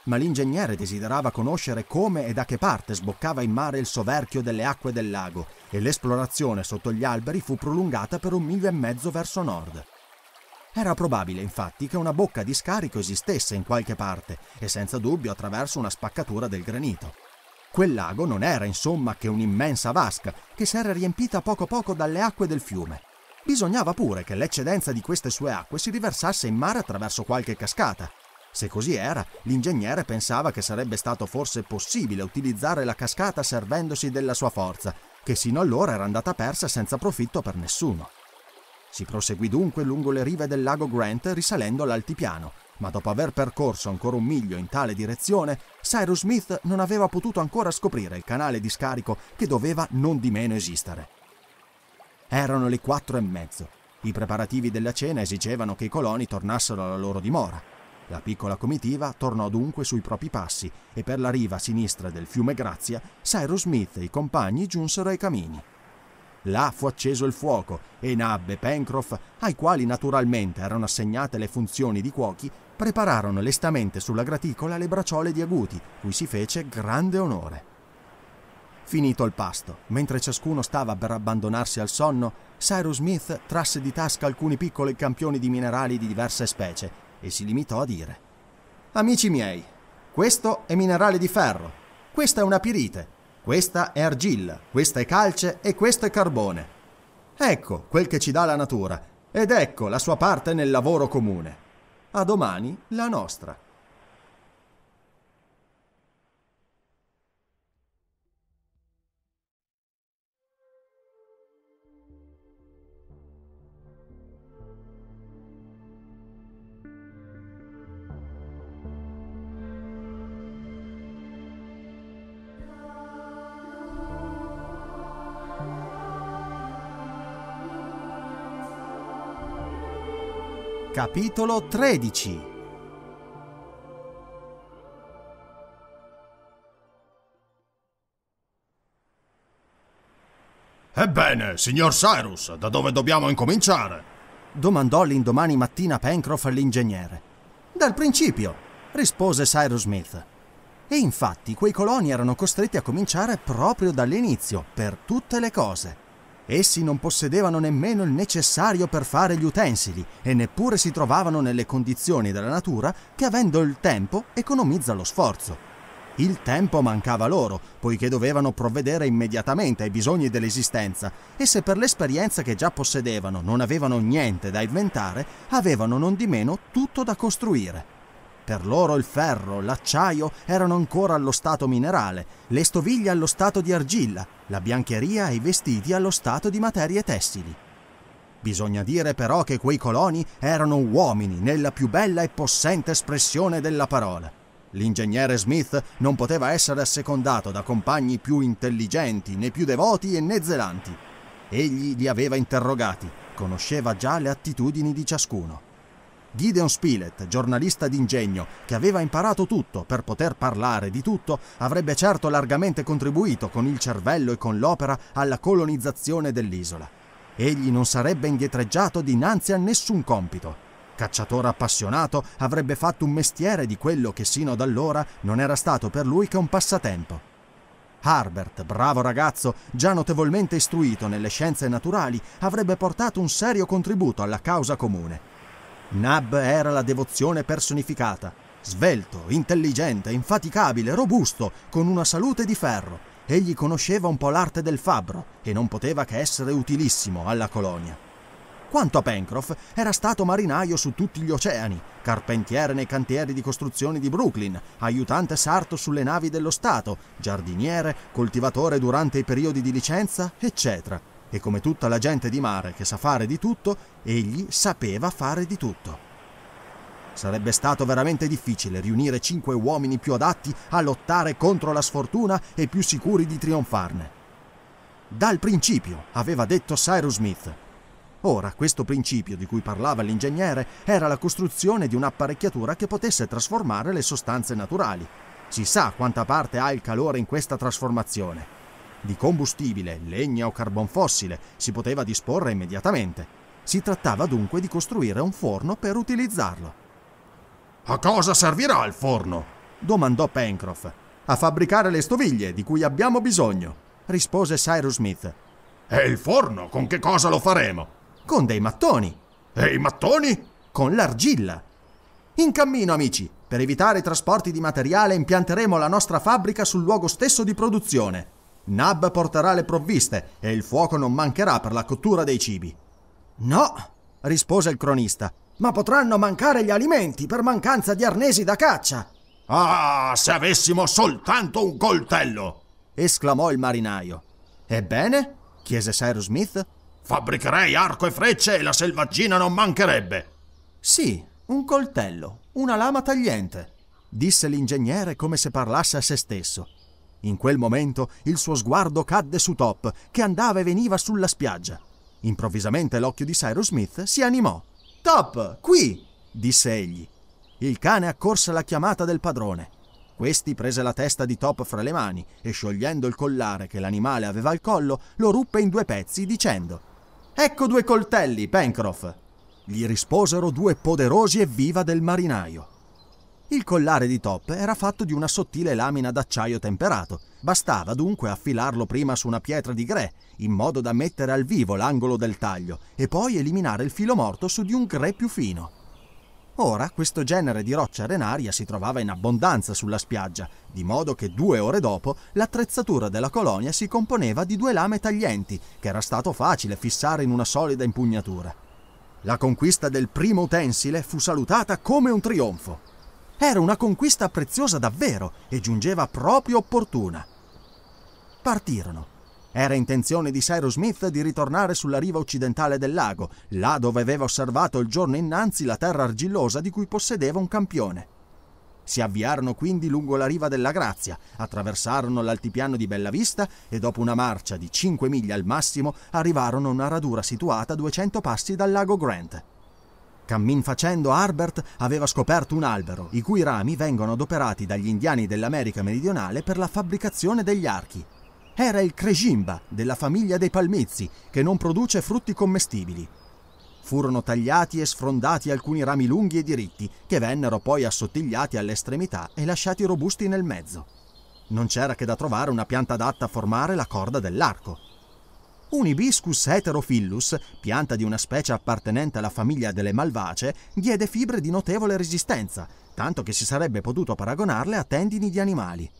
Speaker 1: ma l'ingegnere desiderava conoscere come e da che parte sboccava in mare il soverchio delle acque del lago e l'esplorazione sotto gli alberi fu prolungata per un miglio e mezzo verso nord. Era probabile infatti che una bocca di scarico esistesse in qualche parte e senza dubbio attraverso una spaccatura del granito. Quel lago non era insomma che un'immensa vasca che si era riempita poco a poco dalle acque del fiume. Bisognava pure che l'eccedenza di queste sue acque si riversasse in mare attraverso qualche cascata, se così era, l'ingegnere pensava che sarebbe stato forse possibile utilizzare la cascata servendosi della sua forza, che sino allora era andata persa senza profitto per nessuno. Si proseguì dunque lungo le rive del lago Grant risalendo all'altipiano, ma dopo aver percorso ancora un miglio in tale direzione, Cyrus Smith non aveva potuto ancora scoprire il canale di scarico che doveva non di meno esistere. Erano le quattro e mezzo. I preparativi della cena esigevano che i coloni tornassero alla loro dimora la piccola comitiva tornò dunque sui propri passi e per la riva sinistra del fiume Grazia, Cyrus Smith e i compagni giunsero ai camini. Là fu acceso il fuoco e Nab e Pencroff, ai quali naturalmente erano assegnate le funzioni di cuochi, prepararono lestamente sulla graticola le bracciole di aguti, cui si fece grande onore. Finito il pasto, mentre ciascuno stava per abbandonarsi al sonno, Cyrus Smith trasse di tasca alcuni piccoli campioni di minerali di diverse specie e si limitò a dire Amici miei, questo è minerale di ferro, questa è una pirite, questa è argilla, questa è calce e questo è carbone. Ecco quel che ci dà la natura ed ecco la sua parte nel lavoro comune. A domani la nostra. Capitolo 13 Ebbene, signor Cyrus, da dove dobbiamo incominciare? domandò l'indomani mattina Pencroff all'ingegnere. Dal principio, rispose Cyrus Smith. E infatti quei coloni erano costretti a cominciare proprio dall'inizio, per tutte le cose. Essi non possedevano nemmeno il necessario per fare gli utensili e neppure si trovavano nelle condizioni della natura che avendo il tempo economizza lo sforzo. Il tempo mancava loro, poiché dovevano provvedere immediatamente ai bisogni dell'esistenza e se per l'esperienza che già possedevano non avevano niente da inventare, avevano non di meno tutto da costruire. Per loro il ferro, l'acciaio erano ancora allo stato minerale, le stoviglie allo stato di argilla, la biancheria e i vestiti allo stato di materie tessili. Bisogna dire però che quei coloni erano uomini nella più bella e possente espressione della parola. L'ingegnere Smith non poteva essere assecondato da compagni più intelligenti, né più devoti e né zelanti. Egli li aveva interrogati, conosceva già le attitudini di ciascuno. Gideon Spilett, giornalista d'ingegno, che aveva imparato tutto per poter parlare di tutto, avrebbe certo largamente contribuito con il cervello e con l'opera alla colonizzazione dell'isola. Egli non sarebbe indietreggiato dinanzi a nessun compito. Cacciatore appassionato, avrebbe fatto un mestiere di quello che sino ad allora non era stato per lui che un passatempo. Harbert, bravo ragazzo, già notevolmente istruito nelle scienze naturali, avrebbe portato un serio contributo alla causa comune. Nab era la devozione personificata, svelto, intelligente, infaticabile, robusto, con una salute di ferro. Egli conosceva un po' l'arte del fabbro e non poteva che essere utilissimo alla colonia. Quanto a Pencroff, era stato marinaio su tutti gli oceani, carpentiere nei cantieri di costruzioni di Brooklyn, aiutante sarto sulle navi dello Stato, giardiniere, coltivatore durante i periodi di licenza, eccetera e come tutta la gente di mare che sa fare di tutto, egli sapeva fare di tutto. Sarebbe stato veramente difficile riunire cinque uomini più adatti a lottare contro la sfortuna e più sicuri di trionfarne. Dal principio, aveva detto Cyrus Smith. Ora, questo principio di cui parlava l'ingegnere era la costruzione di un'apparecchiatura che potesse trasformare le sostanze naturali. Si sa quanta parte ha il calore in questa trasformazione. Di combustibile, legna o carbon fossile si poteva disporre immediatamente. Si trattava dunque di costruire un forno per utilizzarlo. A cosa servirà il forno? domandò Pencroff. A fabbricare le stoviglie di cui abbiamo bisogno, rispose Cyrus Smith. E il forno con che cosa lo faremo? Con dei mattoni. E i mattoni? Con l'argilla. In cammino, amici. Per evitare i trasporti di materiale impianteremo la nostra fabbrica sul luogo stesso di produzione. Nab porterà le provviste e il fuoco non mancherà per la cottura dei cibi. No, rispose il cronista, ma potranno mancare gli alimenti per mancanza di arnesi da caccia. Ah, se avessimo
Speaker 3: soltanto un coltello! esclamò il marinaio. Ebbene? chiese
Speaker 1: Cyrus Smith. Fabbricherei arco e frecce e la selvaggina non mancherebbe. Sì, un coltello, una lama tagliente, disse l'ingegnere come se parlasse a se stesso. In quel momento il suo sguardo cadde su Top, che andava e veniva sulla spiaggia. Improvvisamente l'occhio di Cyrus Smith si animò. Top, qui! disse egli. Il cane accorse alla chiamata del padrone. Questi prese la testa di Top fra le mani e sciogliendo il collare che l'animale aveva al collo, lo ruppe in due pezzi dicendo Ecco due coltelli, Pencroff! Gli risposero due poderosi e viva del marinaio. Il collare di top era fatto di una sottile lamina d'acciaio temperato. Bastava dunque affilarlo prima su una pietra di grè, in modo da mettere al vivo l'angolo del taglio, e poi eliminare il filo morto su di un grè più fino. Ora questo genere di roccia arenaria si trovava in abbondanza sulla spiaggia, di modo che due ore dopo l'attrezzatura della colonia si componeva di due lame taglienti, che era stato facile fissare in una solida impugnatura. La conquista del primo utensile fu salutata come un trionfo. Era una conquista preziosa davvero e giungeva proprio opportuna. Partirono. Era intenzione di Cyrus Smith di ritornare sulla riva occidentale del lago, là dove aveva osservato il giorno innanzi la terra argillosa di cui possedeva un campione. Si avviarono quindi lungo la riva della Grazia, attraversarono l'altipiano di Bellavista e dopo una marcia di 5 miglia al massimo arrivarono a una radura situata a 200 passi dal lago Grant. Cammin facendo, Harbert aveva scoperto un albero, i cui rami vengono adoperati dagli indiani dell'America meridionale per la fabbricazione degli archi. Era il crejimba della famiglia dei palmizi, che non produce frutti commestibili. Furono tagliati e sfrondati alcuni rami lunghi e diritti, che vennero poi assottigliati alle estremità e lasciati robusti nel mezzo. Non c'era che da trovare una pianta adatta a formare la corda dell'arco. Un Hibiscus heterophyllus, pianta di una specie appartenente alla famiglia delle malvace, diede fibre di notevole resistenza, tanto che si sarebbe potuto paragonarle a tendini di animali.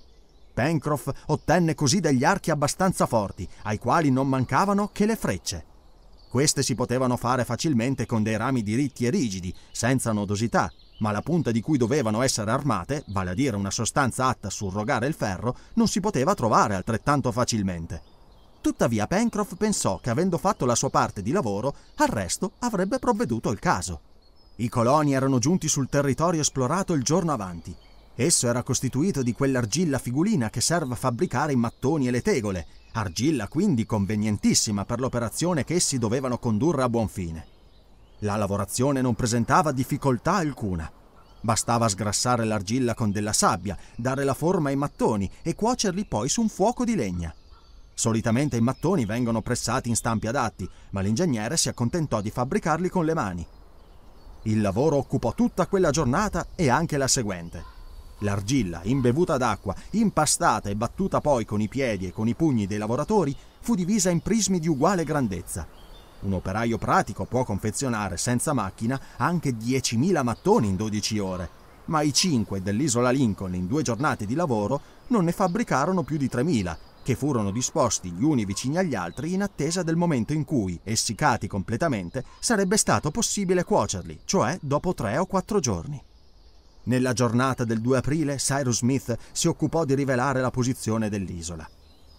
Speaker 1: Pencroff ottenne così degli archi abbastanza forti, ai quali non mancavano che le frecce. Queste si potevano fare facilmente con dei rami diritti e rigidi, senza nodosità, ma la punta di cui dovevano essere armate, vale a dire una sostanza atta a surrogare il ferro, non si poteva trovare altrettanto facilmente. Tuttavia Pencroff pensò che avendo fatto la sua parte di lavoro, al resto avrebbe provveduto il caso. I coloni erano giunti sul territorio esplorato il giorno avanti. Esso era costituito di quell'argilla figulina che serve a fabbricare i mattoni e le tegole, argilla quindi convenientissima per l'operazione che essi dovevano condurre a buon fine. La lavorazione non presentava difficoltà alcuna. Bastava sgrassare l'argilla con della sabbia, dare la forma ai mattoni e cuocerli poi su un fuoco di legna. Solitamente i mattoni vengono pressati in stampi adatti, ma l'ingegnere si accontentò di fabbricarli con le mani. Il lavoro occupò tutta quella giornata e anche la seguente. L'argilla, imbevuta d'acqua, impastata e battuta poi con i piedi e con i pugni dei lavoratori, fu divisa in prismi di uguale grandezza. Un operaio pratico può confezionare senza macchina anche 10.000 mattoni in 12 ore, ma i 5 dell'isola Lincoln in due giornate di lavoro non ne fabbricarono più di 3.000 che furono disposti gli uni vicini agli altri in attesa del momento in cui, essiccati completamente, sarebbe stato possibile cuocerli, cioè dopo tre o quattro giorni. Nella giornata del 2 aprile Cyrus Smith si occupò di rivelare la posizione dell'isola.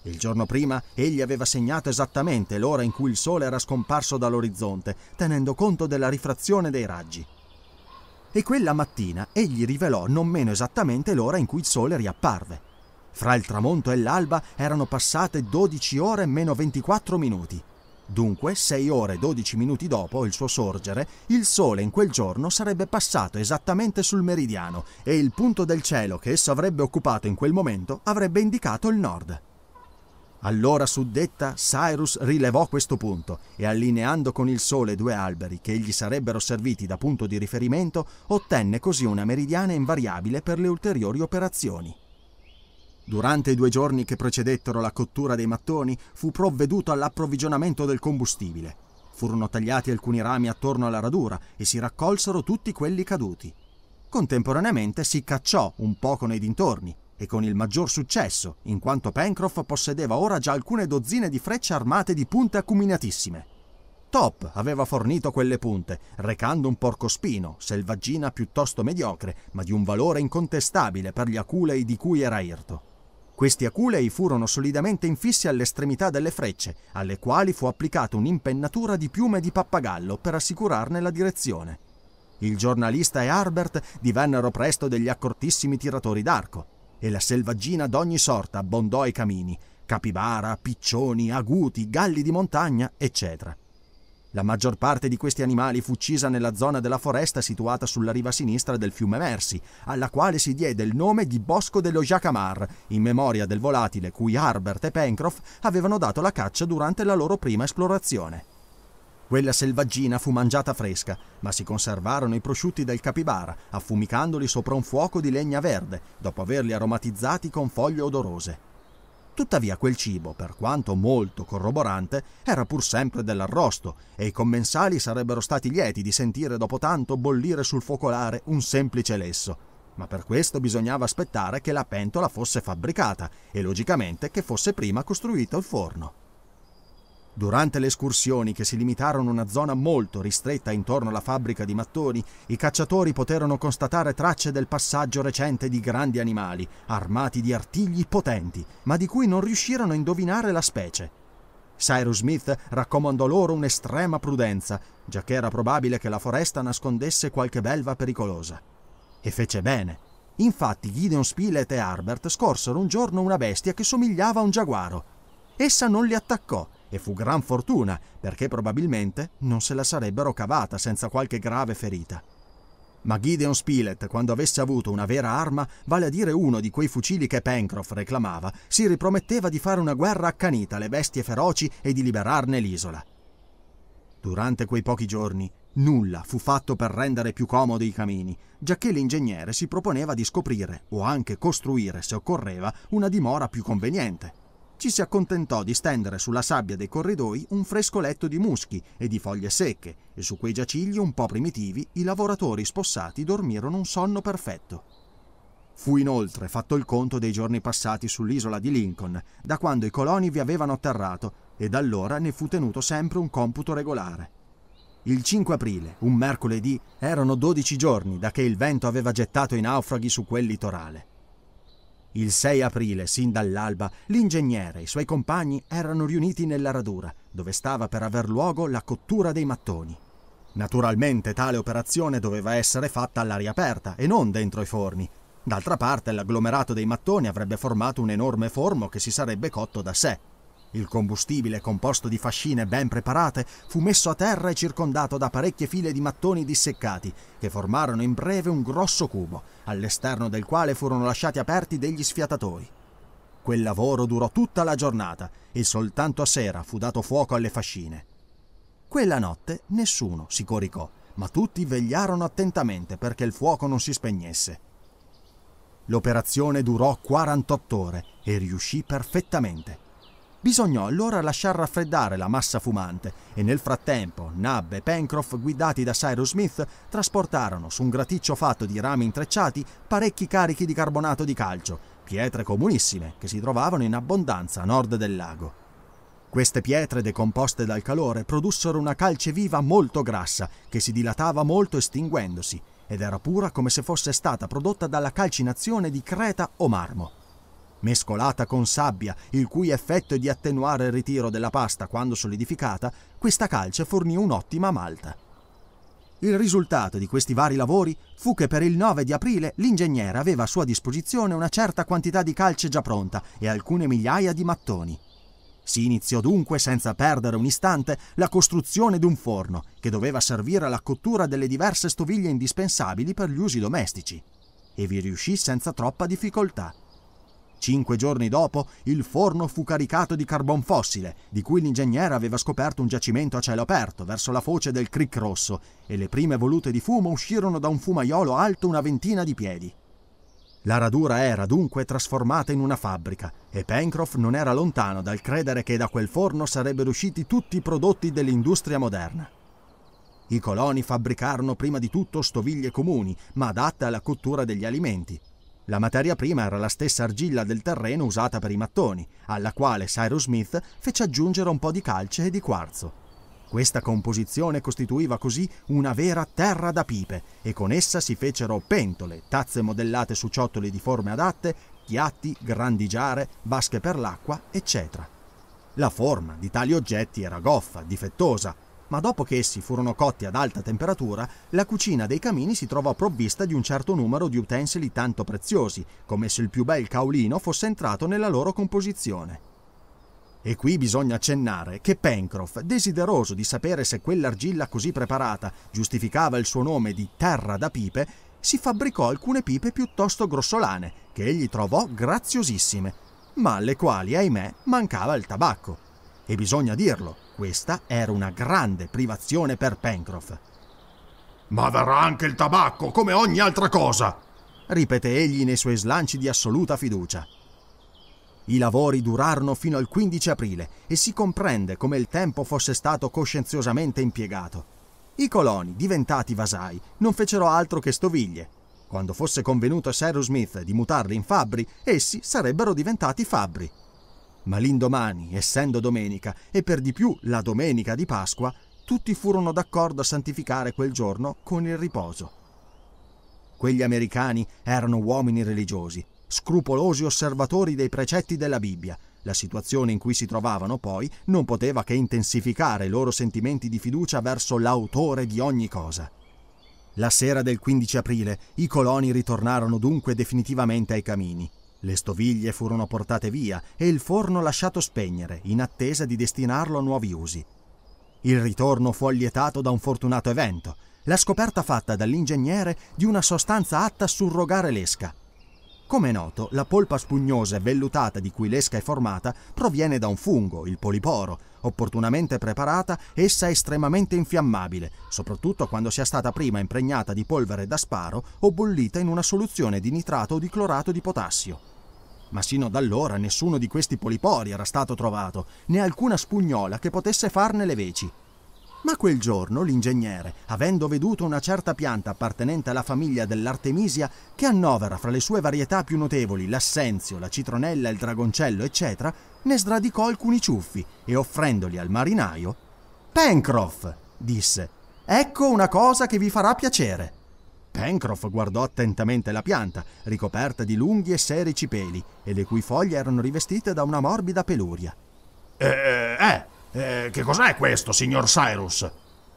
Speaker 1: Il giorno prima egli aveva segnato esattamente l'ora in cui il sole era scomparso dall'orizzonte, tenendo conto della rifrazione dei raggi. E quella mattina egli rivelò non meno esattamente l'ora in cui il sole riapparve, fra il tramonto e l'alba erano passate 12 ore meno 24 minuti. Dunque, 6 ore e 12 minuti dopo il suo sorgere, il Sole in quel giorno sarebbe passato esattamente sul meridiano e il punto del cielo che esso avrebbe occupato in quel momento avrebbe indicato il nord. Allora suddetta Cyrus rilevò questo punto e allineando con il Sole due alberi che gli sarebbero serviti da punto di riferimento, ottenne così una meridiana invariabile per le ulteriori operazioni. Durante i due giorni che precedettero la cottura dei mattoni fu provveduto all'approvvigionamento del combustibile. Furono tagliati alcuni rami attorno alla radura e si raccolsero tutti quelli caduti. Contemporaneamente si cacciò un poco nei dintorni e con il maggior successo, in quanto Pencroff possedeva ora già alcune dozzine di frecce armate di punte acuminatissime. Top aveva fornito quelle punte, recando un porcospino, selvaggina piuttosto mediocre, ma di un valore incontestabile per gli aculei di cui era irto. Questi aculei furono solidamente infissi all'estremità delle frecce, alle quali fu applicata un'impennatura di piume di pappagallo per assicurarne la direzione. Il giornalista e Harbert divennero presto degli accortissimi tiratori d'arco, e la selvaggina d'ogni sorta abbondò ai camini, capibara, piccioni, aguti, galli di montagna, eccetera. La maggior parte di questi animali fu uccisa nella zona della foresta situata sulla riva sinistra del fiume Mersi, alla quale si diede il nome di Bosco dello Jacamar, in memoria del volatile cui Harbert e Pencroff avevano dato la caccia durante la loro prima esplorazione. Quella selvaggina fu mangiata fresca, ma si conservarono i prosciutti del capibara, affumicandoli sopra un fuoco di legna verde, dopo averli aromatizzati con foglie odorose. Tuttavia quel cibo, per quanto molto corroborante, era pur sempre dell'arrosto e i commensali sarebbero stati lieti di sentire dopo tanto bollire sul focolare un semplice lesso. Ma per questo bisognava aspettare che la pentola fosse fabbricata e logicamente che fosse prima costruito il forno. Durante le escursioni, che si limitarono a una zona molto ristretta intorno alla fabbrica di mattoni, i cacciatori poterono constatare tracce del passaggio recente di grandi animali, armati di artigli potenti, ma di cui non riuscirono a indovinare la specie. Cyrus Smith raccomandò loro un'estrema prudenza, giacché era probabile che la foresta nascondesse qualche belva pericolosa. E fece bene. Infatti Gideon Spilett e Harbert scorsero un giorno una bestia che somigliava a un giaguaro. Essa non li attaccò, e fu gran fortuna perché probabilmente non se la sarebbero cavata senza qualche grave ferita. Ma Gideon Spilett, quando avesse avuto una vera arma, vale a dire uno di quei fucili che Pencroff reclamava, si riprometteva di fare una guerra accanita alle bestie feroci e di liberarne l'isola. Durante quei pochi giorni nulla fu fatto per rendere più comodi i camini, giacché l'ingegnere si proponeva di scoprire o anche costruire, se occorreva, una dimora più conveniente ci si accontentò di stendere sulla sabbia dei corridoi un fresco letto di muschi e di foglie secche e su quei giacigli un po' primitivi i lavoratori spossati dormirono un sonno perfetto. Fu inoltre fatto il conto dei giorni passati sull'isola di Lincoln, da quando i coloni vi avevano atterrato, e da allora ne fu tenuto sempre un computo regolare. Il 5 aprile, un mercoledì, erano 12 giorni da che il vento aveva gettato i naufraghi su quel litorale. Il 6 aprile, sin dall'alba, l'ingegnere e i suoi compagni erano riuniti nella radura, dove stava per aver luogo la cottura dei mattoni. Naturalmente tale operazione doveva essere fatta all'aria aperta e non dentro i forni. D'altra parte l'agglomerato dei mattoni avrebbe formato un enorme forno che si sarebbe cotto da sé, il combustibile, composto di fascine ben preparate, fu messo a terra e circondato da parecchie file di mattoni disseccati, che formarono in breve un grosso cubo, all'esterno del quale furono lasciati aperti degli sfiatatori. Quel lavoro durò tutta la giornata e soltanto a sera fu dato fuoco alle fascine. Quella notte nessuno si coricò, ma tutti vegliarono attentamente perché il fuoco non si spegnesse. L'operazione durò 48 ore e riuscì perfettamente. Bisognò allora lasciar raffreddare la massa fumante e nel frattempo Nab e Pencroff, guidati da Cyrus Smith, trasportarono su un graticcio fatto di rami intrecciati parecchi carichi di carbonato di calcio, pietre comunissime che si trovavano in abbondanza a nord del lago. Queste pietre decomposte dal calore produssero una calce viva molto grassa che si dilatava molto estinguendosi ed era pura come se fosse stata prodotta dalla calcinazione di creta o marmo. Mescolata con sabbia, il cui effetto è di attenuare il ritiro della pasta quando solidificata, questa calce fornì un'ottima malta. Il risultato di questi vari lavori fu che per il 9 di aprile l'ingegnere aveva a sua disposizione una certa quantità di calce già pronta e alcune migliaia di mattoni. Si iniziò dunque, senza perdere un istante, la costruzione di un forno che doveva servire alla cottura delle diverse stoviglie indispensabili per gli usi domestici. E vi riuscì senza troppa difficoltà. Cinque giorni dopo, il forno fu caricato di carbon fossile, di cui l'ingegnere aveva scoperto un giacimento a cielo aperto, verso la foce del Creek Rosso, e le prime volute di fumo uscirono da un fumaiolo alto una ventina di piedi. La radura era dunque trasformata in una fabbrica e Pencroff non era lontano dal credere che da quel forno sarebbero usciti tutti i prodotti dell'industria moderna. I coloni fabbricarono prima di tutto stoviglie comuni, ma adatte alla cottura degli alimenti, la materia prima era la stessa argilla del terreno usata per i mattoni, alla quale Cyrus Smith fece aggiungere un po' di calce e di quarzo. Questa composizione costituiva così una vera terra da pipe e con essa si fecero pentole, tazze modellate su ciottoli di forme adatte, piatti, grandigiare, vasche per l'acqua, eccetera. La forma di tali oggetti era goffa, difettosa, ma dopo che essi furono cotti ad alta temperatura, la cucina dei camini si trovò provvista di un certo numero di utensili tanto preziosi, come se il più bel caolino fosse entrato nella loro composizione. E qui bisogna accennare che Pencroff, desideroso di sapere se quell'argilla così preparata giustificava il suo nome di terra da pipe, si fabbricò alcune pipe piuttosto grossolane, che egli trovò graziosissime, ma alle quali, ahimè, mancava il tabacco e bisogna dirlo, questa era una grande privazione per Pencroff. Ma verrà anche il tabacco, come ogni altra cosa! ripeté egli nei suoi slanci di assoluta fiducia. I lavori durarono fino al 15 aprile e si comprende come il tempo fosse stato coscienziosamente impiegato. I coloni, diventati vasai, non fecero altro che stoviglie. Quando fosse convenuto a Cyrus Smith di mutarli in fabbri, essi sarebbero diventati fabbri. Ma l'indomani, essendo domenica, e per di più la domenica di Pasqua, tutti furono d'accordo a santificare quel giorno con il riposo. Quegli americani erano uomini religiosi, scrupolosi osservatori dei precetti della Bibbia. La situazione in cui si trovavano poi non poteva che intensificare i loro sentimenti di fiducia verso l'autore di ogni cosa. La sera del 15 aprile i coloni ritornarono dunque definitivamente ai camini. Le stoviglie furono portate via e il forno lasciato spegnere in attesa di destinarlo a nuovi usi. Il ritorno fu allietato da un fortunato evento, la scoperta fatta dall'ingegnere di una sostanza atta a surrogare l'esca. Come è noto, la polpa spugnosa e vellutata di cui l'esca è formata proviene da un fungo, il poliporo, Opportunamente preparata, essa è estremamente infiammabile, soprattutto quando sia stata prima impregnata di polvere da sparo o bollita in una soluzione di nitrato o di clorato di potassio. Ma sino ad allora nessuno di questi polipori era stato trovato, né alcuna spugnola che potesse farne le veci. Ma quel giorno l'ingegnere, avendo veduto una certa pianta appartenente alla famiglia dell'Artemisia, che annovera fra le sue varietà più notevoli l'assenzio, la citronella, il dragoncello, eccetera, ne sradicò alcuni ciuffi e offrendoli al marinaio, Pencroff, disse, ecco una cosa che vi farà piacere. Pencroff guardò attentamente la pianta, ricoperta di lunghi e serici peli, e le cui foglie erano rivestite da una morbida peluria.
Speaker 3: Eh, eh, eh, eh che cos'è
Speaker 1: questo, signor Cyrus?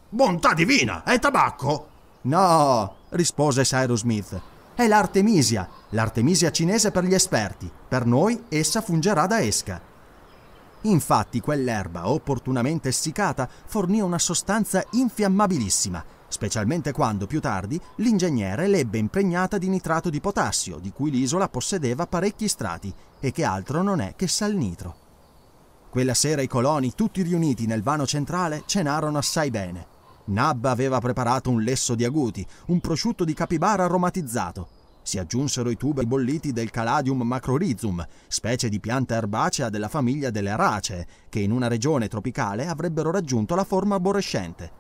Speaker 1: Bontà divina, è tabacco? No, rispose Cyrus Smith. È l'artemisia, l'artemisia cinese per gli esperti. Per noi essa fungerà da esca. Infatti quell'erba, opportunamente essiccata, fornì una sostanza infiammabilissima, specialmente quando più tardi l'ingegnere l'ebbe impregnata di nitrato di potassio, di cui l'isola possedeva parecchi strati e che altro non è che salnitro. Quella sera i coloni, tutti riuniti nel vano centrale, cenarono assai bene. Nab aveva preparato un lesso di aguti, un prosciutto di capibara aromatizzato, si aggiunsero i tuberi bolliti del Caladium macrorizum, specie di pianta erbacea della famiglia delle aracee, che in una regione tropicale avrebbero raggiunto la forma arborescente.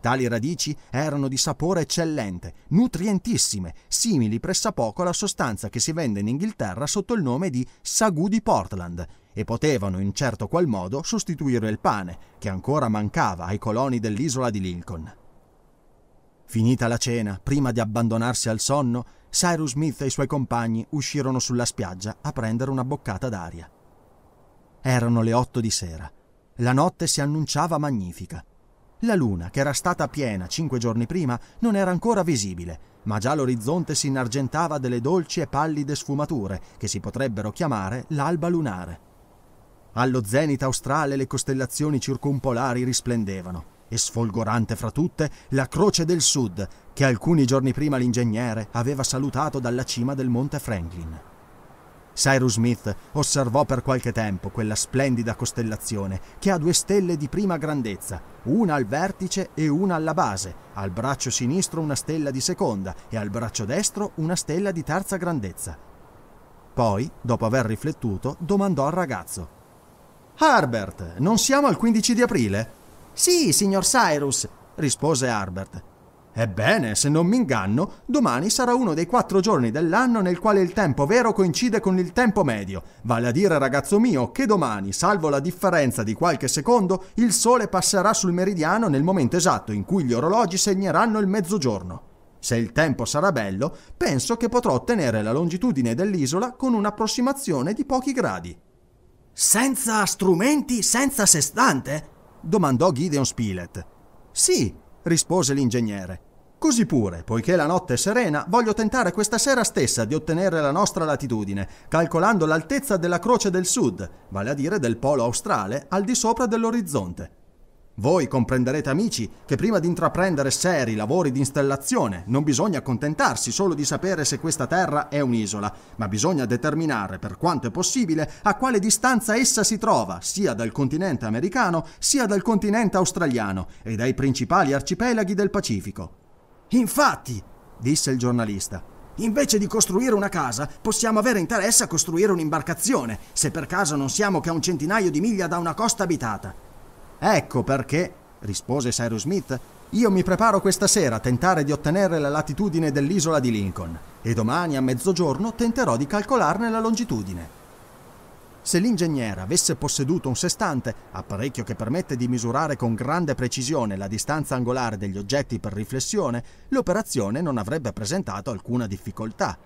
Speaker 1: Tali radici erano di sapore eccellente, nutrientissime, simili pressappoco alla sostanza che si vende in Inghilterra sotto il nome di sagù di Portland e potevano in certo qual modo sostituire il pane, che ancora mancava ai coloni dell'isola di Lincoln. Finita la cena, prima di abbandonarsi al sonno, Cyrus Smith e i suoi compagni uscirono sulla spiaggia a prendere una boccata d'aria. Erano le otto di sera. La notte si annunciava magnifica. La luna, che era stata piena cinque giorni prima, non era ancora visibile, ma già l'orizzonte si inargentava delle dolci e pallide sfumature che si potrebbero chiamare l'alba lunare. Allo zenit australe le costellazioni circumpolari risplendevano e sfolgorante fra tutte la Croce del Sud che alcuni giorni prima l'ingegnere aveva salutato dalla cima del Monte Franklin. Cyrus Smith osservò per qualche tempo quella splendida costellazione che ha due stelle di prima grandezza, una al vertice e una alla base, al braccio sinistro una stella di seconda e al braccio destro una stella di terza grandezza. Poi, dopo aver riflettuto, domandò al ragazzo: Herbert, non siamo al 15 di aprile? Sì, signor Cyrus, rispose Harbert. Ebbene, se non mi inganno, domani sarà uno dei quattro giorni dell'anno nel quale il tempo vero coincide con il tempo medio, vale a dire, ragazzo mio, che domani, salvo la differenza di qualche secondo, il sole passerà sul meridiano nel momento esatto in cui gli orologi segneranno il mezzogiorno. Se il tempo sarà bello, penso che potrò ottenere la longitudine dell'isola con un'approssimazione di pochi gradi. Senza strumenti, senza sestante? domandò Gideon Spilett. Sì, rispose l'ingegnere. Così pure, poiché la notte è serena, voglio tentare questa sera stessa di ottenere la nostra latitudine, calcolando l'altezza della Croce del Sud, vale a dire del polo australe, al di sopra dell'orizzonte. Voi comprenderete amici che prima di intraprendere seri lavori di installazione non bisogna accontentarsi solo di sapere se questa terra è un'isola, ma bisogna determinare per quanto è possibile a quale distanza essa si trova sia dal continente americano sia dal continente australiano e dai principali arcipelaghi del Pacifico. Infatti, disse il giornalista, Invece di costruire una casa, possiamo avere interesse a costruire un'imbarcazione, se per caso non siamo che a un centinaio di miglia da una costa abitata. Ecco perché, rispose Cyrus Smith, io mi preparo questa sera a tentare di ottenere la latitudine dell'isola di Lincoln e domani a mezzogiorno tenterò di calcolarne la longitudine. Se l'ingegnere avesse posseduto un sestante, apparecchio che permette di misurare con grande precisione la distanza angolare degli oggetti per riflessione, l'operazione non avrebbe presentato alcuna difficoltà.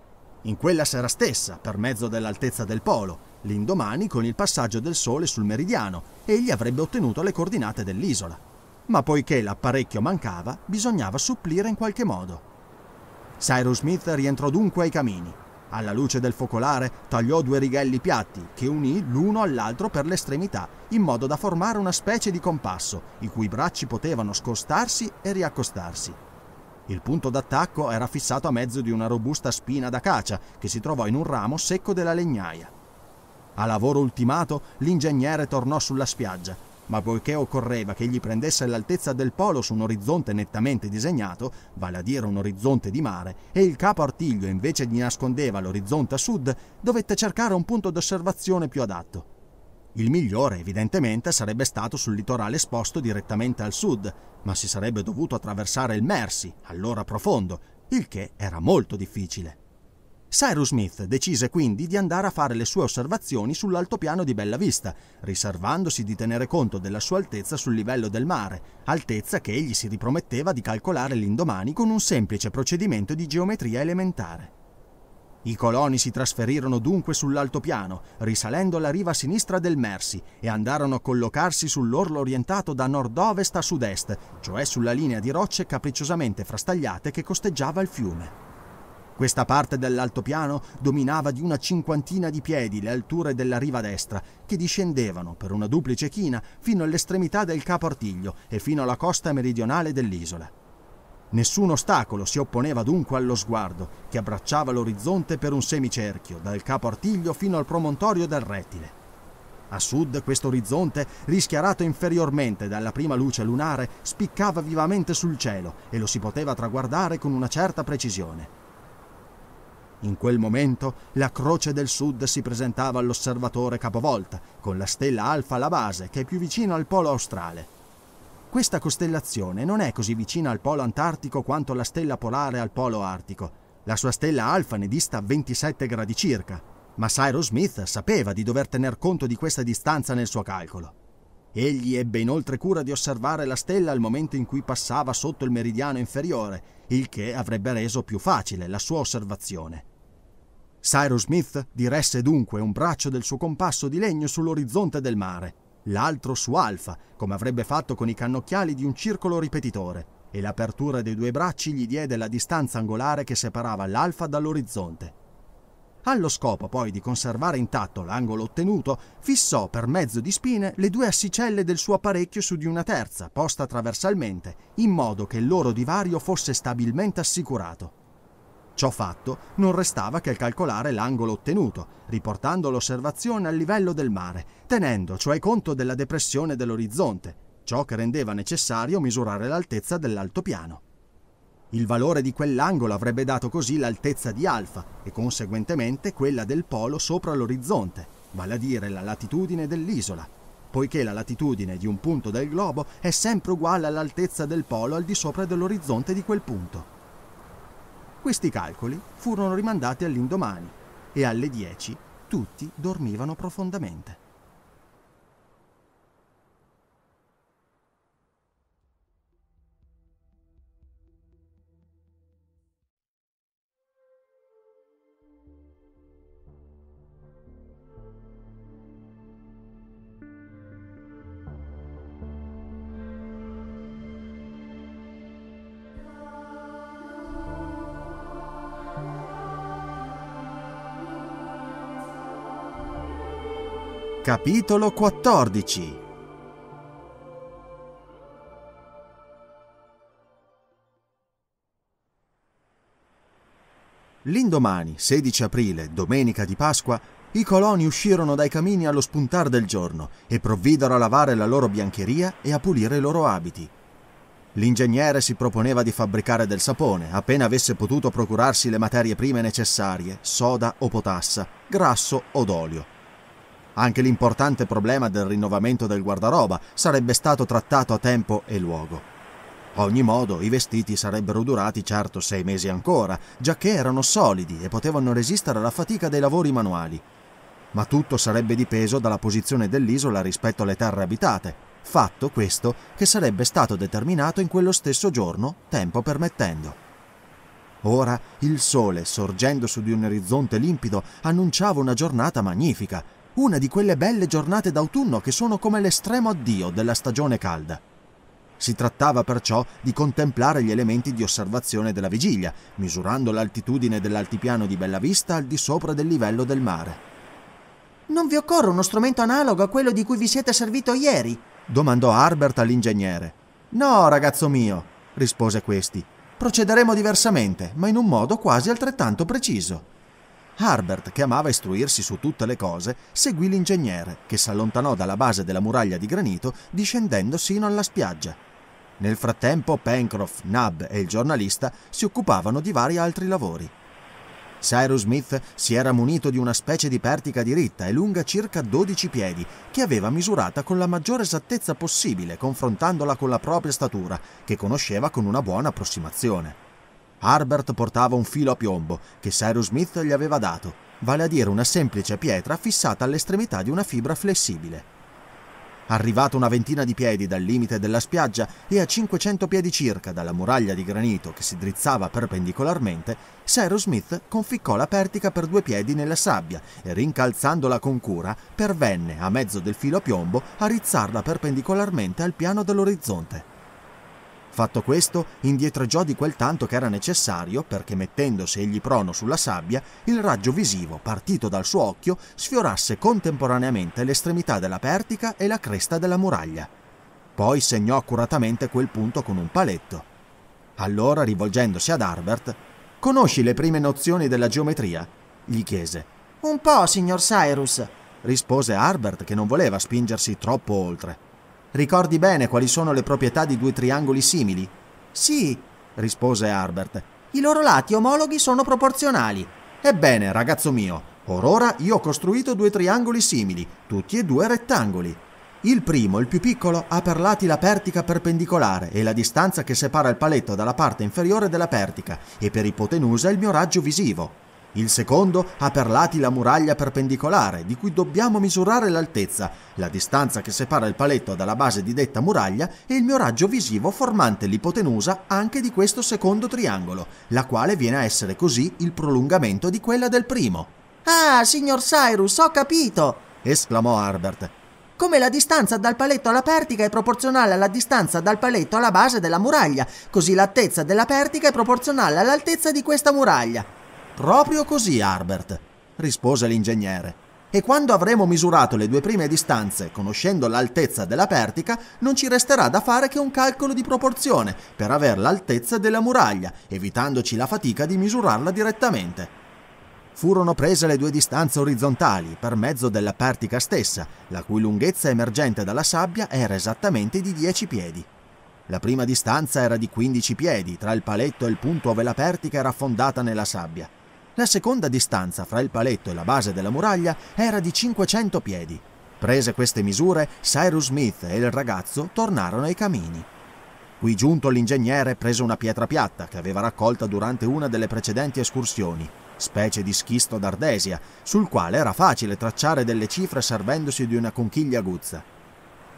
Speaker 1: In quella sera stessa, per mezzo dell'altezza del polo, l'indomani con il passaggio del Sole sul meridiano, egli avrebbe ottenuto le coordinate dell'isola. Ma poiché l'apparecchio mancava, bisognava supplire in qualche modo. Cyrus Smith rientrò dunque ai camini. Alla luce del focolare tagliò due righelli piatti che unì l'uno all'altro per l'estremità, in modo da formare una specie di compasso, i cui bracci potevano scostarsi e riaccostarsi. Il punto d'attacco era fissato a mezzo di una robusta spina da caccia che si trovò in un ramo secco della legnaia. A lavoro ultimato, l'ingegnere tornò sulla spiaggia, ma poiché occorreva che gli prendesse l'altezza del polo su un orizzonte nettamente disegnato, vale a dire un orizzonte di mare, e il capo artiglio invece gli nascondeva l'orizzonte a sud, dovette cercare un punto d'osservazione più adatto. Il migliore, evidentemente, sarebbe stato sul litorale esposto direttamente al sud, ma si sarebbe dovuto attraversare il Mersi, allora profondo, il che era molto difficile. Cyrus Smith decise quindi di andare a fare le sue osservazioni sull'altopiano di Bella Vista, riservandosi di tenere conto della sua altezza sul livello del mare, altezza che egli si riprometteva di calcolare l'indomani con un semplice procedimento di geometria elementare. I coloni si trasferirono dunque sull'altopiano, risalendo la riva sinistra del Mersey, e andarono a collocarsi sull'orlo orientato da nord-ovest a sud-est, cioè sulla linea di rocce capricciosamente frastagliate che costeggiava il fiume. Questa parte dell'altopiano dominava di una cinquantina di piedi le alture della riva destra, che discendevano per una duplice china fino all'estremità del capo Artiglio e fino alla costa meridionale dell'isola. Nessun ostacolo si opponeva dunque allo sguardo, che abbracciava l'orizzonte per un semicerchio, dal capo Artiglio fino al promontorio del Rettile. A sud questo orizzonte, rischiarato inferiormente dalla prima luce lunare, spiccava vivamente sul cielo e lo si poteva traguardare con una certa precisione. In quel momento la Croce del Sud si presentava all'osservatore capovolta, con la stella Alfa alla base, che è più vicina al polo australe. Questa costellazione non è così vicina al polo antartico quanto la stella polare al polo artico. La sua stella Alfa ne dista 27 gradi circa, ma Cyrus Smith sapeva di dover tener conto di questa distanza nel suo calcolo. Egli ebbe inoltre cura di osservare la stella al momento in cui passava sotto il meridiano inferiore, il che avrebbe reso più facile la sua osservazione. Cyrus Smith diresse dunque un braccio del suo compasso di legno sull'orizzonte del mare, l'altro su Alfa, come avrebbe fatto con i cannocchiali di un circolo ripetitore, e l'apertura dei due bracci gli diede la distanza angolare che separava l'Alfa dall'orizzonte. Allo scopo poi di conservare intatto l'angolo ottenuto, fissò per mezzo di spine le due assicelle del suo apparecchio su di una terza, posta trasversalmente, in modo che il loro divario fosse stabilmente assicurato. Ciò fatto, non restava che calcolare l'angolo ottenuto, riportando l'osservazione al livello del mare, tenendo cioè conto della depressione dell'orizzonte, ciò che rendeva necessario misurare l'altezza dell'altopiano. Il valore di quell'angolo avrebbe dato così l'altezza di alfa e conseguentemente quella del polo sopra l'orizzonte, vale a dire la latitudine dell'isola, poiché la latitudine di un punto del globo è sempre uguale all'altezza del polo al di sopra dell'orizzonte di quel punto. Questi calcoli furono rimandati all'indomani e alle 10 tutti dormivano profondamente. Capitolo 14 L'indomani, 16 aprile, domenica di Pasqua, i coloni uscirono dai camini allo spuntar del giorno e provvidero a lavare la loro biancheria e a pulire i loro abiti. L'ingegnere si proponeva di fabbricare del sapone appena avesse potuto procurarsi le materie prime necessarie, soda o potassa, grasso od olio anche l'importante problema del rinnovamento del guardaroba sarebbe stato trattato a tempo e luogo. A ogni modo, i vestiti sarebbero durati certo sei mesi ancora, giacché erano solidi e potevano resistere alla fatica dei lavori manuali. Ma tutto sarebbe dipeso dalla posizione dell'isola rispetto alle terre abitate, fatto questo che sarebbe stato determinato in quello stesso giorno, tempo permettendo. Ora il sole, sorgendo su di un orizzonte limpido, annunciava una giornata magnifica, una di quelle belle giornate d'autunno che sono come l'estremo addio della stagione calda. Si trattava perciò di contemplare gli elementi di osservazione della vigilia, misurando l'altitudine dell'altipiano di Bellavista al di sopra del livello del mare. Non vi occorre uno strumento analogo a quello di cui vi siete servito ieri? domandò Harbert all'ingegnere. No, ragazzo mio, rispose questi. Procederemo diversamente, ma in un modo quasi altrettanto preciso. Harbert, che amava istruirsi su tutte le cose, seguì l'ingegnere, che s'allontanò dalla base della muraglia di granito discendendo sino alla spiaggia. Nel frattempo Pencroff, Nab e il giornalista si occupavano di vari altri lavori. Cyrus Smith si era munito di una specie di pertica diritta e lunga circa 12 piedi, che aveva misurata con la maggiore esattezza possibile confrontandola con la propria statura, che conosceva con una buona approssimazione. Harbert portava un filo a piombo che Cyrus Smith gli aveva dato, vale a dire una semplice pietra fissata all'estremità di una fibra flessibile. Arrivato una ventina di piedi dal limite della spiaggia e a 500 piedi circa dalla muraglia di granito che si drizzava perpendicolarmente, Cyrus Smith conficcò la pertica per due piedi nella sabbia e rincalzandola con cura pervenne, a mezzo del filo a piombo, a rizzarla perpendicolarmente al piano dell'orizzonte. Fatto questo, indietreggiò di quel tanto che era necessario perché mettendosi egli prono sulla sabbia, il raggio visivo partito dal suo occhio sfiorasse contemporaneamente l'estremità della pertica e la cresta della muraglia. Poi segnò accuratamente quel punto con un paletto. Allora, rivolgendosi ad Harbert, «Conosci le prime nozioni della geometria?» gli chiese. «Un po', signor Cyrus», rispose Harbert che non voleva spingersi troppo oltre. Ricordi bene quali sono le proprietà di due triangoli simili? Sì, rispose Herbert. I loro lati omologhi sono proporzionali. Ebbene, ragazzo mio, Or ora io ho costruito due triangoli simili, tutti e due rettangoli. Il primo, il più piccolo, ha per lati la pertica perpendicolare e la distanza che separa il paletto dalla parte inferiore della pertica e per ipotenusa il mio raggio visivo. Il secondo ha per lati la muraglia perpendicolare, di cui dobbiamo misurare l'altezza, la distanza che separa il paletto dalla base di detta muraglia e il mio raggio visivo formante l'ipotenusa anche di questo secondo triangolo, la quale viene a essere così il prolungamento di quella del primo.
Speaker 2: Ah, signor Cyrus, ho capito!
Speaker 1: esclamò Harbert. Come la distanza dal paletto alla pertica è proporzionale alla distanza dal paletto alla base della muraglia, così l'altezza della pertica è proporzionale all'altezza di questa muraglia. Proprio così, Harbert, rispose l'ingegnere. E quando avremo misurato le due prime distanze, conoscendo l'altezza della pertica, non ci resterà da fare che un calcolo di proporzione per avere l'altezza della muraglia, evitandoci la fatica di misurarla direttamente. Furono prese le due distanze orizzontali per mezzo della pertica stessa, la cui lunghezza emergente dalla sabbia era esattamente di 10 piedi. La prima distanza era di 15 piedi tra il paletto e il punto dove la pertica era affondata nella sabbia. La seconda distanza fra il paletto e la base della muraglia era di 500 piedi. Prese queste misure, Cyrus Smith e il ragazzo tornarono ai camini. Qui giunto l'ingegnere prese una pietra piatta che aveva raccolta durante una delle precedenti escursioni, specie di schisto d'ardesia, sul quale era facile tracciare delle cifre servendosi di una conchiglia aguzza.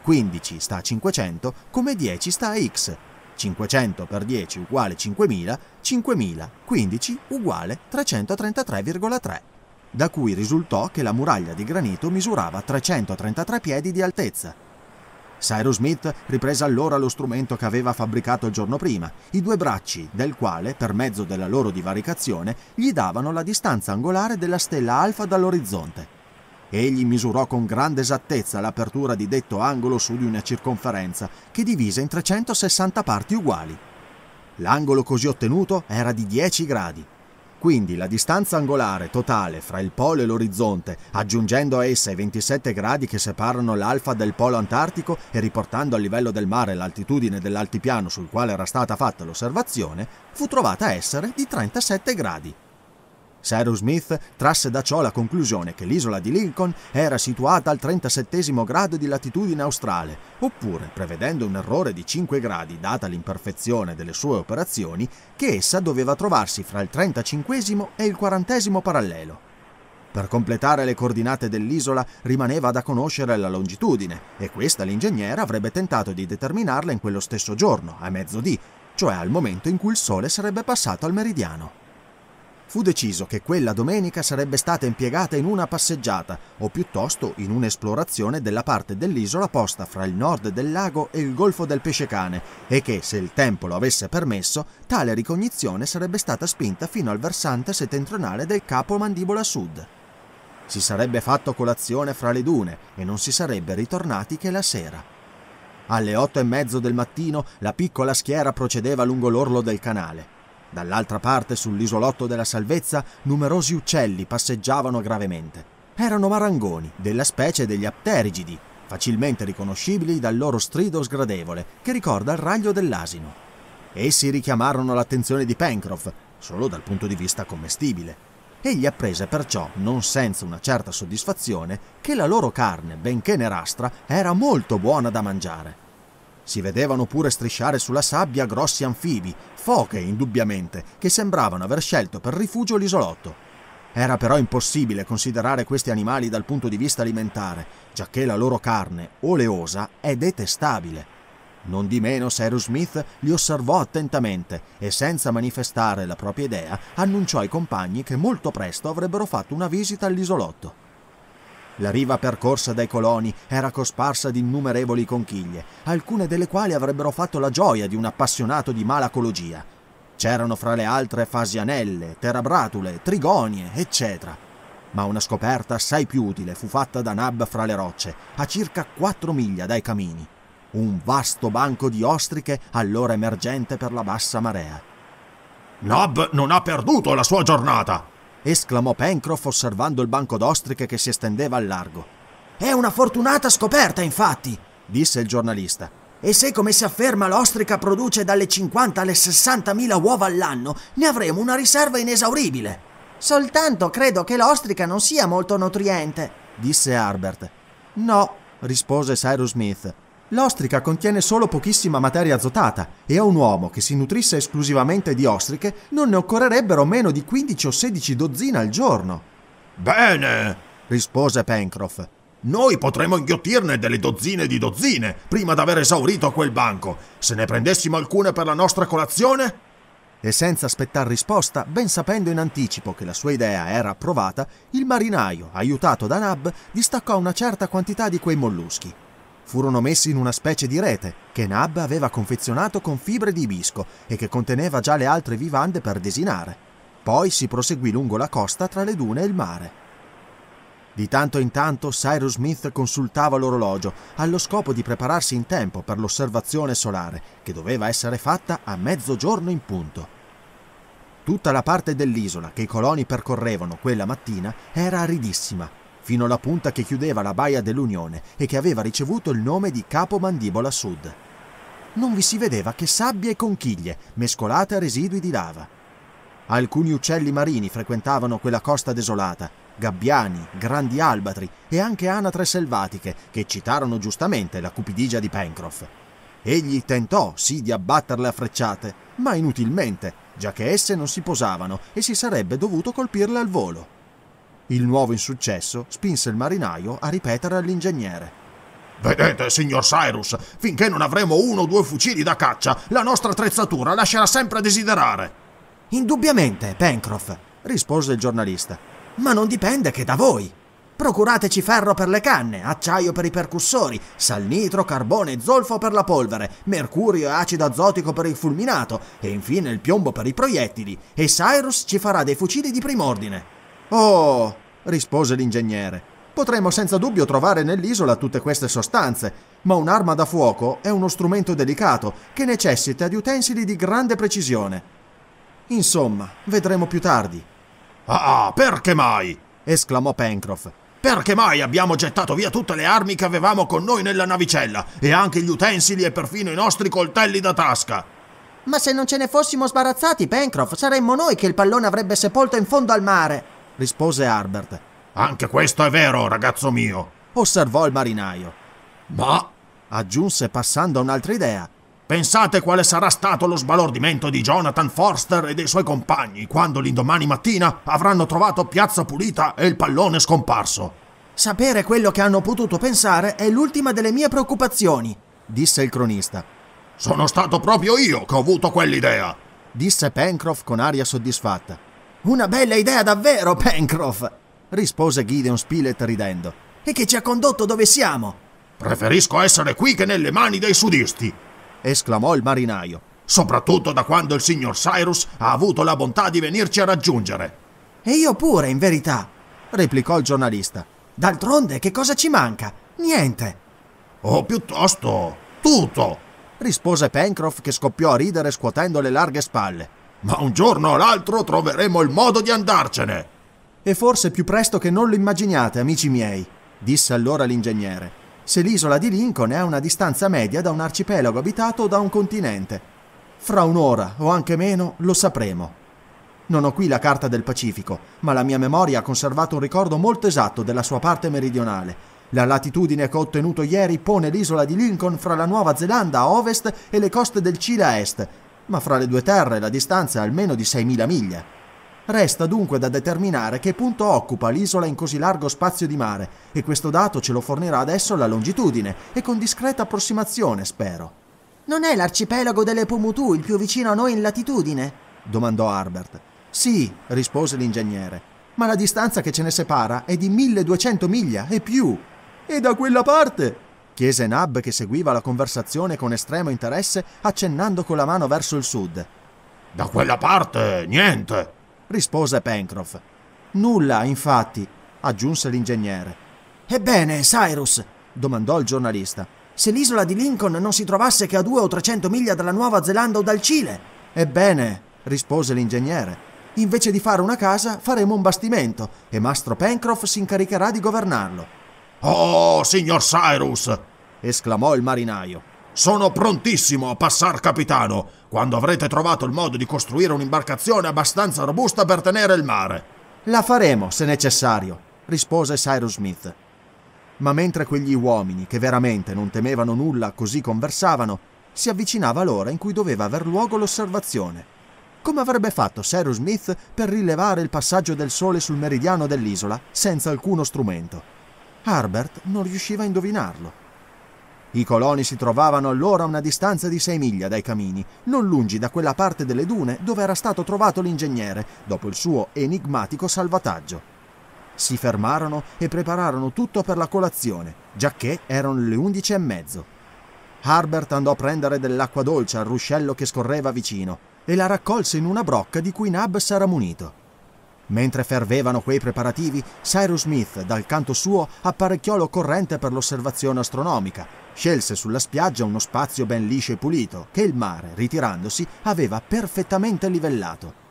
Speaker 1: 15 sta a 500 come 10 sta a X, 500 per 10 uguale 5000, 5000, 15 uguale 333,3, da cui risultò che la muraglia di granito misurava 333 piedi di altezza. Cyrus Smith riprese allora lo strumento che aveva fabbricato il giorno prima, i due bracci, del quale, per mezzo della loro divaricazione, gli davano la distanza angolare della stella alfa dall'orizzonte. Egli misurò con grande esattezza l'apertura di detto angolo su di una circonferenza che divise in 360 parti uguali. L'angolo così ottenuto era di 10 gradi. Quindi la distanza angolare totale fra il polo e l'orizzonte, aggiungendo a essa i 27 gradi che separano l'alfa del polo antartico e riportando al livello del mare l'altitudine dell'altipiano sul quale era stata fatta l'osservazione, fu trovata essere di 37 gradi. Cyrus Smith trasse da ciò la conclusione che l'isola di Lincoln era situata al 37 grado di latitudine australe, oppure, prevedendo un errore di 5 gradi data l'imperfezione delle sue operazioni, che essa doveva trovarsi fra il 35 e il 40 parallelo. Per completare le coordinate dell'isola rimaneva da conoscere la longitudine e questa l'ingegnere avrebbe tentato di determinarla in quello stesso giorno, a mezzodì, cioè al momento in cui il sole sarebbe passato al meridiano. Fu deciso che quella domenica sarebbe stata impiegata in una passeggiata, o piuttosto in un'esplorazione della parte dell'isola posta fra il nord del lago e il golfo del Pescecane, e che, se il tempo lo avesse permesso, tale ricognizione sarebbe stata spinta fino al versante settentrionale del capo Mandibola Sud. Si sarebbe fatto colazione fra le dune e non si sarebbe ritornati che la sera. Alle otto e mezzo del mattino la piccola schiera procedeva lungo l'orlo del canale. Dall'altra parte, sull'isolotto della salvezza, numerosi uccelli passeggiavano gravemente. Erano marangoni, della specie degli apterigidi, facilmente riconoscibili dal loro strido sgradevole, che ricorda il raglio dell'asino. Essi richiamarono l'attenzione di Pencroff, solo dal punto di vista commestibile. Egli apprese perciò, non senza una certa soddisfazione, che la loro carne, benché nerastra, era molto buona da mangiare. Si vedevano pure strisciare sulla sabbia grossi anfibi, foche indubbiamente, che sembravano aver scelto per rifugio l'isolotto. Era però impossibile considerare questi animali dal punto di vista alimentare, giacché la loro carne, oleosa, è detestabile. Non di meno Cyrus Smith li osservò attentamente e senza manifestare la propria idea annunciò ai compagni che molto presto avrebbero fatto una visita all'isolotto. La riva percorsa dai coloni era cosparsa di innumerevoli conchiglie, alcune delle quali avrebbero fatto la gioia di un appassionato di malacologia. C'erano fra le altre fasianelle, terabratule, trigonie, eccetera. Ma una scoperta assai più utile fu fatta da Nab fra le rocce, a circa 4 miglia dai camini. Un vasto banco di ostriche allora emergente per la bassa marea. Nab non ha perduto la sua giornata, esclamò Pencroff osservando il banco d'ostriche che si estendeva al largo. È una fortunata scoperta, infatti, disse il giornalista. E se, come si afferma, l'ostrica produce dalle 50 alle 60.000 uova all'anno, ne avremo una riserva inesauribile. Soltanto credo che l'ostrica non sia molto nutriente, disse Harbert. No, rispose Cyrus Smith. L'ostrica contiene solo pochissima materia azotata e a un uomo che si nutrisse esclusivamente di ostriche non ne occorrerebbero meno di 15 o 16 dozzine al giorno. Bene, rispose Pencroff.
Speaker 3: Noi potremmo inghiottirne delle dozzine di dozzine prima d'aver esaurito quel banco.
Speaker 1: Se ne prendessimo alcune per la nostra colazione? E senza aspettar risposta, ben sapendo in anticipo che la sua idea era approvata, il marinaio, aiutato da Nab, distaccò una certa quantità di quei molluschi furono messi in una specie di rete che Nab aveva confezionato con fibre di ibisco e che conteneva già le altre vivande per desinare. Poi si proseguì lungo la costa tra le dune e il mare. Di tanto in tanto Cyrus Smith consultava l'orologio allo scopo di prepararsi in tempo per l'osservazione solare che doveva essere fatta a mezzogiorno in punto. Tutta la parte dell'isola che i coloni percorrevano quella mattina era aridissima fino alla punta che chiudeva la baia dell'Unione e che aveva ricevuto il nome di Capo Mandibola Sud. Non vi si vedeva che sabbia e conchiglie mescolate a residui di lava. Alcuni uccelli marini frequentavano quella costa desolata, gabbiani, grandi albatri e anche anatre selvatiche che citarono giustamente la cupidigia di Pencroff. Egli tentò sì di abbatterle a frecciate, ma inutilmente, già che esse non si posavano e si sarebbe dovuto colpirle al volo. Il nuovo insuccesso spinse il marinaio a ripetere all'ingegnere. Vedete,
Speaker 3: signor Cyrus,
Speaker 1: finché non avremo uno o due fucili
Speaker 3: da caccia, la nostra attrezzatura lascerà sempre a desiderare.
Speaker 1: Indubbiamente, Pencroff, rispose il giornalista. Ma non dipende che da voi. Procurateci ferro per le canne, acciaio per i percussori, salnitro, carbone e zolfo per la polvere, mercurio e acido azotico per il fulminato e infine il piombo per i proiettili e Cyrus ci farà dei fucili di prim'ordine. Oh, rispose l'ingegnere, potremmo senza dubbio trovare nell'isola tutte queste sostanze, ma un'arma da fuoco è uno strumento delicato che necessita di utensili di grande precisione. Insomma, vedremo più tardi. Ah, perché mai? esclamò Pencroff. Perché mai abbiamo
Speaker 3: gettato via tutte le armi che avevamo con noi nella navicella e anche gli utensili e perfino i nostri coltelli da tasca?
Speaker 1: Ma se non ce ne fossimo sbarazzati, Pencroff, saremmo noi che il pallone avrebbe sepolto in fondo al mare rispose Harbert. Anche questo è vero, ragazzo mio, osservò il marinaio. Ma, aggiunse passando a un'altra idea,
Speaker 3: pensate quale sarà stato lo sbalordimento di Jonathan Forster e dei suoi compagni quando l'indomani
Speaker 1: mattina avranno trovato Piazza Pulita e il pallone scomparso. Sapere quello che hanno potuto pensare è l'ultima delle mie preoccupazioni, disse il cronista. Sono stato proprio io che ho avuto quell'idea, disse Pencroff con aria soddisfatta. Una bella idea davvero, Pencroff! rispose Gideon Spilett ridendo. E che ci ha condotto dove siamo?
Speaker 3: Preferisco essere qui che nelle mani dei sudisti! esclamò
Speaker 1: il marinaio. Soprattutto da quando il signor Cyrus ha avuto la bontà di venirci a raggiungere. E io pure, in verità, replicò il giornalista. D'altronde, che cosa ci manca? Niente. O piuttosto, tutto, rispose Pencroff che scoppiò a ridere scuotendo le larghe spalle ma un giorno o l'altro troveremo il modo di andarcene. E forse più presto che non lo immaginate, amici miei, disse allora l'ingegnere, se l'isola di Lincoln è a una distanza media da un arcipelago abitato o da un continente. Fra un'ora o anche meno lo sapremo. Non ho qui la carta del Pacifico, ma la mia memoria ha conservato un ricordo molto esatto della sua parte meridionale. La latitudine che ho ottenuto ieri pone l'isola di Lincoln fra la Nuova Zelanda a ovest e le coste del Cile a est, ma fra le due terre la distanza è almeno di 6.000 miglia. Resta dunque da determinare che punto occupa l'isola in così largo spazio di mare e questo dato ce lo fornirà adesso la longitudine e con discreta approssimazione, spero. Non è l'arcipelago delle Pumutu il più vicino a noi in latitudine? domandò Harbert. Sì, rispose l'ingegnere, ma la distanza che ce ne separa è di 1200 miglia e più. E da quella parte, chiese Nab che seguiva la conversazione con estremo interesse, accennando con la mano verso il sud. Da quella parte niente, rispose Pencroff. Nulla, infatti, aggiunse l'ingegnere. Ebbene, Cyrus, domandò il giornalista, se l'isola di Lincoln non si trovasse che a due o trecento miglia dalla Nuova Zelanda o dal Cile? Ebbene, rispose l'ingegnere, invece di fare una casa faremo un bastimento e mastro Pencroff si incaricherà di governarlo. Oh, signor Cyrus! esclamò il marinaio. Sono prontissimo a passar capitano, quando avrete trovato il modo di costruire un'imbarcazione abbastanza robusta per tenere il mare. La faremo, se necessario, rispose Cyrus Smith. Ma mentre quegli uomini, che veramente non temevano nulla, così conversavano, si avvicinava l'ora in cui doveva aver luogo l'osservazione. Come avrebbe fatto Cyrus Smith per rilevare il passaggio del sole sul meridiano dell'isola senza alcuno strumento? Harbert non riusciva a indovinarlo. I coloni si trovavano allora a una distanza di 6 miglia dai camini, non lungi da quella parte delle dune dove era stato trovato l'ingegnere dopo il suo enigmatico salvataggio. Si fermarono e prepararono tutto per la colazione, giacché erano le undici e mezzo. Harbert andò a prendere dell'acqua dolce al ruscello che scorreva vicino e la raccolse in una brocca di cui Nab s'era munito. Mentre fervevano quei preparativi, Cyrus Smith, dal canto suo, apparecchiò l'occorrente per l'osservazione astronomica. Scelse sulla spiaggia uno spazio ben liscio e pulito, che il mare, ritirandosi, aveva perfettamente livellato.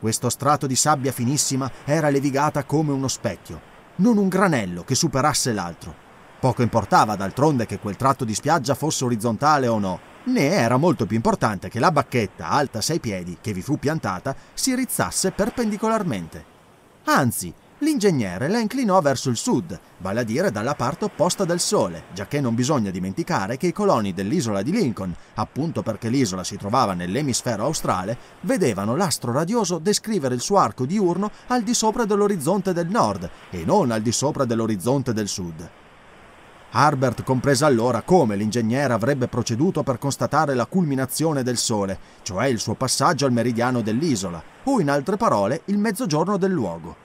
Speaker 1: Questo strato di sabbia finissima era levigata come uno specchio, non un granello che superasse l'altro. Poco importava d'altronde che quel tratto di spiaggia fosse orizzontale o no, né era molto più importante che la bacchetta alta sei piedi che vi fu piantata si rizzasse perpendicolarmente. Anzi, l'ingegnere la inclinò verso il sud, vale a dire dalla parte opposta del sole, giacché non bisogna dimenticare che i coloni dell'isola di Lincoln, appunto perché l'isola si trovava nell'emisfero australe, vedevano l'astro radioso descrivere il suo arco diurno al di sopra dell'orizzonte del nord e non al di sopra dell'orizzonte del sud. Harbert comprese allora come l'ingegnere avrebbe proceduto per constatare la culminazione del Sole, cioè il suo passaggio al meridiano dell'isola, o in altre parole il mezzogiorno del luogo.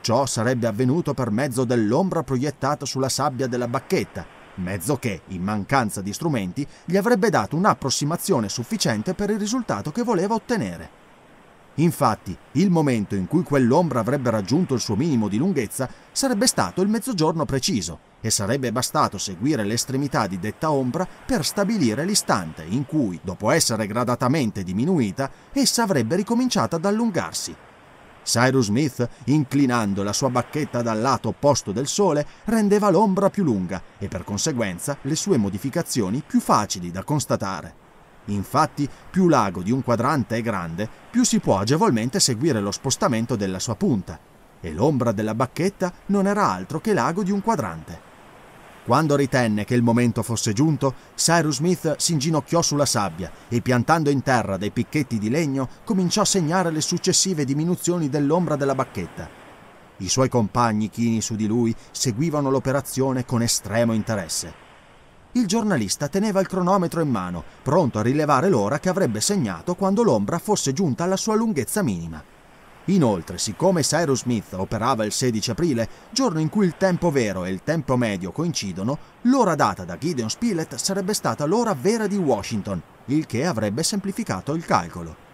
Speaker 1: Ciò sarebbe avvenuto per mezzo dell'ombra proiettata sulla sabbia della bacchetta, mezzo che, in mancanza di strumenti, gli avrebbe dato un'approssimazione sufficiente per il risultato che voleva ottenere. Infatti, il momento in cui quell'ombra avrebbe raggiunto il suo minimo di lunghezza sarebbe stato il mezzogiorno preciso, e sarebbe bastato seguire l'estremità di detta ombra per stabilire l'istante in cui, dopo essere gradatamente diminuita, essa avrebbe ricominciato ad allungarsi. Cyrus Smith, inclinando la sua bacchetta dal lato opposto del Sole, rendeva l'ombra più lunga e per conseguenza le sue modificazioni più facili da constatare. Infatti, più l'ago di un quadrante è grande, più si può agevolmente seguire lo spostamento della sua punta, e l'ombra della bacchetta non era altro che l'ago di un quadrante. Quando ritenne che il momento fosse giunto, Cyrus Smith si inginocchiò sulla sabbia e piantando in terra dei picchetti di legno cominciò a segnare le successive diminuzioni dell'ombra della bacchetta. I suoi compagni chini su di lui seguivano l'operazione con estremo interesse. Il giornalista teneva il cronometro in mano, pronto a rilevare l'ora che avrebbe segnato quando l'ombra fosse giunta alla sua lunghezza minima. Inoltre, siccome Cyrus Smith operava il 16 aprile, giorno in cui il tempo vero e il tempo medio coincidono, l'ora data da Gideon Spilett sarebbe stata l'ora vera di Washington, il che avrebbe semplificato il calcolo.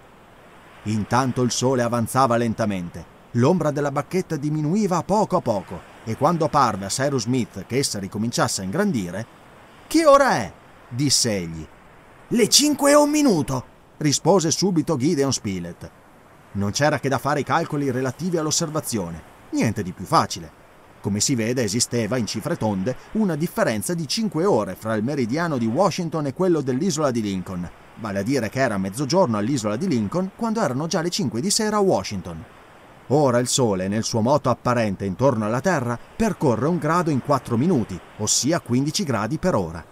Speaker 1: Intanto il sole avanzava lentamente, l'ombra della bacchetta diminuiva poco a poco e quando parve a Cyrus Smith che essa ricominciasse a ingrandire, Che ora è? disse egli. Le cinque e un minuto, rispose subito Gideon Spilett. Non c'era che da fare i calcoli relativi all'osservazione, niente di più facile. Come si vede esisteva, in cifre tonde, una differenza di 5 ore fra il meridiano di Washington e quello dell'isola di Lincoln, vale a dire che era mezzogiorno all'isola di Lincoln quando erano già le 5 di sera a Washington. Ora il Sole, nel suo moto apparente intorno alla Terra, percorre un grado in 4 minuti, ossia 15 gradi per ora.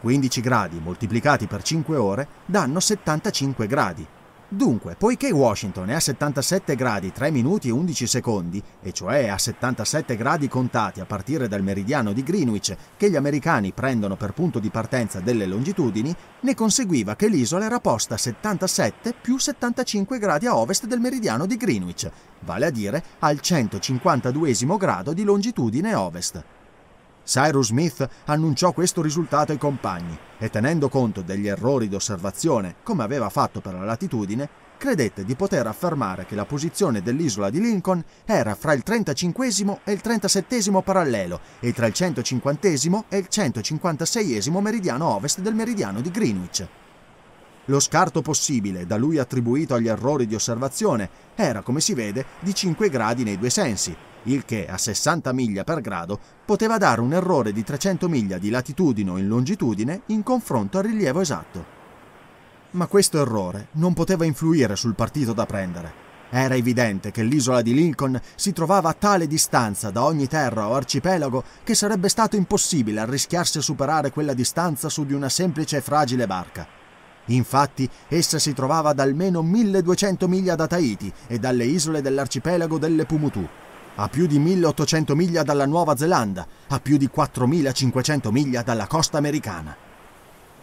Speaker 1: 15 gradi moltiplicati per 5 ore danno 75 gradi, Dunque, poiché Washington è a 77 gradi 3 minuti e 11 secondi, e cioè a 77 gradi contati a partire dal meridiano di Greenwich che gli americani prendono per punto di partenza delle longitudini, ne conseguiva che l'isola era posta a 77 più 75 gradi a ovest del meridiano di Greenwich, vale a dire al 152 grado di longitudine ovest. Cyrus Smith annunciò questo risultato ai compagni e tenendo conto degli errori d'osservazione, come aveva fatto per la latitudine, credette di poter affermare che la posizione dell'isola di Lincoln era fra il 35 e il 37 parallelo e tra il 150 e il 156 meridiano ovest del meridiano di Greenwich. Lo scarto possibile da lui attribuito agli errori di osservazione era, come si vede, di 5 gradi nei due sensi, il che a 60 miglia per grado poteva dare un errore di 300 miglia di latitudine o in longitudine in confronto al rilievo esatto. Ma questo errore non poteva influire sul partito da prendere. Era evidente che l'isola di Lincoln si trovava a tale distanza da ogni terra o arcipelago che sarebbe stato impossibile arrischiarsi a superare quella distanza su di una semplice e fragile barca. Infatti, essa si trovava ad almeno 1200 miglia da Tahiti e dalle isole dell'arcipelago delle Pumutu, a più di 1800 miglia dalla Nuova Zelanda, a più di 4500 miglia dalla costa americana.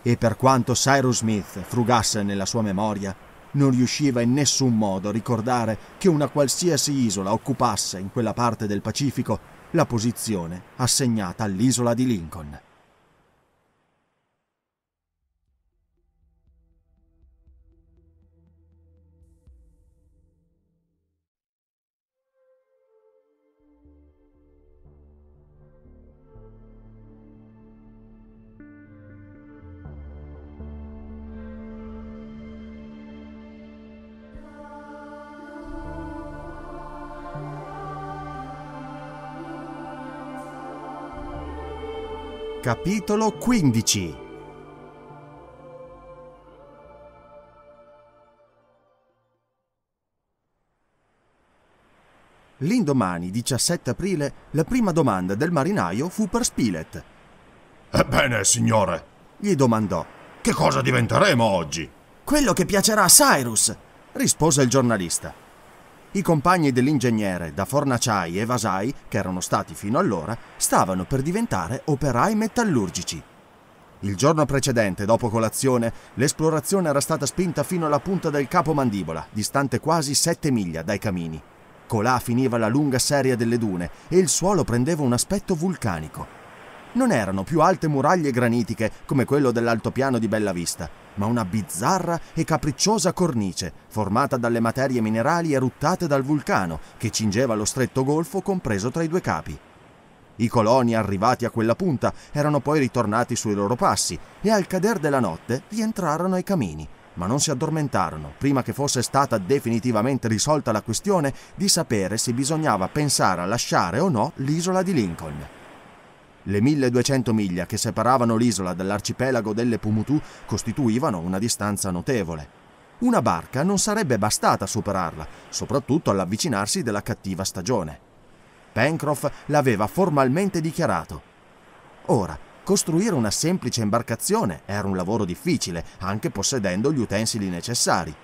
Speaker 1: E per quanto Cyrus Smith frugasse nella sua memoria, non riusciva in nessun modo a ricordare che una qualsiasi isola occupasse in quella parte del Pacifico la posizione assegnata all'isola di Lincoln. Capitolo 15 L'indomani 17 aprile la prima domanda del marinaio fu per Spilett. Ebbene, signore, gli domandò. Che cosa diventeremo oggi? Quello che piacerà a Cyrus, rispose il giornalista. I compagni dell'ingegnere da fornaciai e vasai, che erano stati fino allora, stavano per diventare operai metallurgici. Il giorno precedente, dopo colazione, l'esplorazione era stata spinta fino alla punta del Capo Mandibola, distante quasi 7 miglia dai camini. Colà finiva la lunga serie delle dune e il suolo prendeva un aspetto vulcanico. Non erano più alte muraglie granitiche come quello dell'altopiano di Bella Vista, ma una bizzarra e capricciosa cornice, formata dalle materie minerali eruttate dal vulcano, che cingeva lo stretto golfo compreso tra i due capi. I coloni arrivati a quella punta erano poi ritornati sui loro passi e al cader della notte rientrarono ai camini, ma non si addormentarono prima che fosse stata definitivamente risolta la questione di sapere se bisognava pensare a lasciare o no l'isola di Lincoln. Le 1200 miglia che separavano l'isola dall'arcipelago delle Pumutu costituivano una distanza notevole. Una barca non sarebbe bastata a superarla, soprattutto all'avvicinarsi della cattiva stagione. Pencroff l'aveva formalmente dichiarato. Ora, costruire una semplice imbarcazione era un lavoro difficile, anche possedendo gli utensili necessari.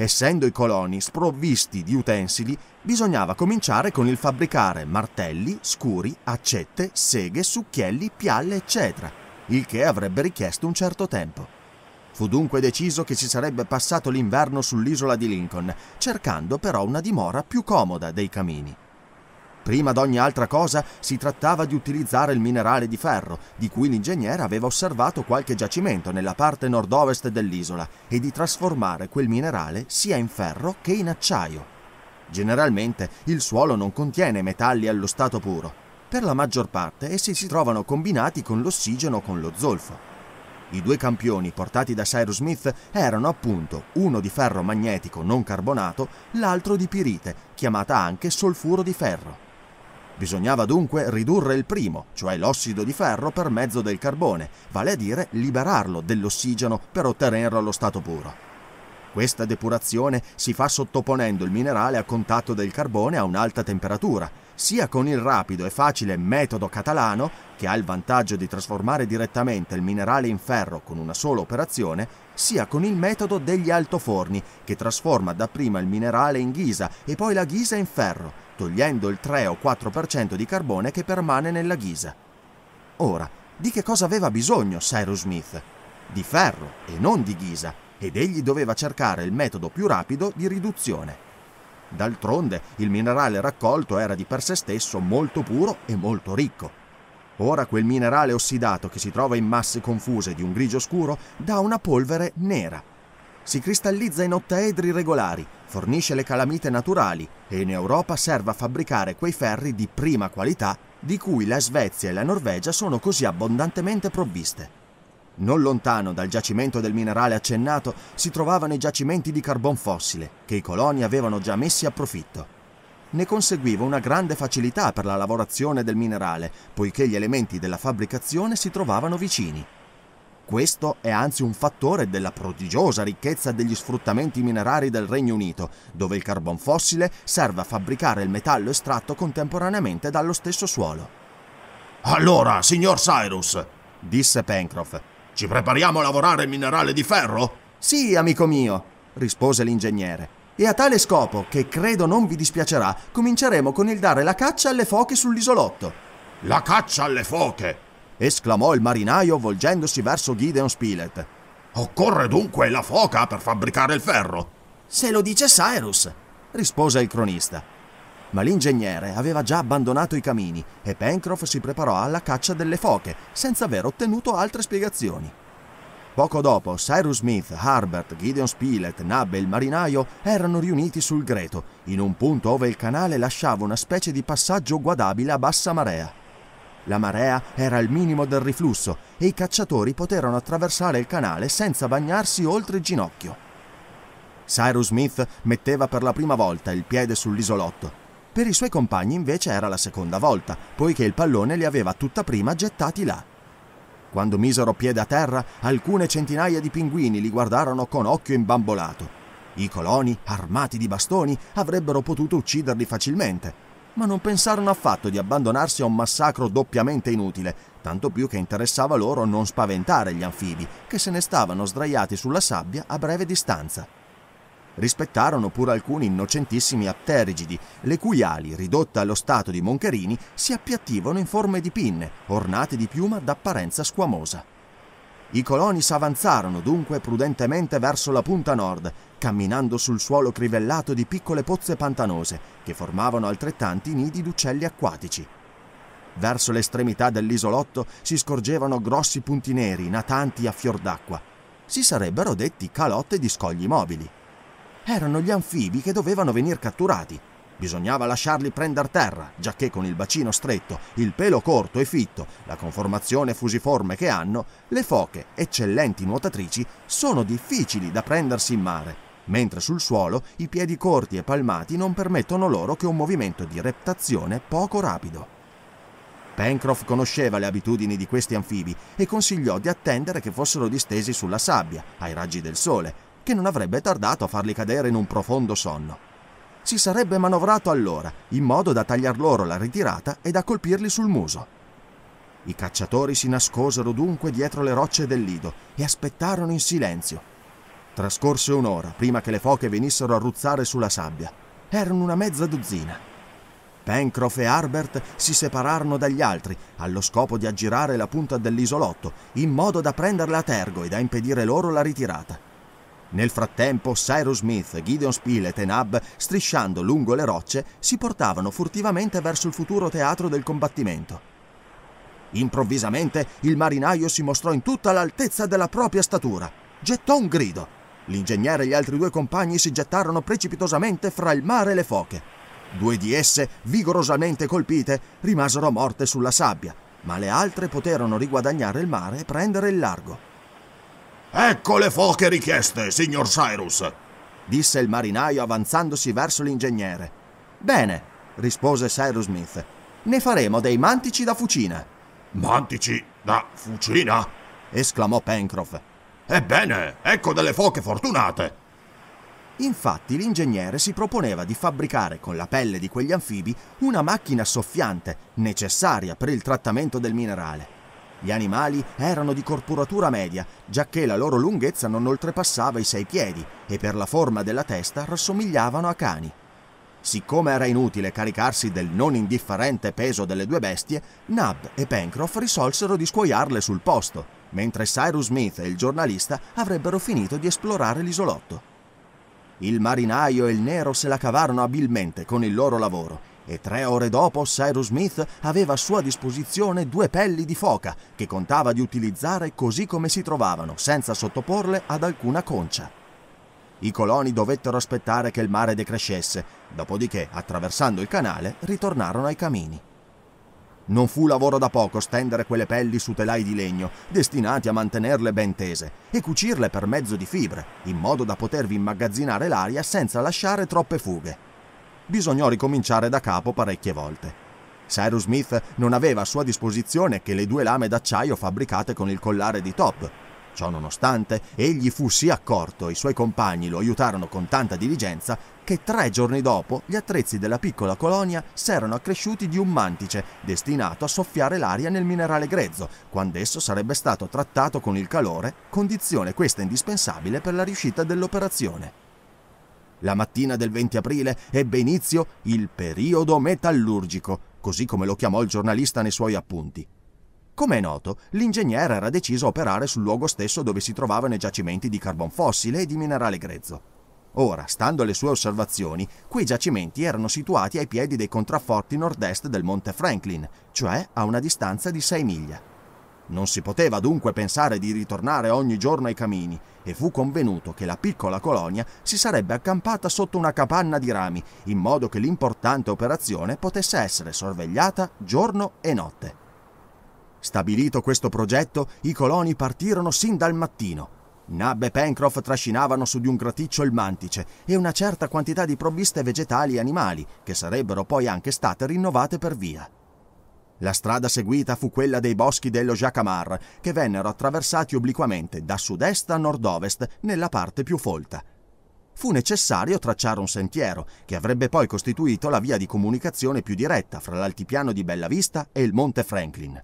Speaker 1: Essendo i coloni sprovvisti di utensili, bisognava cominciare con il fabbricare martelli, scuri, accette, seghe, succhielli, pialle, eccetera, il che avrebbe richiesto un certo tempo. Fu dunque deciso che si sarebbe passato l'inverno sull'isola di Lincoln, cercando però una dimora più comoda dei camini. Prima d'ogni altra cosa si trattava di utilizzare il minerale di ferro, di cui l'ingegnere aveva osservato qualche giacimento nella parte nord-ovest dell'isola, e di trasformare quel minerale sia in ferro che in acciaio. Generalmente il suolo non contiene metalli allo stato puro. Per la maggior parte essi si trovano combinati con l'ossigeno o con lo zolfo. I due campioni portati da Cyrus Smith erano appunto uno di ferro magnetico non carbonato, l'altro di pirite, chiamata anche solfuro di ferro. Bisognava dunque ridurre il primo, cioè l'ossido di ferro, per mezzo del carbone, vale a dire liberarlo dell'ossigeno per ottenerlo allo stato puro. Questa depurazione si fa sottoponendo il minerale a contatto del carbone a un'alta temperatura, sia con il rapido e facile metodo catalano, che ha il vantaggio di trasformare direttamente il minerale in ferro con una sola operazione, sia con il metodo degli altoforni, che trasforma dapprima il minerale in ghisa e poi la ghisa in ferro, togliendo il 3 o 4% di carbone che permane nella ghisa. Ora, di che cosa aveva bisogno Cyrus Smith? Di ferro e non di ghisa, ed egli doveva cercare il metodo più rapido di riduzione. D'altronde il minerale raccolto era di per sé stesso molto puro e molto ricco. Ora quel minerale ossidato che si trova in masse confuse di un grigio scuro dà una polvere nera. Si cristallizza in ottaedri regolari, fornisce le calamite naturali e in Europa serve a fabbricare quei ferri di prima qualità di cui la Svezia e la Norvegia sono così abbondantemente provviste. Non lontano dal giacimento del minerale accennato si trovavano i giacimenti di carbon fossile, che i coloni avevano già messi a profitto. Ne conseguiva una grande facilità per la lavorazione del minerale, poiché gli elementi della fabbricazione si trovavano vicini. Questo è anzi un fattore della prodigiosa ricchezza degli sfruttamenti minerari del Regno Unito, dove il carbon fossile serve a fabbricare il metallo estratto contemporaneamente dallo stesso suolo. Allora, signor Cyrus, disse Pencroff, ci prepariamo a lavorare il minerale di ferro? Sì, amico mio, rispose l'ingegnere. E a tale scopo, che credo non vi dispiacerà, cominceremo con il dare la caccia alle foche sull'isolotto. La caccia alle foche! esclamò il marinaio volgendosi verso Gideon Spilett. Occorre dunque la foca per fabbricare il ferro. Se lo dice Cyrus, rispose il cronista ma l'ingegnere aveva già abbandonato i camini e Pencroff si preparò alla caccia delle foche, senza aver ottenuto altre spiegazioni. Poco dopo, Cyrus Smith, Harbert, Gideon Spilett, Nab e il marinaio erano riuniti sul greto, in un punto dove il canale lasciava una specie di passaggio guadabile a bassa marea. La marea era al minimo del riflusso e i cacciatori poterono attraversare il canale senza bagnarsi oltre il ginocchio. Cyrus Smith metteva per la prima volta il piede sull'isolotto per i suoi compagni invece era la seconda volta, poiché il pallone li aveva tutta prima gettati là. Quando misero piede a terra, alcune centinaia di pinguini li guardarono con occhio imbambolato. I coloni, armati di bastoni, avrebbero potuto ucciderli facilmente, ma non pensarono affatto di abbandonarsi a un massacro doppiamente inutile, tanto più che interessava loro non spaventare gli anfibi, che se ne stavano sdraiati sulla sabbia a breve distanza rispettarono pur alcuni innocentissimi apterigidi, le cui ali, ridotte allo stato di moncherini, si appiattivano in forme di pinne, ornate di piuma d'apparenza squamosa. I coloni s'avanzarono dunque prudentemente verso la punta nord, camminando sul suolo crivellato di piccole pozze pantanose, che formavano altrettanti nidi d'uccelli acquatici. Verso l'estremità dell'isolotto si scorgevano grossi punti neri natanti a fior d'acqua. Si sarebbero detti calotte di scogli mobili erano gli anfibi che dovevano venir catturati. Bisognava lasciarli prendere terra, giacché con il bacino stretto, il pelo corto e fitto, la conformazione fusiforme che hanno, le foche, eccellenti nuotatrici, sono difficili da prendersi in mare, mentre sul suolo i piedi corti e palmati non permettono loro che un movimento di reptazione poco rapido. Pencroff conosceva le abitudini di questi anfibi e consigliò di attendere che fossero distesi sulla sabbia, ai raggi del sole, che non avrebbe tardato a farli cadere in un profondo sonno. Si sarebbe manovrato allora, in modo da tagliar loro la ritirata e da colpirli sul muso. I cacciatori si nascosero dunque dietro le rocce del lido e aspettarono in silenzio. Trascorse un'ora prima che le foche venissero a ruzzare sulla sabbia. Erano una mezza dozzina. Pencroff e Harbert si separarono dagli altri allo scopo di aggirare la punta dell'isolotto in modo da prenderla a tergo e da impedire loro la ritirata. Nel frattempo Cyrus Smith, Gideon Spilett e Nab, strisciando lungo le rocce, si portavano furtivamente verso il futuro teatro del combattimento. Improvvisamente il marinaio si mostrò in tutta l'altezza della propria statura. Gettò un grido. L'ingegnere e gli altri due compagni si gettarono precipitosamente fra il mare e le foche. Due di esse, vigorosamente colpite, rimasero morte sulla sabbia, ma le altre poterono riguadagnare il mare e prendere il largo. Ecco le foche richieste, signor Cyrus, disse il marinaio avanzandosi verso l'ingegnere. Bene, rispose Cyrus Smith. Ne faremo dei mantici da fucina.
Speaker 3: Mantici
Speaker 1: da fucina? esclamò Pencroff. Ebbene, ecco delle foche fortunate. Infatti l'ingegnere si proponeva di fabbricare con la pelle di quegli anfibi una macchina soffiante necessaria per il trattamento del minerale. Gli animali erano di corporatura media, giacché la loro lunghezza non oltrepassava i sei piedi e per la forma della testa rassomigliavano a cani. Siccome era inutile caricarsi del non indifferente peso delle due bestie, Nab e Pencroff risolsero di scuoiarle sul posto, mentre Cyrus Smith e il giornalista avrebbero finito di esplorare l'isolotto. Il marinaio e il nero se la cavarono abilmente con il loro lavoro e tre ore dopo Cyrus Smith aveva a sua disposizione due pelli di foca che contava di utilizzare così come si trovavano, senza sottoporle ad alcuna concia. I coloni dovettero aspettare che il mare decrescesse, dopodiché, attraversando il canale, ritornarono ai camini. Non fu lavoro da poco stendere quelle pelli su telai di legno, destinati a mantenerle ben tese, e cucirle per mezzo di fibre, in modo da potervi immagazzinare l'aria senza lasciare troppe fughe bisognò ricominciare da capo parecchie volte. Cyrus Smith non aveva a sua disposizione che le due lame d'acciaio fabbricate con il collare di Top. Ciò nonostante, egli fu sì accorto e i suoi compagni lo aiutarono con tanta diligenza che tre giorni dopo gli attrezzi della piccola colonia s'erano accresciuti di un mantice destinato a soffiare l'aria nel minerale grezzo, quando esso sarebbe stato trattato con il calore, condizione questa indispensabile per la riuscita dell'operazione. La mattina del 20 aprile ebbe inizio il periodo metallurgico, così come lo chiamò il giornalista nei suoi appunti. Come è noto, l'ingegnere era deciso a operare sul luogo stesso dove si trovavano i giacimenti di carbon fossile e di minerale grezzo. Ora, stando alle sue osservazioni, quei giacimenti erano situati ai piedi dei contrafforti nord-est del Monte Franklin, cioè a una distanza di 6 miglia. Non si poteva dunque pensare di ritornare ogni giorno ai camini e fu convenuto che la piccola colonia si sarebbe accampata sotto una capanna di rami, in modo che l'importante operazione potesse essere sorvegliata giorno e notte. Stabilito questo progetto, i coloni partirono sin dal mattino. Nab e Pencroff trascinavano su di un graticcio il mantice e una certa quantità di provviste vegetali e animali, che sarebbero poi anche state rinnovate per via. La strada seguita fu quella dei boschi dello Jacamar, che vennero attraversati obliquamente da sud-est a nord-ovest nella parte più folta. Fu necessario tracciare un sentiero, che avrebbe poi costituito la via di comunicazione più diretta fra l'altipiano di Bella Vista e il Monte Franklin.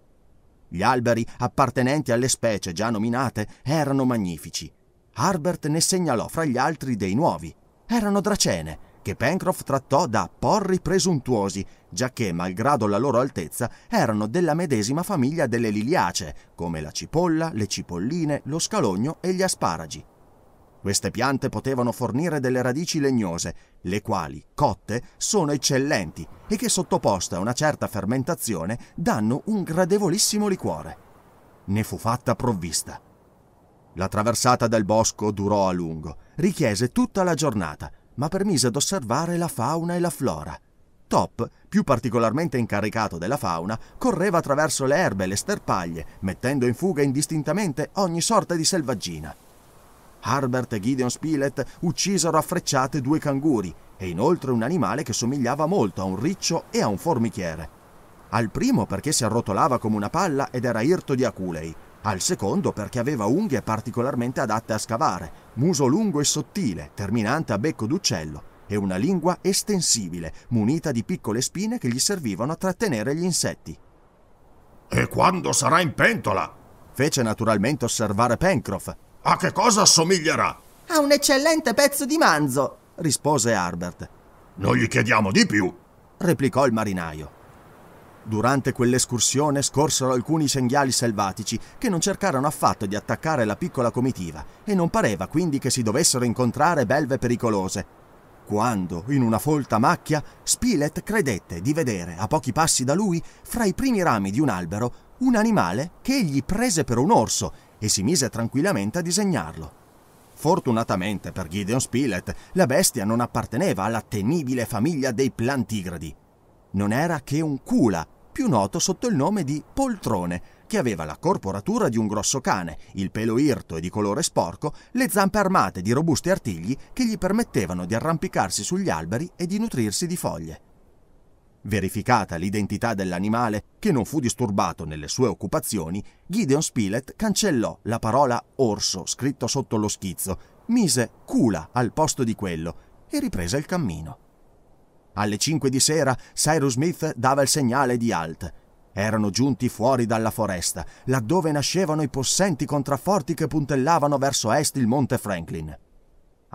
Speaker 1: Gli alberi appartenenti alle specie già nominate erano magnifici. Harbert ne segnalò fra gli altri dei nuovi. Erano dracene, che Pencroff trattò da porri presuntuosi, giacché, malgrado la loro altezza, erano della medesima famiglia delle liliacee, come la cipolla, le cipolline, lo scalogno e gli asparagi. Queste piante potevano fornire delle radici legnose, le quali, cotte, sono eccellenti e che sottoposte a una certa fermentazione danno un gradevolissimo liquore. Ne fu fatta provvista. La traversata del bosco durò a lungo, richiese tutta la giornata, ma permise ad osservare la fauna e la flora. Top, più particolarmente incaricato della fauna, correva attraverso le erbe e le sterpaglie, mettendo in fuga indistintamente ogni sorta di selvaggina. Harbert e Gideon Spilett uccisero a frecciate due canguri e inoltre un animale che somigliava molto a un riccio e a un formichiere. Al primo perché si arrotolava come una palla ed era irto di aculei, al secondo perché aveva unghie particolarmente adatte a scavare, muso lungo e sottile, terminante a becco d'uccello, e una lingua estensibile, munita di piccole spine che gli servivano a trattenere gli insetti. E quando sarà in pentola? fece naturalmente osservare Pencroff. A che cosa assomiglierà? A un eccellente pezzo di manzo, rispose Harbert. Non gli chiediamo di più, replicò il marinaio. Durante quell'escursione scorsero alcuni cinghiali selvatici che non cercarono affatto di attaccare la piccola comitiva e non pareva quindi che si dovessero incontrare belve pericolose. Quando, in una folta macchia, Spilett credette di vedere, a pochi passi da lui, fra i primi rami di un albero, un animale che egli prese per un orso e si mise tranquillamente a disegnarlo. Fortunatamente per Gideon Spilett, la bestia non apparteneva alla temibile famiglia dei plantigradi non era che un cula, più noto sotto il nome di poltrone, che aveva la corporatura di un grosso cane, il pelo irto e di colore sporco, le zampe armate di robusti artigli che gli permettevano di arrampicarsi sugli alberi e di nutrirsi di foglie. Verificata l'identità dell'animale, che non fu disturbato nelle sue occupazioni, Gideon Spilett cancellò la parola orso scritto sotto lo schizzo, mise cula al posto di quello e riprese il cammino. Alle 5 di sera Cyrus Smith dava il segnale di alt. Erano giunti fuori dalla foresta, laddove nascevano i possenti contrafforti che puntellavano verso est il monte Franklin.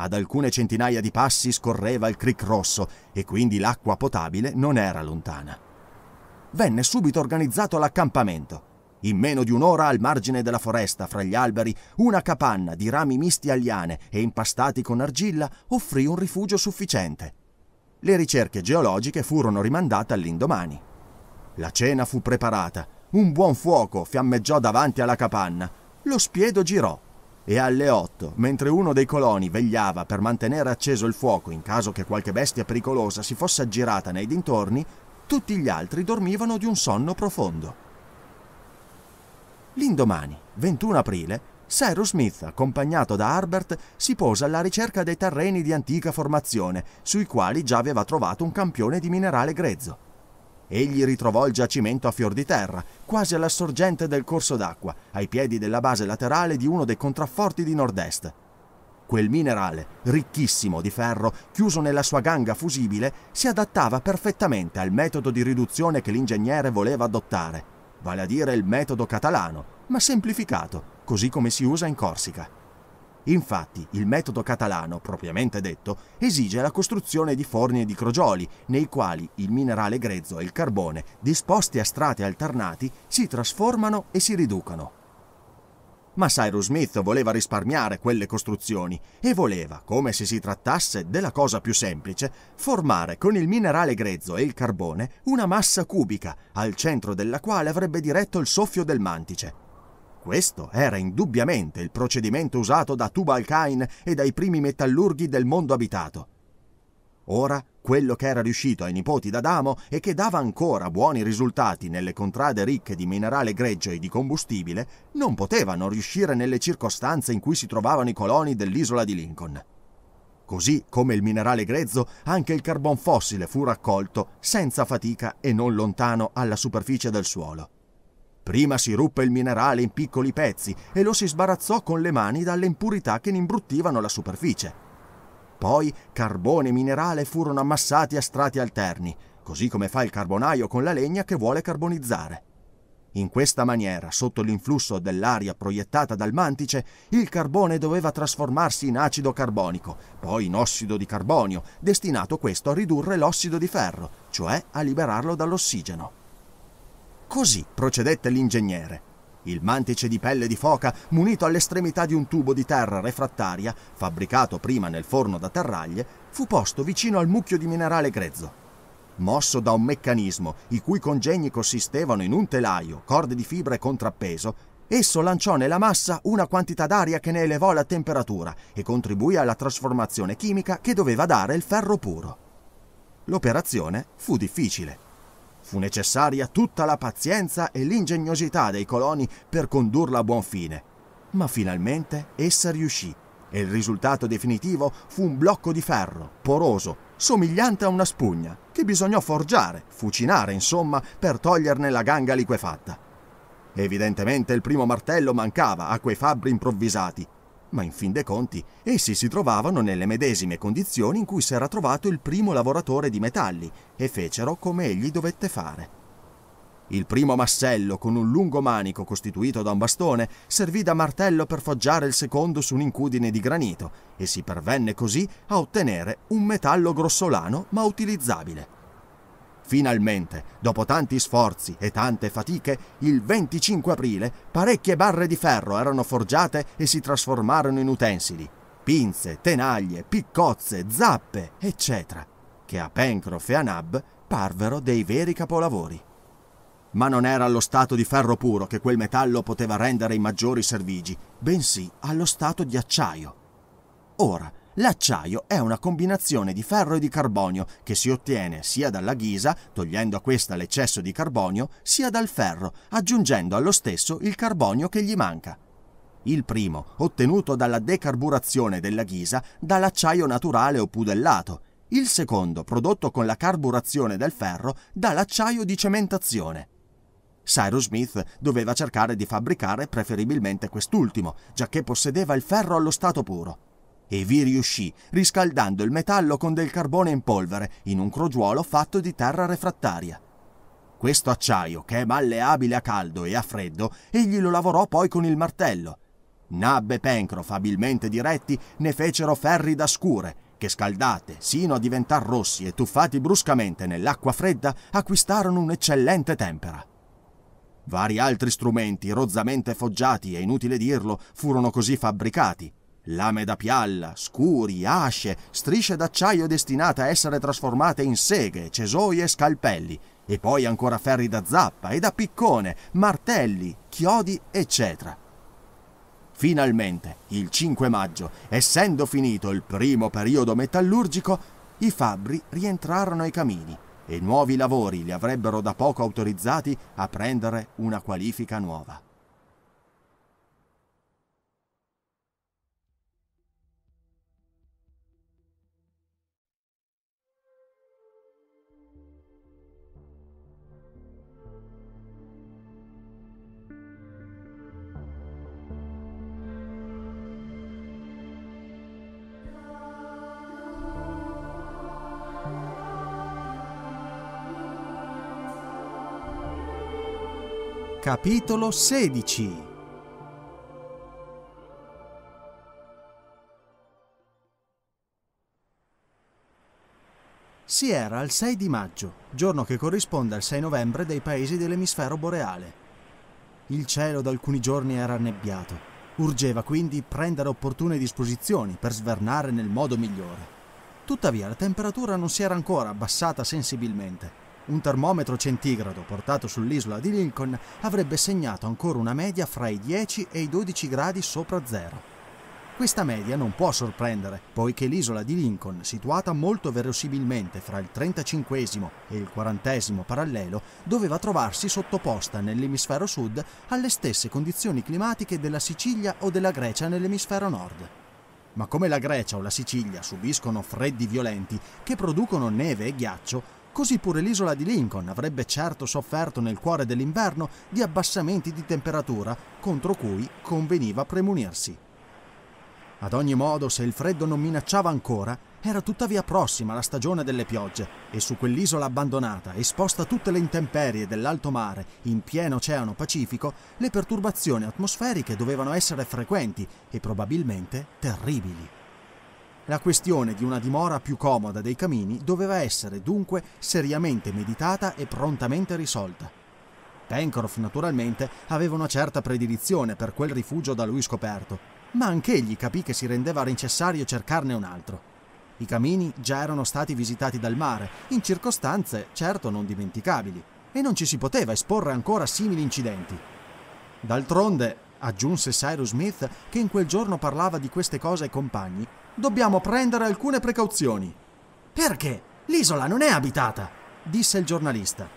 Speaker 1: Ad alcune centinaia di passi scorreva il Creek Rosso e quindi l'acqua potabile non era lontana. Venne subito organizzato l'accampamento. In meno di un'ora al margine della foresta, fra gli alberi, una capanna di rami misti a liane e impastati con argilla offrì un rifugio sufficiente. Le ricerche geologiche furono rimandate all'indomani. La cena fu preparata, un buon fuoco fiammeggiò davanti alla capanna, lo spiedo girò e alle otto, mentre uno dei coloni vegliava per mantenere acceso il fuoco in caso che qualche bestia pericolosa si fosse aggirata nei dintorni, tutti gli altri dormivano di un sonno profondo. L'indomani, 21 aprile, Cyrus Smith, accompagnato da Harbert, si posa alla ricerca dei terreni di antica formazione, sui quali già aveva trovato un campione di minerale grezzo. Egli ritrovò il giacimento a fior di terra, quasi alla sorgente del corso d'acqua, ai piedi della base laterale di uno dei contrafforti di nord-est. Quel minerale, ricchissimo di ferro, chiuso nella sua ganga fusibile, si adattava perfettamente al metodo di riduzione che l'ingegnere voleva adottare, vale a dire il metodo catalano, ma semplificato, così come si usa in Corsica. Infatti, il metodo catalano, propriamente detto, esige la costruzione di forni e di crogioli, nei quali il minerale grezzo e il carbone, disposti a strati alternati, si trasformano e si riducono. Ma Cyrus Smith voleva risparmiare quelle costruzioni e voleva, come se si trattasse della cosa più semplice, formare con il minerale grezzo e il carbone una massa cubica, al centro della quale avrebbe diretto il soffio del mantice, questo era indubbiamente il procedimento usato da Tubal Cain e dai primi metallurghi del mondo abitato. Ora, quello che era riuscito ai nipoti d'Adamo e che dava ancora buoni risultati nelle contrade ricche di minerale greggio e di combustibile, non potevano riuscire nelle circostanze in cui si trovavano i coloni dell'isola di Lincoln. Così come il minerale grezzo, anche il carbon fossile fu raccolto senza fatica e non lontano alla superficie del suolo. Prima si ruppe il minerale in piccoli pezzi e lo si sbarazzò con le mani dalle impurità che ne imbruttivano la superficie. Poi carbone e minerale furono ammassati a strati alterni, così come fa il carbonaio con la legna che vuole carbonizzare. In questa maniera, sotto l'influsso dell'aria proiettata dal mantice, il carbone doveva trasformarsi in acido carbonico, poi in ossido di carbonio, destinato questo a ridurre l'ossido di ferro, cioè a liberarlo dall'ossigeno. Così procedette l'ingegnere. Il mantice di pelle di foca, munito all'estremità di un tubo di terra refrattaria, fabbricato prima nel forno da terraglie, fu posto vicino al mucchio di minerale grezzo. Mosso da un meccanismo i cui congegni consistevano in un telaio, corde di fibra e contrappeso, esso lanciò nella massa una quantità d'aria che ne elevò la temperatura e contribuì alla trasformazione chimica che doveva dare il ferro puro. L'operazione fu difficile Fu necessaria tutta la pazienza e l'ingegnosità dei coloni per condurla a buon fine, ma finalmente essa riuscì e il risultato definitivo fu un blocco di ferro, poroso, somigliante a una spugna, che bisognò forgiare, fucinare insomma, per toglierne la ganga liquefatta. Evidentemente il primo martello mancava a quei fabbri improvvisati ma in fin dei conti essi si trovavano nelle medesime condizioni in cui si era trovato il primo lavoratore di metalli e fecero come egli dovette fare. Il primo massello, con un lungo manico costituito da un bastone, servì da martello per foggiare il secondo su un'incudine di granito e si pervenne così a ottenere un metallo grossolano ma utilizzabile. Finalmente, dopo tanti sforzi e tante fatiche, il 25 aprile parecchie barre di ferro erano forgiate e si trasformarono in utensili, pinze, tenaglie, piccozze, zappe, eccetera, che a Pencroff e a Nab parvero dei veri capolavori. Ma non era allo stato di ferro puro che quel metallo poteva rendere i maggiori servigi, bensì allo stato di acciaio. Ora, L'acciaio è una combinazione di ferro e di carbonio che si ottiene sia dalla ghisa, togliendo a questa l'eccesso di carbonio, sia dal ferro, aggiungendo allo stesso il carbonio che gli manca. Il primo, ottenuto dalla decarburazione della ghisa, dall'acciaio naturale o pudellato. Il secondo, prodotto con la carburazione del ferro, dall'acciaio di cementazione. Cyrus Smith doveva cercare di fabbricare preferibilmente quest'ultimo, giacché possedeva il ferro allo stato puro e vi riuscì, riscaldando il metallo con del carbone in polvere in un crogiuolo fatto di terra refrattaria. Questo acciaio, che è malleabile a caldo e a freddo, egli lo lavorò poi con il martello. Nab e Pencroff, abilmente diretti, ne fecero ferri da scure, che scaldate sino a diventar rossi e tuffati bruscamente nell'acqua fredda, acquistarono un'eccellente tempera. Vari altri strumenti, rozzamente foggiati, è inutile dirlo, furono così fabbricati, lame da pialla, scuri, asce, strisce d'acciaio destinate a essere trasformate in seghe, cesoie e scalpelli, e poi ancora ferri da zappa e da piccone, martelli, chiodi, eccetera. Finalmente, il 5 maggio, essendo finito il primo periodo metallurgico, i fabbri rientrarono ai camini e nuovi lavori li avrebbero da poco autorizzati a prendere una qualifica nuova. Capitolo 16 Si era al 6 di maggio, giorno che corrisponde al 6 novembre dei paesi dell'emisfero boreale. Il cielo da alcuni giorni era annebbiato. Urgeva quindi prendere opportune disposizioni per svernare nel modo migliore. Tuttavia la temperatura non si era ancora abbassata sensibilmente un termometro centigrado portato sull'isola di Lincoln avrebbe segnato ancora una media fra i 10 e i 12 gradi sopra zero. Questa media non può sorprendere, poiché l'isola di Lincoln, situata molto verosimilmente fra il 35 e il 40 parallelo, doveva trovarsi sottoposta nell'emisfero sud alle stesse condizioni climatiche della Sicilia o della Grecia nell'emisfero nord. Ma come la Grecia o la Sicilia subiscono freddi violenti che producono neve e ghiaccio, Così pure l'isola di Lincoln avrebbe certo sofferto nel cuore dell'inverno di abbassamenti di temperatura contro cui conveniva premunirsi. Ad ogni modo, se il freddo non minacciava ancora, era tuttavia prossima la stagione delle piogge e su quell'isola abbandonata, esposta a tutte le intemperie dell'alto mare in pieno oceano Pacifico, le perturbazioni atmosferiche dovevano essere frequenti e probabilmente terribili. La questione di una dimora più comoda dei camini doveva essere dunque seriamente meditata e prontamente risolta. Pencroff, naturalmente, aveva una certa predilizione per quel rifugio da lui scoperto, ma anch'egli capì che si rendeva necessario cercarne un altro. I camini già erano stati visitati dal mare, in circostanze certo non dimenticabili, e non ci si poteva esporre ancora a simili incidenti. D'altronde, aggiunse Cyrus Smith, che in quel giorno parlava di queste cose ai compagni, Dobbiamo prendere alcune precauzioni. Perché? L'isola non è abitata, disse il giornalista.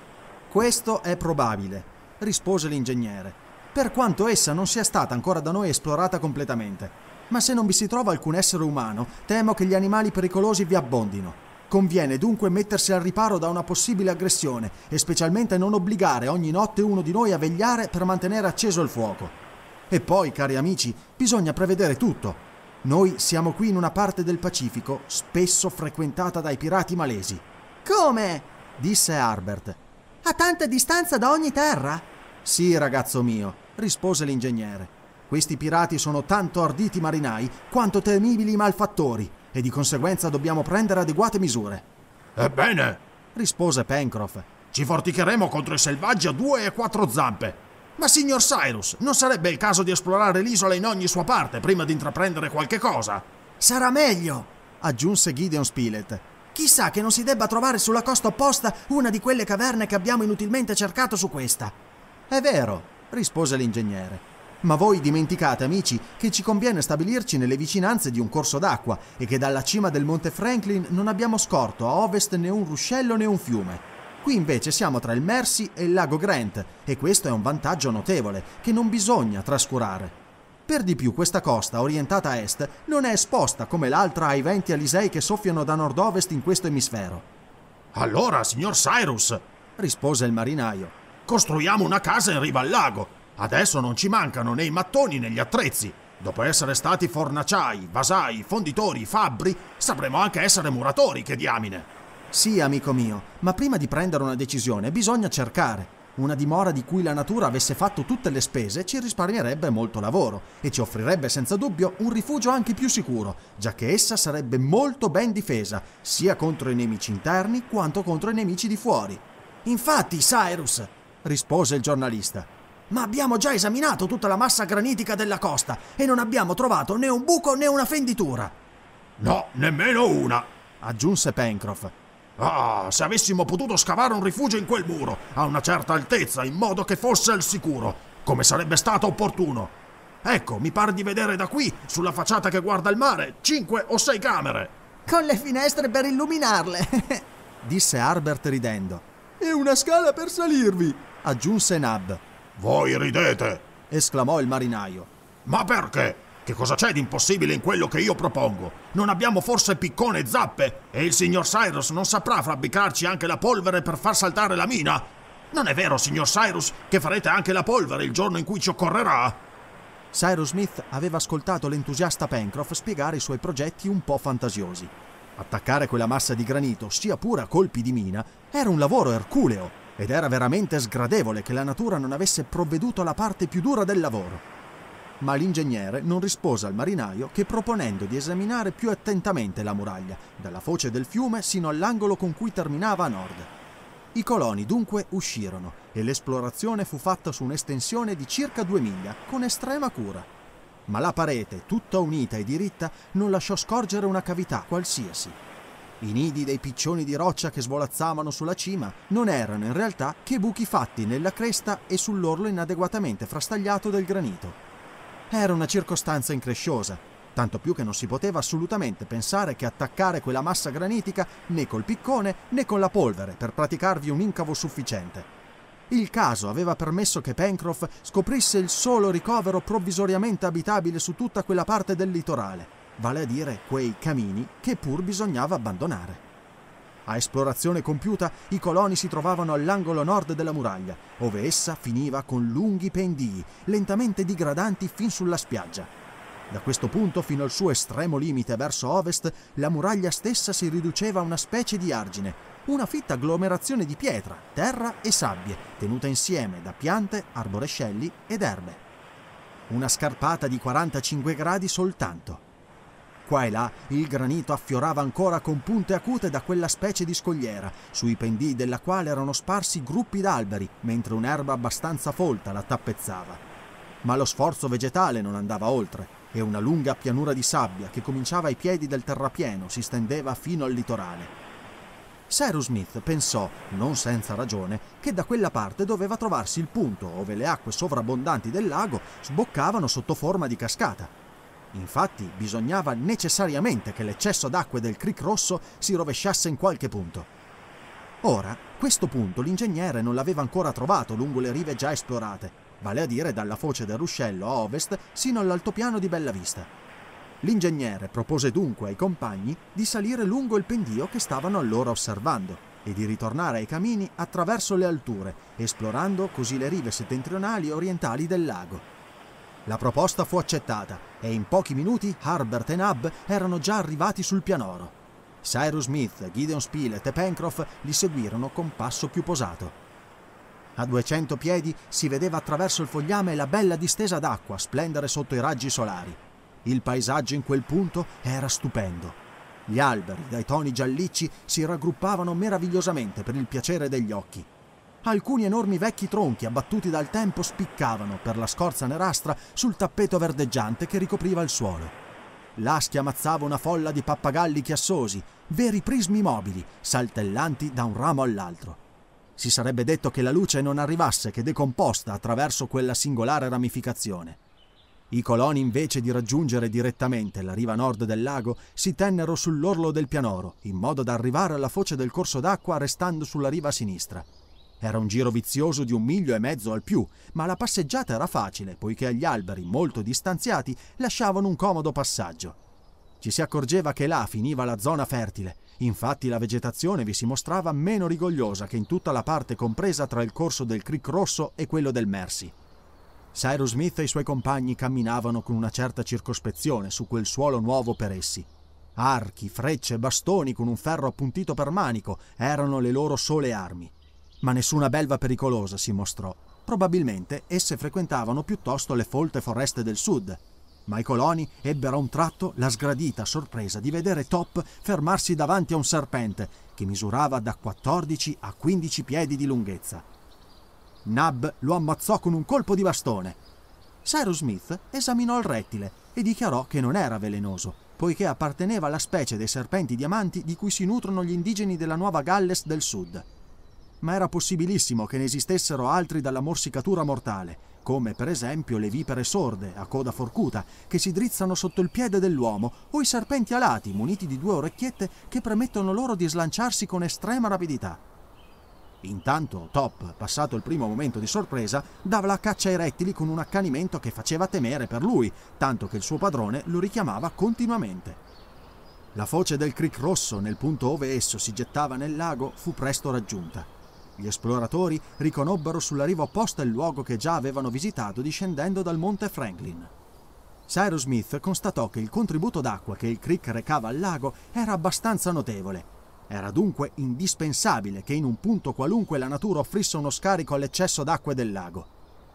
Speaker 1: Questo è probabile, rispose l'ingegnere, per quanto essa non sia stata ancora da noi esplorata completamente. Ma se non vi si trova alcun essere umano, temo che gli animali pericolosi vi abbondino. Conviene dunque mettersi al riparo da una possibile aggressione e specialmente non obbligare ogni notte uno di noi a vegliare per mantenere acceso il fuoco. E poi, cari amici, bisogna prevedere tutto. Noi siamo qui in una parte del Pacifico spesso frequentata dai pirati malesi. Come? disse Harbert. A tanta distanza da ogni terra? Sì, ragazzo mio, rispose l'ingegnere. Questi pirati sono tanto arditi marinai quanto temibili malfattori e di conseguenza dobbiamo prendere adeguate misure. Ebbene, rispose Pencroff, ci forticheremo contro i selvaggi a due e quattro zampe ma signor Cyrus, non sarebbe il
Speaker 3: caso di esplorare l'isola in ogni sua parte prima di intraprendere qualche
Speaker 1: cosa? Sarà meglio, aggiunse Gideon Spilett. Chissà che non si debba trovare sulla costa opposta una di quelle caverne che abbiamo inutilmente cercato su questa. È vero, rispose l'ingegnere. Ma voi dimenticate, amici, che ci conviene stabilirci nelle vicinanze di un corso d'acqua e che dalla cima del Monte Franklin non abbiamo scorto a ovest né un ruscello né un fiume. Qui invece siamo tra il Mercy e il lago Grant e questo è un vantaggio notevole che non bisogna trascurare. Per di più questa costa, orientata a est, non è esposta come l'altra ai venti alisei che soffiano da nord-ovest in questo emisfero. Allora, signor Cyrus, rispose il marinaio, costruiamo una casa in riva al lago. Adesso non ci mancano né i
Speaker 3: mattoni né gli attrezzi. Dopo essere stati fornaciai, vasai, fonditori, fabbri,
Speaker 1: sapremo anche essere
Speaker 3: muratori, che diamine!
Speaker 1: Sì, amico mio, ma prima di prendere una decisione bisogna cercare. Una dimora di cui la natura avesse fatto tutte le spese ci risparmierebbe molto lavoro e ci offrirebbe senza dubbio un rifugio anche più sicuro, giacché essa sarebbe molto ben difesa, sia contro i nemici interni quanto contro i nemici di fuori. Infatti, Cyrus, rispose il giornalista, ma abbiamo già esaminato tutta la massa granitica della costa e non abbiamo trovato né un buco né una fenditura. No,
Speaker 3: nemmeno una, aggiunse Pencroff Ah,
Speaker 1: se avessimo potuto scavare un rifugio in
Speaker 3: quel muro, a una certa altezza, in modo che fosse al sicuro, come sarebbe stato opportuno.
Speaker 1: Ecco, mi pare di vedere da qui, sulla facciata che guarda il mare, cinque o sei camere.
Speaker 2: Con le finestre per illuminarle,
Speaker 1: <laughs> disse Harbert ridendo. E una scala per salirvi, aggiunse Nab. Voi ridete, esclamò il marinaio. Ma perché? Che
Speaker 3: cosa c'è di impossibile in quello che io
Speaker 1: propongo? Non abbiamo forse
Speaker 3: piccone e zappe? E il signor Cyrus non saprà fabbricarci anche la polvere per far saltare la
Speaker 1: mina? Non è vero, signor Cyrus, che farete anche la polvere il giorno in cui ci occorrerà? Cyrus Smith aveva ascoltato l'entusiasta Pencroff spiegare i suoi progetti un po' fantasiosi. Attaccare quella massa di granito, sia pure a colpi di mina, era un lavoro erculeo ed era veramente sgradevole che la natura non avesse provveduto alla parte più dura del lavoro ma l'ingegnere non rispose al marinaio che proponendo di esaminare più attentamente la muraglia, dalla foce del fiume sino all'angolo con cui terminava a nord. I coloni dunque uscirono e l'esplorazione fu fatta su un'estensione di circa due miglia con estrema cura. Ma la parete, tutta unita e diritta, non lasciò scorgere una cavità qualsiasi. I nidi dei piccioni di roccia che svolazzavano sulla cima non erano in realtà che buchi fatti nella cresta e sull'orlo inadeguatamente frastagliato del granito. Era una circostanza incresciosa, tanto più che non si poteva assolutamente pensare che attaccare quella massa granitica né col piccone né con la polvere per praticarvi un incavo sufficiente. Il caso aveva permesso che Pencroff scoprisse il solo ricovero provvisoriamente abitabile su tutta quella parte del litorale, vale a dire quei camini che pur bisognava abbandonare. A esplorazione compiuta, i coloni si trovavano all'angolo nord della muraglia, ove essa finiva con lunghi pendii, lentamente digradanti fin sulla spiaggia. Da questo punto fino al suo estremo limite verso ovest, la muraglia stessa si riduceva a una specie di argine, una fitta agglomerazione di pietra, terra e sabbie, tenuta insieme da piante, arborescelli ed erbe. Una scarpata di 45 gradi soltanto. Qua e là il granito affiorava ancora con punte acute da quella specie di scogliera, sui pendii della quale erano sparsi gruppi d'alberi, mentre un'erba abbastanza folta la tappezzava. Ma lo sforzo vegetale non andava oltre, e una lunga pianura di sabbia che cominciava ai piedi del terrapieno si stendeva fino al litorale. Cyrus Smith pensò, non senza ragione, che da quella parte doveva trovarsi il punto ove le acque sovrabbondanti del lago sboccavano sotto forma di cascata. Infatti bisognava necessariamente che l'eccesso d'acque del Creek Rosso si rovesciasse in qualche punto. Ora, questo punto l'ingegnere non l'aveva ancora trovato lungo le rive già esplorate, vale a dire dalla foce del ruscello a ovest sino all'altopiano di Bella Vista. L'ingegnere propose dunque ai compagni di salire lungo il pendio che stavano allora osservando e di ritornare ai camini attraverso le alture, esplorando così le rive settentrionali e orientali del lago. La proposta fu accettata e in pochi minuti Harbert e Nab erano già arrivati sul pianoro. Cyrus Smith, Gideon Spilett e Pencroff li seguirono con passo più posato. A 200 piedi si vedeva attraverso il fogliame la bella distesa d'acqua splendere sotto i raggi solari. Il paesaggio in quel punto era stupendo. Gli alberi, dai toni giallicci, si raggruppavano meravigliosamente per il piacere degli occhi. Alcuni enormi vecchi tronchi abbattuti dal tempo spiccavano per la scorza nerastra sul tappeto verdeggiante che ricopriva il suolo. Là schiamazzava una folla di pappagalli chiassosi, veri prismi mobili, saltellanti da un ramo all'altro. Si sarebbe detto che la luce non arrivasse che decomposta attraverso quella singolare ramificazione. I coloni invece di raggiungere direttamente la riva nord del lago si tennero sull'orlo del pianoro, in modo da arrivare alla foce del corso d'acqua restando sulla riva sinistra. Era un giro vizioso di un miglio e mezzo al più, ma la passeggiata era facile, poiché gli alberi, molto distanziati, lasciavano un comodo passaggio. Ci si accorgeva che là finiva la zona fertile, infatti la vegetazione vi si mostrava meno rigogliosa che in tutta la parte compresa tra il corso del Creek Rosso e quello del Mersey. Cyrus Smith e i suoi compagni camminavano con una certa circospezione su quel suolo nuovo per essi. Archi, frecce, bastoni con un ferro appuntito per manico erano le loro sole armi ma nessuna belva pericolosa si mostrò. Probabilmente esse frequentavano piuttosto le folte foreste del sud, ma i coloni ebbero a un tratto la sgradita sorpresa di vedere Top fermarsi davanti a un serpente che misurava da 14 a 15 piedi di lunghezza. Nab lo ammazzò con un colpo di bastone. Cyrus Smith esaminò il rettile e dichiarò che non era velenoso, poiché apparteneva alla specie dei serpenti diamanti di cui si nutrono gli indigeni della Nuova Galles del Sud ma era possibilissimo che ne esistessero altri dalla morsicatura mortale, come per esempio le vipere sorde, a coda forcuta, che si drizzano sotto il piede dell'uomo, o i serpenti alati, muniti di due orecchiette, che permettono loro di slanciarsi con estrema rapidità. Intanto Top, passato il primo momento di sorpresa, dava la caccia ai rettili con un accanimento che faceva temere per lui, tanto che il suo padrone lo richiamava continuamente. La foce del Creek Rosso, nel punto ove esso si gettava nel lago, fu presto raggiunta. Gli esploratori riconobbero sulla riva opposta il luogo che già avevano visitato discendendo dal monte Franklin. Cyrus Smith constatò che il contributo d'acqua che il creek recava al lago era abbastanza notevole. Era dunque indispensabile che in un punto qualunque la natura offrisse uno scarico all'eccesso d'acque del lago.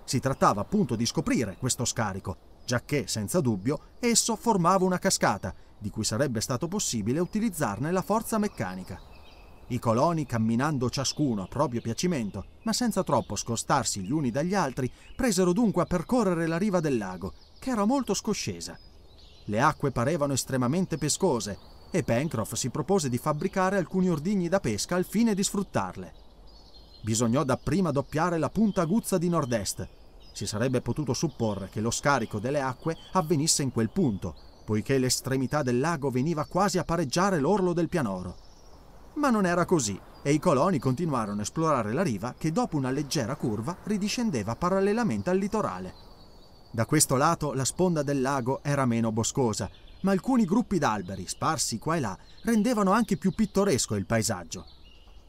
Speaker 1: Si trattava appunto di scoprire questo scarico, giacché senza dubbio esso formava una cascata, di cui sarebbe stato possibile utilizzarne la forza meccanica i coloni camminando ciascuno a proprio piacimento, ma senza troppo scostarsi gli uni dagli altri, presero dunque a percorrere la riva del lago, che era molto scoscesa. Le acque parevano estremamente pescose e Pencroff si propose di fabbricare alcuni ordigni da pesca al fine di sfruttarle. Bisognò dapprima doppiare la punta aguzza di nord-est. Si sarebbe potuto supporre che lo scarico delle acque avvenisse in quel punto, poiché l'estremità del lago veniva quasi a pareggiare l'orlo del pianoro. Ma non era così e i coloni continuarono a esplorare la riva che dopo una leggera curva ridiscendeva parallelamente al litorale. Da questo lato la sponda del lago era meno boscosa, ma alcuni gruppi d'alberi sparsi qua e là rendevano anche più pittoresco il paesaggio.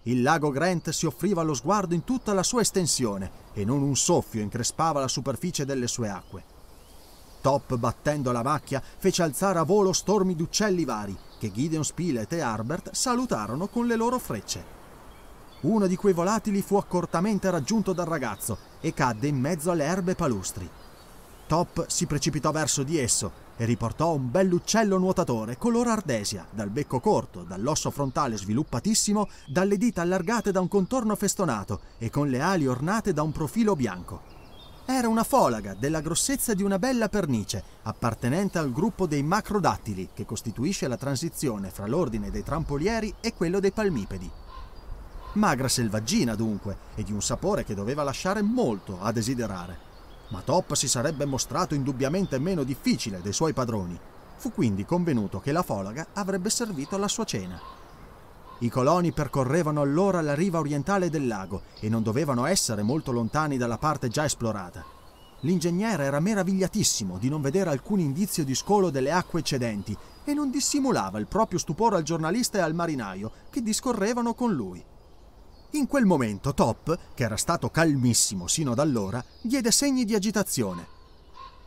Speaker 1: Il lago Grant si offriva allo sguardo in tutta la sua estensione e non un soffio increspava la superficie delle sue acque. Top, battendo la macchia, fece alzare a volo stormi d'uccelli vari che Gideon Spilett e Harbert salutarono con le loro frecce. Uno di quei volatili fu accortamente raggiunto dal ragazzo e cadde in mezzo alle erbe palustri. Top si precipitò verso di esso e riportò un bell'uccello nuotatore color ardesia, dal becco corto, dall'osso frontale sviluppatissimo, dalle dita allargate da un contorno festonato e con le ali ornate da un profilo bianco. Era una folaga della grossezza di una bella pernice, appartenente al gruppo dei macrodattili, che costituisce la transizione fra l'ordine dei trampolieri e quello dei palmipedi. Magra selvaggina dunque, e di un sapore che doveva lasciare molto a desiderare. Ma Top si sarebbe mostrato indubbiamente meno difficile dei suoi padroni. Fu quindi convenuto che la folaga avrebbe servito alla sua cena. I coloni percorrevano allora la riva orientale del lago e non dovevano essere molto lontani dalla parte già esplorata. L'ingegnere era meravigliatissimo di non vedere alcun indizio di scolo delle acque eccedenti e non dissimulava il proprio stupore al giornalista e al marinaio che discorrevano con lui. In quel momento Top, che era stato calmissimo sino ad allora, diede segni di agitazione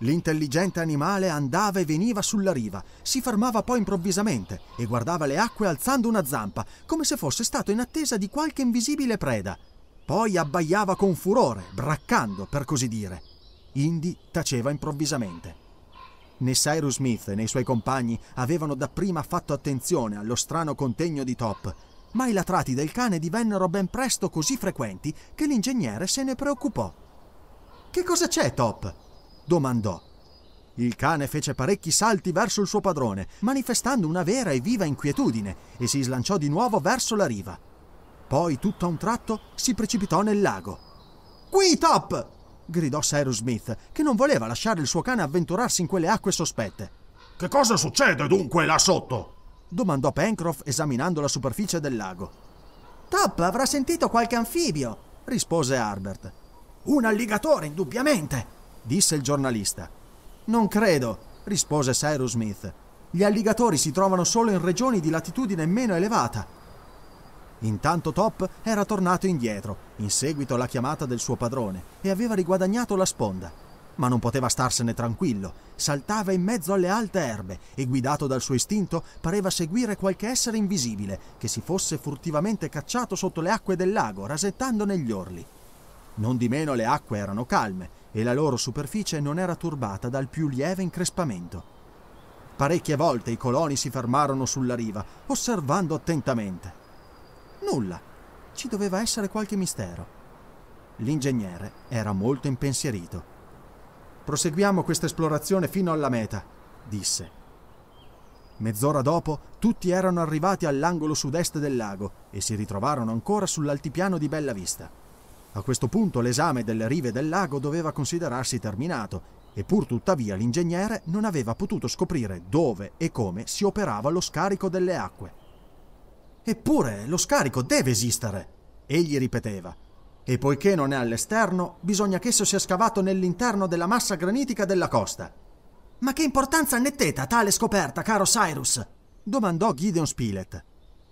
Speaker 1: L'intelligente animale andava e veniva sulla riva, si fermava poi improvvisamente e guardava le acque alzando una zampa, come se fosse stato in attesa di qualche invisibile preda. Poi abbaiava con furore, braccando, per così dire. Indy taceva improvvisamente. Né Cyrus Smith né i suoi compagni avevano dapprima fatto attenzione allo strano contegno di Top, ma i latrati del cane divennero ben presto così frequenti che l'ingegnere se ne preoccupò. Che cosa c'è, Top? domandò. Il cane fece parecchi salti verso il suo padrone, manifestando una vera e viva inquietudine, e si slanciò di nuovo verso la riva. Poi, tutto a un tratto, si precipitò nel lago. Qui, Top! gridò Cyrus Smith, che non voleva lasciare il suo cane avventurarsi in quelle acque sospette. Che cosa succede dunque là sotto? domandò Pencroff esaminando la superficie del lago. Top avrà sentito qualche anfibio, rispose Harbert. Un alligatore, indubbiamente, disse il giornalista. Non credo, rispose Cyrus Smith. Gli alligatori si trovano solo in regioni di latitudine meno elevata. Intanto Top era tornato indietro, in seguito alla chiamata del suo padrone, e aveva riguadagnato la sponda. Ma non poteva starsene tranquillo, saltava in mezzo alle alte erbe e, guidato dal suo istinto, pareva seguire qualche essere invisibile che si fosse furtivamente cacciato sotto le acque del lago, rasettandone negli orli. Non di meno le acque erano calme e la loro superficie non era turbata dal più lieve increspamento. Parecchie volte i coloni si fermarono sulla riva, osservando attentamente. Nulla. Ci doveva essere qualche mistero. L'ingegnere era molto impensierito. Proseguiamo questa esplorazione fino alla meta, disse. Mezz'ora dopo tutti erano arrivati all'angolo sud-est del lago e si ritrovarono ancora sull'altipiano di Bella Vista. A questo punto l'esame delle rive del lago doveva considerarsi terminato e pur tuttavia l'ingegnere non aveva potuto scoprire dove e come si operava lo scarico delle acque. Eppure lo scarico deve esistere, egli ripeteva. E poiché non è all'esterno, bisogna che esso sia scavato nell'interno della massa granitica della costa. Ma che importanza a tale scoperta, caro Cyrus? domandò Gideon Spilett.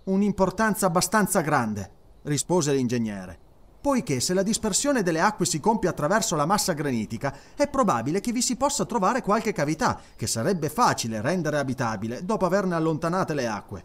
Speaker 1: Un'importanza abbastanza grande, rispose l'ingegnere poiché se la dispersione delle acque si compie attraverso la massa granitica, è probabile che vi si possa trovare qualche cavità, che sarebbe facile rendere abitabile dopo averne allontanate le acque.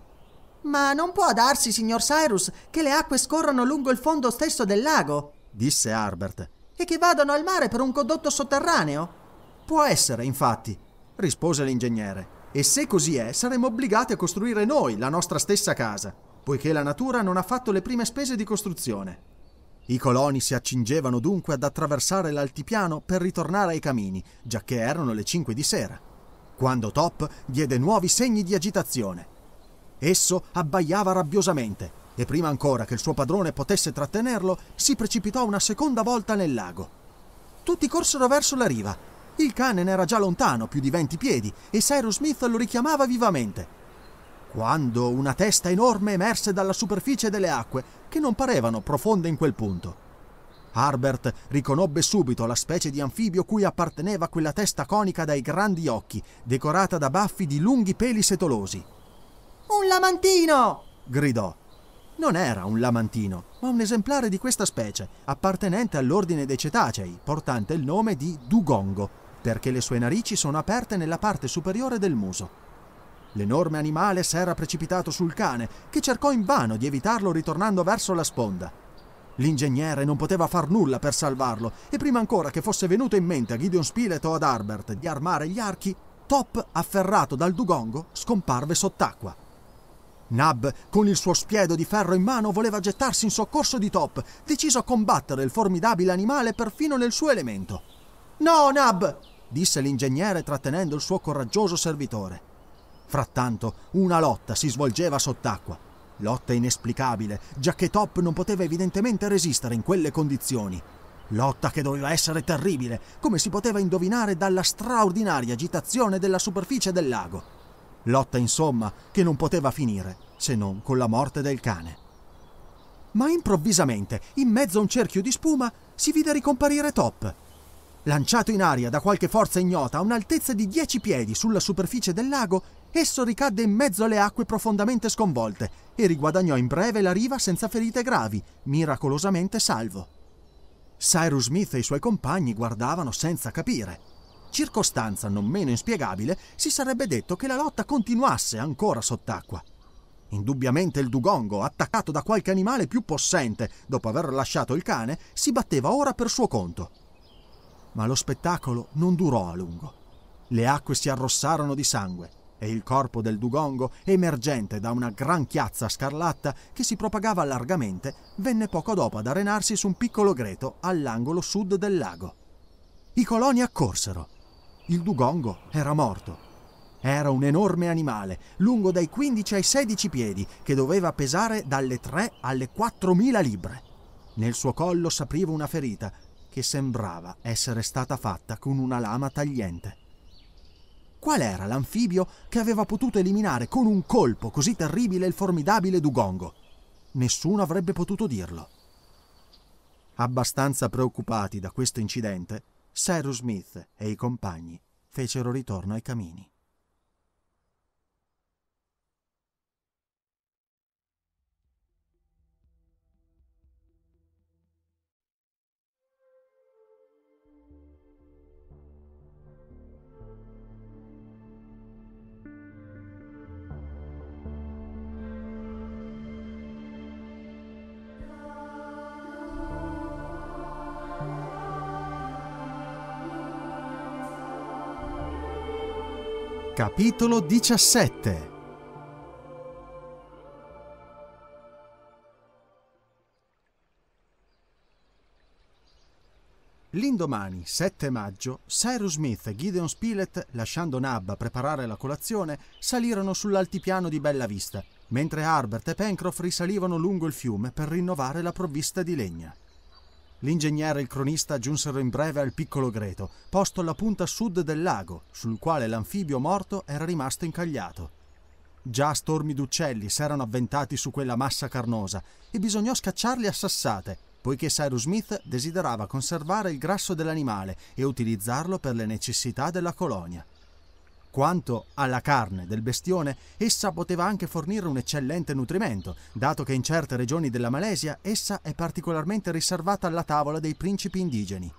Speaker 1: Ma non può darsi, signor Cyrus, che le acque scorrano lungo il fondo stesso del lago, disse Harbert, e che vadano al mare per un condotto sotterraneo. Può essere, infatti, rispose l'ingegnere. E se così è, saremo obbligati a costruire noi la nostra stessa casa, poiché la natura non ha fatto le prime spese di costruzione. I coloni si accingevano dunque ad attraversare l'altipiano per ritornare ai camini, giacché erano le 5 di sera, quando Top diede nuovi segni di agitazione. Esso abbaiava rabbiosamente e prima ancora che il suo padrone potesse trattenerlo, si precipitò una seconda volta nel lago. Tutti corsero verso la riva. Il cane ne era già lontano, più di 20 piedi, e Cyrus Smith lo richiamava vivamente quando una testa enorme emerse dalla superficie delle acque, che non parevano profonde in quel punto. Harbert riconobbe subito la specie di anfibio cui apparteneva quella testa conica dai grandi occhi, decorata da baffi di lunghi peli setolosi.
Speaker 2: Un lamantino!
Speaker 1: gridò. Non era un lamantino, ma un esemplare di questa specie, appartenente all'ordine dei cetacei, portante il nome di dugongo, perché le sue narici sono aperte nella parte superiore del muso. L'enorme animale s'era precipitato sul cane, che cercò invano di evitarlo ritornando verso la sponda. L'ingegnere non poteva far nulla per salvarlo e prima ancora che fosse venuto in mente a Gideon Spilett o ad Harbert di armare gli archi, Top, afferrato dal dugongo, scomparve sott'acqua. Nab, con il suo spiedo di ferro in mano, voleva gettarsi in soccorso di Top, deciso a combattere il formidabile animale perfino nel suo elemento. No, Nab! disse l'ingegnere trattenendo il suo coraggioso servitore. Frattanto, una lotta si svolgeva sott'acqua. Lotta inesplicabile, giacché Top non poteva evidentemente resistere in quelle condizioni. Lotta che doveva essere terribile, come si poteva indovinare dalla straordinaria agitazione della superficie del lago. Lotta, insomma, che non poteva finire se non con la morte del cane. Ma improvvisamente, in mezzo a un cerchio di spuma, si vide ricomparire Top. Lanciato in aria da qualche forza ignota a un'altezza di 10 piedi sulla superficie del lago, esso ricadde in mezzo alle acque profondamente sconvolte e riguadagnò in breve la riva senza ferite gravi, miracolosamente salvo. Cyrus Smith e i suoi compagni guardavano senza capire. Circostanza non meno inspiegabile, si sarebbe detto che la lotta continuasse ancora sott'acqua. Indubbiamente il dugongo, attaccato da qualche animale più possente dopo aver lasciato il cane, si batteva ora per suo conto. Ma lo spettacolo non durò a lungo. Le acque si arrossarono di sangue, e il corpo del dugongo, emergente da una gran chiazza scarlatta che si propagava largamente, venne poco dopo ad arenarsi su un piccolo greto all'angolo sud del lago. I coloni accorsero. Il dugongo era morto. Era un enorme animale, lungo dai 15 ai 16 piedi, che doveva pesare dalle 3 alle 4.000 libbre. Nel suo collo s'apriva una ferita che sembrava essere stata fatta con una lama tagliente qual era l'anfibio che aveva potuto eliminare con un colpo così terribile il formidabile Dugongo. Nessuno avrebbe potuto dirlo. Abbastanza preoccupati da questo incidente, Cyrus Smith e i compagni fecero ritorno ai camini. Capitolo 17 L'indomani, 7 maggio, Cyrus Smith e Gideon Spilett, lasciando Nab a preparare la colazione, salirono sull'altipiano di Bella Vista, mentre Harbert e Pencroff risalivano lungo il fiume per rinnovare la provvista di legna. L'ingegnere e il cronista giunsero in breve al piccolo greto, posto alla punta sud del lago, sul quale l'anfibio morto era rimasto incagliato. Già stormi d'uccelli s'erano avventati su quella massa carnosa e bisognò scacciarli a sassate, poiché Cyrus Smith desiderava conservare il grasso dell'animale e utilizzarlo per le necessità della colonia. Quanto alla carne del bestione, essa poteva anche fornire un eccellente nutrimento, dato che in certe regioni della Malesia essa è particolarmente riservata alla tavola dei principi indigeni.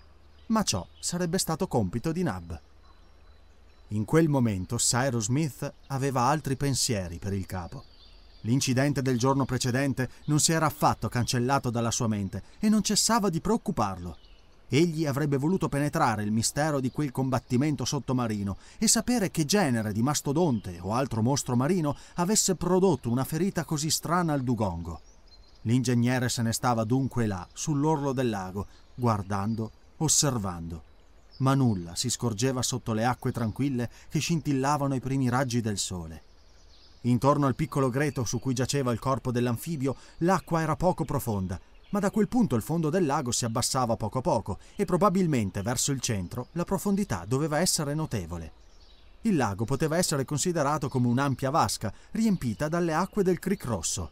Speaker 1: Ma ciò sarebbe stato compito di Nab. In quel momento Cyrus Smith aveva altri pensieri per il capo. L'incidente del giorno precedente non si era affatto cancellato dalla sua mente e non cessava di preoccuparlo. Egli avrebbe voluto penetrare il mistero di quel combattimento sottomarino e sapere che genere di mastodonte o altro mostro marino avesse prodotto una ferita così strana al dugongo. L'ingegnere se ne stava dunque là, sull'orlo del lago, guardando, osservando. Ma nulla si scorgeva sotto le acque tranquille che scintillavano i primi raggi del sole. Intorno al piccolo greto su cui giaceva il corpo dell'anfibio, l'acqua era poco profonda ma da quel punto il fondo del lago si abbassava poco a poco e probabilmente verso il centro la profondità doveva essere notevole. Il lago poteva essere considerato come un'ampia vasca riempita dalle acque del Creek Rosso.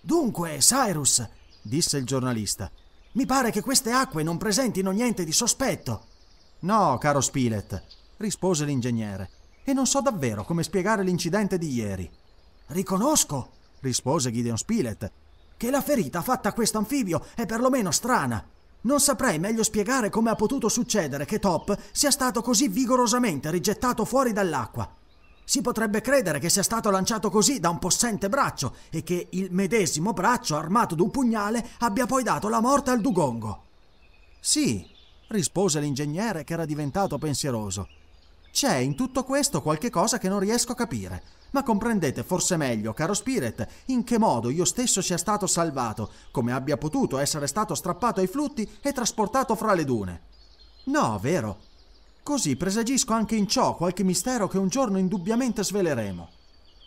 Speaker 1: Dunque, Cyrus, disse il giornalista, mi pare che queste acque non presentino niente di sospetto. No, caro Spilett, rispose l'ingegnere, e non so davvero come spiegare l'incidente di ieri. Riconosco, rispose Gideon Spilett, che la ferita fatta a questo anfibio è perlomeno strana. Non saprei meglio spiegare come ha potuto succedere che Top sia stato così vigorosamente rigettato fuori dall'acqua. Si potrebbe credere che sia stato lanciato così da un possente braccio e che il medesimo braccio, armato d'un pugnale, abbia poi dato la morte al dugongo. Sì, rispose l'ingegnere che era diventato pensieroso. C'è in tutto questo qualche cosa che non riesco a capire ma comprendete forse meglio, caro Spirit, in che modo io stesso sia stato salvato, come abbia potuto essere stato strappato ai flutti e trasportato fra le dune. No, vero? Così presagisco anche in ciò qualche mistero che un giorno indubbiamente sveleremo.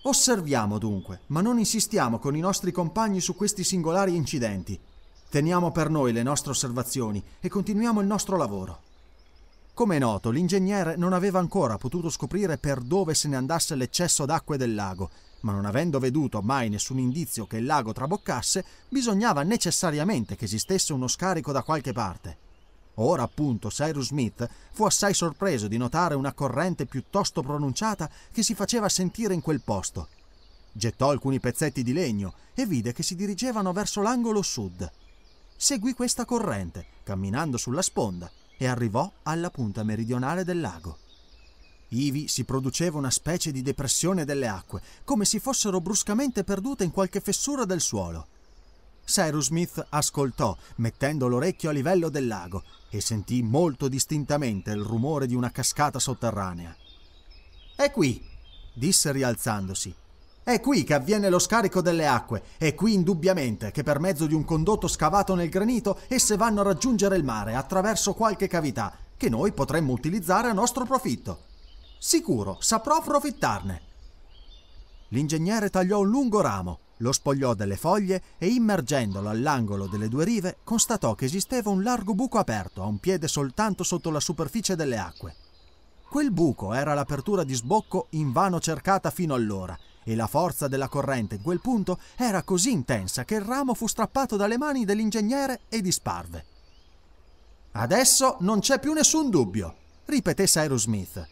Speaker 1: Osserviamo dunque, ma non insistiamo con i nostri compagni su questi singolari incidenti. Teniamo per noi le nostre osservazioni e continuiamo il nostro lavoro. Come è noto, l'ingegnere non aveva ancora potuto scoprire per dove se ne andasse l'eccesso d'acque del lago, ma non avendo veduto mai nessun indizio che il lago traboccasse, bisognava necessariamente che esistesse uno scarico da qualche parte. Ora appunto Cyrus Smith fu assai sorpreso di notare una corrente piuttosto pronunciata che si faceva sentire in quel posto. Gettò alcuni pezzetti di legno e vide che si dirigevano verso l'angolo sud. Seguì questa corrente, camminando sulla sponda, e arrivò alla punta meridionale del lago. Ivi si produceva una specie di depressione delle acque, come se fossero bruscamente perdute in qualche fessura del suolo. Cyrus Smith ascoltò, mettendo l'orecchio a livello del lago, e sentì molto distintamente il rumore di una cascata sotterranea. È qui, disse rialzandosi, è qui che avviene lo scarico delle acque, è qui indubbiamente che per mezzo di un condotto scavato nel granito esse vanno a raggiungere il mare attraverso qualche cavità che noi potremmo utilizzare a nostro profitto. Sicuro, saprò approfittarne. L'ingegnere tagliò un lungo ramo, lo spogliò delle foglie e immergendolo all'angolo delle due rive constatò che esisteva un largo buco aperto a un piede soltanto sotto la superficie delle acque. Quel buco era l'apertura di sbocco invano cercata fino allora e la forza della corrente in quel punto era così intensa che il ramo fu strappato dalle mani dell'ingegnere e disparve. Adesso non c'è più nessun dubbio, ripeté Cyrus Smith.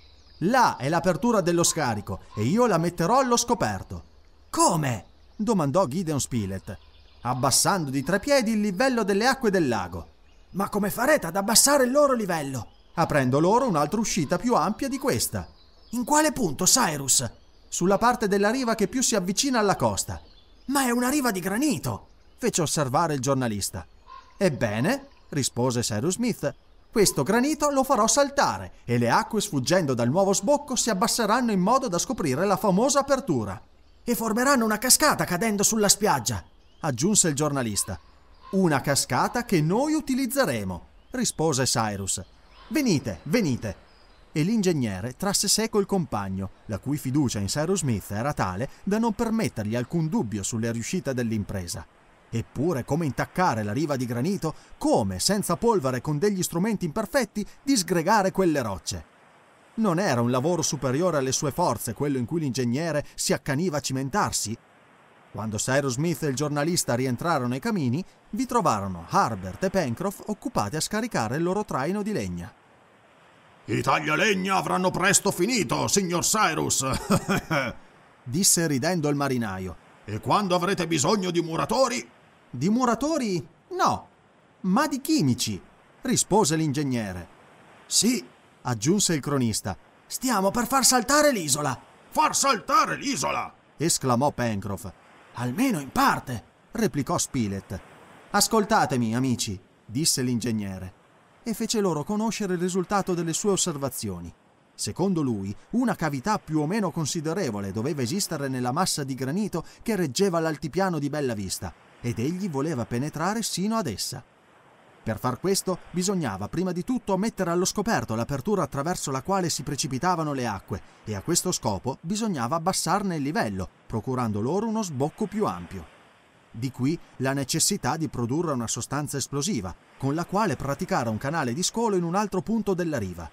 Speaker 1: Là è l'apertura dello scarico e io la metterò allo scoperto. Come? domandò Gideon Spilett, abbassando di tre piedi il livello delle acque del lago. Ma come farete ad abbassare il loro livello? Aprendo loro un'altra uscita più ampia di questa. In quale punto, Cyrus? sulla parte della riva che più si avvicina alla costa. Ma è una riva di granito! fece osservare il giornalista. Ebbene, rispose Cyrus Smith, questo granito lo farò saltare e le acque sfuggendo dal nuovo sbocco si abbasseranno in modo da scoprire la famosa apertura. E formeranno una cascata cadendo sulla spiaggia, aggiunse il giornalista. Una cascata che noi utilizzeremo, rispose Cyrus. Venite, venite, e l'ingegnere trasse seco il compagno, la cui fiducia in Cyrus Smith era tale da non permettergli alcun dubbio sulla riuscita dell'impresa. Eppure come intaccare la riva di granito, come, senza polvere e con degli strumenti imperfetti, disgregare quelle rocce. Non era un lavoro superiore alle sue forze quello in cui l'ingegnere si accaniva a cimentarsi? Quando Cyrus Smith e il giornalista rientrarono ai camini, vi trovarono Harbert e Pencroff occupati a scaricare il loro traino di legna. I taglialegna avranno presto finito, signor Cyrus, <laughs> disse ridendo il marinaio. E quando avrete bisogno di muratori? Di muratori? No, ma di chimici, rispose l'ingegnere. Sì, aggiunse il cronista. Stiamo per far saltare l'isola. Far saltare l'isola! esclamò Pencroff. Almeno in parte, replicò Spilett. Ascoltatemi, amici, disse l'ingegnere e fece loro conoscere il risultato delle sue osservazioni. Secondo lui, una cavità più o meno considerevole doveva esistere nella massa di granito che reggeva l'altipiano di Bella Vista, ed egli voleva penetrare sino ad essa. Per far questo bisognava prima di tutto mettere allo scoperto l'apertura attraverso la quale si precipitavano le acque e a questo scopo bisognava abbassarne il livello, procurando loro uno sbocco più ampio. Di qui la necessità di produrre una sostanza esplosiva, con la quale praticare un canale di scolo in un altro punto della riva.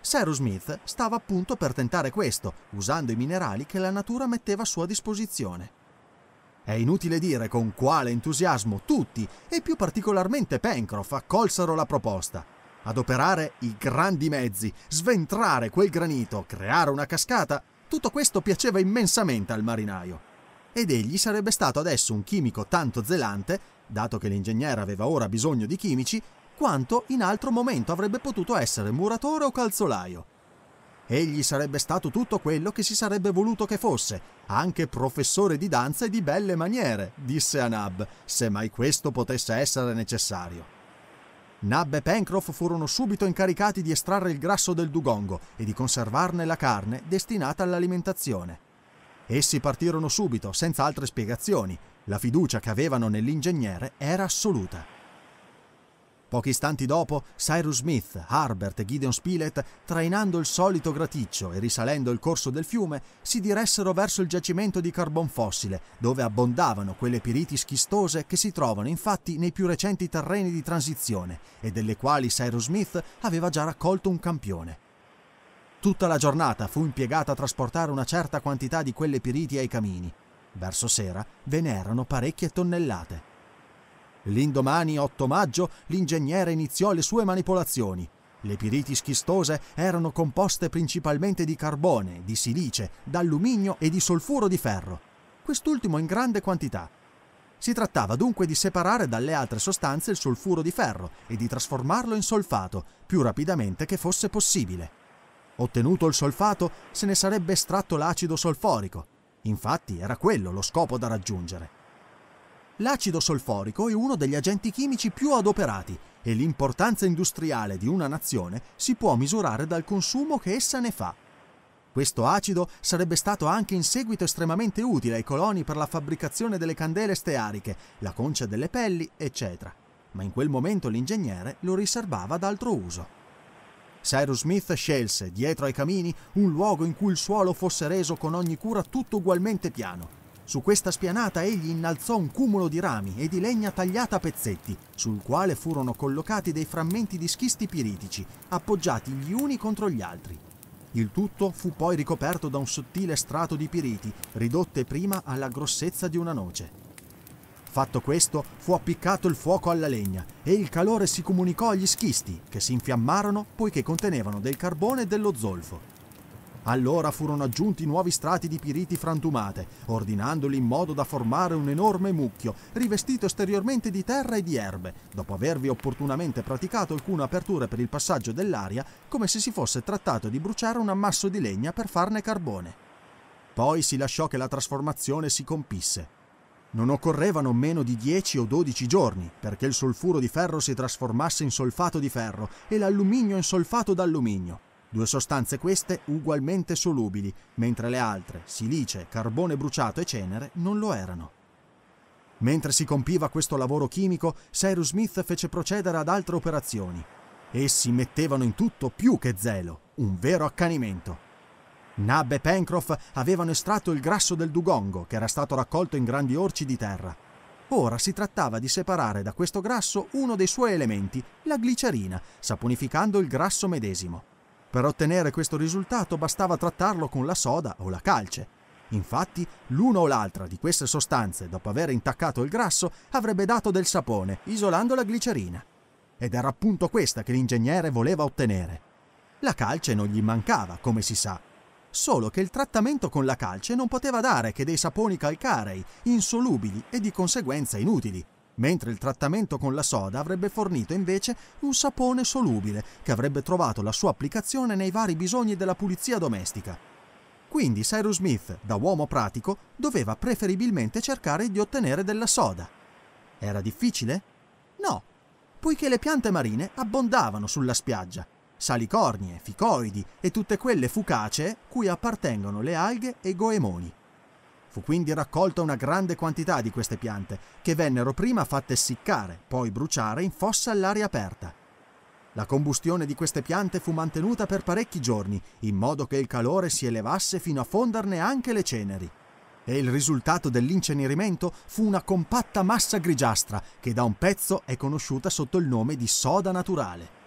Speaker 1: Cyrus Smith stava appunto per tentare questo, usando i minerali che la natura metteva a sua disposizione. È inutile dire con quale entusiasmo tutti, e più particolarmente Pencroff, accolsero la proposta. Adoperare i grandi mezzi, sventrare quel granito, creare una cascata, tutto questo piaceva immensamente al marinaio ed egli sarebbe stato adesso un chimico tanto zelante, dato che l'ingegnere aveva ora bisogno di chimici, quanto in altro momento avrebbe potuto essere muratore o calzolaio. Egli sarebbe stato tutto quello che si sarebbe voluto che fosse, anche professore di danza e di belle maniere, disse a Nab, se mai questo potesse essere necessario. Nab e Pencroff furono subito incaricati di estrarre il grasso del dugongo e di conservarne la carne destinata all'alimentazione. Essi partirono subito, senza altre spiegazioni. La fiducia che avevano nell'ingegnere era assoluta. Pochi istanti dopo, Cyrus Smith, Harbert e Gideon Spilett, trainando il solito graticcio e risalendo il corso del fiume, si diressero verso il giacimento di carbon fossile, dove abbondavano quelle piriti schistose che si trovano infatti nei più recenti terreni di transizione e delle quali Cyrus Smith aveva già raccolto un campione. Tutta la giornata fu impiegata a trasportare una certa quantità di quelle piriti ai camini. Verso sera ve ne erano parecchie tonnellate. L'indomani 8 maggio l'ingegnere iniziò le sue manipolazioni. Le piriti schistose erano composte principalmente di carbone, di silice, d'alluminio e di solfuro di ferro, quest'ultimo in grande quantità. Si trattava dunque di separare dalle altre sostanze il solfuro di ferro e di trasformarlo in solfato più rapidamente che fosse possibile. Ottenuto il solfato, se ne sarebbe estratto l'acido solforico. Infatti era quello lo scopo da raggiungere. L'acido solforico è uno degli agenti chimici più adoperati e l'importanza industriale di una nazione si può misurare dal consumo che essa ne fa. Questo acido sarebbe stato anche in seguito estremamente utile ai coloni per la fabbricazione delle candele steariche, la concia delle pelli, eccetera, ma in quel momento l'ingegnere lo riservava ad altro uso. Cyrus Smith scelse, dietro ai camini, un luogo in cui il suolo fosse reso con ogni cura tutto ugualmente piano. Su questa spianata egli innalzò un cumulo di rami e di legna tagliata a pezzetti, sul quale furono collocati dei frammenti di schisti piritici, appoggiati gli uni contro gli altri. Il tutto fu poi ricoperto da un sottile strato di piriti, ridotte prima alla grossezza di una noce. Fatto questo, fu appiccato il fuoco alla legna e il calore si comunicò agli schisti, che si infiammarono poiché contenevano del carbone e dello zolfo. Allora furono aggiunti nuovi strati di piriti frantumate, ordinandoli in modo da formare un enorme mucchio, rivestito esteriormente di terra e di erbe, dopo avervi opportunamente praticato alcune aperture per il passaggio dell'aria, come se si fosse trattato di bruciare un ammasso di legna per farne carbone. Poi si lasciò che la trasformazione si compisse non occorrevano meno di 10 o 12 giorni perché il solfuro di ferro si trasformasse in solfato di ferro e l'alluminio in solfato d'alluminio. Due sostanze queste ugualmente solubili, mentre le altre, silice, carbone bruciato e cenere, non lo erano. Mentre si compiva questo lavoro chimico, Cyrus Smith fece procedere ad altre operazioni. Essi mettevano in tutto più che zelo, un vero accanimento. Nab e Pencroff avevano estratto il grasso del dugongo che era stato raccolto in grandi orci di terra. Ora si trattava di separare da questo grasso uno dei suoi elementi, la glicerina, saponificando il grasso medesimo. Per ottenere questo risultato bastava trattarlo con la soda o la calce. Infatti, l'una o l'altra di queste sostanze, dopo aver intaccato il grasso, avrebbe dato del sapone, isolando la glicerina. Ed era appunto questa che l'ingegnere voleva ottenere. La calce non gli mancava, come si sa, solo che il trattamento con la calce non poteva dare che dei saponi calcarei, insolubili e di conseguenza inutili, mentre il trattamento con la soda avrebbe fornito invece un sapone solubile che avrebbe trovato la sua applicazione nei vari bisogni della pulizia domestica. Quindi Cyrus Smith, da uomo pratico, doveva preferibilmente cercare di ottenere della soda. Era difficile? No, poiché le piante marine abbondavano sulla spiaggia salicornie, ficoidi e tutte quelle fucacee cui appartengono le alghe e goemoni. Fu quindi raccolta una grande quantità di queste piante, che vennero prima fatte essiccare, poi bruciare in fossa all'aria aperta. La combustione di queste piante fu mantenuta per parecchi giorni, in modo che il calore si elevasse fino a fondarne anche le ceneri. E il risultato dell'incenerimento fu una compatta massa grigiastra, che da un pezzo è conosciuta sotto il nome di soda naturale.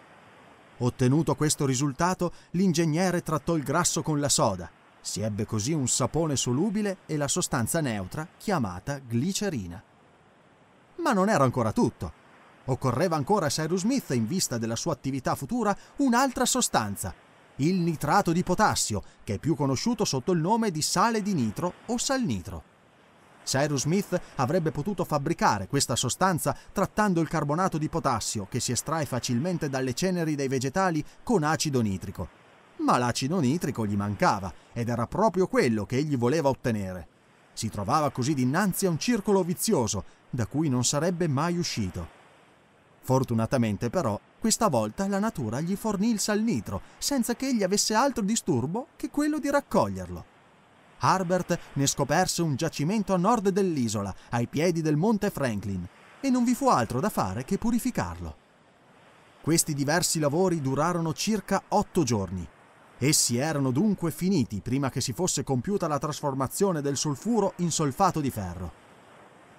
Speaker 1: Ottenuto questo risultato, l'ingegnere trattò il grasso con la soda. Si ebbe così un sapone solubile e la sostanza neutra chiamata glicerina. Ma non era ancora tutto. Occorreva ancora a Cyrus Smith, in vista della sua attività futura, un'altra sostanza, il nitrato di potassio, che è più conosciuto sotto il nome di sale di nitro o salnitro. Cyrus Smith avrebbe potuto fabbricare questa sostanza trattando il carbonato di potassio che si estrae facilmente dalle ceneri dei vegetali con acido nitrico. Ma l'acido nitrico gli mancava ed era proprio quello che egli voleva ottenere. Si trovava così dinanzi a un circolo vizioso da cui non sarebbe mai uscito. Fortunatamente però, questa volta la natura gli fornì il salnitro senza che egli avesse altro disturbo che quello di raccoglierlo. Harbert ne scoperse un giacimento a nord dell'isola, ai piedi del monte Franklin, e non vi fu altro da fare che purificarlo. Questi diversi lavori durarono circa otto giorni. Essi erano dunque finiti prima che si fosse compiuta la trasformazione del solfuro in solfato di ferro.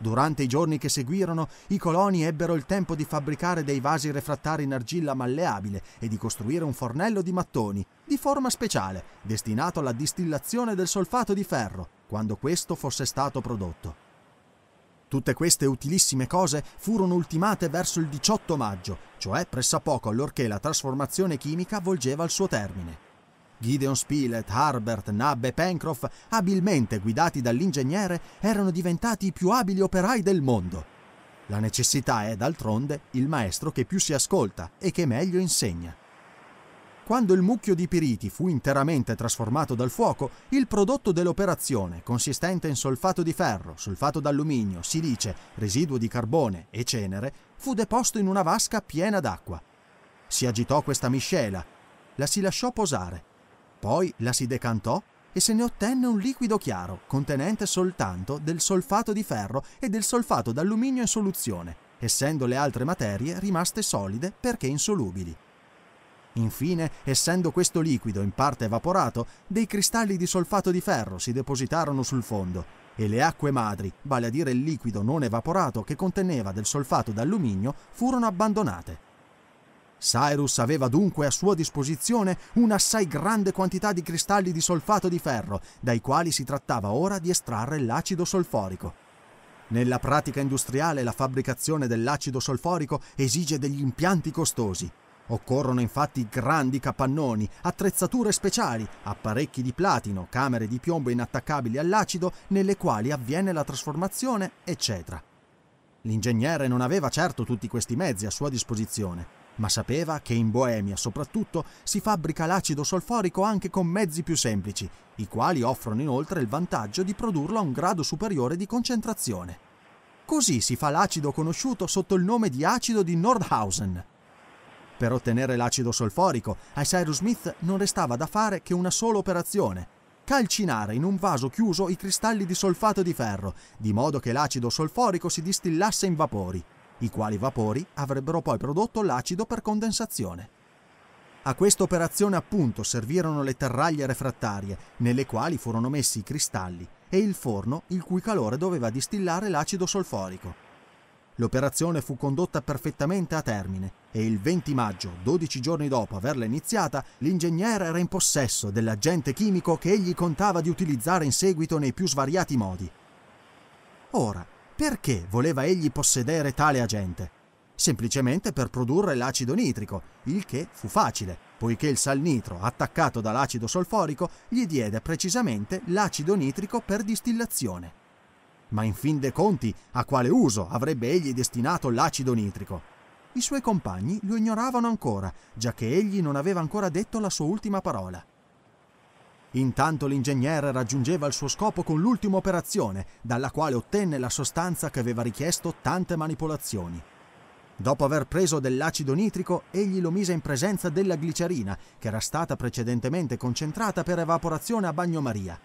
Speaker 1: Durante i giorni che seguirono, i coloni ebbero il tempo di fabbricare dei vasi refrattari in argilla malleabile e di costruire un fornello di mattoni, di forma speciale, destinato alla distillazione del solfato di ferro, quando questo fosse stato prodotto. Tutte queste utilissime cose furono ultimate verso il 18 maggio, cioè pressappoco allorché la trasformazione chimica volgeva al suo termine. Gideon Spilett, Harbert, Nab e Pencroff, abilmente guidati dall'ingegnere, erano diventati i più abili operai del mondo. La necessità è, d'altronde, il maestro che più si ascolta e che meglio insegna. Quando il mucchio di piriti fu interamente trasformato dal fuoco, il prodotto dell'operazione, consistente in solfato di ferro, solfato d'alluminio, silice, residuo di carbone e cenere, fu deposto in una vasca piena d'acqua. Si agitò questa miscela, la si lasciò posare poi la si decantò e se ne ottenne un liquido chiaro, contenente soltanto del solfato di ferro e del solfato d'alluminio in soluzione, essendo le altre materie rimaste solide perché insolubili. Infine, essendo questo liquido in parte evaporato, dei cristalli di solfato di ferro si depositarono sul fondo e le acque madri, vale a dire il liquido non evaporato che conteneva del solfato d'alluminio, furono abbandonate Cyrus aveva dunque a sua disposizione un'assai grande quantità di cristalli di solfato di ferro, dai quali si trattava ora di estrarre l'acido solforico. Nella pratica industriale la fabbricazione dell'acido solforico esige degli impianti costosi. Occorrono infatti grandi capannoni, attrezzature speciali, apparecchi di platino, camere di piombo inattaccabili all'acido nelle quali avviene la trasformazione, eccetera. L'ingegnere non aveva certo tutti questi mezzi a sua disposizione ma sapeva che in Boemia soprattutto si fabbrica l'acido solforico anche con mezzi più semplici, i quali offrono inoltre il vantaggio di produrlo a un grado superiore di concentrazione. Così si fa l'acido conosciuto sotto il nome di acido di Nordhausen. Per ottenere l'acido solforico, a Cyrus Smith non restava da fare che una sola operazione, calcinare in un vaso chiuso i cristalli di solfato di ferro, di modo che l'acido solforico si distillasse in vapori i quali vapori avrebbero poi prodotto l'acido per condensazione. A questa operazione appunto servirono le terraglie refrattarie, nelle quali furono messi i cristalli, e il forno il cui calore doveva distillare l'acido solforico. L'operazione fu condotta perfettamente a termine e il 20 maggio, 12 giorni dopo averla iniziata, l'ingegnere era in possesso dell'agente chimico che egli contava di utilizzare in seguito nei più svariati modi. Ora, perché voleva egli possedere tale agente? Semplicemente per produrre l'acido nitrico, il che fu facile, poiché il sal nitro, attaccato dall'acido solforico, gli diede precisamente l'acido nitrico per distillazione. Ma in fin dei conti, a quale uso avrebbe egli destinato l'acido nitrico? I suoi compagni lo ignoravano ancora, già che egli non aveva ancora detto la sua ultima parola. Intanto l'ingegnere raggiungeva il suo scopo con l'ultima operazione, dalla quale ottenne la sostanza che aveva richiesto tante manipolazioni. Dopo aver preso dell'acido nitrico, egli lo mise in presenza della glicerina, che era stata precedentemente concentrata per evaporazione a bagnomaria,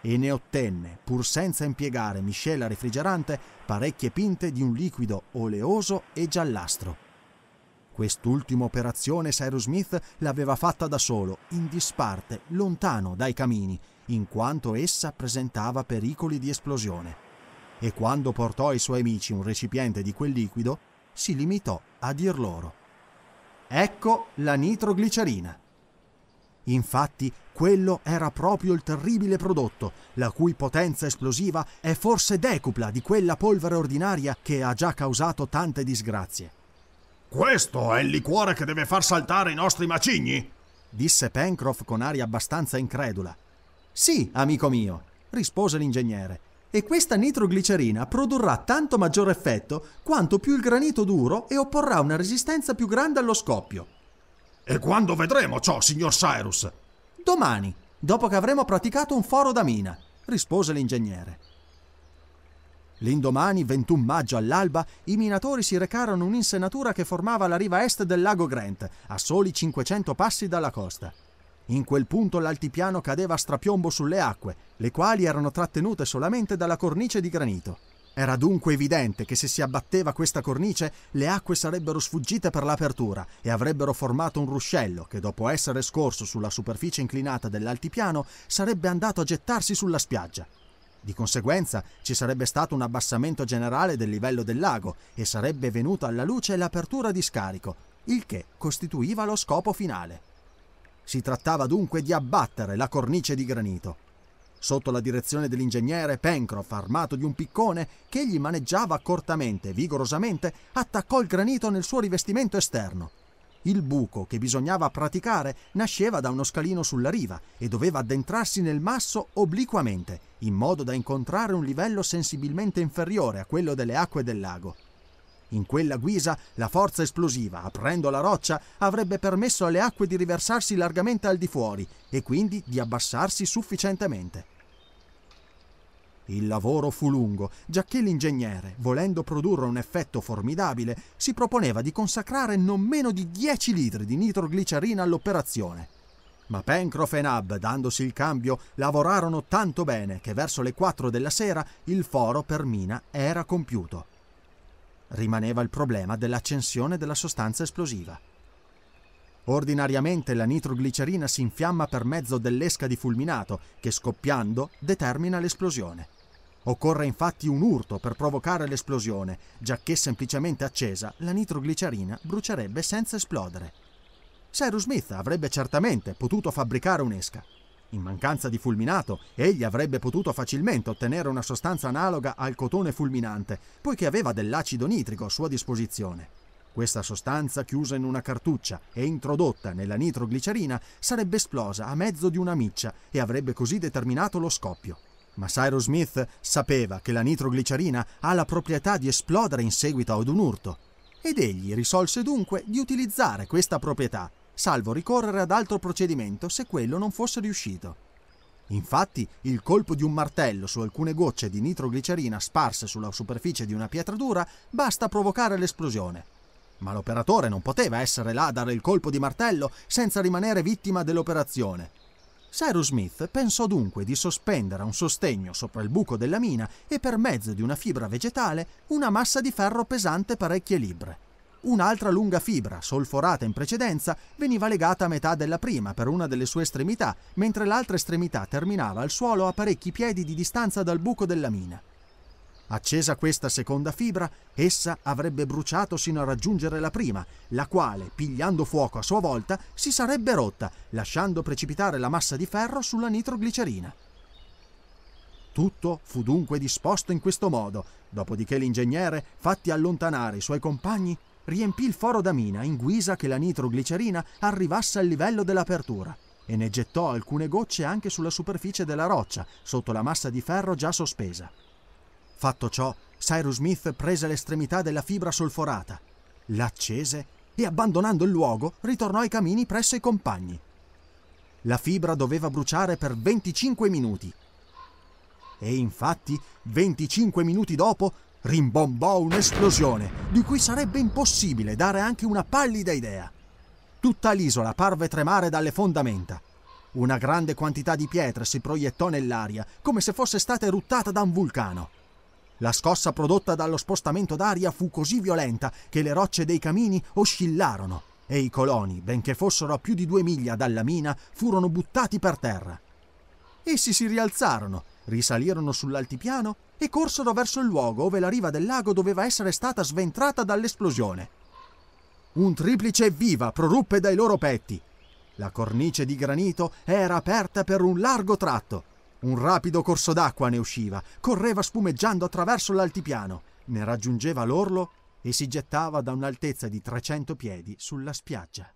Speaker 1: e ne ottenne, pur senza impiegare miscela refrigerante, parecchie pinte di un liquido oleoso e giallastro. Quest'ultima operazione Cyrus Smith l'aveva fatta da solo, in disparte, lontano dai camini, in quanto essa presentava pericoli di esplosione. E quando portò ai suoi amici un recipiente di quel liquido, si limitò a dir loro: Ecco la nitroglicerina. Infatti, quello era proprio il terribile prodotto, la cui potenza esplosiva è forse decupla di quella polvere ordinaria che ha già causato tante disgrazie.
Speaker 3: Questo è il liquore che
Speaker 1: deve far saltare i nostri macigni? disse Pencroff con aria abbastanza incredula. Sì, amico mio, rispose l'ingegnere, e questa nitroglicerina produrrà tanto maggior effetto quanto più il granito duro e opporrà una resistenza più grande allo scoppio. E quando vedremo ciò, signor Cyrus? Domani, dopo che avremo praticato un foro da mina, rispose l'ingegnere. L'indomani 21 maggio all'alba i minatori si recarono un'insenatura che formava la riva est del lago Grant, a soli 500 passi dalla costa. In quel punto l'altipiano cadeva a strapiombo sulle acque, le quali erano trattenute solamente dalla cornice di granito. Era dunque evidente che se si abbatteva questa cornice, le acque sarebbero sfuggite per l'apertura e avrebbero formato un ruscello che, dopo essere scorso sulla superficie inclinata dell'altipiano, sarebbe andato a gettarsi sulla spiaggia. Di conseguenza ci sarebbe stato un abbassamento generale del livello del lago e sarebbe venuta alla luce l'apertura di scarico, il che costituiva lo scopo finale. Si trattava dunque di abbattere la cornice di granito. Sotto la direzione dell'ingegnere Pencroff, armato di un piccone che egli maneggiava accortamente e vigorosamente, attaccò il granito nel suo rivestimento esterno. Il buco che bisognava praticare nasceva da uno scalino sulla riva e doveva addentrarsi nel masso obliquamente, in modo da incontrare un livello sensibilmente inferiore a quello delle acque del lago. In quella guisa la forza esplosiva, aprendo la roccia, avrebbe permesso alle acque di riversarsi largamente al di fuori e quindi di abbassarsi sufficientemente. Il lavoro fu lungo, giacché l'ingegnere, volendo produrre un effetto formidabile, si proponeva di consacrare non meno di 10 litri di nitroglicerina all'operazione. Ma Pencroff e Nab, dandosi il cambio, lavorarono tanto bene che verso le 4 della sera il foro per mina era compiuto. Rimaneva il problema dell'accensione della sostanza esplosiva. Ordinariamente la nitroglicerina si infiamma per mezzo dell'esca di fulminato che scoppiando determina l'esplosione. Occorre infatti un urto per provocare l'esplosione, giacché semplicemente accesa la nitroglicerina brucierebbe senza esplodere. Cyrus Smith avrebbe certamente potuto fabbricare un'esca. In mancanza di fulminato, egli avrebbe potuto facilmente ottenere una sostanza analoga al cotone fulminante, poiché aveva dell'acido nitrico a sua disposizione. Questa sostanza chiusa in una cartuccia e introdotta nella nitroglicerina sarebbe esplosa a mezzo di una miccia e avrebbe così determinato lo scoppio. Ma Cyrus Smith sapeva che la nitroglicerina ha la proprietà di esplodere in seguito ad un urto, ed egli risolse dunque di utilizzare questa proprietà, salvo ricorrere ad altro procedimento se quello non fosse riuscito. Infatti, il colpo di un martello su alcune gocce di nitroglicerina sparse sulla superficie di una pietra dura basta a provocare l'esplosione. Ma l'operatore non poteva essere là a dare il colpo di martello senza rimanere vittima dell'operazione. Cyrus Smith pensò dunque di sospendere a un sostegno sopra il buco della mina e per mezzo di una fibra vegetale una massa di ferro pesante parecchie libbre. Un'altra lunga fibra, solforata in precedenza, veniva legata a metà della prima per una delle sue estremità, mentre l'altra estremità terminava al suolo a parecchi piedi di distanza dal buco della mina. Accesa questa seconda fibra, essa avrebbe bruciato sino a raggiungere la prima, la quale, pigliando fuoco a sua volta, si sarebbe rotta, lasciando precipitare la massa di ferro sulla nitroglicerina. Tutto fu dunque disposto in questo modo, dopodiché l'ingegnere, fatti allontanare i suoi compagni, riempì il foro da mina in guisa che la nitroglicerina arrivasse al livello dell'apertura e ne gettò alcune gocce anche sulla superficie della roccia, sotto la massa di ferro già sospesa. Fatto ciò, Cyrus Smith prese l'estremità della fibra solforata, l'accese e abbandonando il luogo ritornò ai camini presso i compagni. La fibra doveva bruciare per 25 minuti. E infatti, 25 minuti dopo, rimbombò un'esplosione di cui sarebbe impossibile dare anche una pallida idea. Tutta l'isola parve tremare dalle fondamenta. Una grande quantità di pietre si proiettò nell'aria, come se fosse stata eruttata da un vulcano. La scossa prodotta dallo spostamento d'aria fu così violenta che le rocce dei camini oscillarono e i coloni, benché fossero a più di due miglia dalla mina, furono buttati per terra. Essi si rialzarono, risalirono sull'altipiano e corsero verso il luogo dove la riva del lago doveva essere stata sventrata dall'esplosione. Un triplice viva proruppe dai loro petti. La cornice di granito era aperta per un largo tratto un rapido corso d'acqua ne usciva, correva spumeggiando attraverso l'altipiano, ne raggiungeva l'orlo e si gettava da un'altezza di 300 piedi sulla spiaggia.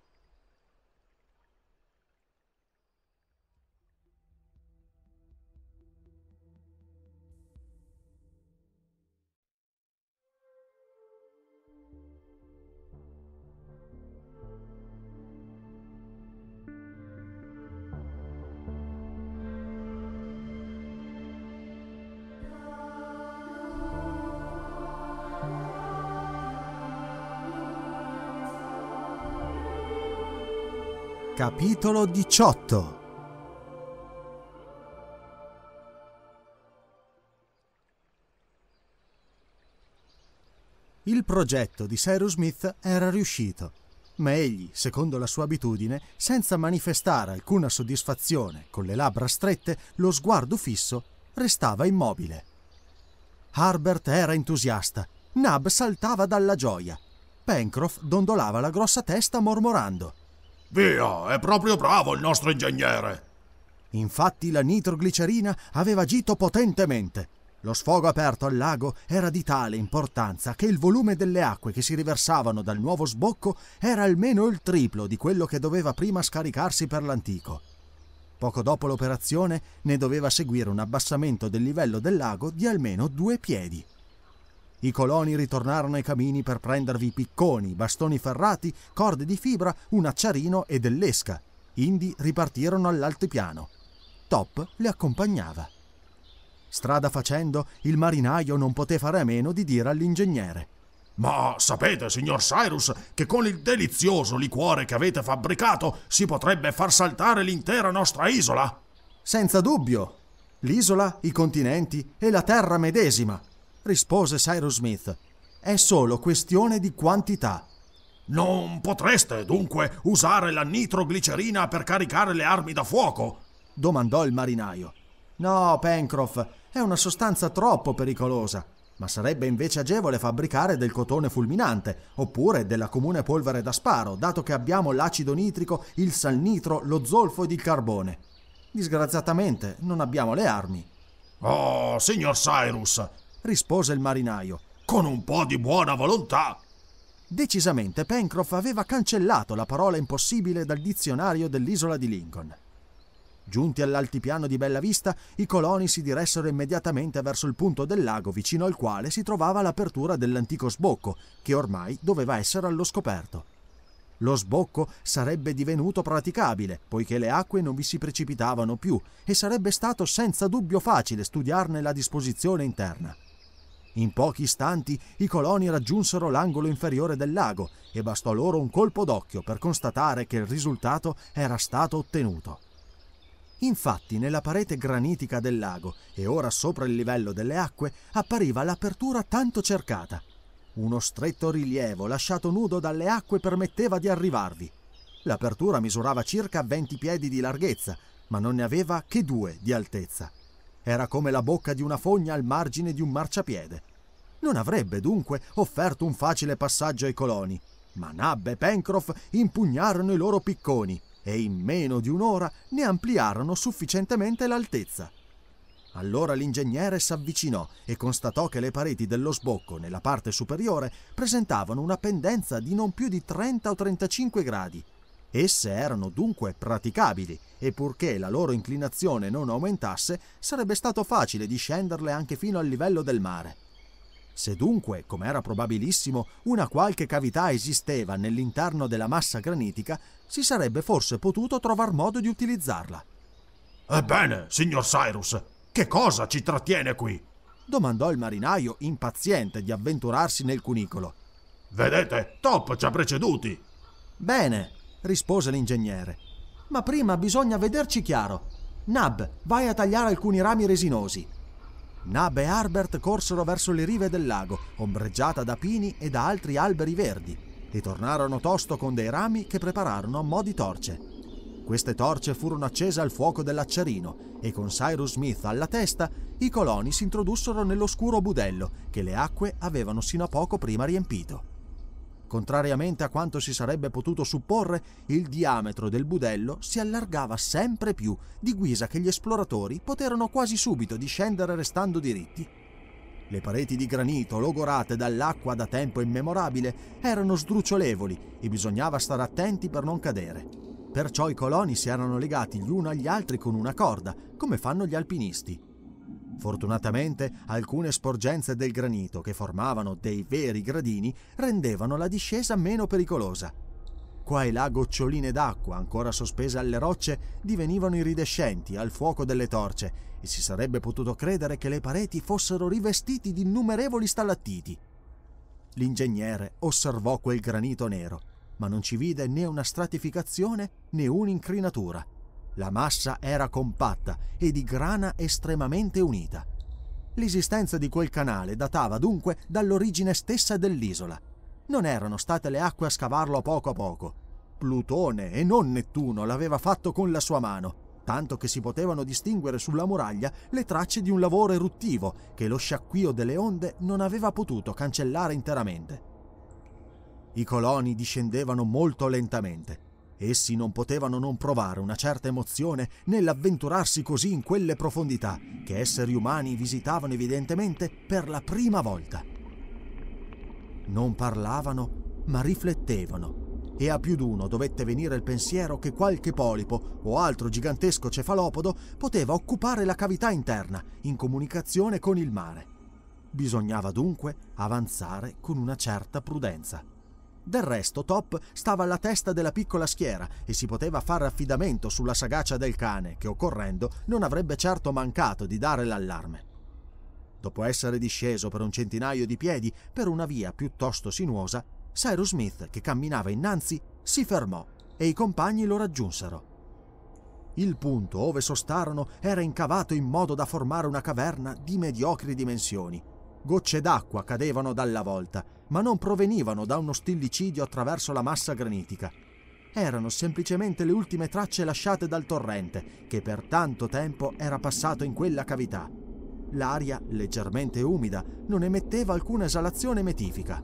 Speaker 1: Capitolo 18 Il progetto di Cyrus Smith era riuscito, ma egli, secondo la sua abitudine, senza manifestare alcuna soddisfazione, con le labbra strette, lo sguardo fisso, restava immobile. Harbert era entusiasta, Nab saltava dalla gioia, Pencroff dondolava la grossa testa mormorando –
Speaker 3: Via, è proprio bravo il nostro ingegnere!
Speaker 1: Infatti la nitroglicerina aveva agito potentemente. Lo sfogo aperto al lago era di tale importanza che il volume delle acque che si riversavano dal nuovo sbocco era almeno il triplo di quello che doveva prima scaricarsi per l'antico. Poco dopo l'operazione ne doveva seguire un abbassamento del livello del lago di almeno due piedi. I coloni ritornarono ai camini per prendervi picconi, bastoni ferrati, corde di fibra, un acciarino e dell'esca. Indi ripartirono all'altipiano. Top le accompagnava. Strada facendo, il marinaio non poté fare a meno di dire all'ingegnere.
Speaker 3: Ma sapete, signor Cyrus, che con il delizioso liquore che avete fabbricato si potrebbe far saltare l'intera nostra isola?
Speaker 1: Senza dubbio. L'isola, i continenti e la terra medesima rispose Cyrus Smith. È solo questione di quantità. Non
Speaker 3: potreste dunque usare la nitroglicerina
Speaker 1: per caricare le armi da fuoco? domandò il marinaio. No, Pencroff, è una sostanza troppo pericolosa, ma sarebbe invece agevole fabbricare del cotone fulminante, oppure della comune polvere da sparo, dato che abbiamo l'acido nitrico, il salnitro, lo zolfo ed il carbone. Disgraziatamente non abbiamo le armi. Oh, signor Cyrus, rispose il marinaio. Con un po' di buona volontà. Decisamente Pencroff aveva cancellato la parola impossibile dal dizionario dell'isola di Lincoln. Giunti all'altipiano di Bella Vista, i coloni si diressero immediatamente verso il punto del lago vicino al quale si trovava l'apertura dell'antico sbocco, che ormai doveva essere allo scoperto. Lo sbocco sarebbe divenuto praticabile, poiché le acque non vi si precipitavano più, e sarebbe stato senza dubbio facile studiarne la disposizione interna. In pochi istanti i coloni raggiunsero l'angolo inferiore del lago e bastò loro un colpo d'occhio per constatare che il risultato era stato ottenuto. Infatti nella parete granitica del lago e ora sopra il livello delle acque appariva l'apertura tanto cercata. Uno stretto rilievo lasciato nudo dalle acque permetteva di arrivarvi. L'apertura misurava circa 20 piedi di larghezza, ma non ne aveva che due di altezza. Era come la bocca di una fogna al margine di un marciapiede. Non avrebbe dunque offerto un facile passaggio ai coloni, ma Nab e Pencroff impugnarono i loro picconi e in meno di un'ora ne ampliarono sufficientemente l'altezza. Allora l'ingegnere s'avvicinò e constatò che le pareti dello sbocco nella parte superiore presentavano una pendenza di non più di 30 o 35 gradi Esse erano dunque praticabili e purché la loro inclinazione non aumentasse, sarebbe stato facile discenderle anche fino al livello del mare. Se dunque, come era probabilissimo, una qualche cavità esisteva nell'interno della massa granitica, si sarebbe forse potuto trovar modo di utilizzarla. Ebbene, signor Cyrus, che cosa ci trattiene qui? domandò il marinaio, impaziente di avventurarsi nel cunicolo.
Speaker 3: Vedete,
Speaker 1: Top ci ha preceduti. Bene, rispose l'ingegnere. Ma prima bisogna vederci chiaro. Nab, vai a tagliare alcuni rami resinosi. Nab e Harbert corsero verso le rive del lago, ombreggiata da pini e da altri alberi verdi, e tornarono tosto con dei rami che prepararono a mo' di torce. Queste torce furono accese al fuoco dell'acciarino e con Cyrus Smith alla testa i coloni si introdussero nell'oscuro budello che le acque avevano sino a poco prima riempito. Contrariamente a quanto si sarebbe potuto supporre, il diametro del budello si allargava sempre più, di guisa che gli esploratori poterono quasi subito discendere restando diritti. Le pareti di granito, logorate dall'acqua da tempo immemorabile, erano sdrucciolevoli e bisognava stare attenti per non cadere. Perciò i coloni si erano legati gli uni agli altri con una corda, come fanno gli alpinisti, Fortunatamente alcune sporgenze del granito che formavano dei veri gradini rendevano la discesa meno pericolosa. Qua e là goccioline d'acqua ancora sospese alle rocce divenivano iridescenti al fuoco delle torce e si sarebbe potuto credere che le pareti fossero rivestiti di innumerevoli stalattiti. L'ingegnere osservò quel granito nero, ma non ci vide né una stratificazione né un'incrinatura la massa era compatta e di grana estremamente unita. L'esistenza di quel canale datava dunque dall'origine stessa dell'isola. Non erano state le acque a scavarlo poco a poco. Plutone e non Nettuno l'aveva fatto con la sua mano, tanto che si potevano distinguere sulla muraglia le tracce di un lavoro eruttivo che lo sciacquio delle onde non aveva potuto cancellare interamente. I coloni discendevano molto lentamente Essi non potevano non provare una certa emozione nell'avventurarsi così in quelle profondità che esseri umani visitavano evidentemente per la prima volta. Non parlavano, ma riflettevano e a più d'uno dovette venire il pensiero che qualche polipo o altro gigantesco cefalopodo poteva occupare la cavità interna in comunicazione con il mare. Bisognava dunque avanzare con una certa prudenza. Del resto, Top stava alla testa della piccola schiera e si poteva fare affidamento sulla sagacia del cane, che occorrendo non avrebbe certo mancato di dare l'allarme. Dopo essere disceso per un centinaio di piedi per una via piuttosto sinuosa, Cyrus Smith, che camminava innanzi, si fermò e i compagni lo raggiunsero. Il punto ove sostarono era incavato in modo da formare una caverna di mediocri dimensioni. Gocce d'acqua cadevano dalla volta ma non provenivano da uno stillicidio attraverso la massa granitica. Erano semplicemente le ultime tracce lasciate dal torrente, che per tanto tempo era passato in quella cavità. L'aria, leggermente umida, non emetteva alcuna esalazione metifica.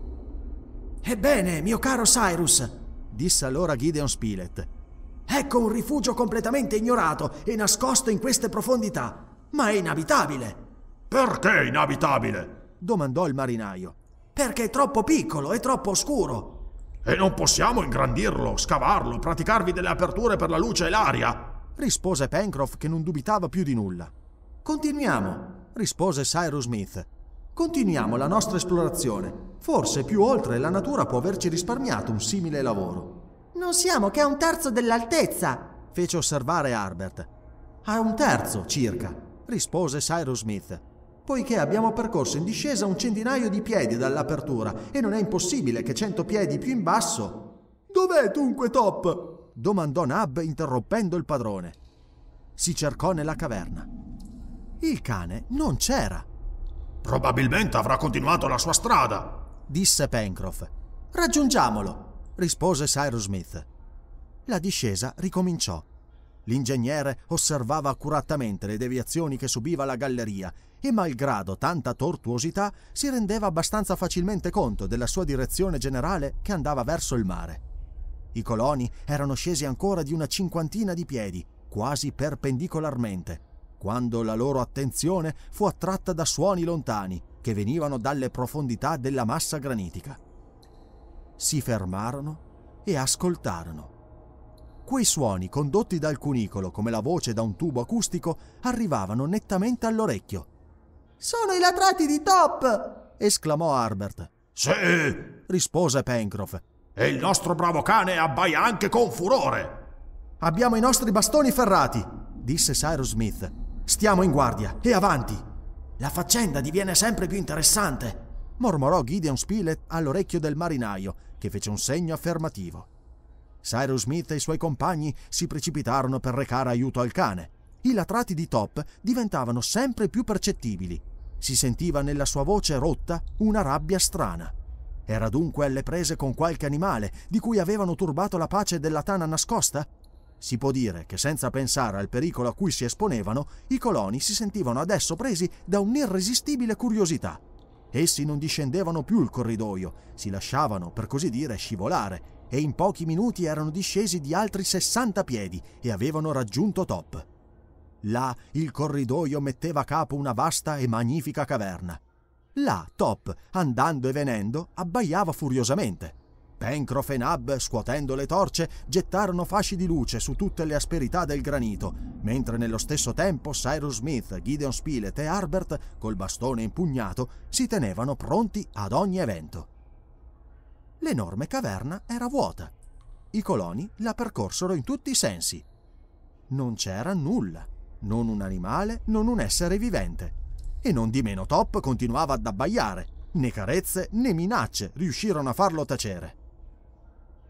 Speaker 1: Ebbene, mio caro Cyrus, disse allora Gideon Spilett, ecco un rifugio completamente ignorato e nascosto in queste profondità, ma è inabitabile. Perché inabitabile? domandò il marinaio perché è troppo piccolo, e troppo oscuro. E non possiamo ingrandirlo, scavarlo, praticarvi delle aperture per la luce e l'aria, rispose Pencroff che non dubitava più di nulla. Continuiamo, rispose Cyrus Smith. Continuiamo la nostra esplorazione. Forse più oltre la natura può averci risparmiato un simile lavoro. Non siamo che a un terzo dell'altezza, fece osservare Harbert. A un terzo circa, rispose Cyrus Smith poiché abbiamo percorso in discesa un centinaio di piedi dall'apertura e non è impossibile che cento piedi più in basso. Dov'è dunque Top? domandò Nab interrompendo il padrone. Si cercò nella caverna. Il cane non c'era. Probabilmente avrà continuato la sua strada, disse Pencroff. Raggiungiamolo, rispose Cyrus Smith. La discesa ricominciò. L'ingegnere osservava accuratamente le deviazioni che subiva la galleria e malgrado tanta tortuosità si rendeva abbastanza facilmente conto della sua direzione generale che andava verso il mare. I coloni erano scesi ancora di una cinquantina di piedi, quasi perpendicolarmente, quando la loro attenzione fu attratta da suoni lontani che venivano dalle profondità della massa granitica. Si fermarono e ascoltarono. Quei suoni, condotti dal cunicolo come la voce da un tubo acustico, arrivavano nettamente all'orecchio sono i latrati di Top! esclamò Harbert. Sì! rispose Pencroff. E il nostro bravo cane abbaia anche con furore! Abbiamo i nostri bastoni ferrati, disse Cyrus Smith. Stiamo in guardia e avanti! La faccenda diviene sempre più interessante, mormorò Gideon Spilett all'orecchio del marinaio, che fece un segno affermativo. Cyrus Smith e i suoi compagni si precipitarono per recare aiuto al cane. I latrati di Top diventavano sempre più percettibili si sentiva nella sua voce rotta una rabbia strana. Era dunque alle prese con qualche animale di cui avevano turbato la pace della tana nascosta? Si può dire che senza pensare al pericolo a cui si esponevano, i coloni si sentivano adesso presi da un'irresistibile curiosità. Essi non discendevano più il corridoio, si lasciavano, per così dire, scivolare e in pochi minuti erano discesi di altri 60 piedi e avevano raggiunto Top. Là il corridoio metteva a capo una vasta e magnifica caverna. Là Top, andando e venendo, abbaiava furiosamente. Pencroff e Nab, scuotendo le torce, gettarono fasci di luce su tutte le asperità del granito, mentre nello stesso tempo Cyrus Smith, Gideon Spilett e Harbert, col bastone impugnato, si tenevano pronti ad ogni evento. L'enorme caverna era vuota. I coloni la percorsero in tutti i sensi. Non c'era nulla non un animale, non un essere vivente. E non di meno Top continuava ad abbaiare. Né carezze né minacce riuscirono a farlo tacere.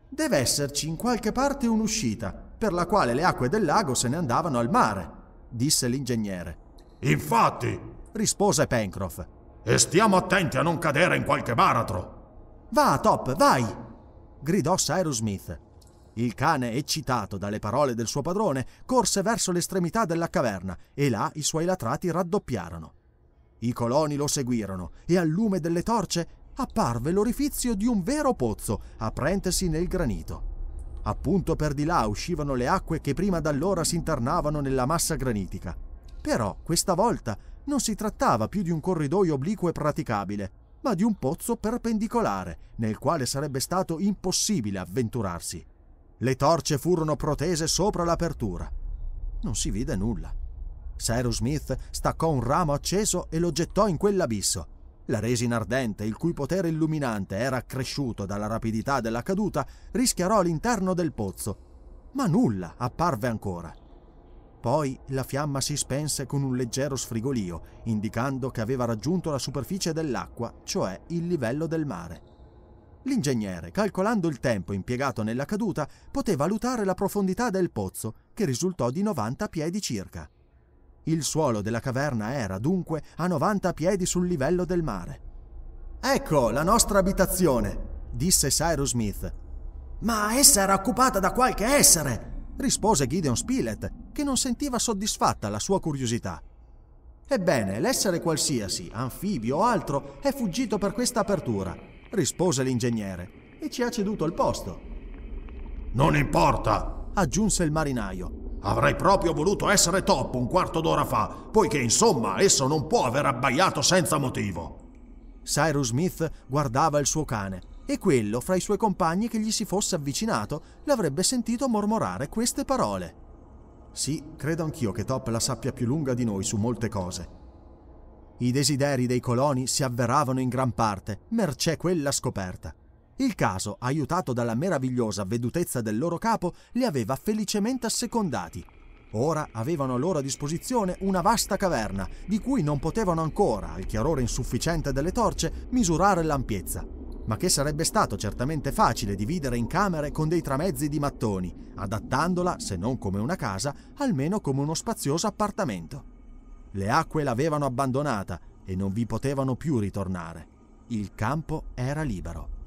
Speaker 1: Deve esserci in qualche parte un'uscita, per la quale le acque del lago se ne andavano al mare, disse l'ingegnere. Infatti, rispose Pencroff. E
Speaker 3: stiamo attenti a non cadere in qualche
Speaker 1: baratro. Va, Top, vai! gridò Cyrus Smith. Il cane, eccitato dalle parole del suo padrone, corse verso l'estremità della caverna e là i suoi latrati raddoppiarono. I coloni lo seguirono e al lume delle torce apparve l'orifizio di un vero pozzo aprentesi nel granito. Appunto per di là uscivano le acque che prima d'allora si internavano nella massa granitica. Però questa volta non si trattava più di un corridoio obliquo e praticabile, ma di un pozzo perpendicolare, nel quale sarebbe stato impossibile avventurarsi. Le torce furono protese sopra l'apertura. Non si vide nulla. Cyrus Smith staccò un ramo acceso e lo gettò in quell'abisso. La resina ardente, il cui potere illuminante era accresciuto dalla rapidità della caduta, rischiarò l'interno del pozzo. Ma nulla apparve ancora. Poi la fiamma si spense con un leggero sfrigolio, indicando che aveva raggiunto la superficie dell'acqua, cioè il livello del mare. L'ingegnere, calcolando il tempo impiegato nella caduta, poté valutare la profondità del pozzo, che risultò di 90 piedi circa. Il suolo della caverna era dunque a 90 piedi sul livello del mare. Ecco la nostra abitazione, disse Cyrus Smith. Ma essa era occupata da qualche essere, rispose Gideon Spilett, che non sentiva soddisfatta la sua curiosità. Ebbene, l'essere qualsiasi, anfibio o altro, è fuggito per questa apertura rispose l'ingegnere, e ci ha ceduto il posto. Non importa, aggiunse il marinaio. Avrei proprio voluto essere top un quarto d'ora fa, poiché insomma esso non può aver abbaiato senza motivo. Cyrus Smith guardava il suo cane e quello, fra i suoi compagni che gli si fosse avvicinato, l'avrebbe sentito mormorare queste parole. Sì, credo anch'io che Top la sappia più lunga di noi su molte cose, i desideri dei coloni si avveravano in gran parte, mercé quella scoperta. Il caso, aiutato dalla meravigliosa vedutezza del loro capo, li aveva felicemente assecondati. Ora avevano a loro disposizione una vasta caverna, di cui non potevano ancora, al chiarore insufficiente delle torce, misurare l'ampiezza, ma che sarebbe stato certamente facile dividere in camere con dei tramezzi di mattoni, adattandola, se non come una casa, almeno come uno spazioso appartamento. Le acque l'avevano abbandonata e non vi potevano più ritornare. Il campo era libero.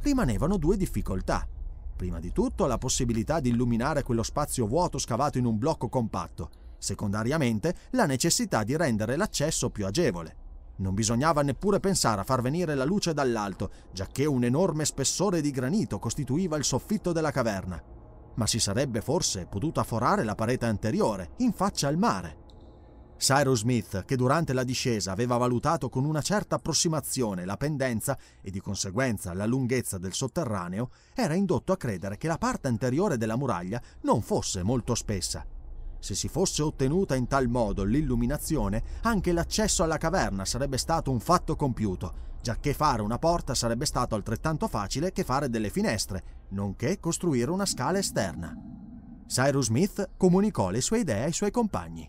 Speaker 1: Rimanevano due difficoltà. Prima di tutto la possibilità di illuminare quello spazio vuoto scavato in un blocco compatto. Secondariamente la necessità di rendere l'accesso più agevole. Non bisognava neppure pensare a far venire la luce dall'alto, giacché un enorme spessore di granito costituiva il soffitto della caverna. Ma si sarebbe forse potuta forare la parete anteriore, in faccia al mare. Cyrus Smith, che durante la discesa aveva valutato con una certa approssimazione la pendenza e di conseguenza la lunghezza del sotterraneo, era indotto a credere che la parte anteriore della muraglia non fosse molto spessa. Se si fosse ottenuta in tal modo l'illuminazione, anche l'accesso alla caverna sarebbe stato un fatto compiuto, giacché fare una porta sarebbe stato altrettanto facile che fare delle finestre, nonché costruire una scala esterna. Cyrus Smith comunicò le sue idee ai suoi compagni.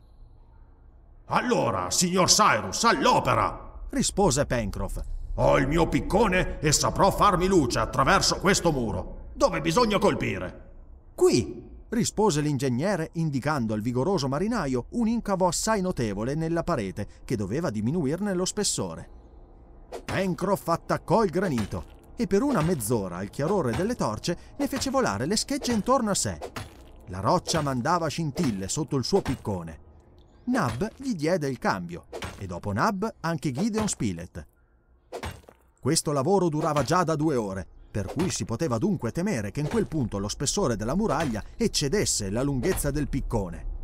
Speaker 1: Allora,
Speaker 3: signor Cyrus, all'opera!
Speaker 1: rispose Pencroff.
Speaker 3: Ho il mio piccone e saprò farmi luce attraverso questo muro. Dove bisogna colpire?
Speaker 1: Qui, rispose l'ingegnere indicando al vigoroso marinaio un incavo assai notevole nella parete che doveva diminuirne lo spessore. Pencroff attaccò il granito e per una mezz'ora al chiarore delle torce ne fece volare le schegge intorno a sé. La roccia mandava scintille sotto il suo piccone Nab gli diede il cambio e dopo Nab anche Gideon Spilett. Questo lavoro durava già da due ore, per cui si poteva dunque temere che in quel punto lo spessore della muraglia eccedesse la lunghezza del piccone.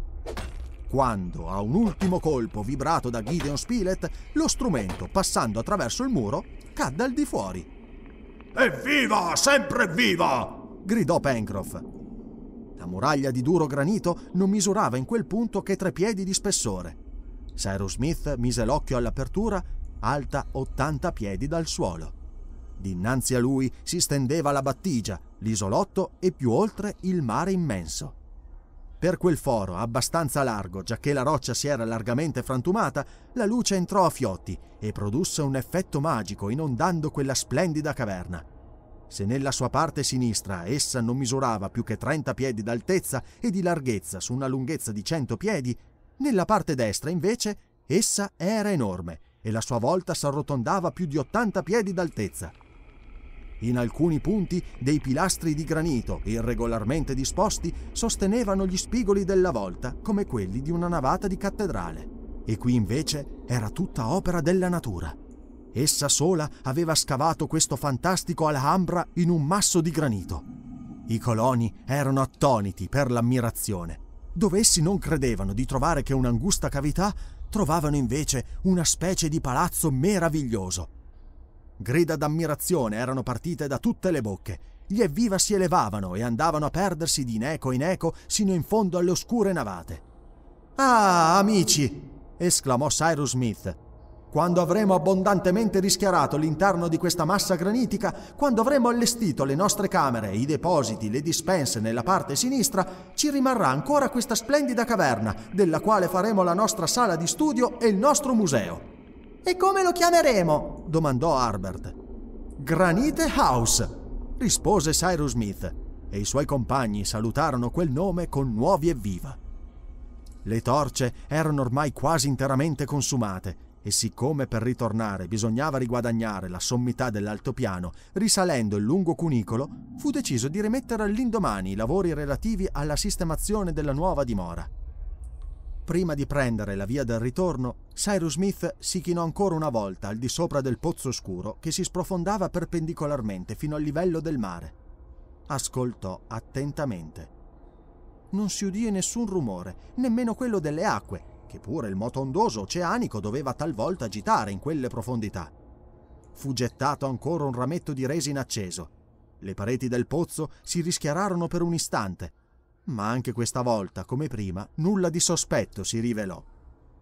Speaker 1: Quando, a un ultimo colpo vibrato da Gideon Spilett, lo strumento, passando attraverso il muro, cadde al di fuori. Evviva! Sempre viva! gridò Pencroff. La muraglia di duro granito non misurava in quel punto che tre piedi di spessore. Cyrus Smith mise l'occhio all'apertura, alta 80 piedi dal suolo. Dinanzi a lui si stendeva la battigia, l'isolotto e più oltre il mare immenso. Per quel foro, abbastanza largo, giacché la roccia si era largamente frantumata, la luce entrò a fiotti e produsse un effetto magico inondando quella splendida caverna. Se nella sua parte sinistra essa non misurava più che 30 piedi d'altezza e di larghezza su una lunghezza di 100 piedi, nella parte destra invece essa era enorme e la sua volta s'arrotondava più di 80 piedi d'altezza. In alcuni punti dei pilastri di granito irregolarmente disposti sostenevano gli spigoli della volta come quelli di una navata di cattedrale. E qui invece era tutta opera della natura. Essa sola aveva scavato questo fantastico Alhambra in un masso di granito. I coloni erano attoniti per l'ammirazione. Dove essi non credevano di trovare che un'angusta cavità, trovavano invece una specie di palazzo meraviglioso. Grida d'ammirazione erano partite da tutte le bocche. Gli evviva si elevavano e andavano a perdersi di neco in eco sino in fondo alle oscure navate. Ah, amici! esclamò Cyrus Smith, quando avremo abbondantemente rischiarato l'interno di questa massa granitica, quando avremo allestito le nostre camere, i depositi, le dispense nella parte sinistra, ci rimarrà ancora questa splendida caverna, della quale faremo la nostra sala di studio e il nostro museo. E come lo chiameremo? domandò Harbert. Granite House, rispose Cyrus Smith, e i suoi compagni salutarono quel nome con nuovi evviva. Le torce erano ormai quasi interamente consumate e siccome per ritornare bisognava riguadagnare la sommità dell'altopiano risalendo il lungo cunicolo, fu deciso di rimettere all'indomani i lavori relativi alla sistemazione della nuova dimora. Prima di prendere la via del ritorno, Cyrus Smith si chinò ancora una volta al di sopra del pozzo scuro che si sprofondava perpendicolarmente fino al livello del mare. Ascoltò attentamente. Non si udì nessun rumore, nemmeno quello delle acque, che pure il moto ondoso oceanico doveva talvolta agitare in quelle profondità. Fu gettato ancora un rametto di resina acceso. Le pareti del pozzo si rischiararono per un istante, ma anche questa volta, come prima, nulla di sospetto si rivelò.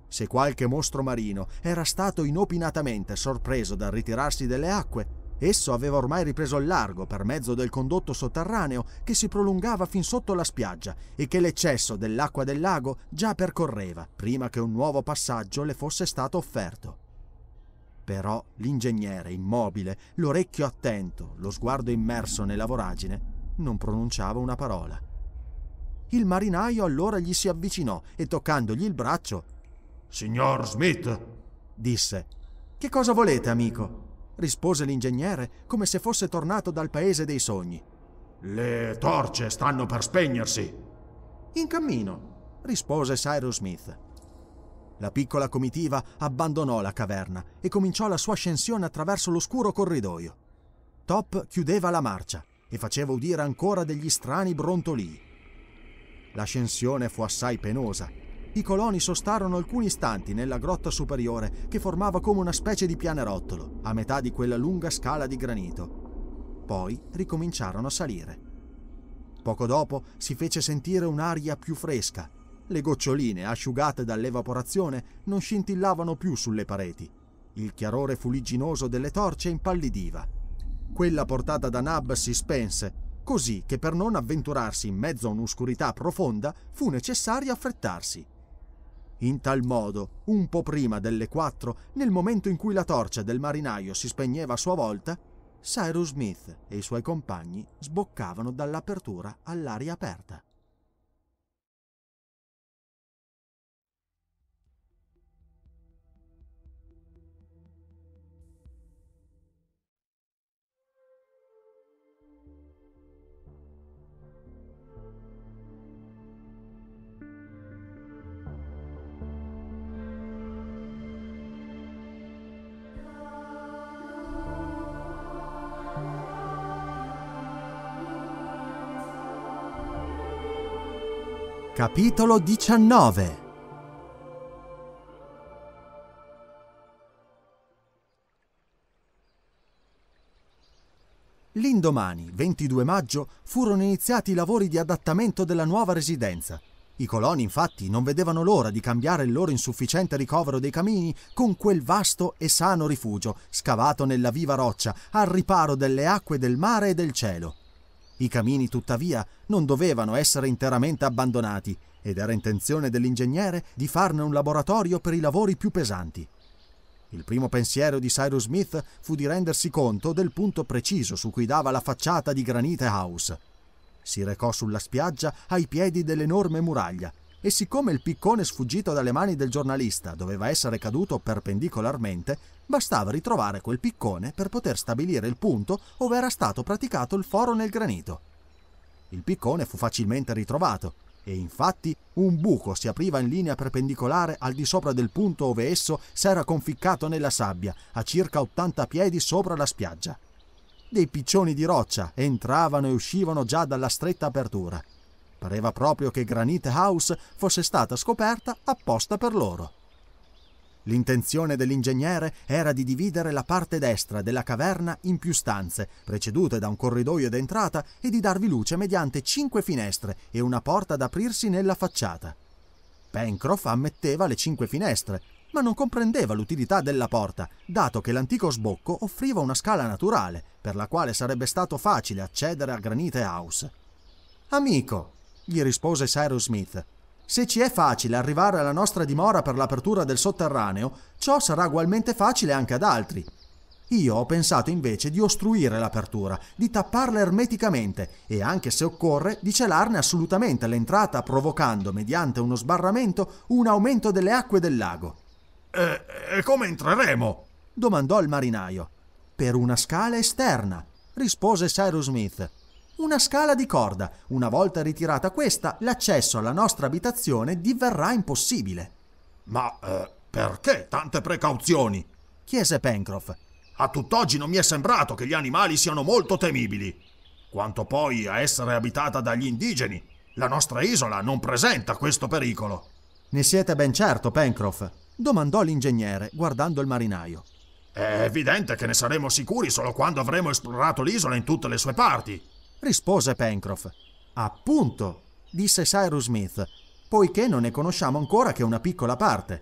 Speaker 1: Se qualche mostro marino era stato inopinatamente sorpreso dal ritirarsi delle acque, Esso aveva ormai ripreso il largo per mezzo del condotto sotterraneo che si prolungava fin sotto la spiaggia e che l'eccesso dell'acqua del lago già percorreva prima che un nuovo passaggio le fosse stato offerto. Però l'ingegnere, immobile, l'orecchio attento, lo sguardo immerso nella voragine, non pronunciava una parola. Il marinaio allora gli si avvicinò e toccandogli il braccio Signor Smith, disse, Che cosa volete, amico? rispose l'ingegnere come se fosse tornato dal paese dei sogni. Le torce stanno per spegnersi. In cammino, rispose Cyrus Smith. La piccola comitiva abbandonò la caverna e cominciò la sua ascensione attraverso l'oscuro corridoio. Top chiudeva la marcia e faceva udire ancora degli strani brontolii. L'ascensione fu assai penosa i coloni sostarono alcuni istanti nella grotta superiore che formava come una specie di pianerottolo, a metà di quella lunga scala di granito. Poi ricominciarono a salire. Poco dopo si fece sentire un'aria più fresca. Le goccioline asciugate dall'evaporazione non scintillavano più sulle pareti. Il chiarore fuligginoso delle torce impallidiva. Quella portata da Nab si spense, così che per non avventurarsi in mezzo a un'oscurità profonda fu necessario affrettarsi. In tal modo, un po' prima delle quattro, nel momento in cui la torcia del marinaio si spegneva a sua volta, Cyrus Smith e i suoi compagni sboccavano dall'apertura all'aria aperta. Capitolo 19 L'indomani, 22 maggio, furono iniziati i lavori di adattamento della nuova residenza. I coloni, infatti, non vedevano l'ora di cambiare il loro insufficiente ricovero dei camini con quel vasto e sano rifugio, scavato nella viva roccia, al riparo delle acque del mare e del cielo. I camini, tuttavia, non dovevano essere interamente abbandonati ed era intenzione dell'ingegnere di farne un laboratorio per i lavori più pesanti. Il primo pensiero di Cyrus Smith fu di rendersi conto del punto preciso su cui dava la facciata di Granite House. Si recò sulla spiaggia ai piedi dell'enorme muraglia e siccome il piccone sfuggito dalle mani del giornalista doveva essere caduto perpendicolarmente, bastava ritrovare quel piccone per poter stabilire il punto dove era stato praticato il foro nel granito. Il piccone fu facilmente ritrovato e infatti un buco si apriva in linea perpendicolare al di sopra del punto dove esso s'era conficcato nella sabbia, a circa 80 piedi sopra la spiaggia. Dei piccioni di roccia entravano e uscivano già dalla stretta apertura Pareva proprio che Granite House fosse stata scoperta apposta per loro. L'intenzione dell'ingegnere era di dividere la parte destra della caverna in più stanze, precedute da un corridoio d'entrata, e di darvi luce mediante cinque finestre e una porta ad aprirsi nella facciata. Pencroff ammetteva le cinque finestre, ma non comprendeva l'utilità della porta, dato che l'antico sbocco offriva una scala naturale, per la quale sarebbe stato facile accedere a Granite House. Amico, gli rispose Cyrus Smith. Se ci è facile arrivare alla nostra dimora per l'apertura del sotterraneo, ciò sarà ugualmente facile anche ad altri. Io ho pensato invece di ostruire l'apertura, di tapparla ermeticamente e anche se occorre di celarne assolutamente l'entrata provocando mediante uno sbarramento un aumento delle acque del lago. E, eh, e come entreremo? domandò il marinaio. Per una scala esterna, rispose Cyrus Smith. Una scala di corda. Una volta ritirata questa, l'accesso alla nostra abitazione diverrà impossibile. Ma eh, perché tante precauzioni? chiese Pencroff. A tutt'oggi non mi è sembrato che gli
Speaker 3: animali siano molto temibili. Quanto poi a essere abitata dagli indigeni, la nostra isola non presenta questo
Speaker 1: pericolo. Ne siete ben certo, Pencroff? domandò l'ingegnere, guardando il marinaio. È
Speaker 3: evidente che ne saremo sicuri solo quando
Speaker 1: avremo esplorato l'isola in tutte le sue parti rispose Pencroff. Appunto, disse Cyrus Smith, poiché non ne conosciamo ancora che una piccola parte.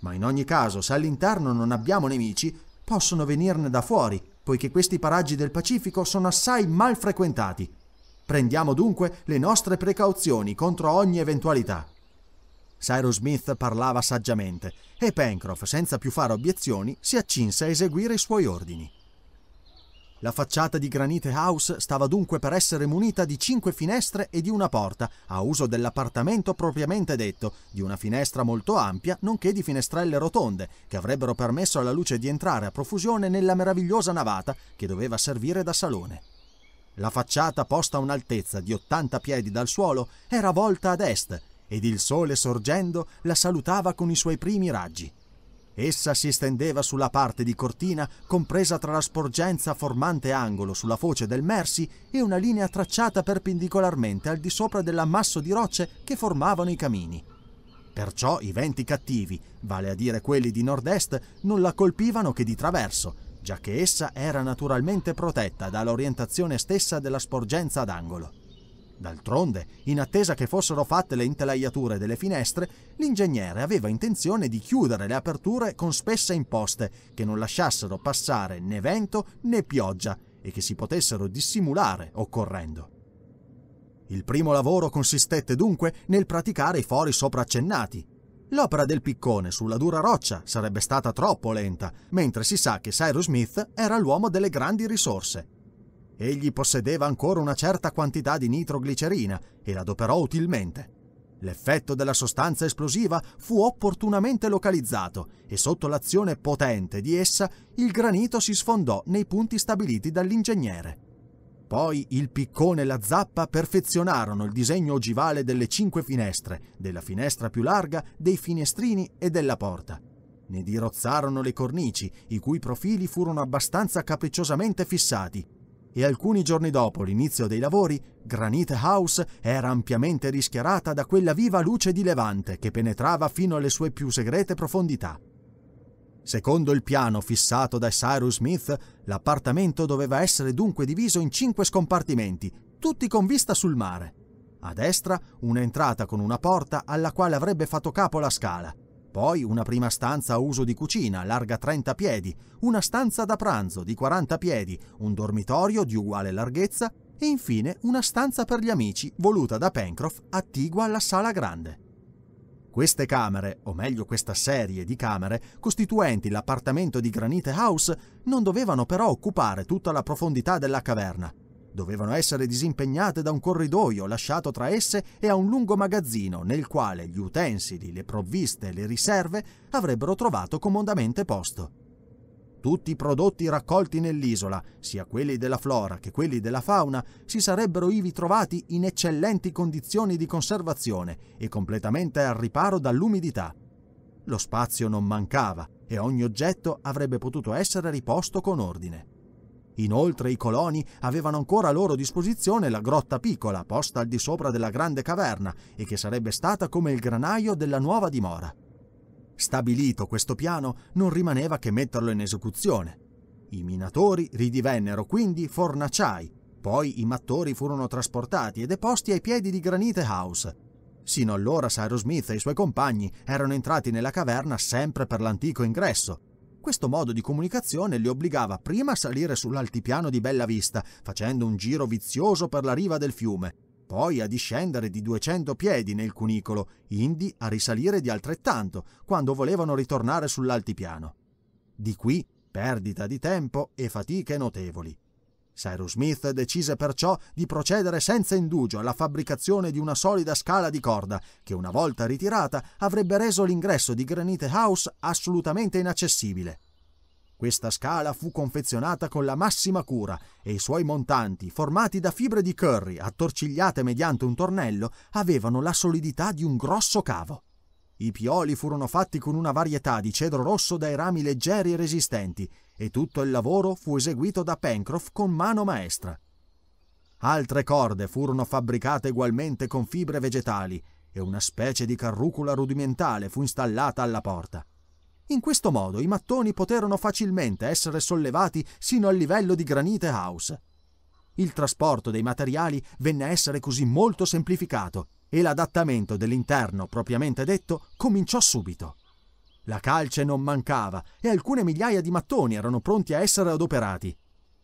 Speaker 1: Ma in ogni caso, se all'interno non abbiamo nemici, possono venirne da fuori, poiché questi paraggi del Pacifico sono assai mal frequentati. Prendiamo dunque le nostre precauzioni contro ogni eventualità. Cyrus Smith parlava saggiamente e Pencroff, senza più fare obiezioni, si accinse a eseguire i suoi ordini. La facciata di Granite House stava dunque per essere munita di cinque finestre e di una porta, a uso dell'appartamento propriamente detto, di una finestra molto ampia, nonché di finestrelle rotonde, che avrebbero permesso alla luce di entrare a profusione nella meravigliosa navata che doveva servire da salone. La facciata posta a un'altezza di 80 piedi dal suolo era volta ad est ed il sole sorgendo la salutava con i suoi primi raggi. Essa si estendeva sulla parte di cortina compresa tra la sporgenza formante angolo sulla foce del Mersi e una linea tracciata perpendicolarmente al di sopra dell'ammasso di rocce che formavano i camini. Perciò i venti cattivi, vale a dire quelli di nord-est, non la colpivano che di traverso, giacché essa era naturalmente protetta dall'orientazione stessa della sporgenza d'angolo. D'altronde, in attesa che fossero fatte le intelaiature delle finestre, l'ingegnere aveva intenzione di chiudere le aperture con spesse imposte che non lasciassero passare né vento né pioggia e che si potessero dissimulare occorrendo. Il primo lavoro consistette dunque nel praticare i fori sopraccennati. L'opera del piccone sulla dura roccia sarebbe stata troppo lenta, mentre si sa che Cyrus Smith era l'uomo delle grandi risorse Egli possedeva ancora una certa quantità di nitroglicerina e l'adoperò utilmente. L'effetto della sostanza esplosiva fu opportunamente localizzato e sotto l'azione potente di essa il granito si sfondò nei punti stabiliti dall'ingegnere. Poi il piccone e la zappa perfezionarono il disegno ogivale delle cinque finestre, della finestra più larga, dei finestrini e della porta. Ne dirozzarono le cornici, i cui profili furono abbastanza capricciosamente fissati, e alcuni giorni dopo l'inizio dei lavori, Granite House era ampiamente rischiarata da quella viva luce di levante che penetrava fino alle sue più segrete profondità. Secondo il piano fissato da Cyrus Smith, l'appartamento doveva essere dunque diviso in cinque scompartimenti, tutti con vista sul mare. A destra un'entrata con una porta alla quale avrebbe fatto capo la scala, poi una prima stanza a uso di cucina, larga 30 piedi, una stanza da pranzo di 40 piedi, un dormitorio di uguale larghezza e infine una stanza per gli amici voluta da Pencroff attigua alla sala grande. Queste camere, o meglio questa serie di camere, costituenti l'appartamento di Granite House, non dovevano però occupare tutta la profondità della caverna, dovevano essere disimpegnate da un corridoio lasciato tra esse e a un lungo magazzino nel quale gli utensili, le provviste e le riserve avrebbero trovato comodamente posto. Tutti i prodotti raccolti nell'isola, sia quelli della flora che quelli della fauna, si sarebbero ivi trovati in eccellenti condizioni di conservazione e completamente al riparo dall'umidità. Lo spazio non mancava e ogni oggetto avrebbe potuto essere riposto con ordine. Inoltre i coloni avevano ancora a loro disposizione la grotta piccola, posta al di sopra della grande caverna e che sarebbe stata come il granaio della nuova dimora. Stabilito questo piano, non rimaneva che metterlo in esecuzione. I minatori ridivennero quindi fornaciai, poi i mattori furono trasportati e deposti ai piedi di Granite House. Sino allora Cyrus Smith e i suoi compagni erano entrati nella caverna sempre per l'antico ingresso, questo modo di comunicazione li obbligava prima a salire sull'altipiano di Bella Vista, facendo un giro vizioso per la riva del fiume, poi a discendere di 200 piedi nel cunicolo, indi a risalire di altrettanto quando volevano ritornare sull'altipiano. Di qui perdita di tempo e fatiche notevoli. Cyrus Smith decise perciò di procedere senza indugio alla fabbricazione di una solida scala di corda che una volta ritirata avrebbe reso l'ingresso di Granite House assolutamente inaccessibile. Questa scala fu confezionata con la massima cura e i suoi montanti, formati da fibre di curry attorcigliate mediante un tornello, avevano la solidità di un grosso cavo. I pioli furono fatti con una varietà di cedro rosso dai rami leggeri e resistenti e tutto il lavoro fu eseguito da Pencroff con mano maestra. Altre corde furono fabbricate ugualmente con fibre vegetali e una specie di carrucola rudimentale fu installata alla porta. In questo modo i mattoni poterono facilmente essere sollevati sino al livello di Granite House. Il trasporto dei materiali venne a essere così molto semplificato e l'adattamento dell'interno propriamente detto cominciò subito. La calce non mancava e alcune migliaia di mattoni erano pronti a essere adoperati.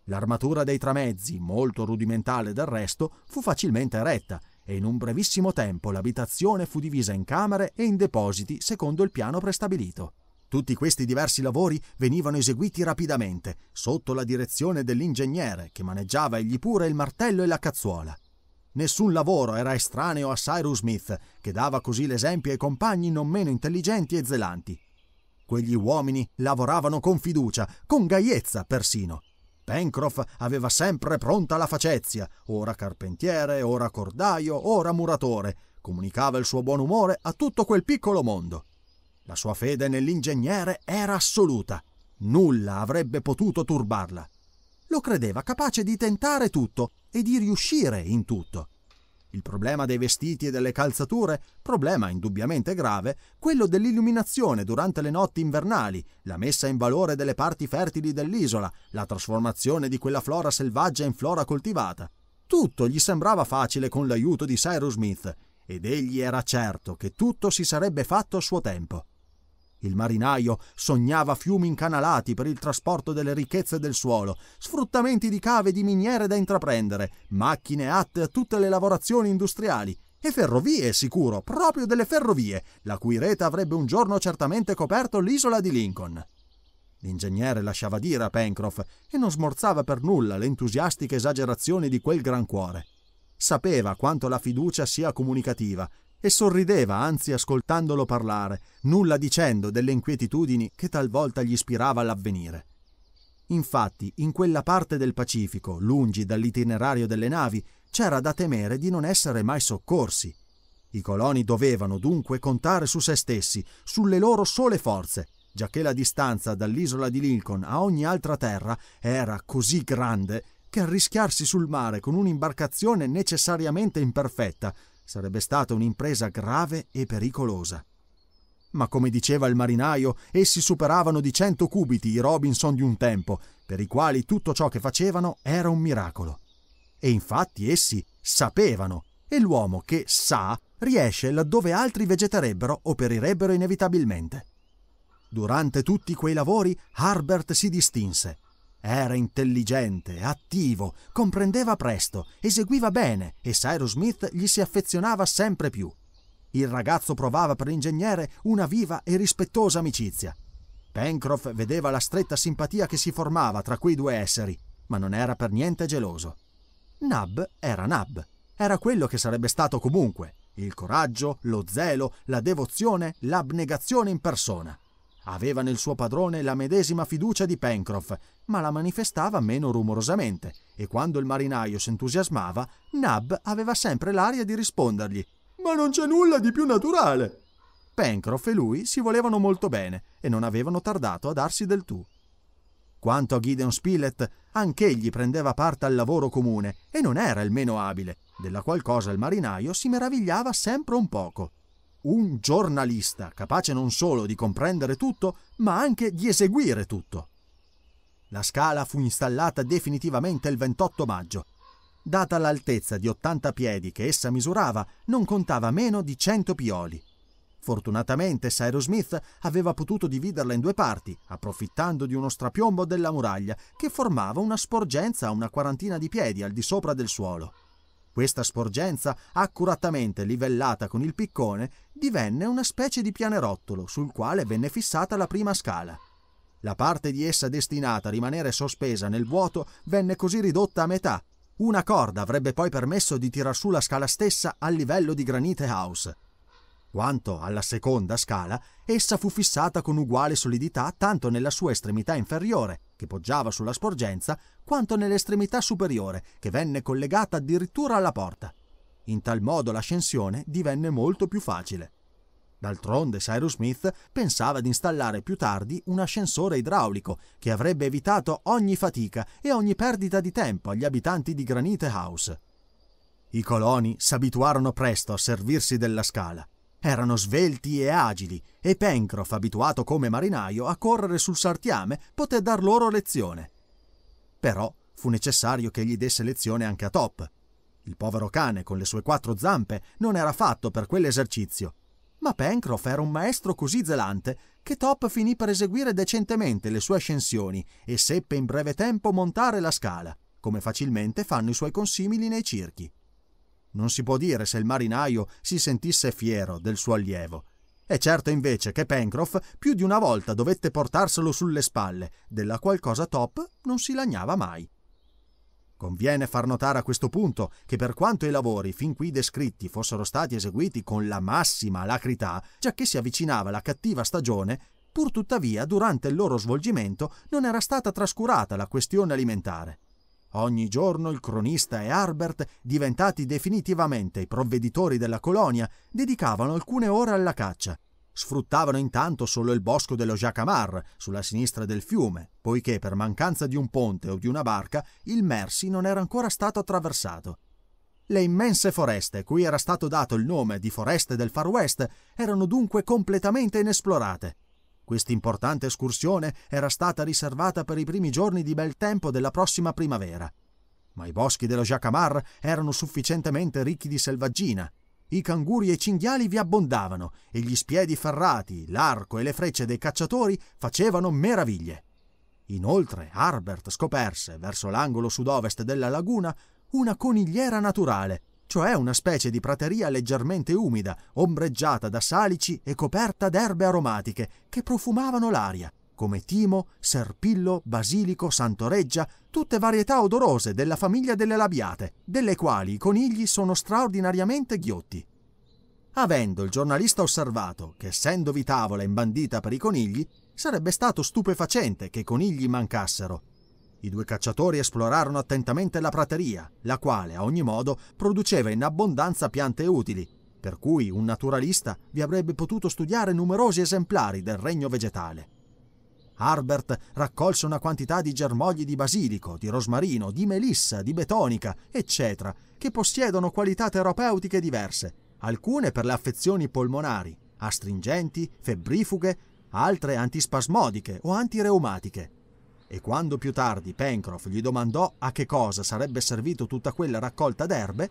Speaker 1: L'armatura dei tramezzi, molto rudimentale del resto, fu facilmente eretta e in un brevissimo tempo l'abitazione fu divisa in camere e in depositi secondo il piano prestabilito. Tutti questi diversi lavori venivano eseguiti rapidamente, sotto la direzione dell'ingegnere che maneggiava egli pure il martello e la cazzuola. Nessun lavoro era estraneo a Cyrus Smith, che dava così l'esempio ai compagni non meno intelligenti e zelanti. Quegli uomini lavoravano con fiducia, con gaiezza persino. Pencroff aveva sempre pronta la facezia, ora carpentiere, ora cordaio, ora muratore. Comunicava il suo buon umore a tutto quel piccolo mondo. La sua fede nell'ingegnere era assoluta. Nulla avrebbe potuto turbarla. Lo credeva capace di tentare tutto e di riuscire in tutto il problema dei vestiti e delle calzature, problema indubbiamente grave, quello dell'illuminazione durante le notti invernali, la messa in valore delle parti fertili dell'isola, la trasformazione di quella flora selvaggia in flora coltivata. Tutto gli sembrava facile con l'aiuto di Cyrus Smith, ed egli era certo che tutto si sarebbe fatto a suo tempo. Il marinaio sognava fiumi incanalati per il trasporto delle ricchezze del suolo, sfruttamenti di cave e di miniere da intraprendere, macchine atte a tutte le lavorazioni industriali, e ferrovie, sicuro, proprio delle ferrovie, la cui rete avrebbe un giorno certamente coperto l'isola di Lincoln. L'ingegnere lasciava dire a Pencroff e non smorzava per nulla le entusiastiche esagerazioni di quel gran cuore. Sapeva quanto la fiducia sia comunicativa e sorrideva anzi ascoltandolo parlare, nulla dicendo delle inquietudini che talvolta gli ispirava l'avvenire. Infatti, in quella parte del Pacifico, lungi dall'itinerario delle navi, c'era da temere di non essere mai soccorsi. I coloni dovevano dunque contare su se stessi, sulle loro sole forze, giacché la distanza dall'isola di Lincoln a ogni altra terra era così grande che arrischiarsi sul mare con un'imbarcazione necessariamente imperfetta Sarebbe stata un'impresa grave e pericolosa. Ma come diceva il marinaio, essi superavano di cento cubiti i Robinson di un tempo, per i quali tutto ciò che facevano era un miracolo. E infatti essi sapevano, e l'uomo che sa riesce laddove altri vegetarebbero o perirebbero inevitabilmente. Durante tutti quei lavori Harbert si distinse era intelligente, attivo, comprendeva presto, eseguiva bene e Cyrus Smith gli si affezionava sempre più. Il ragazzo provava per l'ingegnere una viva e rispettosa amicizia. Pencroff vedeva la stretta simpatia che si formava tra quei due esseri, ma non era per niente geloso. Nab era Nab, era quello che sarebbe stato comunque, il coraggio, lo zelo, la devozione, l'abnegazione in persona. Aveva nel suo padrone la medesima fiducia di Pencroff, ma la manifestava meno rumorosamente, e quando il marinaio s'entusiasmava, Nab aveva sempre l'aria di rispondergli «Ma non c'è nulla di più naturale!» Pencroff e lui si volevano molto bene e non avevano tardato a darsi del tu. Quanto a Gideon Spilett, anch'egli prendeva parte al lavoro comune e non era il meno abile, della qual cosa il marinaio si meravigliava sempre un poco un giornalista capace non solo di comprendere tutto, ma anche di eseguire tutto. La scala fu installata definitivamente il 28 maggio. Data l'altezza di 80 piedi che essa misurava, non contava meno di 100 pioli. Fortunatamente Cyrus Smith aveva potuto dividerla in due parti, approfittando di uno strapiombo della muraglia che formava una sporgenza a una quarantina di piedi al di sopra del suolo. Questa sporgenza, accuratamente livellata con il piccone, divenne una specie di pianerottolo sul quale venne fissata la prima scala. La parte di essa destinata a rimanere sospesa nel vuoto venne così ridotta a metà. Una corda avrebbe poi permesso di tirar su la scala stessa al livello di Granite House. Quanto alla seconda scala, essa fu fissata con uguale solidità tanto nella sua estremità inferiore, che poggiava sulla sporgenza, quanto nell'estremità superiore, che venne collegata addirittura alla porta. In tal modo l'ascensione divenne molto più facile. D'altronde Cyrus Smith pensava di installare più tardi un ascensore idraulico che avrebbe evitato ogni fatica e ogni perdita di tempo agli abitanti di Granite House. I coloni s'abituarono presto a servirsi della scala. Erano svelti e agili e Pencroff, abituato come marinaio a correre sul sartiame, poté dar loro lezione. Però fu necessario che gli desse lezione anche a Top, il povero cane, con le sue quattro zampe, non era fatto per quell'esercizio. Ma Pencroff era un maestro così zelante che Top finì per eseguire decentemente le sue ascensioni e seppe in breve tempo montare la scala, come facilmente fanno i suoi consimili nei circhi. Non si può dire se il marinaio si sentisse fiero del suo allievo. È certo invece che Pencroff più di una volta dovette portarselo sulle spalle, della qualcosa Top non si lagnava mai. Conviene far notare a questo punto che per quanto i lavori fin qui descritti fossero stati eseguiti con la massima alacrità, giacché si avvicinava la cattiva stagione, pur tuttavia durante il loro svolgimento non era stata trascurata la questione alimentare. Ogni giorno il cronista e Harbert, diventati definitivamente i provveditori della colonia, dedicavano alcune ore alla caccia, Sfruttavano intanto solo il bosco dello Jacamar, sulla sinistra del fiume, poiché per mancanza di un ponte o di una barca il Mersi non era ancora stato attraversato. Le immense foreste, cui era stato dato il nome di foreste del Far West, erano dunque completamente inesplorate. Quest'importante escursione era stata riservata per i primi giorni di bel tempo della prossima primavera. Ma i boschi dello Jacamar erano sufficientemente ricchi di selvaggina i canguri e i cinghiali vi abbondavano e gli spiedi ferrati, l'arco e le frecce dei cacciatori facevano meraviglie. Inoltre, Harbert scoperse, verso l'angolo sud-ovest della laguna, una conigliera naturale, cioè una specie di prateria leggermente umida, ombreggiata da salici e coperta d'erbe aromatiche che profumavano l'aria come timo, serpillo, basilico, santoreggia, tutte varietà odorose della famiglia delle labiate, delle quali i conigli sono straordinariamente ghiotti. Avendo il giornalista osservato che essendovi tavola imbandita per i conigli, sarebbe stato stupefacente che i conigli mancassero. I due cacciatori esplorarono attentamente la prateria, la quale a ogni modo produceva in abbondanza piante utili, per cui un naturalista vi avrebbe potuto studiare numerosi esemplari del regno vegetale. Harbert raccolse una quantità di germogli di basilico, di rosmarino, di melissa, di betonica, eccetera, che possiedono qualità terapeutiche diverse, alcune per le affezioni polmonari, astringenti, febbrifughe, altre antispasmodiche o antireumatiche. E quando più tardi Pencroff gli domandò a che cosa sarebbe servito tutta quella raccolta d'erbe,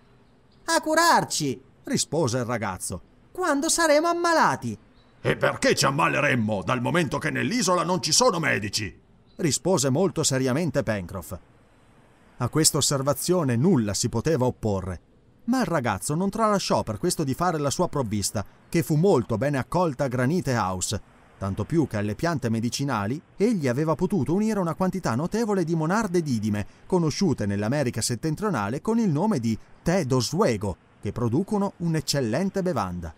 Speaker 1: a curarci, rispose il ragazzo, quando saremo ammalati e perché ci ammaleremmo dal momento che nell'isola non ci sono medici? rispose molto seriamente Pencroff. A questa osservazione nulla si poteva opporre, ma il ragazzo non tralasciò per questo di fare la sua provvista, che fu molto bene accolta a Granite House, tanto più che alle piante medicinali egli aveva potuto unire una quantità notevole di monarde didime, conosciute nell'America settentrionale con il nome di tè d'Oswego, che producono un'eccellente bevanda.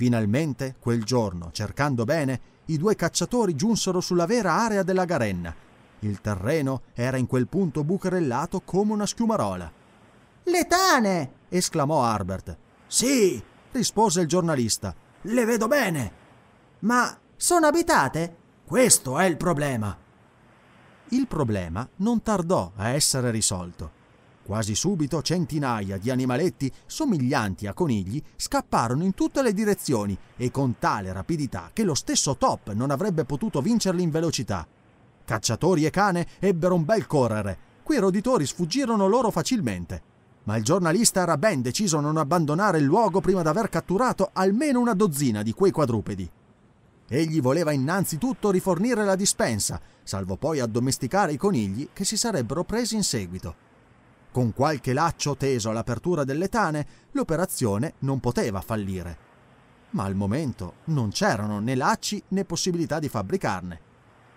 Speaker 1: Finalmente, quel giorno, cercando bene, i due cacciatori giunsero sulla vera area della garenna. Il terreno era in quel punto bucherellato come una schiumarola. Le tane! esclamò Harbert. Sì, rispose il giornalista. Le vedo bene. Ma sono abitate? Questo è il problema. Il problema non tardò a essere risolto. Quasi subito centinaia di animaletti somiglianti a conigli scapparono in tutte le direzioni e con tale rapidità che lo stesso Top non avrebbe potuto vincerli in velocità. Cacciatori e cane ebbero un bel correre. Qui roditori sfuggirono loro facilmente. Ma il giornalista era ben deciso a non abbandonare il luogo prima d'aver catturato almeno una dozzina di quei quadrupedi. Egli voleva innanzitutto rifornire la dispensa, salvo poi addomesticare i conigli che si sarebbero presi in seguito. Con qualche laccio teso all'apertura delle tane, l'operazione non poteva fallire. Ma al momento non c'erano né lacci né possibilità di fabbricarne.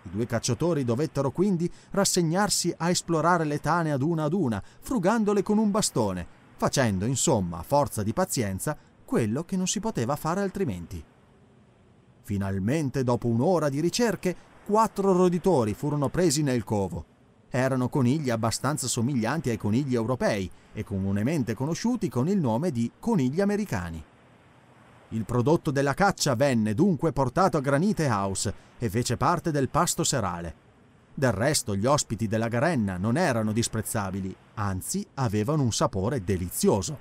Speaker 1: I due cacciatori dovettero quindi rassegnarsi a esplorare le tane ad una ad una, frugandole con un bastone, facendo insomma, a forza di pazienza, quello che non si poteva fare altrimenti. Finalmente, dopo un'ora di ricerche, quattro roditori furono presi nel covo erano conigli abbastanza somiglianti ai conigli europei e comunemente conosciuti con il nome di conigli americani. Il prodotto della caccia venne dunque portato a Granite House e fece parte del pasto serale. Del resto gli ospiti della Garenna non erano disprezzabili, anzi avevano un sapore delizioso.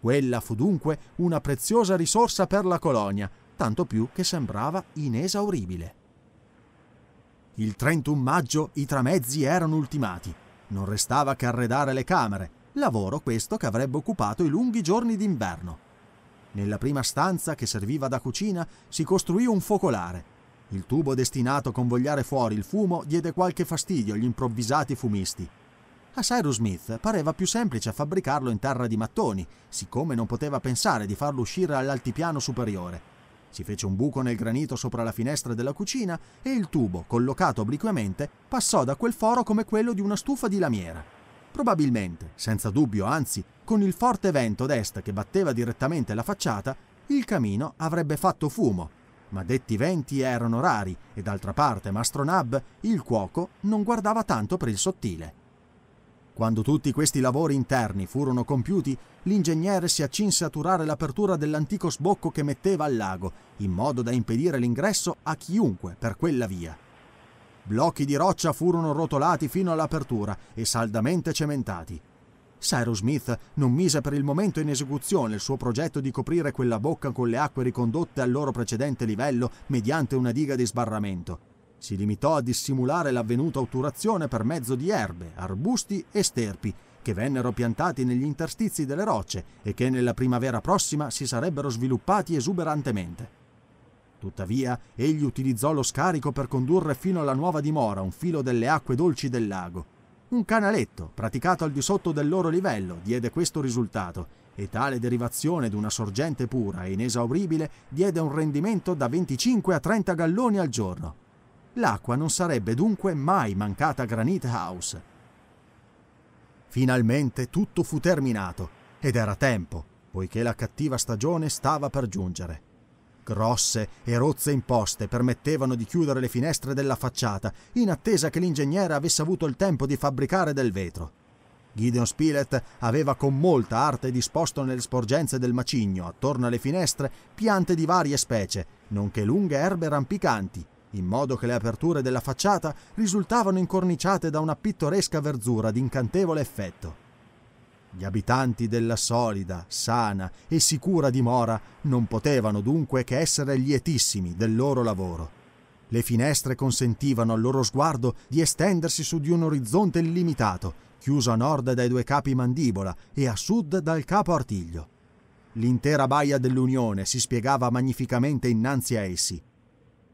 Speaker 1: Quella fu dunque una preziosa risorsa per la colonia, tanto più che sembrava inesauribile. Il 31 maggio i tramezzi erano ultimati. Non restava che arredare le camere, lavoro questo che avrebbe occupato i lunghi giorni d'inverno. Nella prima stanza, che serviva da cucina, si costruì un focolare. Il tubo destinato a convogliare fuori il fumo diede qualche fastidio agli improvvisati fumisti. A Cyrus Smith pareva più semplice fabbricarlo in terra di mattoni, siccome non poteva pensare di farlo uscire all'altipiano superiore. Si fece un buco nel granito sopra la finestra della cucina e il tubo, collocato obliquamente, passò da quel foro come quello di una stufa di lamiera. Probabilmente, senza dubbio anzi, con il forte vento d'est che batteva direttamente la facciata, il camino avrebbe fatto fumo, ma detti venti erano rari e d'altra parte Mastro Nab, il cuoco, non guardava tanto per il sottile. Quando tutti questi lavori interni furono compiuti, l'ingegnere si accinse a turare l'apertura dell'antico sbocco che metteva al lago, in modo da impedire l'ingresso a chiunque per quella via. Blocchi di roccia furono rotolati fino all'apertura e saldamente cementati. Cyrus Smith non mise per il momento in esecuzione il suo progetto di coprire quella bocca con le acque ricondotte al loro precedente livello mediante una diga di sbarramento si limitò a dissimulare l'avvenuta otturazione per mezzo di erbe, arbusti e sterpi che vennero piantati negli interstizi delle rocce e che nella primavera prossima si sarebbero sviluppati esuberantemente. Tuttavia, egli utilizzò lo scarico per condurre fino alla nuova dimora un filo delle acque dolci del lago. Un canaletto, praticato al di sotto del loro livello, diede questo risultato, e tale derivazione d'una sorgente pura e inesauribile diede un rendimento da 25 a 30 galloni al giorno. L'acqua non sarebbe dunque mai mancata a Granite House. Finalmente tutto fu terminato ed era tempo, poiché la cattiva stagione stava per giungere. Grosse e rozze imposte permettevano di chiudere le finestre della facciata in attesa che l'ingegnere avesse avuto il tempo di fabbricare del vetro. Gideon Spilett aveva con molta arte disposto nelle sporgenze del macigno, attorno alle finestre, piante di varie specie, nonché lunghe erbe rampicanti, in modo che le aperture della facciata risultavano incorniciate da una pittoresca verzura d'incantevole effetto. Gli abitanti della solida, sana e sicura dimora non potevano dunque che essere lietissimi del loro lavoro. Le finestre consentivano al loro sguardo di estendersi su di un orizzonte illimitato, chiuso a nord dai due capi mandibola e a sud dal capo artiglio. L'intera baia dell'Unione si spiegava magnificamente innanzi a essi.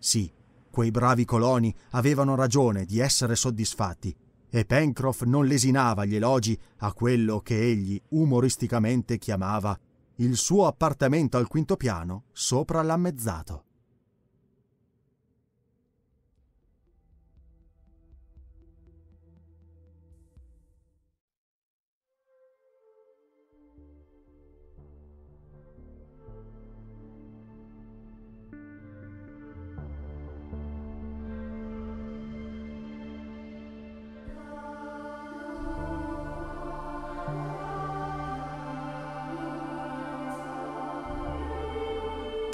Speaker 1: Sì, quei bravi coloni avevano ragione di essere soddisfatti e Pencroff non lesinava gli elogi a quello che egli umoristicamente chiamava il suo appartamento al quinto piano sopra l'ammezzato.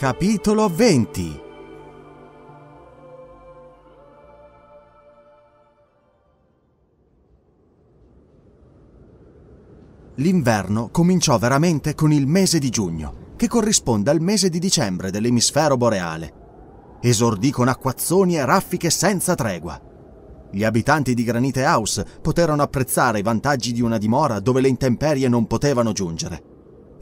Speaker 1: Capitolo 20 L'inverno cominciò veramente con il mese di giugno, che corrisponde al mese di dicembre dell'emisfero boreale. Esordì con acquazzoni e raffiche senza tregua. Gli abitanti di Granite House poterono apprezzare i vantaggi di una dimora dove le intemperie non potevano giungere.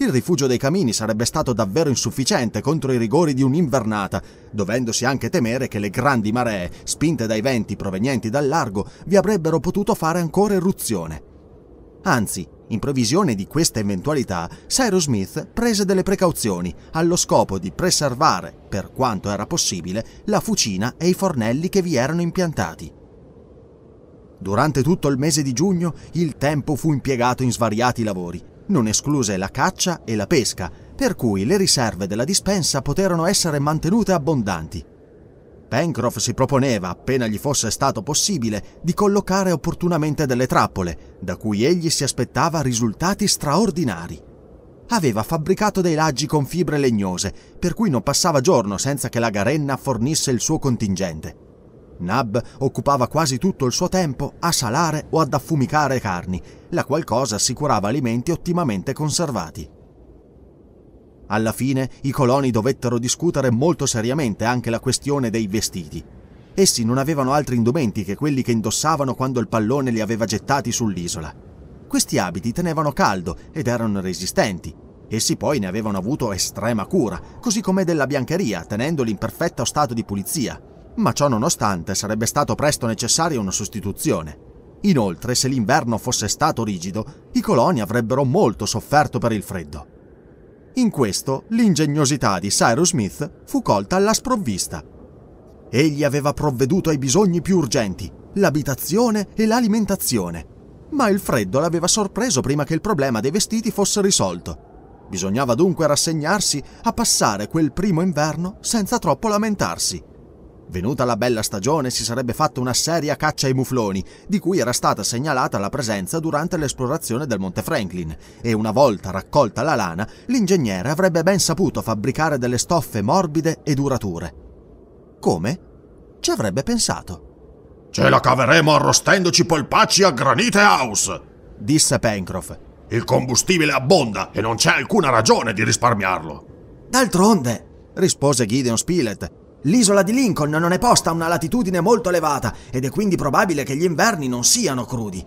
Speaker 1: Il rifugio dei camini sarebbe stato davvero insufficiente contro i rigori di un'invernata, dovendosi anche temere che le grandi maree, spinte dai venti provenienti dal largo, vi avrebbero potuto fare ancora eruzione. Anzi, in previsione di questa eventualità, Cyrus Smith prese delle precauzioni allo scopo di preservare, per quanto era possibile, la fucina e i fornelli che vi erano impiantati. Durante tutto il mese di giugno il tempo fu impiegato in svariati lavori, non escluse la caccia e la pesca, per cui le riserve della dispensa poterono essere mantenute abbondanti. Pencroff si proponeva, appena gli fosse stato possibile, di collocare opportunamente delle trappole, da cui egli si aspettava risultati straordinari. Aveva fabbricato dei laggi con fibre legnose, per cui non passava giorno senza che la garenna fornisse il suo contingente. Nab occupava quasi tutto il suo tempo a salare o ad affumicare carni, la qual cosa assicurava alimenti ottimamente conservati. Alla fine i coloni dovettero discutere molto seriamente anche la questione dei vestiti. Essi non avevano altri indumenti che quelli che indossavano quando il pallone li aveva gettati sull'isola. Questi abiti tenevano caldo ed erano resistenti. Essi poi ne avevano avuto estrema cura, così come della biancheria, tenendoli in perfetto stato di pulizia ma ciò nonostante sarebbe stato presto necessaria una sostituzione. Inoltre, se l'inverno fosse stato rigido, i coloni avrebbero molto sofferto per il freddo. In questo, l'ingegnosità di Cyrus Smith fu colta alla sprovvista. Egli aveva provveduto ai bisogni più urgenti, l'abitazione e l'alimentazione, ma il freddo l'aveva sorpreso prima che il problema dei vestiti fosse risolto. Bisognava dunque rassegnarsi a passare quel primo inverno senza troppo lamentarsi. Venuta la bella stagione si sarebbe fatta una seria caccia ai mufloni, di cui era stata segnalata la presenza durante l'esplorazione del Monte Franklin, e una volta raccolta la lana, l'ingegnere avrebbe ben saputo fabbricare delle stoffe morbide e durature. Come? Ci avrebbe pensato. Ce la
Speaker 3: caveremo arrostendoci polpacci a Granite House,
Speaker 1: disse Pencroff. Il combustibile abbonda e non
Speaker 3: c'è alcuna ragione di risparmiarlo.
Speaker 1: D'altronde, rispose Gideon Spilett, L'isola di Lincoln non è posta a una latitudine molto elevata ed è quindi probabile che gli inverni non siano crudi.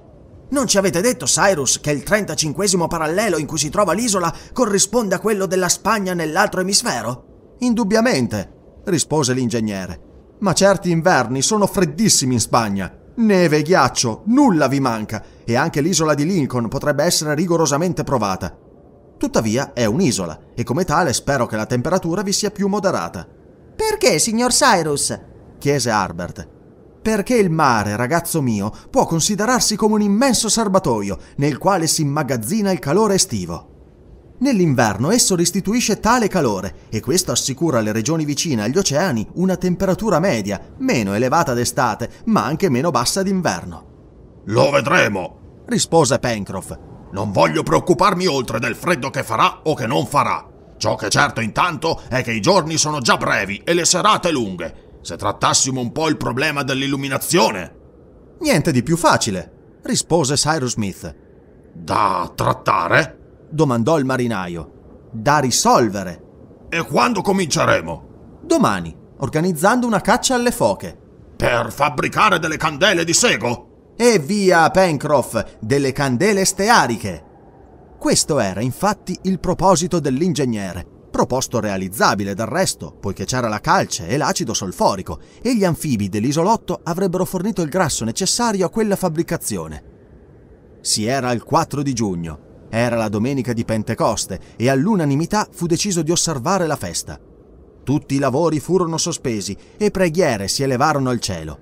Speaker 1: Non ci avete detto, Cyrus, che il 35 parallelo in cui si trova l'isola corrisponde a quello della Spagna nell'altro emisfero? Indubbiamente, rispose l'ingegnere. Ma certi inverni sono freddissimi in Spagna. Neve e ghiaccio, nulla vi manca, e anche l'isola di Lincoln potrebbe essere rigorosamente provata. Tuttavia è un'isola e come tale spero che la temperatura vi sia più moderata. Perché, signor Cyrus? chiese Harbert. Perché il mare, ragazzo mio, può considerarsi come un immenso serbatoio nel quale si immagazzina il calore estivo. Nell'inverno esso restituisce tale calore e questo assicura alle regioni vicine agli oceani una temperatura media, meno elevata d'estate, ma anche meno bassa d'inverno. Lo vedremo, rispose Pencroff. Non voglio preoccuparmi oltre del freddo che farà o che non farà. Ciò che è
Speaker 3: certo intanto è che i giorni sono già brevi e le serate lunghe. Se trattassimo un po' il problema dell'illuminazione.
Speaker 1: Niente di più facile, rispose Cyrus Smith. Da trattare? domandò il marinaio. Da risolvere. E quando cominceremo? Domani, organizzando una caccia alle foche. Per fabbricare delle candele di sego? E via, Pencroff, delle candele steariche. Questo era infatti il proposito dell'ingegnere, proposto realizzabile del resto, poiché c'era la calce e l'acido solforico, e gli anfibi dell'isolotto avrebbero fornito il grasso necessario a quella fabbricazione. Si era al 4 di giugno, era la domenica di Pentecoste e all'unanimità fu deciso di osservare la festa. Tutti i lavori furono sospesi e preghiere si elevarono al cielo.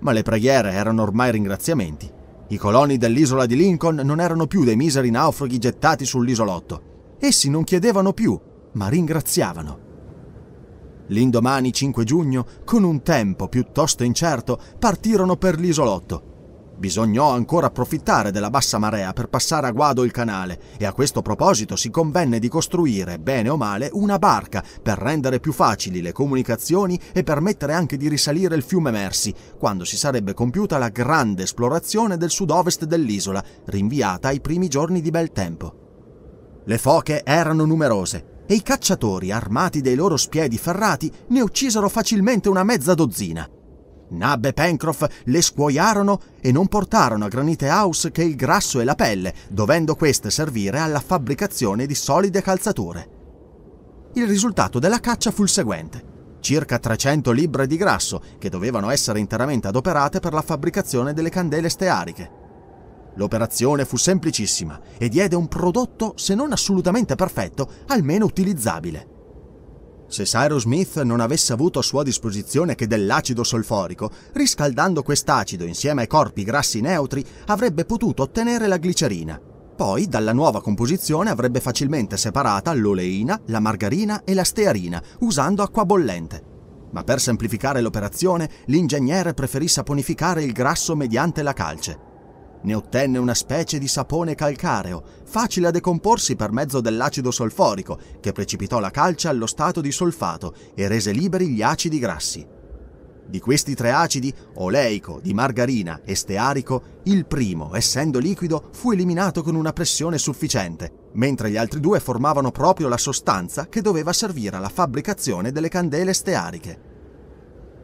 Speaker 1: Ma le preghiere erano ormai ringraziamenti i coloni dell'isola di Lincoln non erano più dei miseri naufraghi gettati sull'isolotto. Essi non chiedevano più, ma ringraziavano. L'indomani 5 giugno, con un tempo piuttosto incerto, partirono per l'isolotto Bisognò ancora approfittare della bassa marea per passare a guado il canale e a questo proposito si convenne di costruire, bene o male, una barca per rendere più facili le comunicazioni e permettere anche di risalire il fiume Mersi, quando si sarebbe compiuta la grande esplorazione del sud-ovest dell'isola, rinviata ai primi giorni di bel tempo. Le foche erano numerose e i cacciatori, armati dei loro spiedi ferrati, ne uccisero facilmente una mezza dozzina. Nab e Pencroff le scuoiarono e non portarono a Granite House che il grasso e la pelle, dovendo queste servire alla fabbricazione di solide calzature. Il risultato della caccia fu il seguente. Circa 300 libbre di grasso che dovevano essere interamente adoperate per la fabbricazione delle candele steariche. L'operazione fu semplicissima e diede un prodotto, se non assolutamente perfetto, almeno utilizzabile. Se Cyrus Smith non avesse avuto a sua disposizione che dell'acido solforico, riscaldando quest'acido insieme ai corpi grassi neutri avrebbe potuto ottenere la glicerina. Poi dalla nuova composizione avrebbe facilmente separata l'oleina, la margarina e la stearina usando acqua bollente. Ma per semplificare l'operazione, l'ingegnere preferì saponificare il grasso mediante la calce. Ne ottenne una specie di sapone calcareo, facile a decomporsi per mezzo dell'acido solforico, che precipitò la calcia allo stato di solfato e rese liberi gli acidi grassi. Di questi tre acidi, oleico, di margarina e stearico, il primo, essendo liquido, fu eliminato con una pressione sufficiente, mentre gli altri due formavano proprio la sostanza che doveva servire alla fabbricazione delle candele steariche.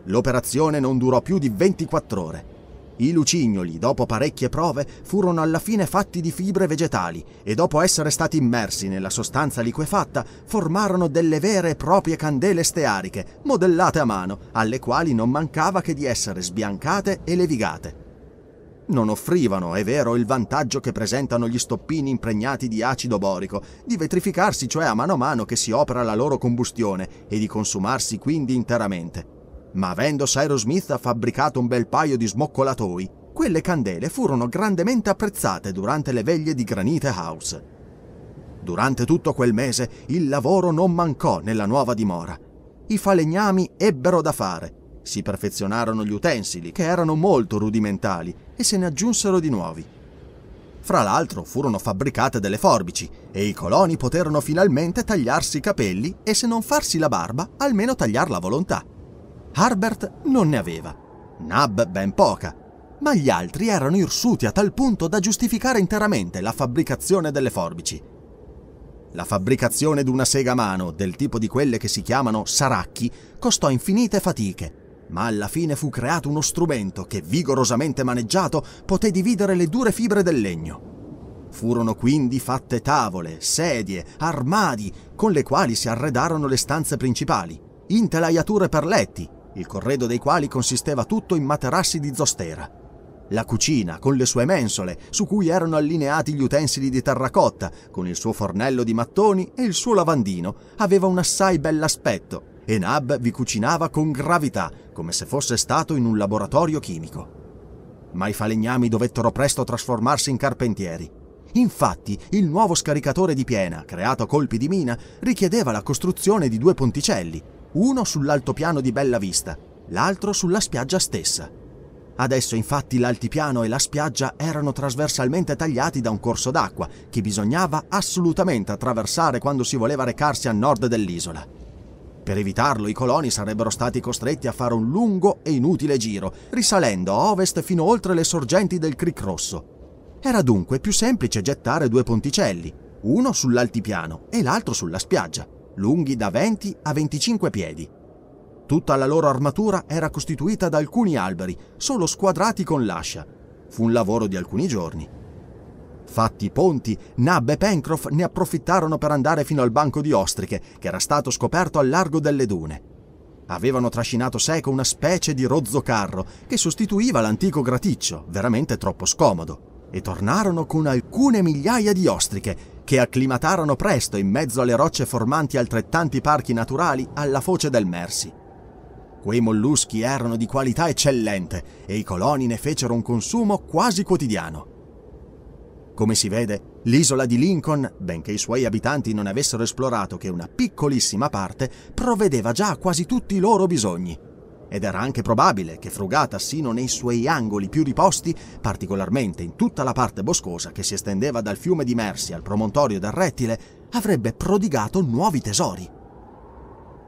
Speaker 1: L'operazione non durò più di 24 ore i lucignoli, dopo parecchie prove, furono alla fine fatti di fibre vegetali e dopo essere stati immersi nella sostanza liquefatta, formarono delle vere e proprie candele steariche, modellate a mano, alle quali non mancava che di essere sbiancate e levigate. Non offrivano, è vero, il vantaggio che presentano gli stoppini impregnati di acido borico, di vetrificarsi cioè a mano a mano che si opera la loro combustione e di consumarsi quindi interamente ma avendo Cyrus Smith fabbricato un bel paio di smoccolatoi, quelle candele furono grandemente apprezzate durante le veglie di Granite House. Durante tutto quel mese il lavoro non mancò nella nuova dimora. I falegnami ebbero da fare. Si perfezionarono gli utensili, che erano molto rudimentali, e se ne aggiunsero di nuovi. Fra l'altro furono fabbricate delle forbici e i coloni poterono finalmente tagliarsi i capelli e se non farsi la barba, almeno tagliarla a volontà. Harbert non ne aveva, Nab ben poca, ma gli altri erano irsuti a tal punto da giustificare interamente la fabbricazione delle forbici. La fabbricazione di una sega a mano, del tipo di quelle che si chiamano saracchi, costò infinite fatiche, ma alla fine fu creato uno strumento che, vigorosamente maneggiato, poté dividere le dure fibre del legno. Furono quindi fatte tavole, sedie, armadi, con le quali si arredarono le stanze principali, intelaiature per letti, il corredo dei quali consisteva tutto in materassi di zostera. La cucina, con le sue mensole, su cui erano allineati gli utensili di terracotta, con il suo fornello di mattoni e il suo lavandino, aveva un assai bell'aspetto e Nab vi cucinava con gravità, come se fosse stato in un laboratorio chimico. Ma i falegnami dovettero presto trasformarsi in carpentieri. Infatti, il nuovo scaricatore di piena, creato a colpi di mina, richiedeva la costruzione di due ponticelli, uno sull'altopiano di Bella Vista, l'altro sulla spiaggia stessa. Adesso infatti l'altipiano e la spiaggia erano trasversalmente tagliati da un corso d'acqua che bisognava assolutamente attraversare quando si voleva recarsi a nord dell'isola. Per evitarlo i coloni sarebbero stati costretti a fare un lungo e inutile giro, risalendo a ovest fino oltre le sorgenti del Creek Rosso. Era dunque più semplice gettare due ponticelli, uno sull'altipiano e l'altro sulla spiaggia lunghi da 20 a 25 piedi. Tutta la loro armatura era costituita da alcuni alberi, solo squadrati con l'ascia. Fu un lavoro di alcuni giorni. Fatti i ponti, Nab e Pencroff ne approfittarono per andare fino al banco di ostriche, che era stato scoperto al largo delle dune. Avevano trascinato seco una specie di rozzo carro che sostituiva l'antico graticcio, veramente troppo scomodo, e tornarono con alcune migliaia di ostriche che acclimatarono presto in mezzo alle rocce formanti altrettanti parchi naturali alla foce del Mersi. Quei molluschi erano di qualità eccellente e i coloni ne fecero un consumo quasi quotidiano. Come si vede, l'isola di Lincoln, benché i suoi abitanti non avessero esplorato che una piccolissima parte, provvedeva già a quasi tutti i loro bisogni ed era anche probabile che frugata sino nei suoi angoli più riposti, particolarmente in tutta la parte boscosa che si estendeva dal fiume di Mersi al promontorio del Rettile, avrebbe prodigato nuovi tesori.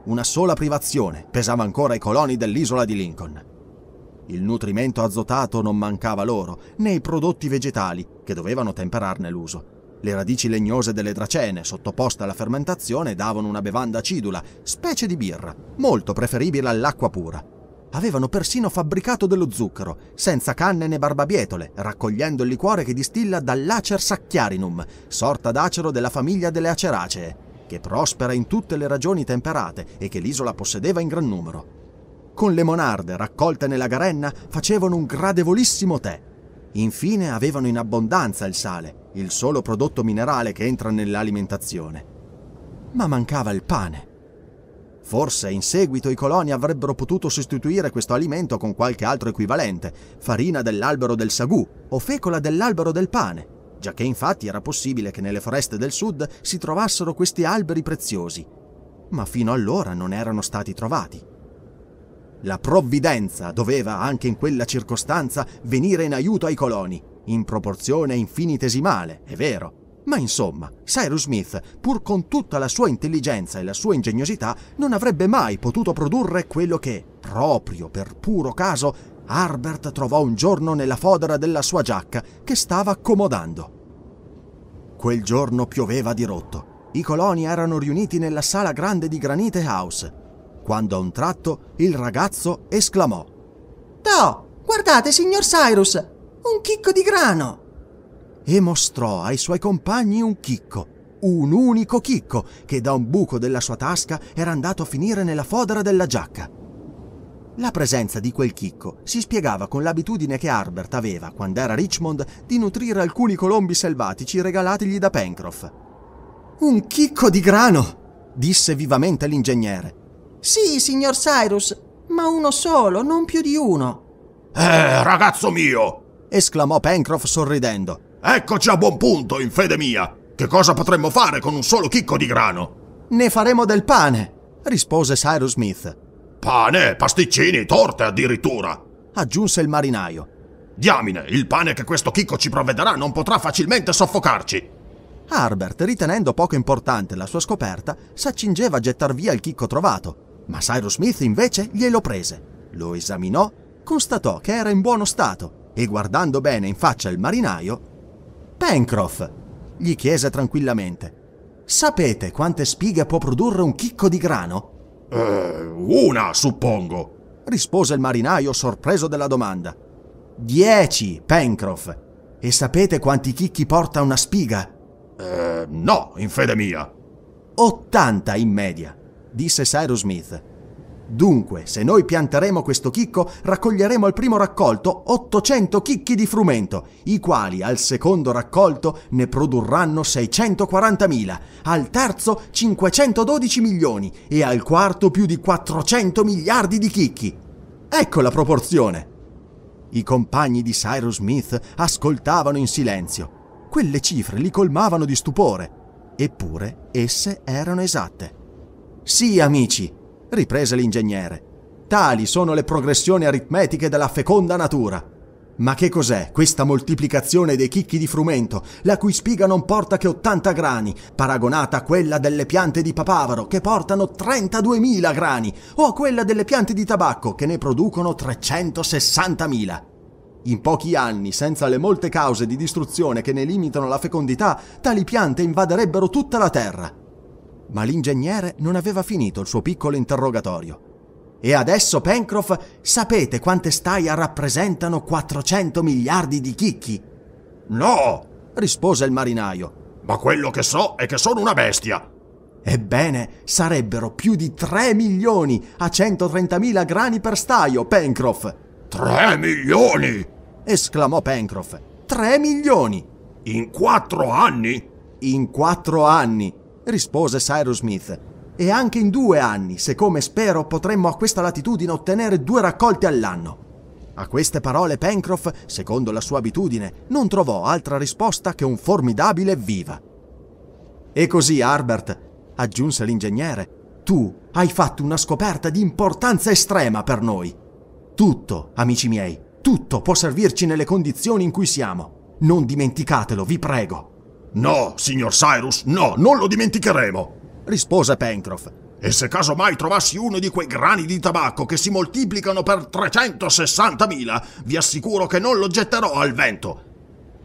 Speaker 1: Una sola privazione pesava ancora ai coloni dell'isola di Lincoln. Il nutrimento azotato non mancava loro, né i prodotti vegetali, che dovevano temperarne l'uso. Le radici legnose delle dracene, sottoposte alla fermentazione, davano una bevanda acidula, specie di birra, molto preferibile all'acqua pura. Avevano persino fabbricato dello zucchero, senza canne né barbabietole, raccogliendo il liquore che distilla dall'Acer Sacchiarinum, sorta d'acero della famiglia delle aceracee, che prospera in tutte le regioni temperate e che l'isola possedeva in gran numero. Con le monarde raccolte nella garenna facevano un gradevolissimo tè. Infine avevano in abbondanza il sale, il solo prodotto minerale che entra nell'alimentazione. Ma mancava il pane. Forse in seguito i coloni avrebbero potuto sostituire questo alimento con qualche altro equivalente, farina dell'albero del sagù o fecola dell'albero del pane, giacché infatti era possibile che nelle foreste del sud si trovassero questi alberi preziosi, ma fino allora non erano stati trovati. La provvidenza doveva anche in quella circostanza venire in aiuto ai coloni, in proporzione infinitesimale, è vero, ma insomma, Cyrus Smith, pur con tutta la sua intelligenza e la sua ingegnosità, non avrebbe mai potuto produrre quello che, proprio per puro caso, Harbert trovò un giorno nella fodera della sua giacca che stava accomodando. Quel giorno pioveva dirotto. I coloni erano riuniti nella sala grande di Granite House, quando a un tratto il ragazzo esclamò: Toh, guardate, signor Cyrus, un chicco di grano! e mostrò ai suoi compagni un chicco, un unico chicco, che da un buco della sua tasca era andato a finire nella fodera della giacca. La presenza di quel chicco si spiegava con l'abitudine che Harbert aveva, quando era a Richmond, di nutrire alcuni colombi selvatici regalatigli da Pencroff. Un chicco di grano! disse vivamente l'ingegnere. Sì, signor Cyrus, ma uno solo, non più di uno. Eh, ragazzo mio! esclamò Pencroff sorridendo. Eccoci a buon punto, in fede mia. Che cosa potremmo fare con un solo chicco di grano? Ne faremo del pane, rispose Cyrus Smith.
Speaker 3: Pane, pasticcini, torte addirittura,
Speaker 1: aggiunse il marinaio. Diamine, il pane che questo chicco ci provvederà non potrà facilmente soffocarci. Harbert, ritenendo poco importante la sua scoperta, s'accingeva a gettar via il chicco trovato, ma Cyrus Smith invece glielo prese. Lo esaminò, constatò che era in buono stato e guardando bene in faccia il marinaio, Pencroff, gli chiese tranquillamente, sapete quante spighe può produrre un chicco di grano? Eh, una, suppongo, rispose il marinaio sorpreso della domanda. Dieci, Pencroff. E sapete quanti chicchi porta una spiga? Eh, no, in fede mia. Ottanta in media, disse Cyrus Smith. Dunque, se noi pianteremo questo chicco, raccoglieremo al primo raccolto 800 chicchi di frumento, i quali al secondo raccolto ne produrranno 640.000, al terzo 512 milioni e al quarto più di 400 miliardi di chicchi. Ecco la proporzione. I compagni di Cyrus Smith ascoltavano in silenzio. Quelle cifre li colmavano di stupore, eppure esse erano esatte. Sì, amici, riprese l'ingegnere. Tali sono le progressioni aritmetiche della feconda natura. Ma che cos'è questa moltiplicazione dei chicchi di frumento, la cui spiga non porta che 80 grani, paragonata a quella delle piante di papavero, che portano 32.000 grani, o a quella delle piante di tabacco, che ne producono 360.000? In pochi anni, senza le molte cause di distruzione che ne limitano la fecondità, tali piante invaderebbero tutta la Terra. Ma l'ingegnere non aveva finito il suo piccolo interrogatorio. E adesso, Pencroff, sapete quante staia rappresentano 400 miliardi di chicchi? No, rispose il marinaio. Ma quello che so è che sono una bestia. Ebbene, sarebbero più di 3 milioni a 130.000 grani per staio, Pencroff. 3 milioni! esclamò Pencroff. 3 milioni! In quattro anni? In quattro anni, rispose Cyrus Smith. E anche in due anni, se come spero, potremmo a questa latitudine ottenere due raccolte all'anno. A queste parole Pencroff, secondo la sua abitudine, non trovò altra risposta che un formidabile viva. E così, Harbert, aggiunse l'ingegnere, tu hai fatto una scoperta di importanza estrema per noi. Tutto, amici miei, tutto può servirci nelle condizioni in cui siamo. Non dimenticatelo, vi prego. No, signor Cyrus, no, non lo dimenticheremo, rispose Pencroff. E
Speaker 3: se casomai trovassi uno di quei grani di tabacco che si moltiplicano per 360.000,
Speaker 1: vi assicuro che non lo getterò al vento.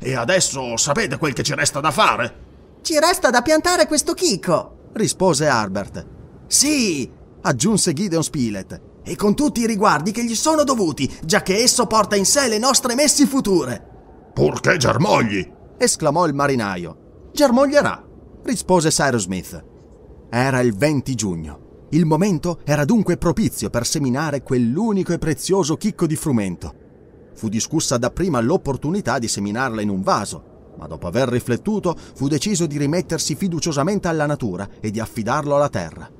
Speaker 1: E adesso sapete quel che ci resta da fare? Ci resta da piantare questo chicco, rispose Harbert. Sì, aggiunse Gideon Spilett, e con tutti i riguardi che gli sono dovuti, giacché esso porta in sé le nostre messi future. Purché
Speaker 3: germogli,
Speaker 1: esclamò il marinaio. Germoglierà, rispose Cyrus Smith. Era il 20 giugno. Il momento era dunque propizio per seminare quell'unico e prezioso chicco di frumento. Fu discussa dapprima l'opportunità di seminarla in un vaso, ma dopo aver riflettuto fu deciso di rimettersi fiduciosamente alla natura e di affidarlo alla terra.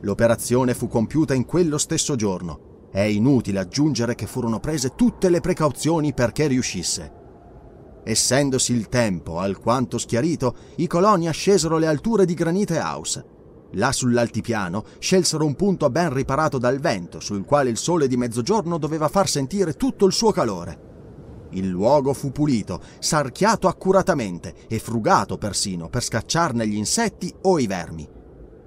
Speaker 1: L'operazione fu compiuta in quello stesso giorno. È inutile aggiungere che furono prese tutte le precauzioni perché riuscisse. Essendosi il tempo alquanto schiarito, i coloni ascesero le alture di Granite House. Là sull'altipiano scelsero un punto ben riparato dal vento, sul quale il sole di mezzogiorno doveva far sentire tutto il suo calore. Il luogo fu pulito, sarchiato accuratamente e frugato persino per scacciarne gli insetti o i vermi.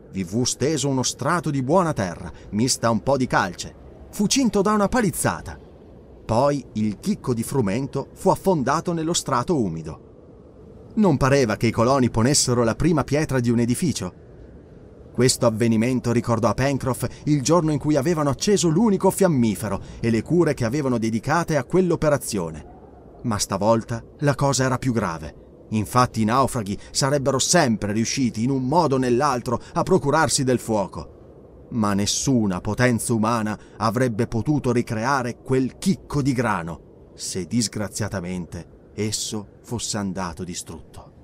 Speaker 1: Vi fu steso uno strato di buona terra, mista un po' di calce. Fu cinto da una palizzata poi il chicco di frumento fu affondato nello strato umido. Non pareva che i coloni ponessero la prima pietra di un edificio. Questo avvenimento ricordò a Pencroff il giorno in cui avevano acceso l'unico fiammifero e le cure che avevano dedicate a quell'operazione. Ma stavolta la cosa era più grave. Infatti i naufraghi sarebbero sempre riusciti in un modo o nell'altro a procurarsi del fuoco ma nessuna potenza umana avrebbe potuto ricreare quel chicco di grano se disgraziatamente esso fosse andato distrutto.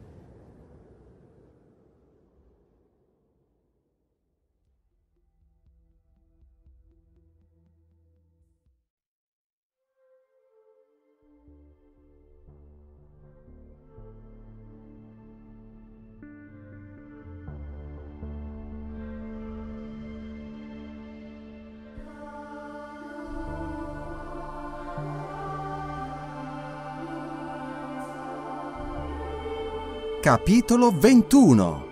Speaker 1: Capitolo 21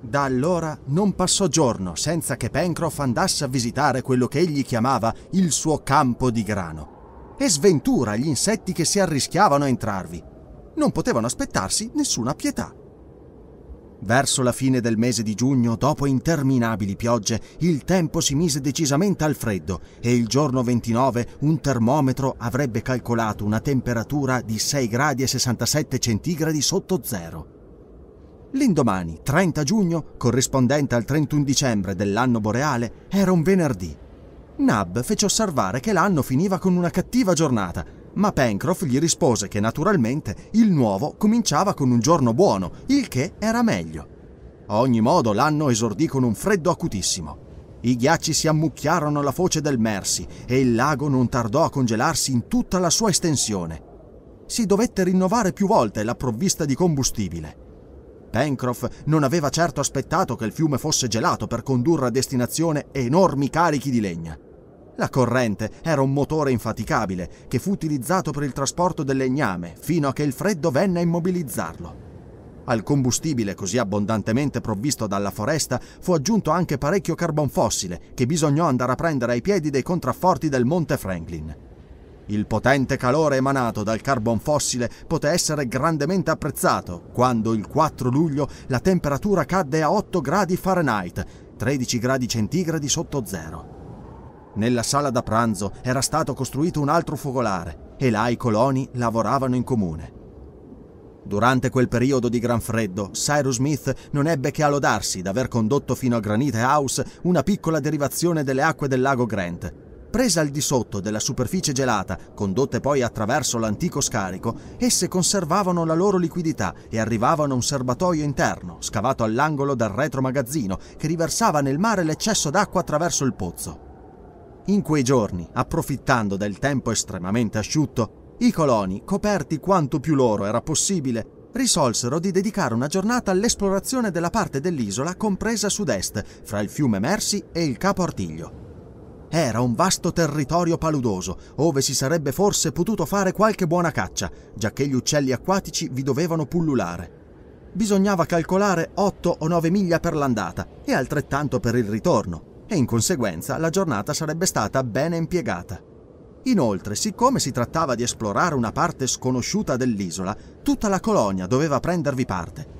Speaker 1: Da allora non passò giorno senza che Pencroff andasse a visitare quello che egli chiamava il suo campo di grano. E sventura agli insetti che si arrischiavano a entrarvi. Non potevano aspettarsi nessuna pietà. Verso la fine del mese di giugno, dopo interminabili piogge, il tempo si mise decisamente al freddo e il giorno 29 un termometro avrebbe calcolato una temperatura di 6 gradi e 67 centigradi sotto zero. L'indomani, 30 giugno, corrispondente al 31 dicembre dell'anno boreale, era un venerdì. Nab fece osservare che l'anno finiva con una cattiva giornata ma Pencroff gli rispose che naturalmente il nuovo cominciava con un giorno buono, il che era meglio. A ogni modo l'anno esordì con un freddo acutissimo. I ghiacci si ammucchiarono alla foce del Mercy e il lago non tardò a congelarsi in tutta la sua estensione. Si dovette rinnovare più volte la provvista di combustibile. Pencroff non aveva certo aspettato che il fiume fosse gelato per condurre a destinazione enormi carichi di legna. La corrente era un motore infaticabile che fu utilizzato per il trasporto del legname fino a che il freddo venne a immobilizzarlo. Al combustibile così abbondantemente provvisto dalla foresta fu aggiunto anche parecchio carbon fossile che bisognò andare a prendere ai piedi dei contrafforti del Monte Franklin. Il potente calore emanato dal carbon fossile poté essere grandemente apprezzato quando il 4 luglio la temperatura cadde a 8 gradi Fahrenheit, 13 gradi centigradi sotto zero. Nella sala da pranzo era stato costruito un altro focolare e là i coloni lavoravano in comune. Durante quel periodo di gran freddo, Cyrus Smith non ebbe che a lodarsi d'aver condotto fino a Granite House una piccola derivazione delle acque del lago Grant. Presa al di sotto della superficie gelata, condotte poi attraverso l'antico scarico, esse conservavano la loro liquidità e arrivavano a un serbatoio interno, scavato all'angolo dal retromagazzino, che riversava nel mare l'eccesso d'acqua attraverso il pozzo. In quei giorni, approfittando del tempo estremamente asciutto, i coloni, coperti quanto più loro era possibile, risolsero di dedicare una giornata all'esplorazione della parte dell'isola compresa sud-est, fra il fiume Mersey e il Capo Artiglio. Era un vasto territorio paludoso, ove si sarebbe forse potuto fare qualche buona caccia, giacché gli uccelli acquatici vi dovevano pullulare. Bisognava calcolare 8 o 9 miglia per l'andata e altrettanto per il ritorno, e in conseguenza la giornata sarebbe stata bene impiegata. Inoltre, siccome si trattava di esplorare una parte sconosciuta dell'isola, tutta la colonia doveva prendervi parte.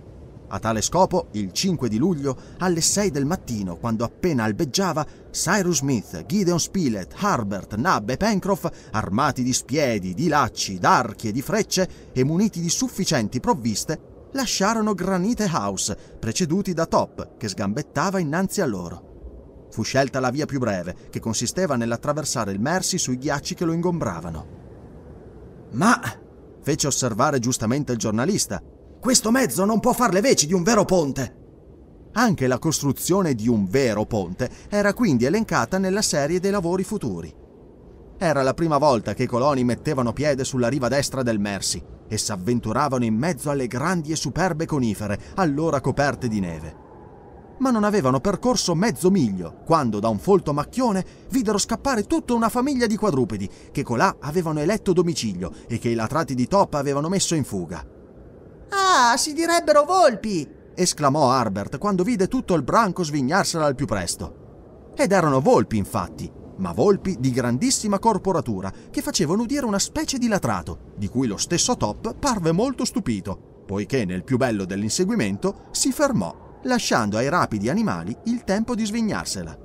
Speaker 1: A tale scopo, il 5 di luglio, alle 6 del mattino, quando appena albeggiava, Cyrus Smith, Gideon Spilett, Harbert, Nab e Pencroff, armati di spiedi, di lacci, d'archi e di frecce e muniti di sufficienti provviste, lasciarono Granite House, preceduti da Top, che sgambettava innanzi a loro. Fu scelta la via più breve, che consisteva nell'attraversare il Mersi sui ghiacci che lo ingombravano. Ma, fece osservare giustamente il giornalista, questo mezzo non può far le veci di un vero ponte. Anche la costruzione di un vero ponte era quindi elencata nella serie dei lavori futuri. Era la prima volta che i coloni mettevano piede sulla riva destra del Mersey e s'avventuravano in mezzo alle grandi e superbe conifere, allora coperte di neve ma non avevano percorso mezzo miglio, quando da un folto macchione videro scappare tutta una famiglia di quadrupedi che colà avevano eletto domicilio e che i latrati di Top avevano messo in fuga. Ah, si direbbero volpi! esclamò Harbert quando vide tutto il branco svignarsela al più presto. Ed erano volpi, infatti, ma volpi di grandissima corporatura che facevano udire una specie di latrato, di cui lo stesso Top parve molto stupito, poiché nel più bello dell'inseguimento si fermò lasciando ai rapidi animali il tempo di svignarsela.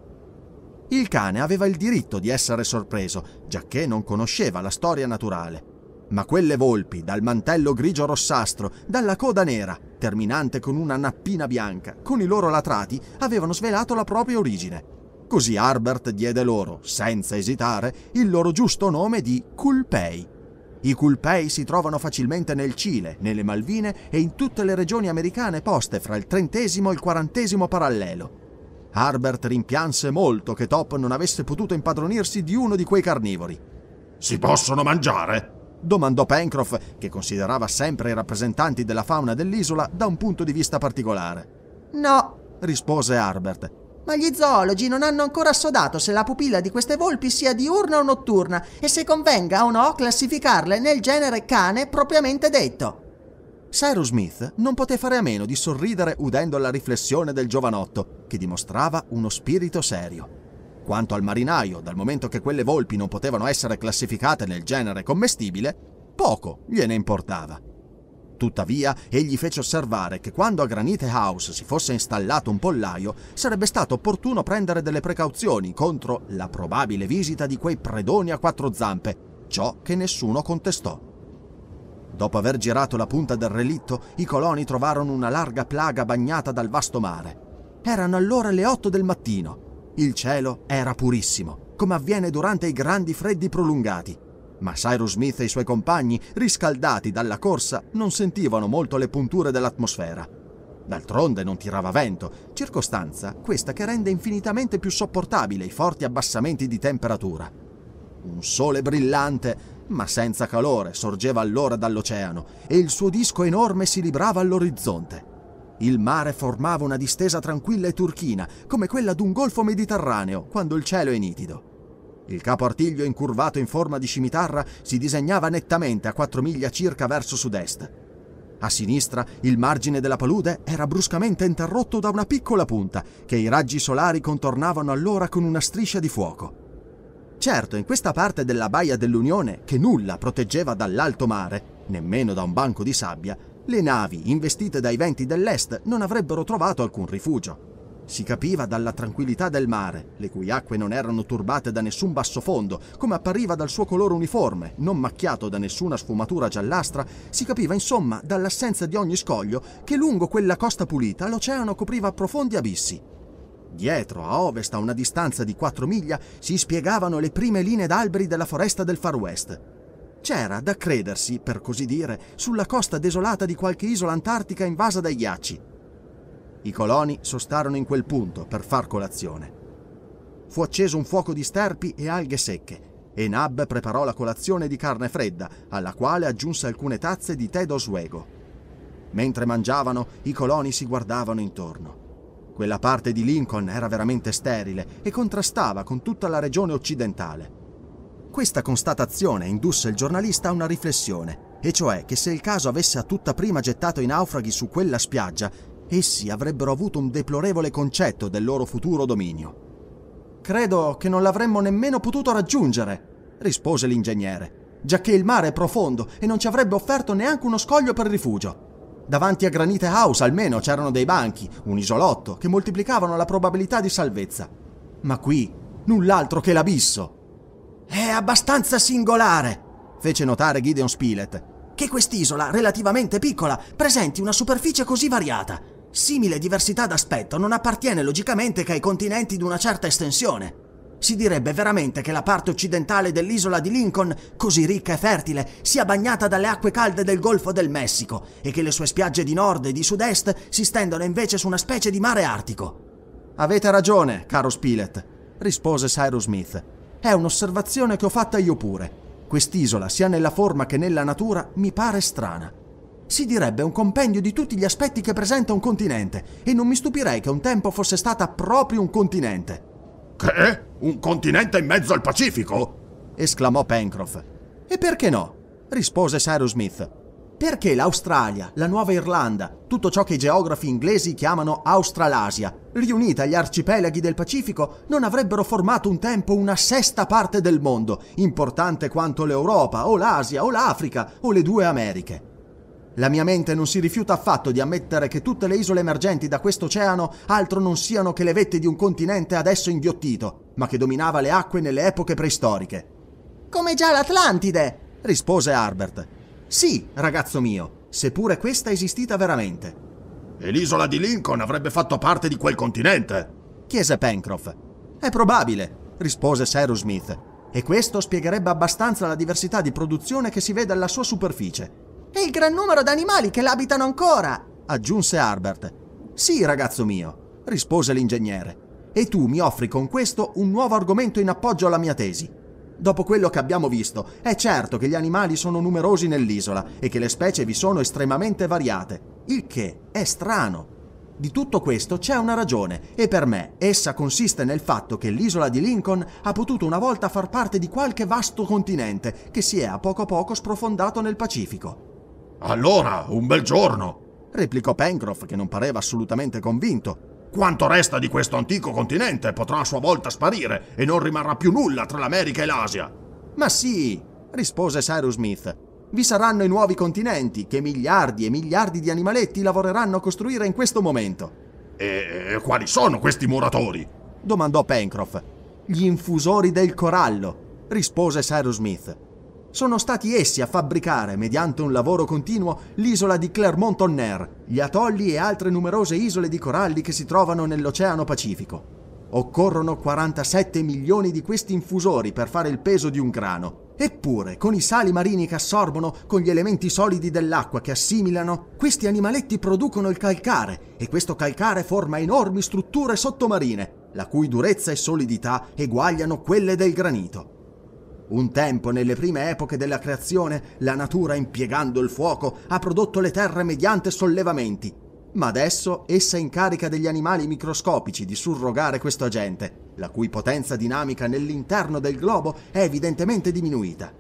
Speaker 1: Il cane aveva il diritto di essere sorpreso, giacché non conosceva la storia naturale. Ma quelle volpi, dal mantello grigio rossastro, dalla coda nera, terminante con una nappina bianca, con i loro latrati, avevano svelato la propria origine. Così Harbert diede loro, senza esitare, il loro giusto nome di Culpei, i culpei si trovano facilmente nel Cile, nelle Malvine e in tutte le regioni americane poste fra il trentesimo e il quarantesimo parallelo. Harbert rimpianse molto che Top non avesse potuto impadronirsi di uno di quei carnivori. Si possono mangiare? domandò Pencroff, che considerava sempre i rappresentanti della fauna dell'isola da un punto di vista particolare. No, rispose Harbert ma gli zoologi non hanno ancora assodato se la pupilla di queste volpi sia diurna o notturna e se convenga o no classificarle nel genere cane propriamente detto. Cyrus Smith non poté fare a meno di sorridere udendo la riflessione del giovanotto, che dimostrava uno spirito serio. Quanto al marinaio, dal momento che quelle volpi non potevano essere classificate nel genere commestibile, poco gliene importava. Tuttavia, egli fece osservare che quando a Granite House si fosse installato un pollaio, sarebbe stato opportuno prendere delle precauzioni contro la probabile visita di quei predoni a quattro zampe, ciò che nessuno contestò. Dopo aver girato la punta del relitto, i coloni trovarono una larga plaga bagnata dal vasto mare. Erano allora le otto del mattino. Il cielo era purissimo, come avviene durante i grandi freddi prolungati. Ma Cyrus Smith e i suoi compagni, riscaldati dalla corsa, non sentivano molto le punture dell'atmosfera. D'altronde non tirava vento, circostanza questa che rende infinitamente più sopportabile i forti abbassamenti di temperatura. Un sole brillante, ma senza calore, sorgeva allora dall'oceano e il suo disco enorme si librava all'orizzonte. Il mare formava una distesa tranquilla e turchina, come quella d'un golfo mediterraneo, quando il cielo è nitido. Il capo artiglio incurvato in forma di scimitarra si disegnava nettamente a quattro miglia circa verso sud-est. A sinistra il margine della palude era bruscamente interrotto da una piccola punta che i raggi solari contornavano allora con una striscia di fuoco. Certo, in questa parte della baia dell'Unione, che nulla proteggeva dall'alto mare, nemmeno da un banco di sabbia, le navi investite dai venti dell'est non avrebbero trovato alcun rifugio. Si capiva dalla tranquillità del mare, le cui acque non erano turbate da nessun basso fondo, come appariva dal suo colore uniforme, non macchiato da nessuna sfumatura giallastra, si capiva insomma dall'assenza di ogni scoglio che lungo quella costa pulita l'oceano copriva profondi abissi. Dietro, a ovest, a una distanza di 4 miglia, si spiegavano le prime linee d'alberi della foresta del Far West. C'era da credersi, per così dire, sulla costa desolata di qualche isola antartica invasa dai ghiacci. I coloni sostarono in quel punto per far colazione. Fu acceso un fuoco di sterpi e alghe secche e Nab preparò la colazione di carne fredda, alla quale aggiunse alcune tazze di tè d'oswego. Mentre mangiavano, i coloni si guardavano intorno. Quella parte di Lincoln era veramente sterile e contrastava con tutta la regione occidentale. Questa constatazione indusse il giornalista a una riflessione, e cioè che se il caso avesse a tutta prima gettato i naufraghi su quella spiaggia, essi avrebbero avuto un deplorevole concetto del loro futuro dominio. Credo che non l'avremmo nemmeno potuto raggiungere, rispose l'ingegnere, giacché il mare è profondo e non ci avrebbe offerto neanche uno scoglio per rifugio. Davanti a Granite House almeno c'erano dei banchi, un isolotto, che moltiplicavano la probabilità di salvezza. Ma qui null'altro che l'abisso. È abbastanza singolare, fece notare Gideon Spilett, che quest'isola, relativamente piccola, presenti una superficie così variata. Simile diversità d'aspetto non appartiene logicamente che ai continenti di una certa estensione. Si direbbe veramente che la parte occidentale dell'isola di Lincoln, così ricca e fertile, sia bagnata dalle acque calde del Golfo del Messico e che le sue spiagge di nord e di sud-est si stendano invece su una specie di mare artico. Avete ragione, caro Spilett, rispose Cyrus Smith. È un'osservazione che ho fatta io pure. Quest'isola, sia nella forma che nella natura, mi pare strana si direbbe un compendio di tutti gli aspetti che presenta un continente, e non mi stupirei che un tempo fosse stata proprio un continente. Che? Un continente in mezzo al Pacifico? esclamò Pencroff. E perché no? rispose Cyrus Smith. Perché l'Australia, la Nuova Irlanda, tutto ciò che i geografi inglesi chiamano Australasia, riunita agli arcipelaghi del Pacifico, non avrebbero formato un tempo una sesta parte del mondo, importante quanto l'Europa o l'Asia o l'Africa o le due Americhe. La mia mente non si rifiuta affatto di ammettere che tutte le isole emergenti da questo oceano altro non siano che le vette di un continente adesso inghiottito, ma che dominava le acque nelle epoche preistoriche. Come già l'Atlantide, rispose Harbert. Sì, ragazzo mio, seppure questa è esistita veramente. E l'isola di Lincoln avrebbe fatto parte di quel continente? chiese Pencroff. È probabile, rispose Cyrus Smith, e questo spiegherebbe abbastanza la diversità di produzione che si vede alla sua superficie e il gran numero d'animali che l'abitano ancora, aggiunse Harbert. Sì, ragazzo mio, rispose l'ingegnere, e tu mi offri con questo un nuovo argomento in appoggio alla mia tesi. Dopo quello che abbiamo visto, è certo che gli animali sono numerosi nell'isola e che le specie vi sono estremamente variate, il che è strano. Di tutto questo c'è una ragione e per me essa consiste nel fatto che l'isola di Lincoln ha potuto una volta far parte di qualche vasto continente che si è a poco a poco sprofondato nel Pacifico. Allora, un bel giorno, replicò Pencroff, che non pareva assolutamente convinto.
Speaker 3: Quanto resta di questo antico continente potrà a sua volta sparire e non rimarrà più nulla tra l'America e l'Asia.
Speaker 1: Ma sì, rispose Cyrus Smith. Vi saranno i nuovi continenti che miliardi e miliardi di animaletti lavoreranno a costruire in questo momento. E, e quali sono questi muratori? domandò Pencroff. Gli infusori del corallo, rispose Cyrus Smith. Sono stati essi a fabbricare, mediante un lavoro continuo, l'isola di Clermont-Tonnerre, gli atolli e altre numerose isole di coralli che si trovano nell'Oceano Pacifico. Occorrono 47 milioni di questi infusori per fare il peso di un grano. Eppure, con i sali marini che assorbono, con gli elementi solidi dell'acqua che assimilano, questi animaletti producono il calcare e questo calcare forma enormi strutture sottomarine, la cui durezza e solidità eguagliano quelle del granito. Un tempo, nelle prime epoche della creazione, la natura, impiegando il fuoco, ha prodotto le terre mediante sollevamenti, ma adesso essa incarica degli animali microscopici di surrogare questo agente, la cui potenza dinamica nell'interno del globo è evidentemente diminuita.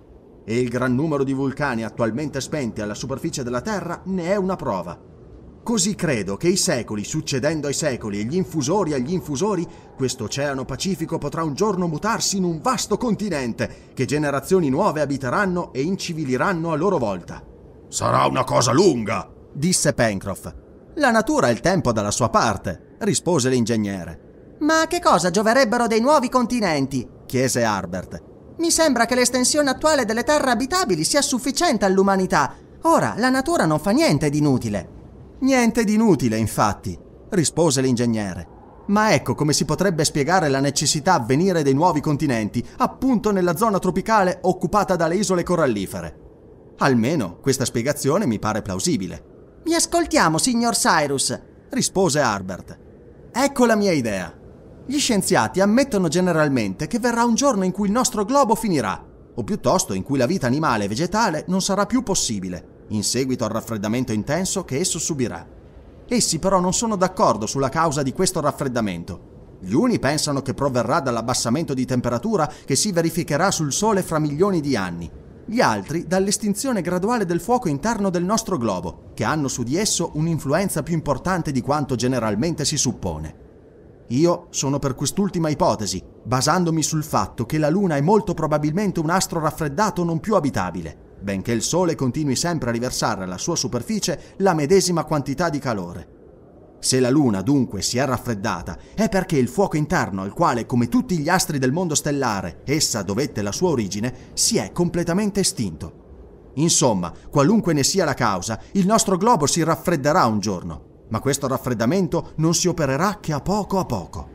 Speaker 1: E il gran numero di vulcani attualmente spenti alla superficie della Terra ne è una prova. Così credo che i secoli succedendo ai secoli e gli infusori agli infusori, questo oceano Pacifico potrà un giorno mutarsi in un vasto continente che generazioni nuove abiteranno e inciviliranno a loro volta. Sarà una cosa lunga, disse Pencroff. La natura ha il tempo dalla sua parte, rispose l'ingegnere. Ma a che cosa gioverebbero dei nuovi continenti? chiese Harbert. Mi sembra che l'estensione attuale delle terre abitabili sia sufficiente all'umanità. Ora la natura non fa niente di inutile. Niente di inutile, infatti, rispose l'ingegnere. Ma ecco come si potrebbe spiegare la necessità a venire dei nuovi continenti, appunto nella zona tropicale occupata dalle isole corallifere. Almeno questa spiegazione mi pare plausibile. Mi ascoltiamo, signor Cyrus, rispose Harbert. Ecco la mia idea. Gli scienziati ammettono generalmente che verrà un giorno in cui il nostro globo finirà, o piuttosto in cui la vita animale e vegetale non sarà più possibile, in seguito al raffreddamento intenso che esso subirà. Essi però non sono d'accordo sulla causa di questo raffreddamento. Gli uni pensano che proverrà dall'abbassamento di temperatura che si verificherà sul Sole fra milioni di anni, gli altri dall'estinzione graduale del fuoco interno del nostro globo, che hanno su di esso un'influenza più importante di quanto generalmente si suppone. Io sono per quest'ultima ipotesi, basandomi sul fatto che la Luna è molto probabilmente un astro raffreddato non più abitabile, benché il Sole continui sempre a riversare alla sua superficie la medesima quantità di calore. Se la Luna dunque si è raffreddata è perché il fuoco interno al quale, come tutti gli astri del mondo stellare, essa dovette la sua origine, si è completamente estinto. Insomma, qualunque ne sia la causa, il nostro globo si raffredderà un giorno, ma questo raffreddamento non si opererà che a poco a poco.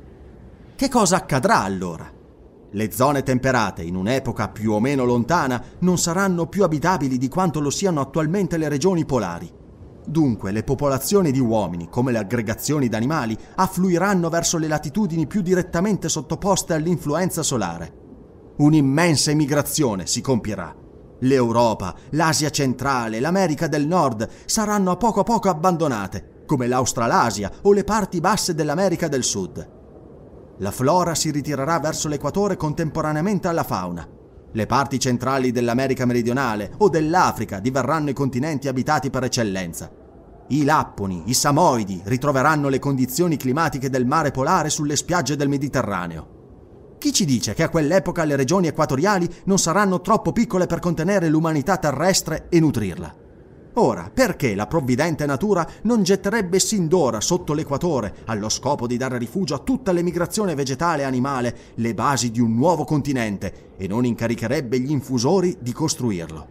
Speaker 1: Che cosa accadrà allora? Le zone temperate, in un'epoca più o meno lontana, non saranno più abitabili di quanto lo siano attualmente le regioni polari. Dunque le popolazioni di uomini, come le aggregazioni d'animali, affluiranno verso le latitudini più direttamente sottoposte all'influenza solare. Un'immensa emigrazione si compirà. L'Europa, l'Asia centrale, l'America del Nord saranno a poco a poco abbandonate, come l'Australasia o le parti basse dell'America del Sud. La flora si ritirerà verso l'equatore contemporaneamente alla fauna. Le parti centrali dell'America meridionale o dell'Africa diverranno i continenti abitati per eccellenza. I lapponi, i samoidi ritroveranno le condizioni climatiche del mare polare sulle spiagge del Mediterraneo. Chi ci dice che a quell'epoca le regioni equatoriali non saranno troppo piccole per contenere l'umanità terrestre e nutrirla? Ora, perché la provvidente natura non getterebbe sin d'ora sotto l'equatore, allo scopo di dare rifugio a tutta l'emigrazione vegetale e animale, le basi di un nuovo continente e non incaricherebbe gli infusori di costruirlo?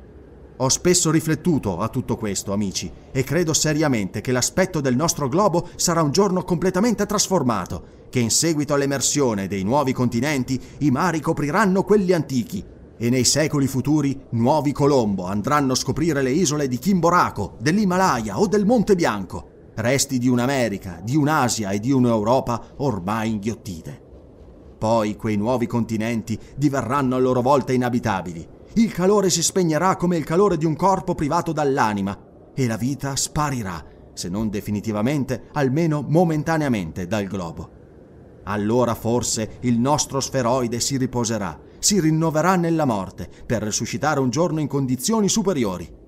Speaker 1: Ho spesso riflettuto a tutto questo, amici, e credo seriamente che l'aspetto del nostro globo sarà un giorno completamente trasformato, che in seguito all'emersione dei nuovi continenti i mari copriranno quelli antichi e nei secoli futuri nuovi Colombo andranno a scoprire le isole di Chimboraco, dell'Himalaya o del Monte Bianco, resti di un'America, di un'Asia e di un'Europa ormai inghiottite. Poi quei nuovi continenti diverranno a loro volta inabitabili. Il calore si spegnerà come il calore di un corpo privato dall'anima e la vita sparirà, se non definitivamente, almeno momentaneamente dal globo. Allora forse il nostro sferoide si riposerà si rinnoverà nella morte per risuscitare un giorno in condizioni superiori.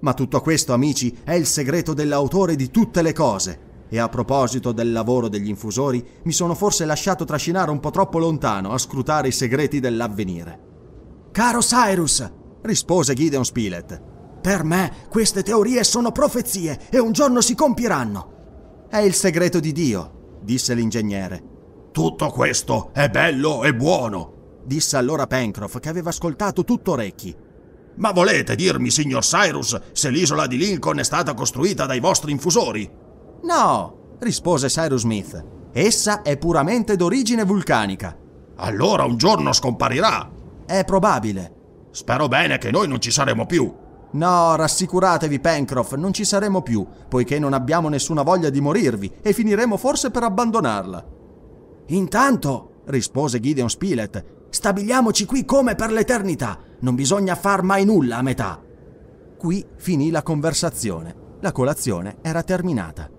Speaker 1: Ma tutto questo, amici, è il segreto dell'autore di tutte le cose. E a proposito del lavoro degli infusori, mi sono forse lasciato trascinare un po' troppo lontano a scrutare i segreti dell'avvenire. Caro Cyrus, rispose Gideon Spilett, per me queste teorie sono profezie e un giorno si compiranno. È il segreto di Dio, disse l'ingegnere. Tutto questo è bello e buono, disse allora Pencroff, che aveva ascoltato tutto orecchi. Ma volete dirmi, signor Cyrus, se l'isola di Lincoln è stata costruita dai vostri infusori? No, rispose Cyrus Smith. Essa è puramente d'origine vulcanica. Allora un giorno scomparirà. È probabile. Spero bene che noi non ci saremo più. No, rassicuratevi, Pencroff, non ci saremo più, poiché non abbiamo nessuna voglia di morirvi e finiremo forse per abbandonarla. Intanto, rispose Gideon Spilett, Stabiliamoci qui come per l'eternità. Non bisogna far mai nulla a metà. Qui finì la conversazione. La colazione era terminata.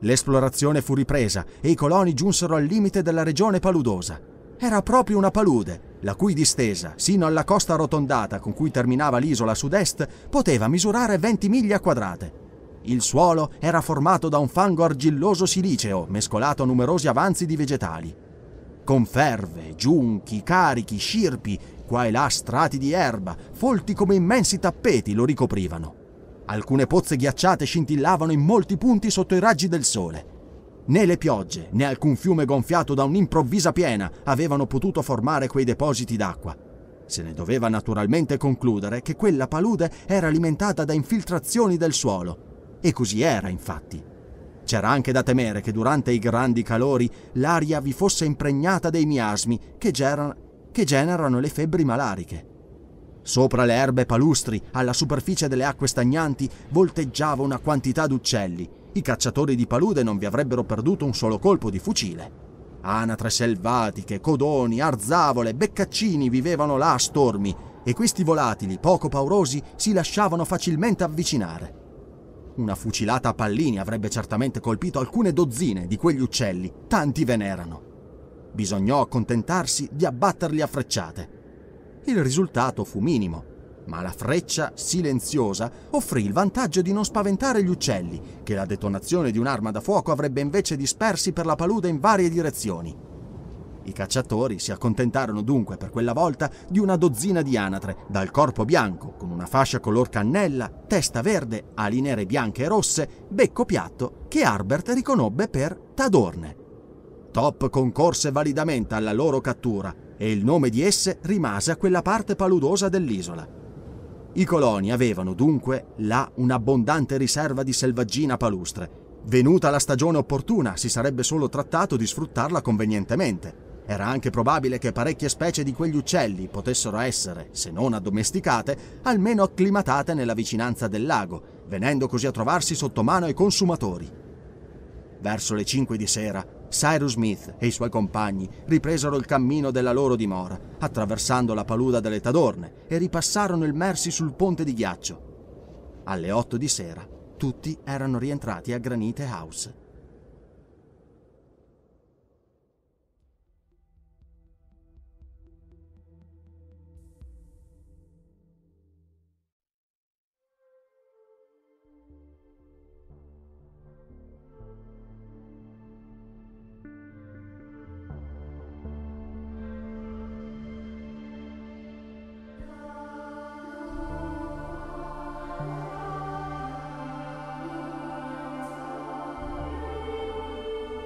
Speaker 1: L'esplorazione fu ripresa e i coloni giunsero al limite della regione paludosa. Era proprio una palude, la cui distesa, sino alla costa arrotondata con cui terminava l'isola sud-est, poteva misurare 20 miglia quadrate. Il suolo era formato da un fango argilloso siliceo mescolato a numerosi avanzi di vegetali con ferve, giunchi, carichi, scirpi, qua e là strati di erba, folti come immensi tappeti lo ricoprivano. Alcune pozze ghiacciate scintillavano in molti punti sotto i raggi del sole. Né le piogge, né alcun fiume gonfiato da un'improvvisa piena avevano potuto formare quei depositi d'acqua. Se ne doveva naturalmente concludere che quella palude era alimentata da infiltrazioni del suolo. E così era, infatti. C'era anche da temere che durante i grandi calori l'aria vi fosse impregnata dei miasmi che, geran- che generano le febbri malariche. Sopra le erbe palustri, alla superficie delle acque stagnanti, volteggiava una quantità d'uccelli. I cacciatori di palude non vi avrebbero perduto un solo colpo di fucile. Anatre selvatiche, codoni, arzavole, beccaccini vivevano là a stormi e questi volatili, poco paurosi, si lasciavano facilmente avvicinare. Una fucilata a pallini avrebbe certamente colpito alcune dozzine di quegli uccelli, tanti ve n'erano. Bisognò accontentarsi di abbatterli a frecciate. Il risultato fu minimo, ma la freccia, silenziosa, offrì il vantaggio di non spaventare gli uccelli, che la detonazione di un'arma da fuoco avrebbe invece dispersi per la palude in varie direzioni. I cacciatori si accontentarono dunque per quella volta di una dozzina di anatre, dal corpo bianco, con una fascia color cannella, testa verde, ali nere bianche e rosse, becco piatto, che Arbert riconobbe per tadorne. Top concorse validamente alla loro cattura e il nome di esse rimase a quella parte paludosa dell'isola. I coloni avevano dunque là un'abbondante riserva di selvaggina palustre. Venuta la stagione opportuna si sarebbe solo trattato di sfruttarla convenientemente. Era anche probabile che parecchie specie di quegli uccelli potessero essere, se non addomesticate, almeno acclimatate nella vicinanza del lago, venendo così a trovarsi sotto mano ai consumatori. Verso le 5 di sera, Cyrus Smith e i suoi compagni ripresero il cammino della loro dimora, attraversando la paluda delle Tadorne e ripassarono il Mersi sul ponte di ghiaccio. Alle 8 di sera, tutti erano rientrati a Granite House.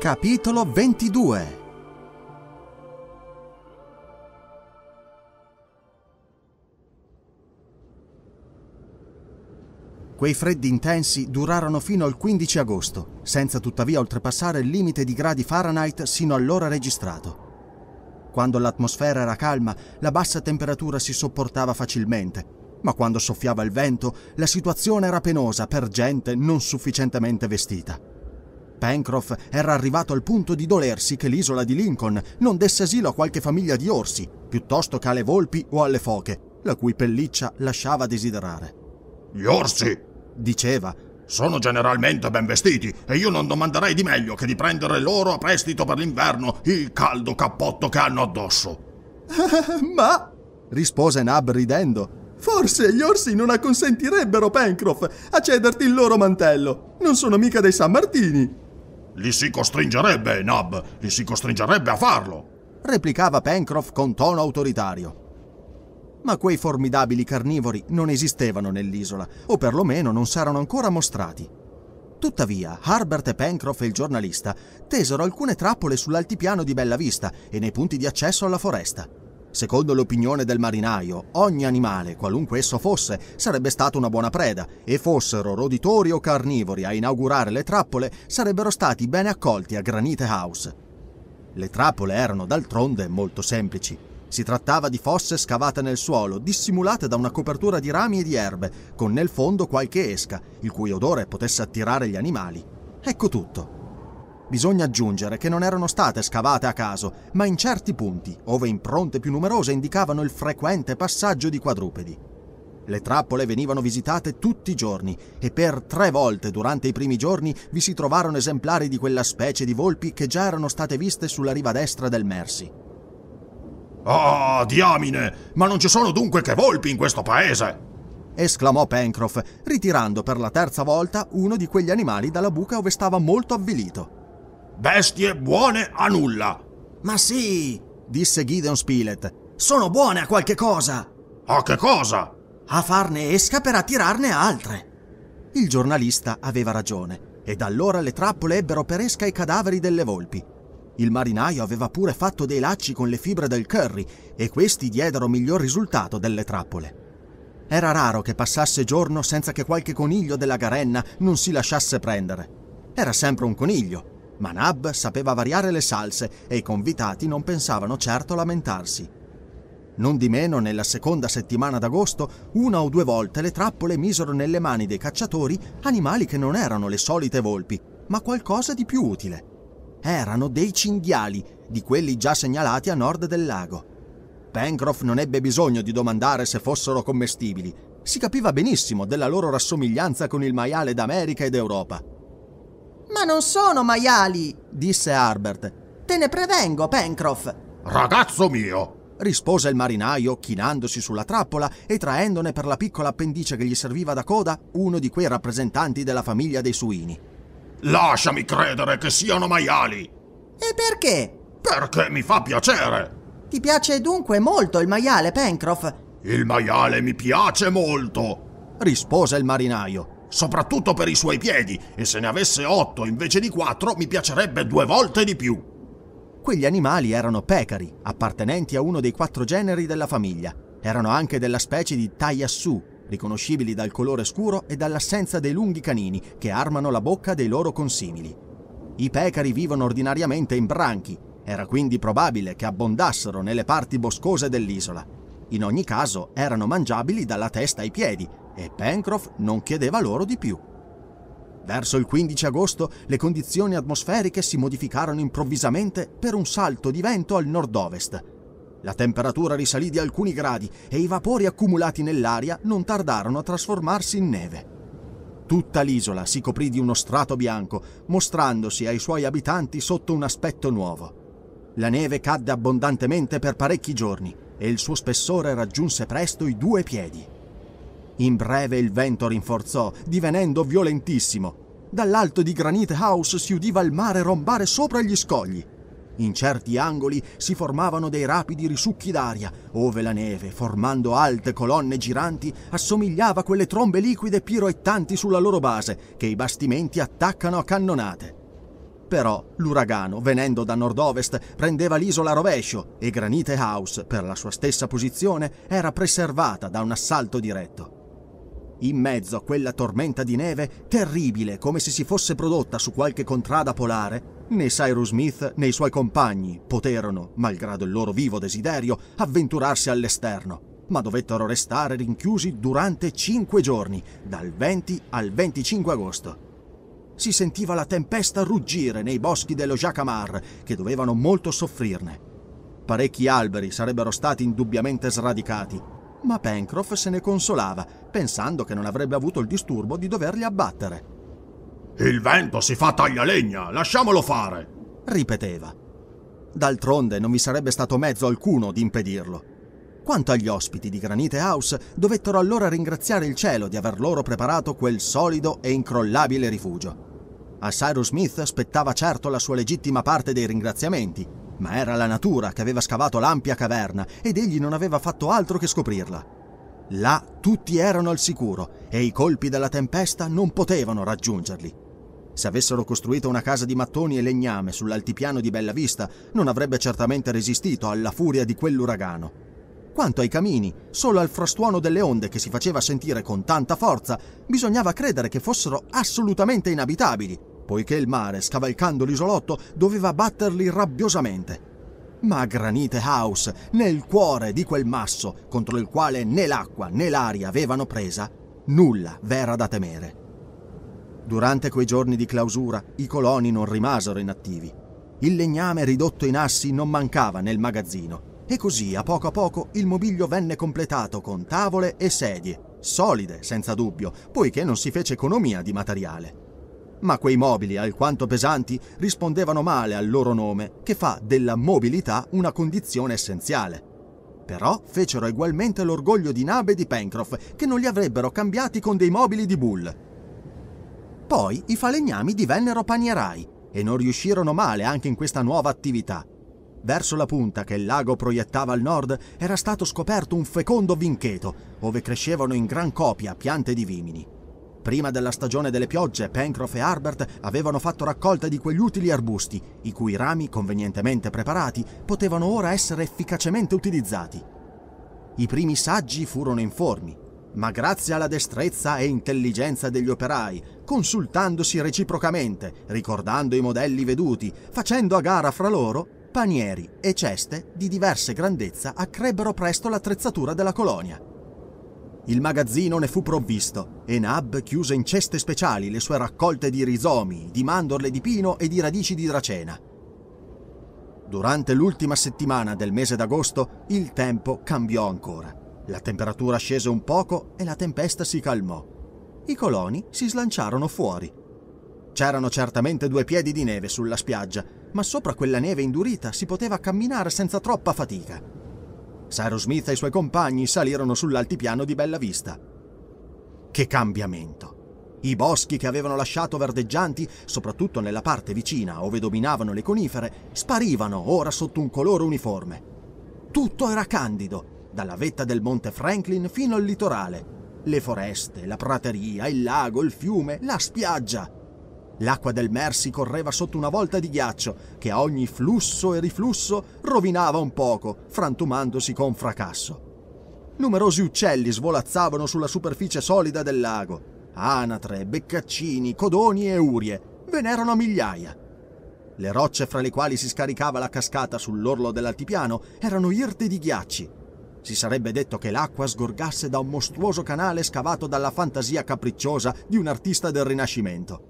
Speaker 1: Capitolo 22 Quei freddi intensi durarono fino al 15 agosto, senza tuttavia oltrepassare il limite di gradi Fahrenheit sino allora registrato. Quando l'atmosfera era calma, la bassa temperatura si sopportava facilmente, ma quando soffiava il vento, la situazione era penosa per gente non sufficientemente vestita. Pencroff era arrivato al punto di dolersi che l'isola di Lincoln non desse asilo a qualche famiglia di orsi, piuttosto che alle volpi o alle foche, la cui pelliccia lasciava desiderare.
Speaker 3: Gli orsi,
Speaker 1: diceva,
Speaker 3: sono generalmente ben vestiti e io non domanderei di meglio che di prendere loro a
Speaker 2: prestito per l'inverno il caldo cappotto che hanno addosso. <laughs> Ma, rispose Nab ridendo, Forse gli orsi non acconsentirebbero, Pencroff, a cederti il loro mantello. Non sono mica dei San Martini. Li si costringerebbe,
Speaker 3: Nab, li si costringerebbe
Speaker 1: a farlo,
Speaker 2: replicava Pencroff con tono autoritario.
Speaker 1: Ma quei formidabili carnivori non esistevano nell'isola, o perlomeno non s'erano ancora mostrati. Tuttavia, Harbert e Pencroff e il giornalista tesero alcune trappole sull'altipiano di Bella Vista e nei punti di accesso alla foresta. Secondo l'opinione del marinaio, ogni animale, qualunque esso fosse, sarebbe stato una buona preda e fossero roditori o carnivori a inaugurare le trappole sarebbero stati bene accolti a Granite House. Le trappole erano d'altronde molto semplici. Si trattava di fosse scavate nel suolo, dissimulate da una copertura di rami e di erbe, con nel fondo qualche esca, il cui odore potesse attirare gli animali. Ecco tutto. Bisogna aggiungere che non erano state scavate a caso, ma in certi punti, ove impronte più numerose indicavano il frequente passaggio di quadrupedi. Le trappole venivano visitate tutti i giorni e per tre volte durante i primi giorni vi si trovarono esemplari di quella specie di volpi che già erano state viste sulla riva destra del Mersi. Ah,
Speaker 3: oh, diamine!
Speaker 1: Ma non ci sono dunque che volpi in questo paese! esclamò Pencroff, ritirando per la terza volta uno di quegli animali dalla buca dove stava molto avvilito. Bestie buone a nulla. Ma sì, disse Gideon Spilett. Sono buone a qualche cosa. A che cosa? A farne esca per attirarne altre. Il giornalista aveva ragione, e da allora le trappole ebbero per esca i cadaveri delle volpi. Il marinaio aveva pure fatto dei lacci con le fibre del curry e questi diedero miglior risultato delle trappole. Era raro che passasse giorno senza che qualche coniglio della garenna non si lasciasse prendere. Era sempre un coniglio, ma Nab sapeva variare le salse e i convitati non pensavano certo lamentarsi. Nondimeno, nella seconda settimana d'agosto, una o due volte le trappole misero nelle mani dei cacciatori animali che non erano le solite volpi, ma qualcosa di più utile. Erano dei cinghiali, di quelli già segnalati a nord del lago. Pencroff non ebbe bisogno di domandare se fossero commestibili. Si capiva benissimo della loro rassomiglianza con il maiale d'America ed Europa. Ma non sono maiali, disse Harbert. Te ne prevengo, Pencroff. Ragazzo mio, rispose il marinaio, chinandosi sulla trappola e traendone per la piccola appendice che gli serviva da coda uno di quei rappresentanti della famiglia dei suini.
Speaker 3: Lasciami credere che siano maiali. E perché? Perché mi fa piacere.
Speaker 1: Ti piace dunque molto il maiale, Pencroff?
Speaker 3: Il maiale mi piace
Speaker 1: molto, rispose il marinaio
Speaker 3: soprattutto per i suoi piedi, e se ne avesse otto invece di quattro mi piacerebbe due volte di
Speaker 1: più. Quegli animali erano pecari, appartenenti a uno dei quattro generi della famiglia. Erano anche della specie di Taiassù, riconoscibili dal colore scuro e dall'assenza dei lunghi canini che armano la bocca dei loro consimili. I pecari vivono ordinariamente in branchi, era quindi probabile che abbondassero nelle parti boscose dell'isola. In ogni caso erano mangiabili dalla testa ai piedi e Pencroff non chiedeva loro di più. Verso il 15 agosto le condizioni atmosferiche si modificarono improvvisamente per un salto di vento al nord-ovest. La temperatura risalì di alcuni gradi e i vapori accumulati nell'aria non tardarono a trasformarsi in neve. Tutta l'isola si coprì di uno strato bianco, mostrandosi ai suoi abitanti sotto un aspetto nuovo. La neve cadde abbondantemente per parecchi giorni e il suo spessore raggiunse presto i due piedi. In breve il vento rinforzò, divenendo violentissimo. Dall'alto di Granite House si udiva il mare rombare sopra gli scogli. In certi angoli si formavano dei rapidi risucchi d'aria, ove la neve, formando alte colonne giranti, assomigliava a quelle trombe liquide piroettanti sulla loro base, che i bastimenti attaccano a cannonate. Però l'uragano, venendo da nord-ovest, prendeva l'isola a rovescio e Granite House, per la sua stessa posizione, era preservata da un assalto diretto. In mezzo a quella tormenta di neve, terribile come se si fosse prodotta su qualche contrada polare, né Cyrus Smith né i suoi compagni poterono, malgrado il loro vivo desiderio, avventurarsi all'esterno, ma dovettero restare rinchiusi durante cinque giorni, dal 20 al 25 agosto. Si sentiva la tempesta ruggire nei boschi dello Jacamar, che dovevano molto soffrirne. Parecchi alberi sarebbero stati indubbiamente sradicati, ma Pencroff se ne consolava, pensando che non avrebbe avuto il disturbo di doverli abbattere.
Speaker 3: Il vento si fa taglialegna,
Speaker 1: lasciamolo fare, ripeteva. D'altronde non vi sarebbe stato mezzo alcuno di impedirlo. Quanto agli ospiti di Granite House, dovettero allora ringraziare il cielo di aver loro preparato quel solido e incrollabile rifugio. A Cyrus Smith spettava certo la sua legittima parte dei ringraziamenti, ma era la natura che aveva scavato l'ampia caverna ed egli non aveva fatto altro che scoprirla. Là tutti erano al sicuro e i colpi della tempesta non potevano raggiungerli. Se avessero costruito una casa di mattoni e legname sull'altipiano di Bella Vista, non avrebbe certamente resistito alla furia di quell'uragano. Quanto ai camini, solo al frastuono delle onde che si faceva sentire con tanta forza, bisognava credere che fossero assolutamente inabitabili, poiché il mare, scavalcando l'isolotto, doveva batterli rabbiosamente. Ma Granite House, nel cuore di quel masso contro il quale né l'acqua né l'aria avevano presa, nulla v'era da temere. Durante quei giorni di clausura i coloni non rimasero inattivi. Il legname ridotto in assi non mancava nel magazzino e così a poco a poco il mobilio venne completato con tavole e sedie, solide senza dubbio, poiché non si fece economia di materiale ma quei mobili, alquanto pesanti, rispondevano male al loro nome, che fa della mobilità una condizione essenziale. Però fecero egualmente l'orgoglio di Nabe e di Pencroff, che non li avrebbero cambiati con dei mobili di Bull. Poi i falegnami divennero panierai e non riuscirono male anche in questa nuova attività. Verso la punta che il lago proiettava al nord era stato scoperto un fecondo vincheto, ove crescevano in gran copia piante di vimini. Prima della stagione delle piogge, Pencroff e Harbert avevano fatto raccolta di quegli utili arbusti, i cui rami, convenientemente preparati, potevano ora essere efficacemente utilizzati. I primi saggi furono informi, ma grazie alla destrezza e intelligenza degli operai, consultandosi reciprocamente, ricordando i modelli veduti, facendo a gara fra loro, panieri e ceste di diverse grandezza accrebbero presto l'attrezzatura della colonia. Il magazzino ne fu provvisto e Nab chiuse in ceste speciali le sue raccolte di rizomi, di mandorle di pino e di radici di dracena. Durante l'ultima settimana del mese d'agosto il tempo cambiò ancora. La temperatura scese un poco e la tempesta si calmò. I coloni si slanciarono fuori. C'erano certamente due piedi di neve sulla spiaggia, ma sopra quella neve indurita si poteva camminare senza troppa fatica. Cyrus Smith e i suoi compagni salirono sull'altipiano di Bella Vista. Che cambiamento! I boschi che avevano lasciato verdeggianti, soprattutto nella parte vicina ove dominavano le conifere, sparivano ora sotto un colore uniforme. Tutto era candido, dalla vetta del Monte Franklin fino al litorale. Le foreste, la prateria, il lago, il fiume, la spiaggia. L'acqua del Mersi correva sotto una volta di ghiaccio che a ogni flusso e riflusso rovinava un poco, frantumandosi con fracasso. Numerosi uccelli svolazzavano sulla superficie solida del lago. Anatre, beccaccini, codoni e urie. Ve n'erano migliaia. Le rocce fra le quali si scaricava la cascata sull'orlo dell'altipiano erano irte di ghiacci. Si sarebbe detto che l'acqua sgorgasse da un mostruoso canale scavato dalla fantasia capricciosa di un artista del Rinascimento.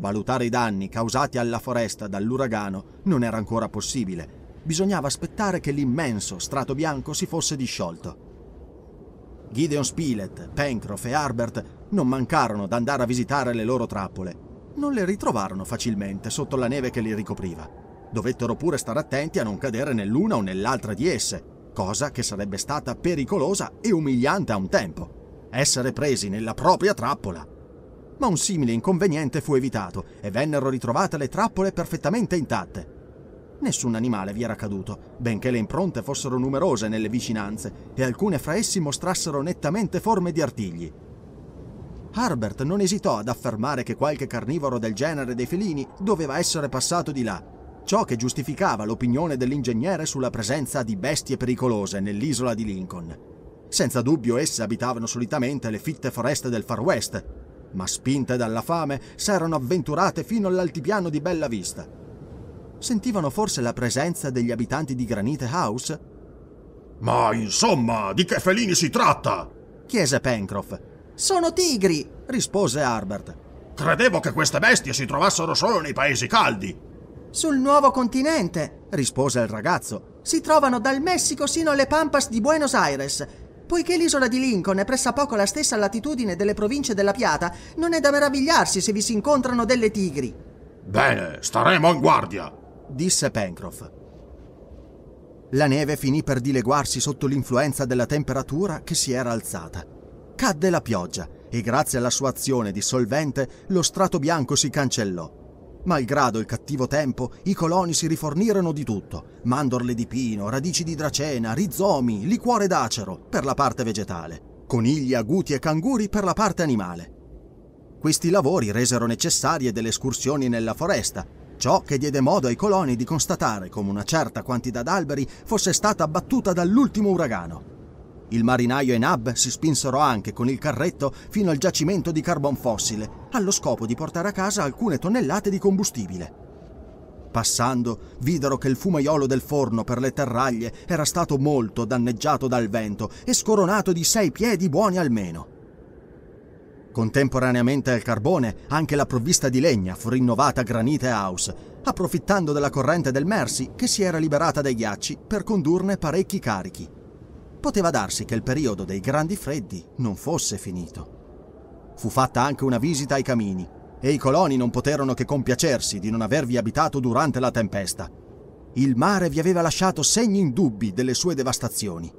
Speaker 1: Valutare i danni causati alla foresta dall'uragano non era ancora possibile. Bisognava aspettare che l'immenso strato bianco si fosse disciolto. Gideon Spilett, Pencroff e Harbert non mancarono d'andare a visitare le loro trappole. Non le ritrovarono facilmente sotto la neve che li ricopriva. Dovettero pure stare attenti a non cadere nell'una o nell'altra di esse, cosa che sarebbe stata pericolosa e umiliante a un tempo. Essere presi nella propria trappola ma un simile inconveniente fu evitato e vennero ritrovate le trappole perfettamente intatte. Nessun animale vi era caduto, benché le impronte fossero numerose nelle vicinanze e alcune fra essi mostrassero nettamente forme di artigli. Harbert non esitò ad affermare che qualche carnivoro del genere dei felini doveva essere passato di là, ciò che giustificava l'opinione dell'ingegnere sulla presenza di bestie pericolose nell'isola di Lincoln. Senza dubbio esse abitavano solitamente le fitte foreste del Far West, ma spinte dalla fame s'erano avventurate fino all'altipiano di Bella Vista. Sentivano forse la presenza degli abitanti di Granite House? Ma insomma, di che felini si tratta? chiese Pencroff. Sono tigri, rispose Harbert. Credevo che queste bestie si trovassero solo nei paesi caldi. Sul nuovo continente, rispose il ragazzo. Si trovano dal Messico sino alle Pampas di Buenos Aires Poiché l'isola di Lincoln è pressappoco la stessa latitudine delle province della Piata, non è da meravigliarsi se vi si incontrano delle tigri.
Speaker 3: Bene, staremo in guardia,
Speaker 1: disse Pencroff. La neve finì per dileguarsi sotto l'influenza della temperatura che si era alzata. Cadde la pioggia e grazie alla sua azione dissolvente lo strato bianco si cancellò. Malgrado il cattivo tempo, i coloni si rifornirono di tutto: mandorle di pino, radici di dracena, rizomi, liquore d'acero per la parte vegetale, conigli, aguti e canguri per la parte animale. Questi lavori resero necessarie delle escursioni nella foresta, ciò che diede modo ai coloni di constatare come una certa quantità d'alberi fosse stata abbattuta dall'ultimo uragano. Il marinaio e Nab si spinsero anche con il carretto fino al giacimento di carbon fossile, allo scopo di portare a casa alcune tonnellate di combustibile. Passando, videro che il fumaiolo del forno per le terraglie era stato molto danneggiato dal vento e scoronato di sei piedi buoni almeno. Contemporaneamente al carbone, anche la provvista di legna fu rinnovata a Granite House, approfittando della corrente del Mersey che si era liberata dai ghiacci per condurne parecchi carichi poteva darsi che il periodo dei grandi freddi non fosse finito. Fu fatta anche una visita ai camini e i coloni non poterono che compiacersi di non avervi abitato durante la tempesta. Il mare vi aveva lasciato segni indubbi delle sue devastazioni.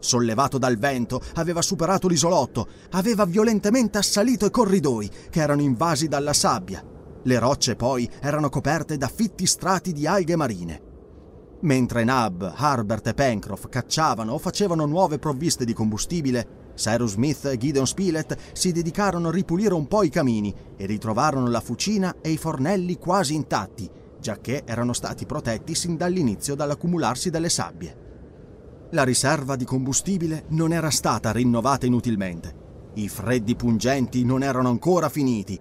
Speaker 1: Sollevato dal vento, aveva superato l'isolotto, aveva violentemente assalito i corridoi che erano invasi dalla sabbia. Le rocce poi erano coperte da fitti strati di alghe marine. Mentre Nab, Harbert e Pencroff cacciavano o facevano nuove provviste di combustibile, Cyrus Smith e Gideon Spilett si dedicarono a ripulire un po' i camini e ritrovarono la fucina e i fornelli quasi intatti, giacché erano stati protetti sin dall'inizio dall'accumularsi delle sabbie. La riserva di combustibile non era stata rinnovata inutilmente. I freddi pungenti non erano ancora finiti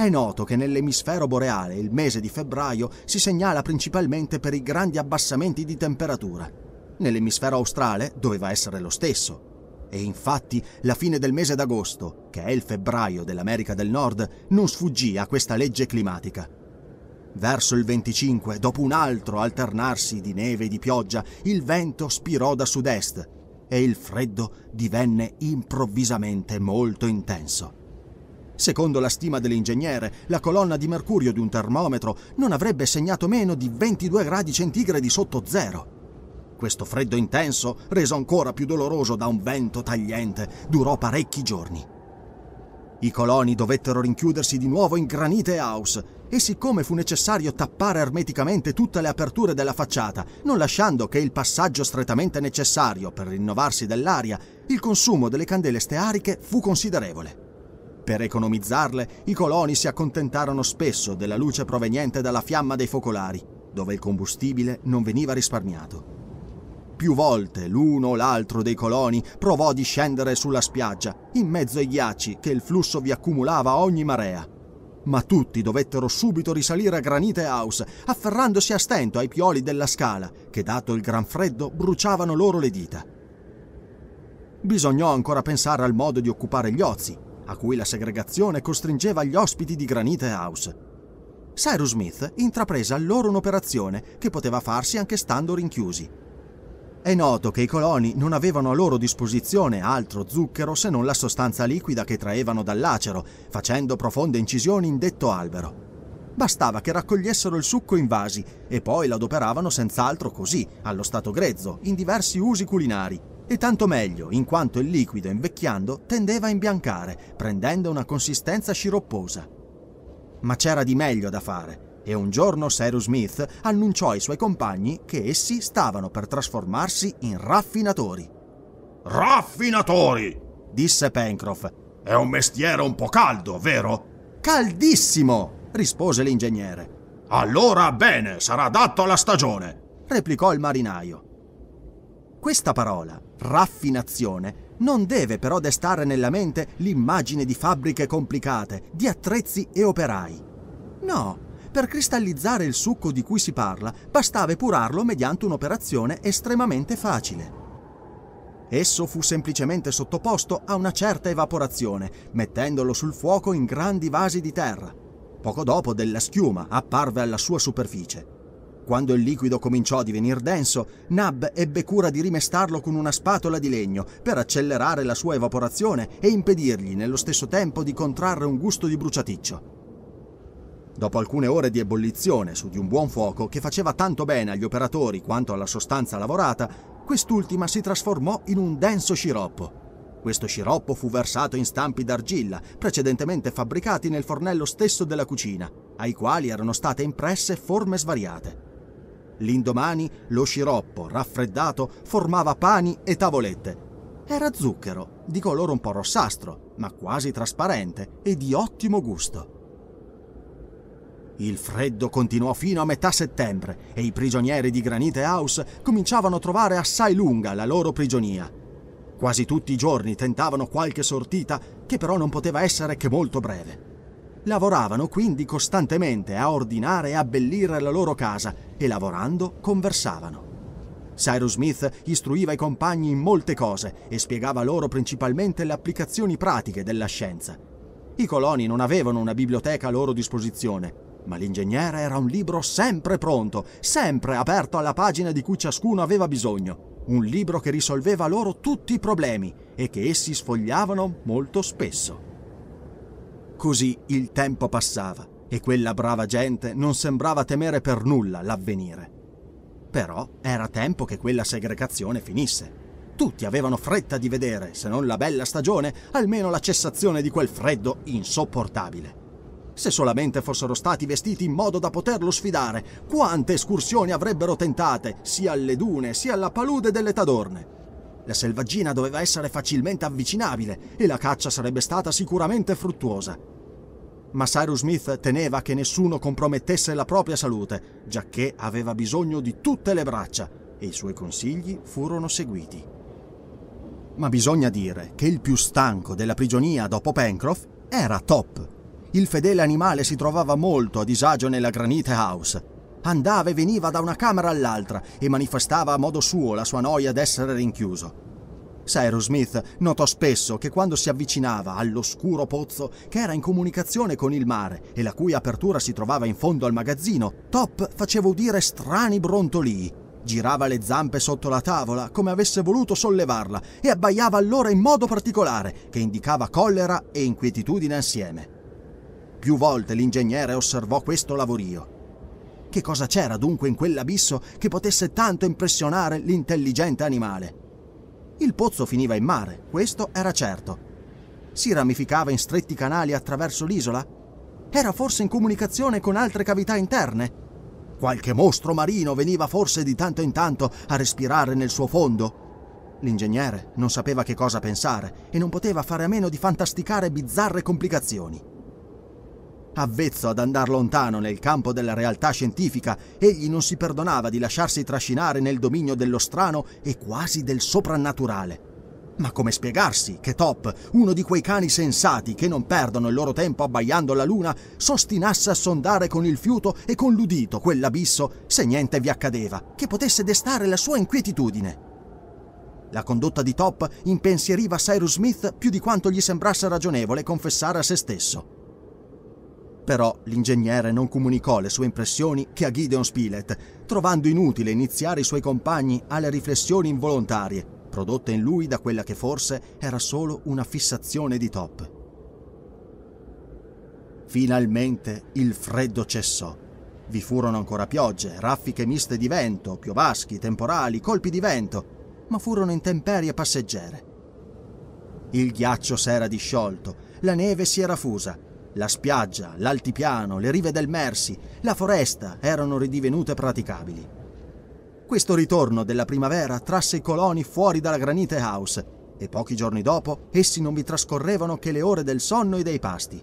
Speaker 1: è noto che nell'emisfero boreale il mese di febbraio si segnala principalmente per i grandi abbassamenti di temperatura. Nell'emisfero australe doveva essere lo stesso. E infatti la fine del mese d'agosto, che è il febbraio dell'America del Nord, non sfuggì a questa legge climatica. Verso il 25, dopo un altro alternarsi di neve e di pioggia, il vento spirò da sud-est e il freddo divenne improvvisamente molto intenso. Secondo la stima dell'ingegnere, la colonna di mercurio di un termometro non avrebbe segnato meno di 22 gradi centigradi sotto zero. Questo freddo intenso, reso ancora più doloroso da un vento tagliente, durò parecchi giorni. I coloni dovettero rinchiudersi di nuovo in granite house e siccome fu necessario tappare ermeticamente tutte le aperture della facciata, non lasciando che il passaggio strettamente necessario per rinnovarsi dell'aria, il consumo delle candele steariche fu considerevole. Per economizzarle, i coloni si accontentarono spesso della luce proveniente dalla fiamma dei focolari, dove il combustibile non veniva risparmiato. Più volte l'uno o l'altro dei coloni provò di scendere sulla spiaggia, in mezzo ai ghiacci che il flusso vi accumulava a ogni marea. Ma tutti dovettero subito risalire a Granite House, afferrandosi a stento ai pioli della scala, che dato il gran freddo bruciavano loro le dita. Bisognò ancora pensare al modo di occupare gli ozi, a cui la segregazione costringeva gli ospiti di Granite House. Cyrus Smith intraprese allora un'operazione che poteva farsi anche stando rinchiusi. È noto che i coloni non avevano a loro disposizione altro zucchero se non la sostanza liquida che traevano dall'acero, facendo profonde incisioni in detto albero. Bastava che raccogliessero il succo in vasi e poi l'adoperavano senz'altro così, allo stato grezzo, in diversi usi culinari. E tanto meglio, in quanto il liquido invecchiando tendeva a imbiancare, prendendo una consistenza sciropposa. Ma c'era di meglio da fare, e un giorno Cyrus Smith annunciò ai suoi compagni che essi stavano per trasformarsi in raffinatori. Raffinatori! disse Pencroff. È un mestiere un po' caldo, vero? Caldissimo! rispose l'ingegnere. Allora bene, sarà adatto alla stagione, replicò il marinaio. Questa parola raffinazione non deve però destare nella mente l'immagine di fabbriche complicate, di attrezzi e operai. No, per cristallizzare il succo di cui si parla bastava epurarlo mediante un'operazione estremamente facile. Esso fu semplicemente sottoposto a una certa evaporazione, mettendolo sul fuoco in grandi vasi di terra. Poco dopo della schiuma apparve alla sua superficie. Quando il liquido cominciò a divenir denso, Nab ebbe cura di rimestarlo con una spatola di legno per accelerare la sua evaporazione e impedirgli nello stesso tempo di contrarre un gusto di bruciaticcio. Dopo alcune ore di ebollizione su di un buon fuoco che faceva tanto bene agli operatori quanto alla sostanza lavorata, quest'ultima si trasformò in un denso sciroppo. Questo sciroppo fu versato in stampi d'argilla, precedentemente fabbricati nel fornello stesso della cucina, ai quali erano state impresse forme svariate. L'indomani lo sciroppo, raffreddato, formava pani e tavolette. Era zucchero, di colore un po' rossastro, ma quasi trasparente e di ottimo gusto. Il freddo continuò fino a metà settembre e i prigionieri di Granite House cominciavano a trovare assai lunga la loro prigionia. Quasi tutti i giorni tentavano qualche sortita che però non poteva essere che molto breve. Lavoravano quindi costantemente a ordinare e abbellire la loro casa e lavorando conversavano. Cyrus Smith istruiva i compagni in molte cose e spiegava loro principalmente le applicazioni pratiche della scienza. I coloni non avevano una biblioteca a loro disposizione, ma l'ingegnere era un libro sempre pronto, sempre aperto alla pagina di cui ciascuno aveva bisogno. Un libro che risolveva loro tutti i problemi e che essi sfogliavano molto spesso. Così il tempo passava e quella brava gente non sembrava temere per nulla l'avvenire. Però era tempo che quella segregazione finisse. Tutti avevano fretta di vedere, se non la bella stagione, almeno la cessazione di quel freddo insopportabile. Se solamente fossero stati vestiti in modo da poterlo sfidare, quante escursioni avrebbero tentate, sia alle dune sia alla palude delle Tadorne. La selvaggina doveva essere facilmente avvicinabile e la caccia sarebbe stata sicuramente fruttuosa. Ma Cyrus Smith teneva che nessuno compromettesse la propria salute, giacché aveva bisogno di tutte le braccia e i suoi consigli furono seguiti. Ma bisogna dire che il più stanco della prigionia dopo Pencroff era Top. Il fedele animale si trovava molto a disagio nella Granite House Andava e veniva da una camera all'altra e manifestava a modo suo la sua noia d'essere rinchiuso. Cyrus Smith notò spesso che quando si avvicinava all'oscuro pozzo che era in comunicazione con il mare e la cui apertura si trovava in fondo al magazzino, Top faceva udire strani brontolii. Girava le zampe sotto la tavola come avesse voluto sollevarla e abbaiava allora in modo particolare che indicava collera e inquietudine assieme. Più volte l'ingegnere osservò questo lavorio che cosa c'era dunque in quell'abisso che potesse tanto impressionare l'intelligente animale? Il pozzo finiva in mare, questo era certo. Si ramificava in stretti canali attraverso l'isola? Era forse in comunicazione con altre cavità interne? Qualche mostro marino veniva forse di tanto in tanto a respirare nel suo fondo? L'ingegnere non sapeva che cosa pensare e non poteva fare a meno di fantasticare bizzarre complicazioni. Avvezzo ad andar lontano nel campo della realtà scientifica, egli non si perdonava di lasciarsi trascinare nel dominio dello strano e quasi del soprannaturale. Ma come spiegarsi che Top, uno di quei cani sensati che non perdono il loro tempo abbaiando la luna, s'ostinasse a sondare con il fiuto e con l'udito quell'abisso se niente vi accadeva, che potesse destare la sua inquietudine? La condotta di Top impensieriva Cyrus Smith più di quanto gli sembrasse ragionevole confessare a se stesso. Però l'ingegnere non comunicò le sue impressioni che a Gideon Spilett, trovando inutile iniziare i suoi compagni alle riflessioni involontarie, prodotte in lui da quella che forse era solo una fissazione di top. Finalmente il freddo cessò. Vi furono ancora piogge, raffiche miste di vento, piovaschi, temporali, colpi di vento, ma furono intemperie passeggere. Il ghiaccio s'era disciolto, la neve si era fusa la spiaggia, l'altipiano, le rive del Mersi, la foresta erano ridivenute praticabili. Questo ritorno della primavera trasse i coloni fuori dalla Granite House e pochi giorni dopo essi non vi trascorrevano che le ore del sonno e dei pasti.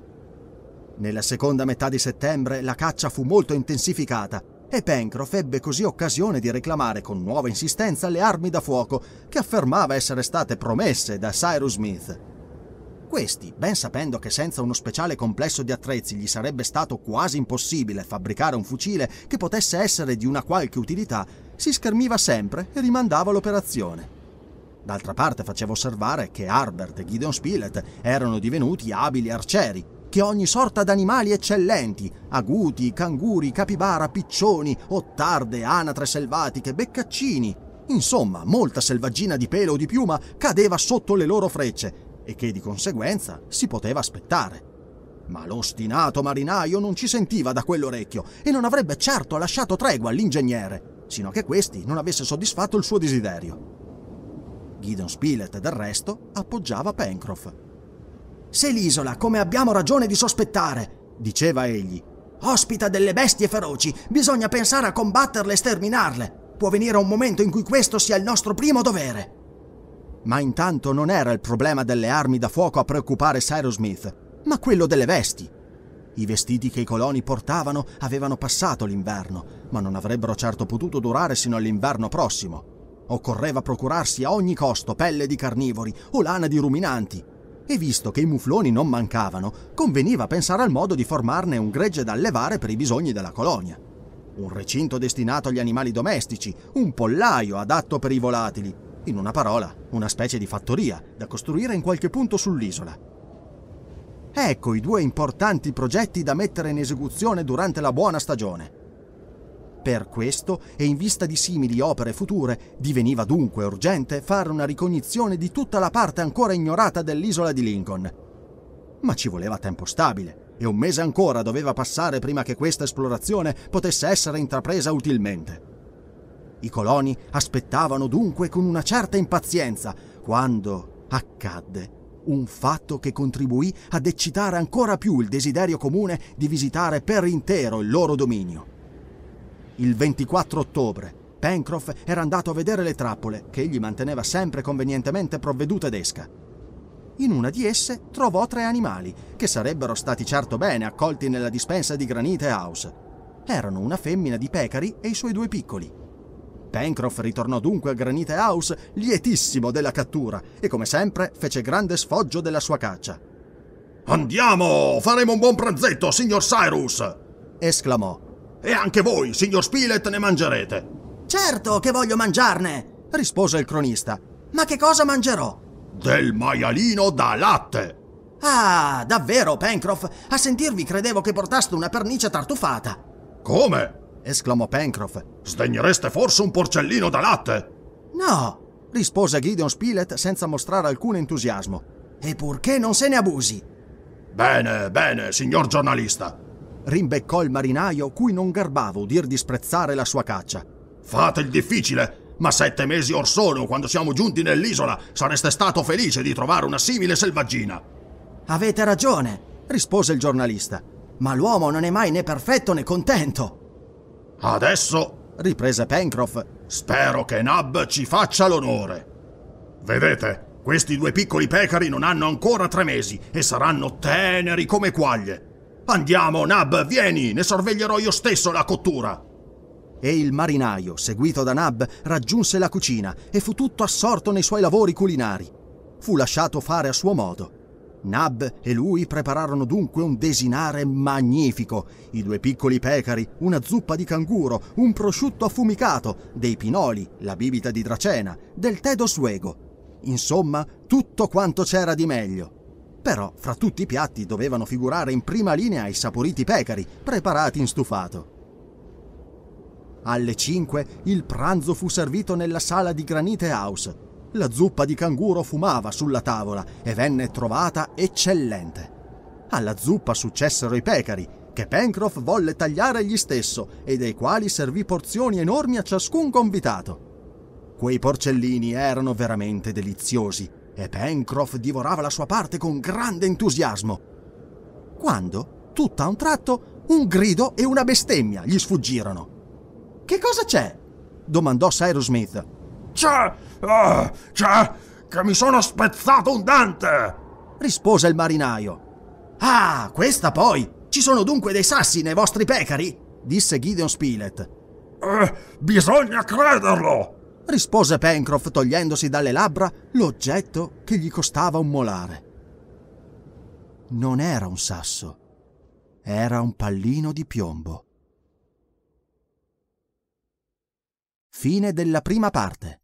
Speaker 1: Nella seconda metà di settembre la caccia fu molto intensificata e Pencroff ebbe così occasione di reclamare con nuova insistenza le armi da fuoco che affermava essere state promesse da Cyrus Smith. Questi, ben sapendo che senza uno speciale complesso di attrezzi gli sarebbe stato quasi impossibile fabbricare un fucile che potesse essere di una qualche utilità, si schermiva sempre e rimandava l'operazione. D'altra parte faceva osservare che Harbert e Gideon Spilett erano divenuti abili arcieri, che ogni sorta d'animali eccellenti, aguti, canguri, capibara, piccioni, ottarde, anatre selvatiche, beccaccini, insomma molta selvaggina di pelo o di piuma cadeva sotto le loro frecce e che di conseguenza si poteva aspettare. Ma l'ostinato marinaio non ci sentiva da quell'orecchio e non avrebbe certo lasciato tregua all'ingegnere, sino a che questi non avesse soddisfatto il suo desiderio. Gideon Spilett, del resto, appoggiava Pencroff. Se l'isola, come abbiamo ragione di sospettare, diceva egli, ospita delle bestie feroci, bisogna pensare a combatterle e sterminarle. Può venire un momento in cui questo sia il nostro primo dovere. Ma intanto non era il problema delle armi da fuoco a preoccupare Cyrus Smith, ma quello delle vesti. I vestiti che i coloni portavano avevano passato l'inverno, ma non avrebbero certo potuto durare sino all'inverno prossimo. Occorreva procurarsi a ogni costo pelle di carnivori o lana di ruminanti. E visto che i mufloni non mancavano, conveniva pensare al modo di formarne un gregge da allevare per i bisogni della colonia. Un recinto destinato agli animali domestici, un pollaio adatto per i volatili, in una parola, una specie di fattoria da costruire in qualche punto sull'isola. Ecco i due importanti progetti da mettere in esecuzione durante la buona stagione. Per questo e in vista di simili opere future, diveniva dunque urgente fare una ricognizione di tutta la parte ancora ignorata dell'isola di Lincoln. Ma ci voleva tempo stabile e un mese ancora doveva passare prima che questa esplorazione potesse essere intrapresa utilmente. I coloni aspettavano dunque con una certa impazienza quando accadde un fatto che contribuì ad eccitare ancora più il desiderio comune di visitare per intero il loro dominio. Il 24 ottobre, Pencroff era andato a vedere le trappole che egli manteneva sempre convenientemente provvedute d'esca. In una di esse trovò tre animali, che sarebbero stati certo bene accolti nella dispensa di Granite House. Erano una femmina di pecari e i suoi due piccoli. Pencroff ritornò dunque a Granite House lietissimo della cattura e come sempre fece grande sfoggio della sua caccia. Andiamo! Faremo un buon pranzetto, signor Cyrus! esclamò. E anche voi, signor Spilett, ne mangerete! Certo che voglio mangiarne! rispose il cronista. Ma che cosa mangerò? Del maialino da latte! Ah, davvero, Pencroff? A sentirvi credevo che portaste una pernice tartufata! Come? esclamò Pencroff. Sdegnereste
Speaker 3: forse un porcellino da latte?
Speaker 1: No, rispose Gideon Spilett senza mostrare alcun entusiasmo. E purché non se ne abusi? Bene, bene, signor giornalista, rimbeccò il marinaio cui non garbava udir disprezzare la sua caccia. Fate il difficile, ma sette mesi or sono, quando siamo giunti nell'isola, sareste stato felice di trovare una simile selvaggina. Avete ragione, rispose il giornalista, ma l'uomo non è mai né perfetto né contento. Adesso, riprese Pencroff, spero che Nab ci faccia l'onore. Vedete, questi
Speaker 3: due piccoli pecari non hanno ancora tre mesi e saranno teneri come quaglie.
Speaker 1: Andiamo, Nab, vieni, ne sorveglierò io stesso la cottura. E il marinaio, seguito da Nab, raggiunse la cucina e fu tutto assorto nei suoi lavori culinari. Fu lasciato fare a suo modo. Nab e lui prepararono dunque un desinare magnifico, i due piccoli pecari, una zuppa di canguro, un prosciutto affumicato, dei pinoli, la bibita di Dracena, del tè d'osuego. Insomma, tutto quanto c'era di meglio. Però fra tutti i piatti dovevano figurare in prima linea i saporiti pecari, preparati in stufato. Alle 5 il pranzo fu servito nella sala di Granite House, la zuppa di canguro fumava sulla tavola e venne trovata eccellente. Alla zuppa successero i pecari, che Pencroff volle tagliare egli stesso e dei quali servì porzioni enormi a ciascun convitato. Quei porcellini erano veramente deliziosi e Pencroff divorava la sua parte con grande entusiasmo. Quando, tutto a un tratto, un grido e una bestemmia gli sfuggirono. Che cosa c'è? domandò Cyrus Smith. C'è, Ah, cioè, che mi sono spezzato un dente! rispose il marinaio. Ah, questa poi! Ci sono dunque dei sassi nei vostri pecari? disse Gideon Spilett. Eh, bisogna crederlo! rispose Pencroff togliendosi dalle labbra l'oggetto che gli costava un molare. Non era un sasso, era un pallino di piombo. Fine della prima parte.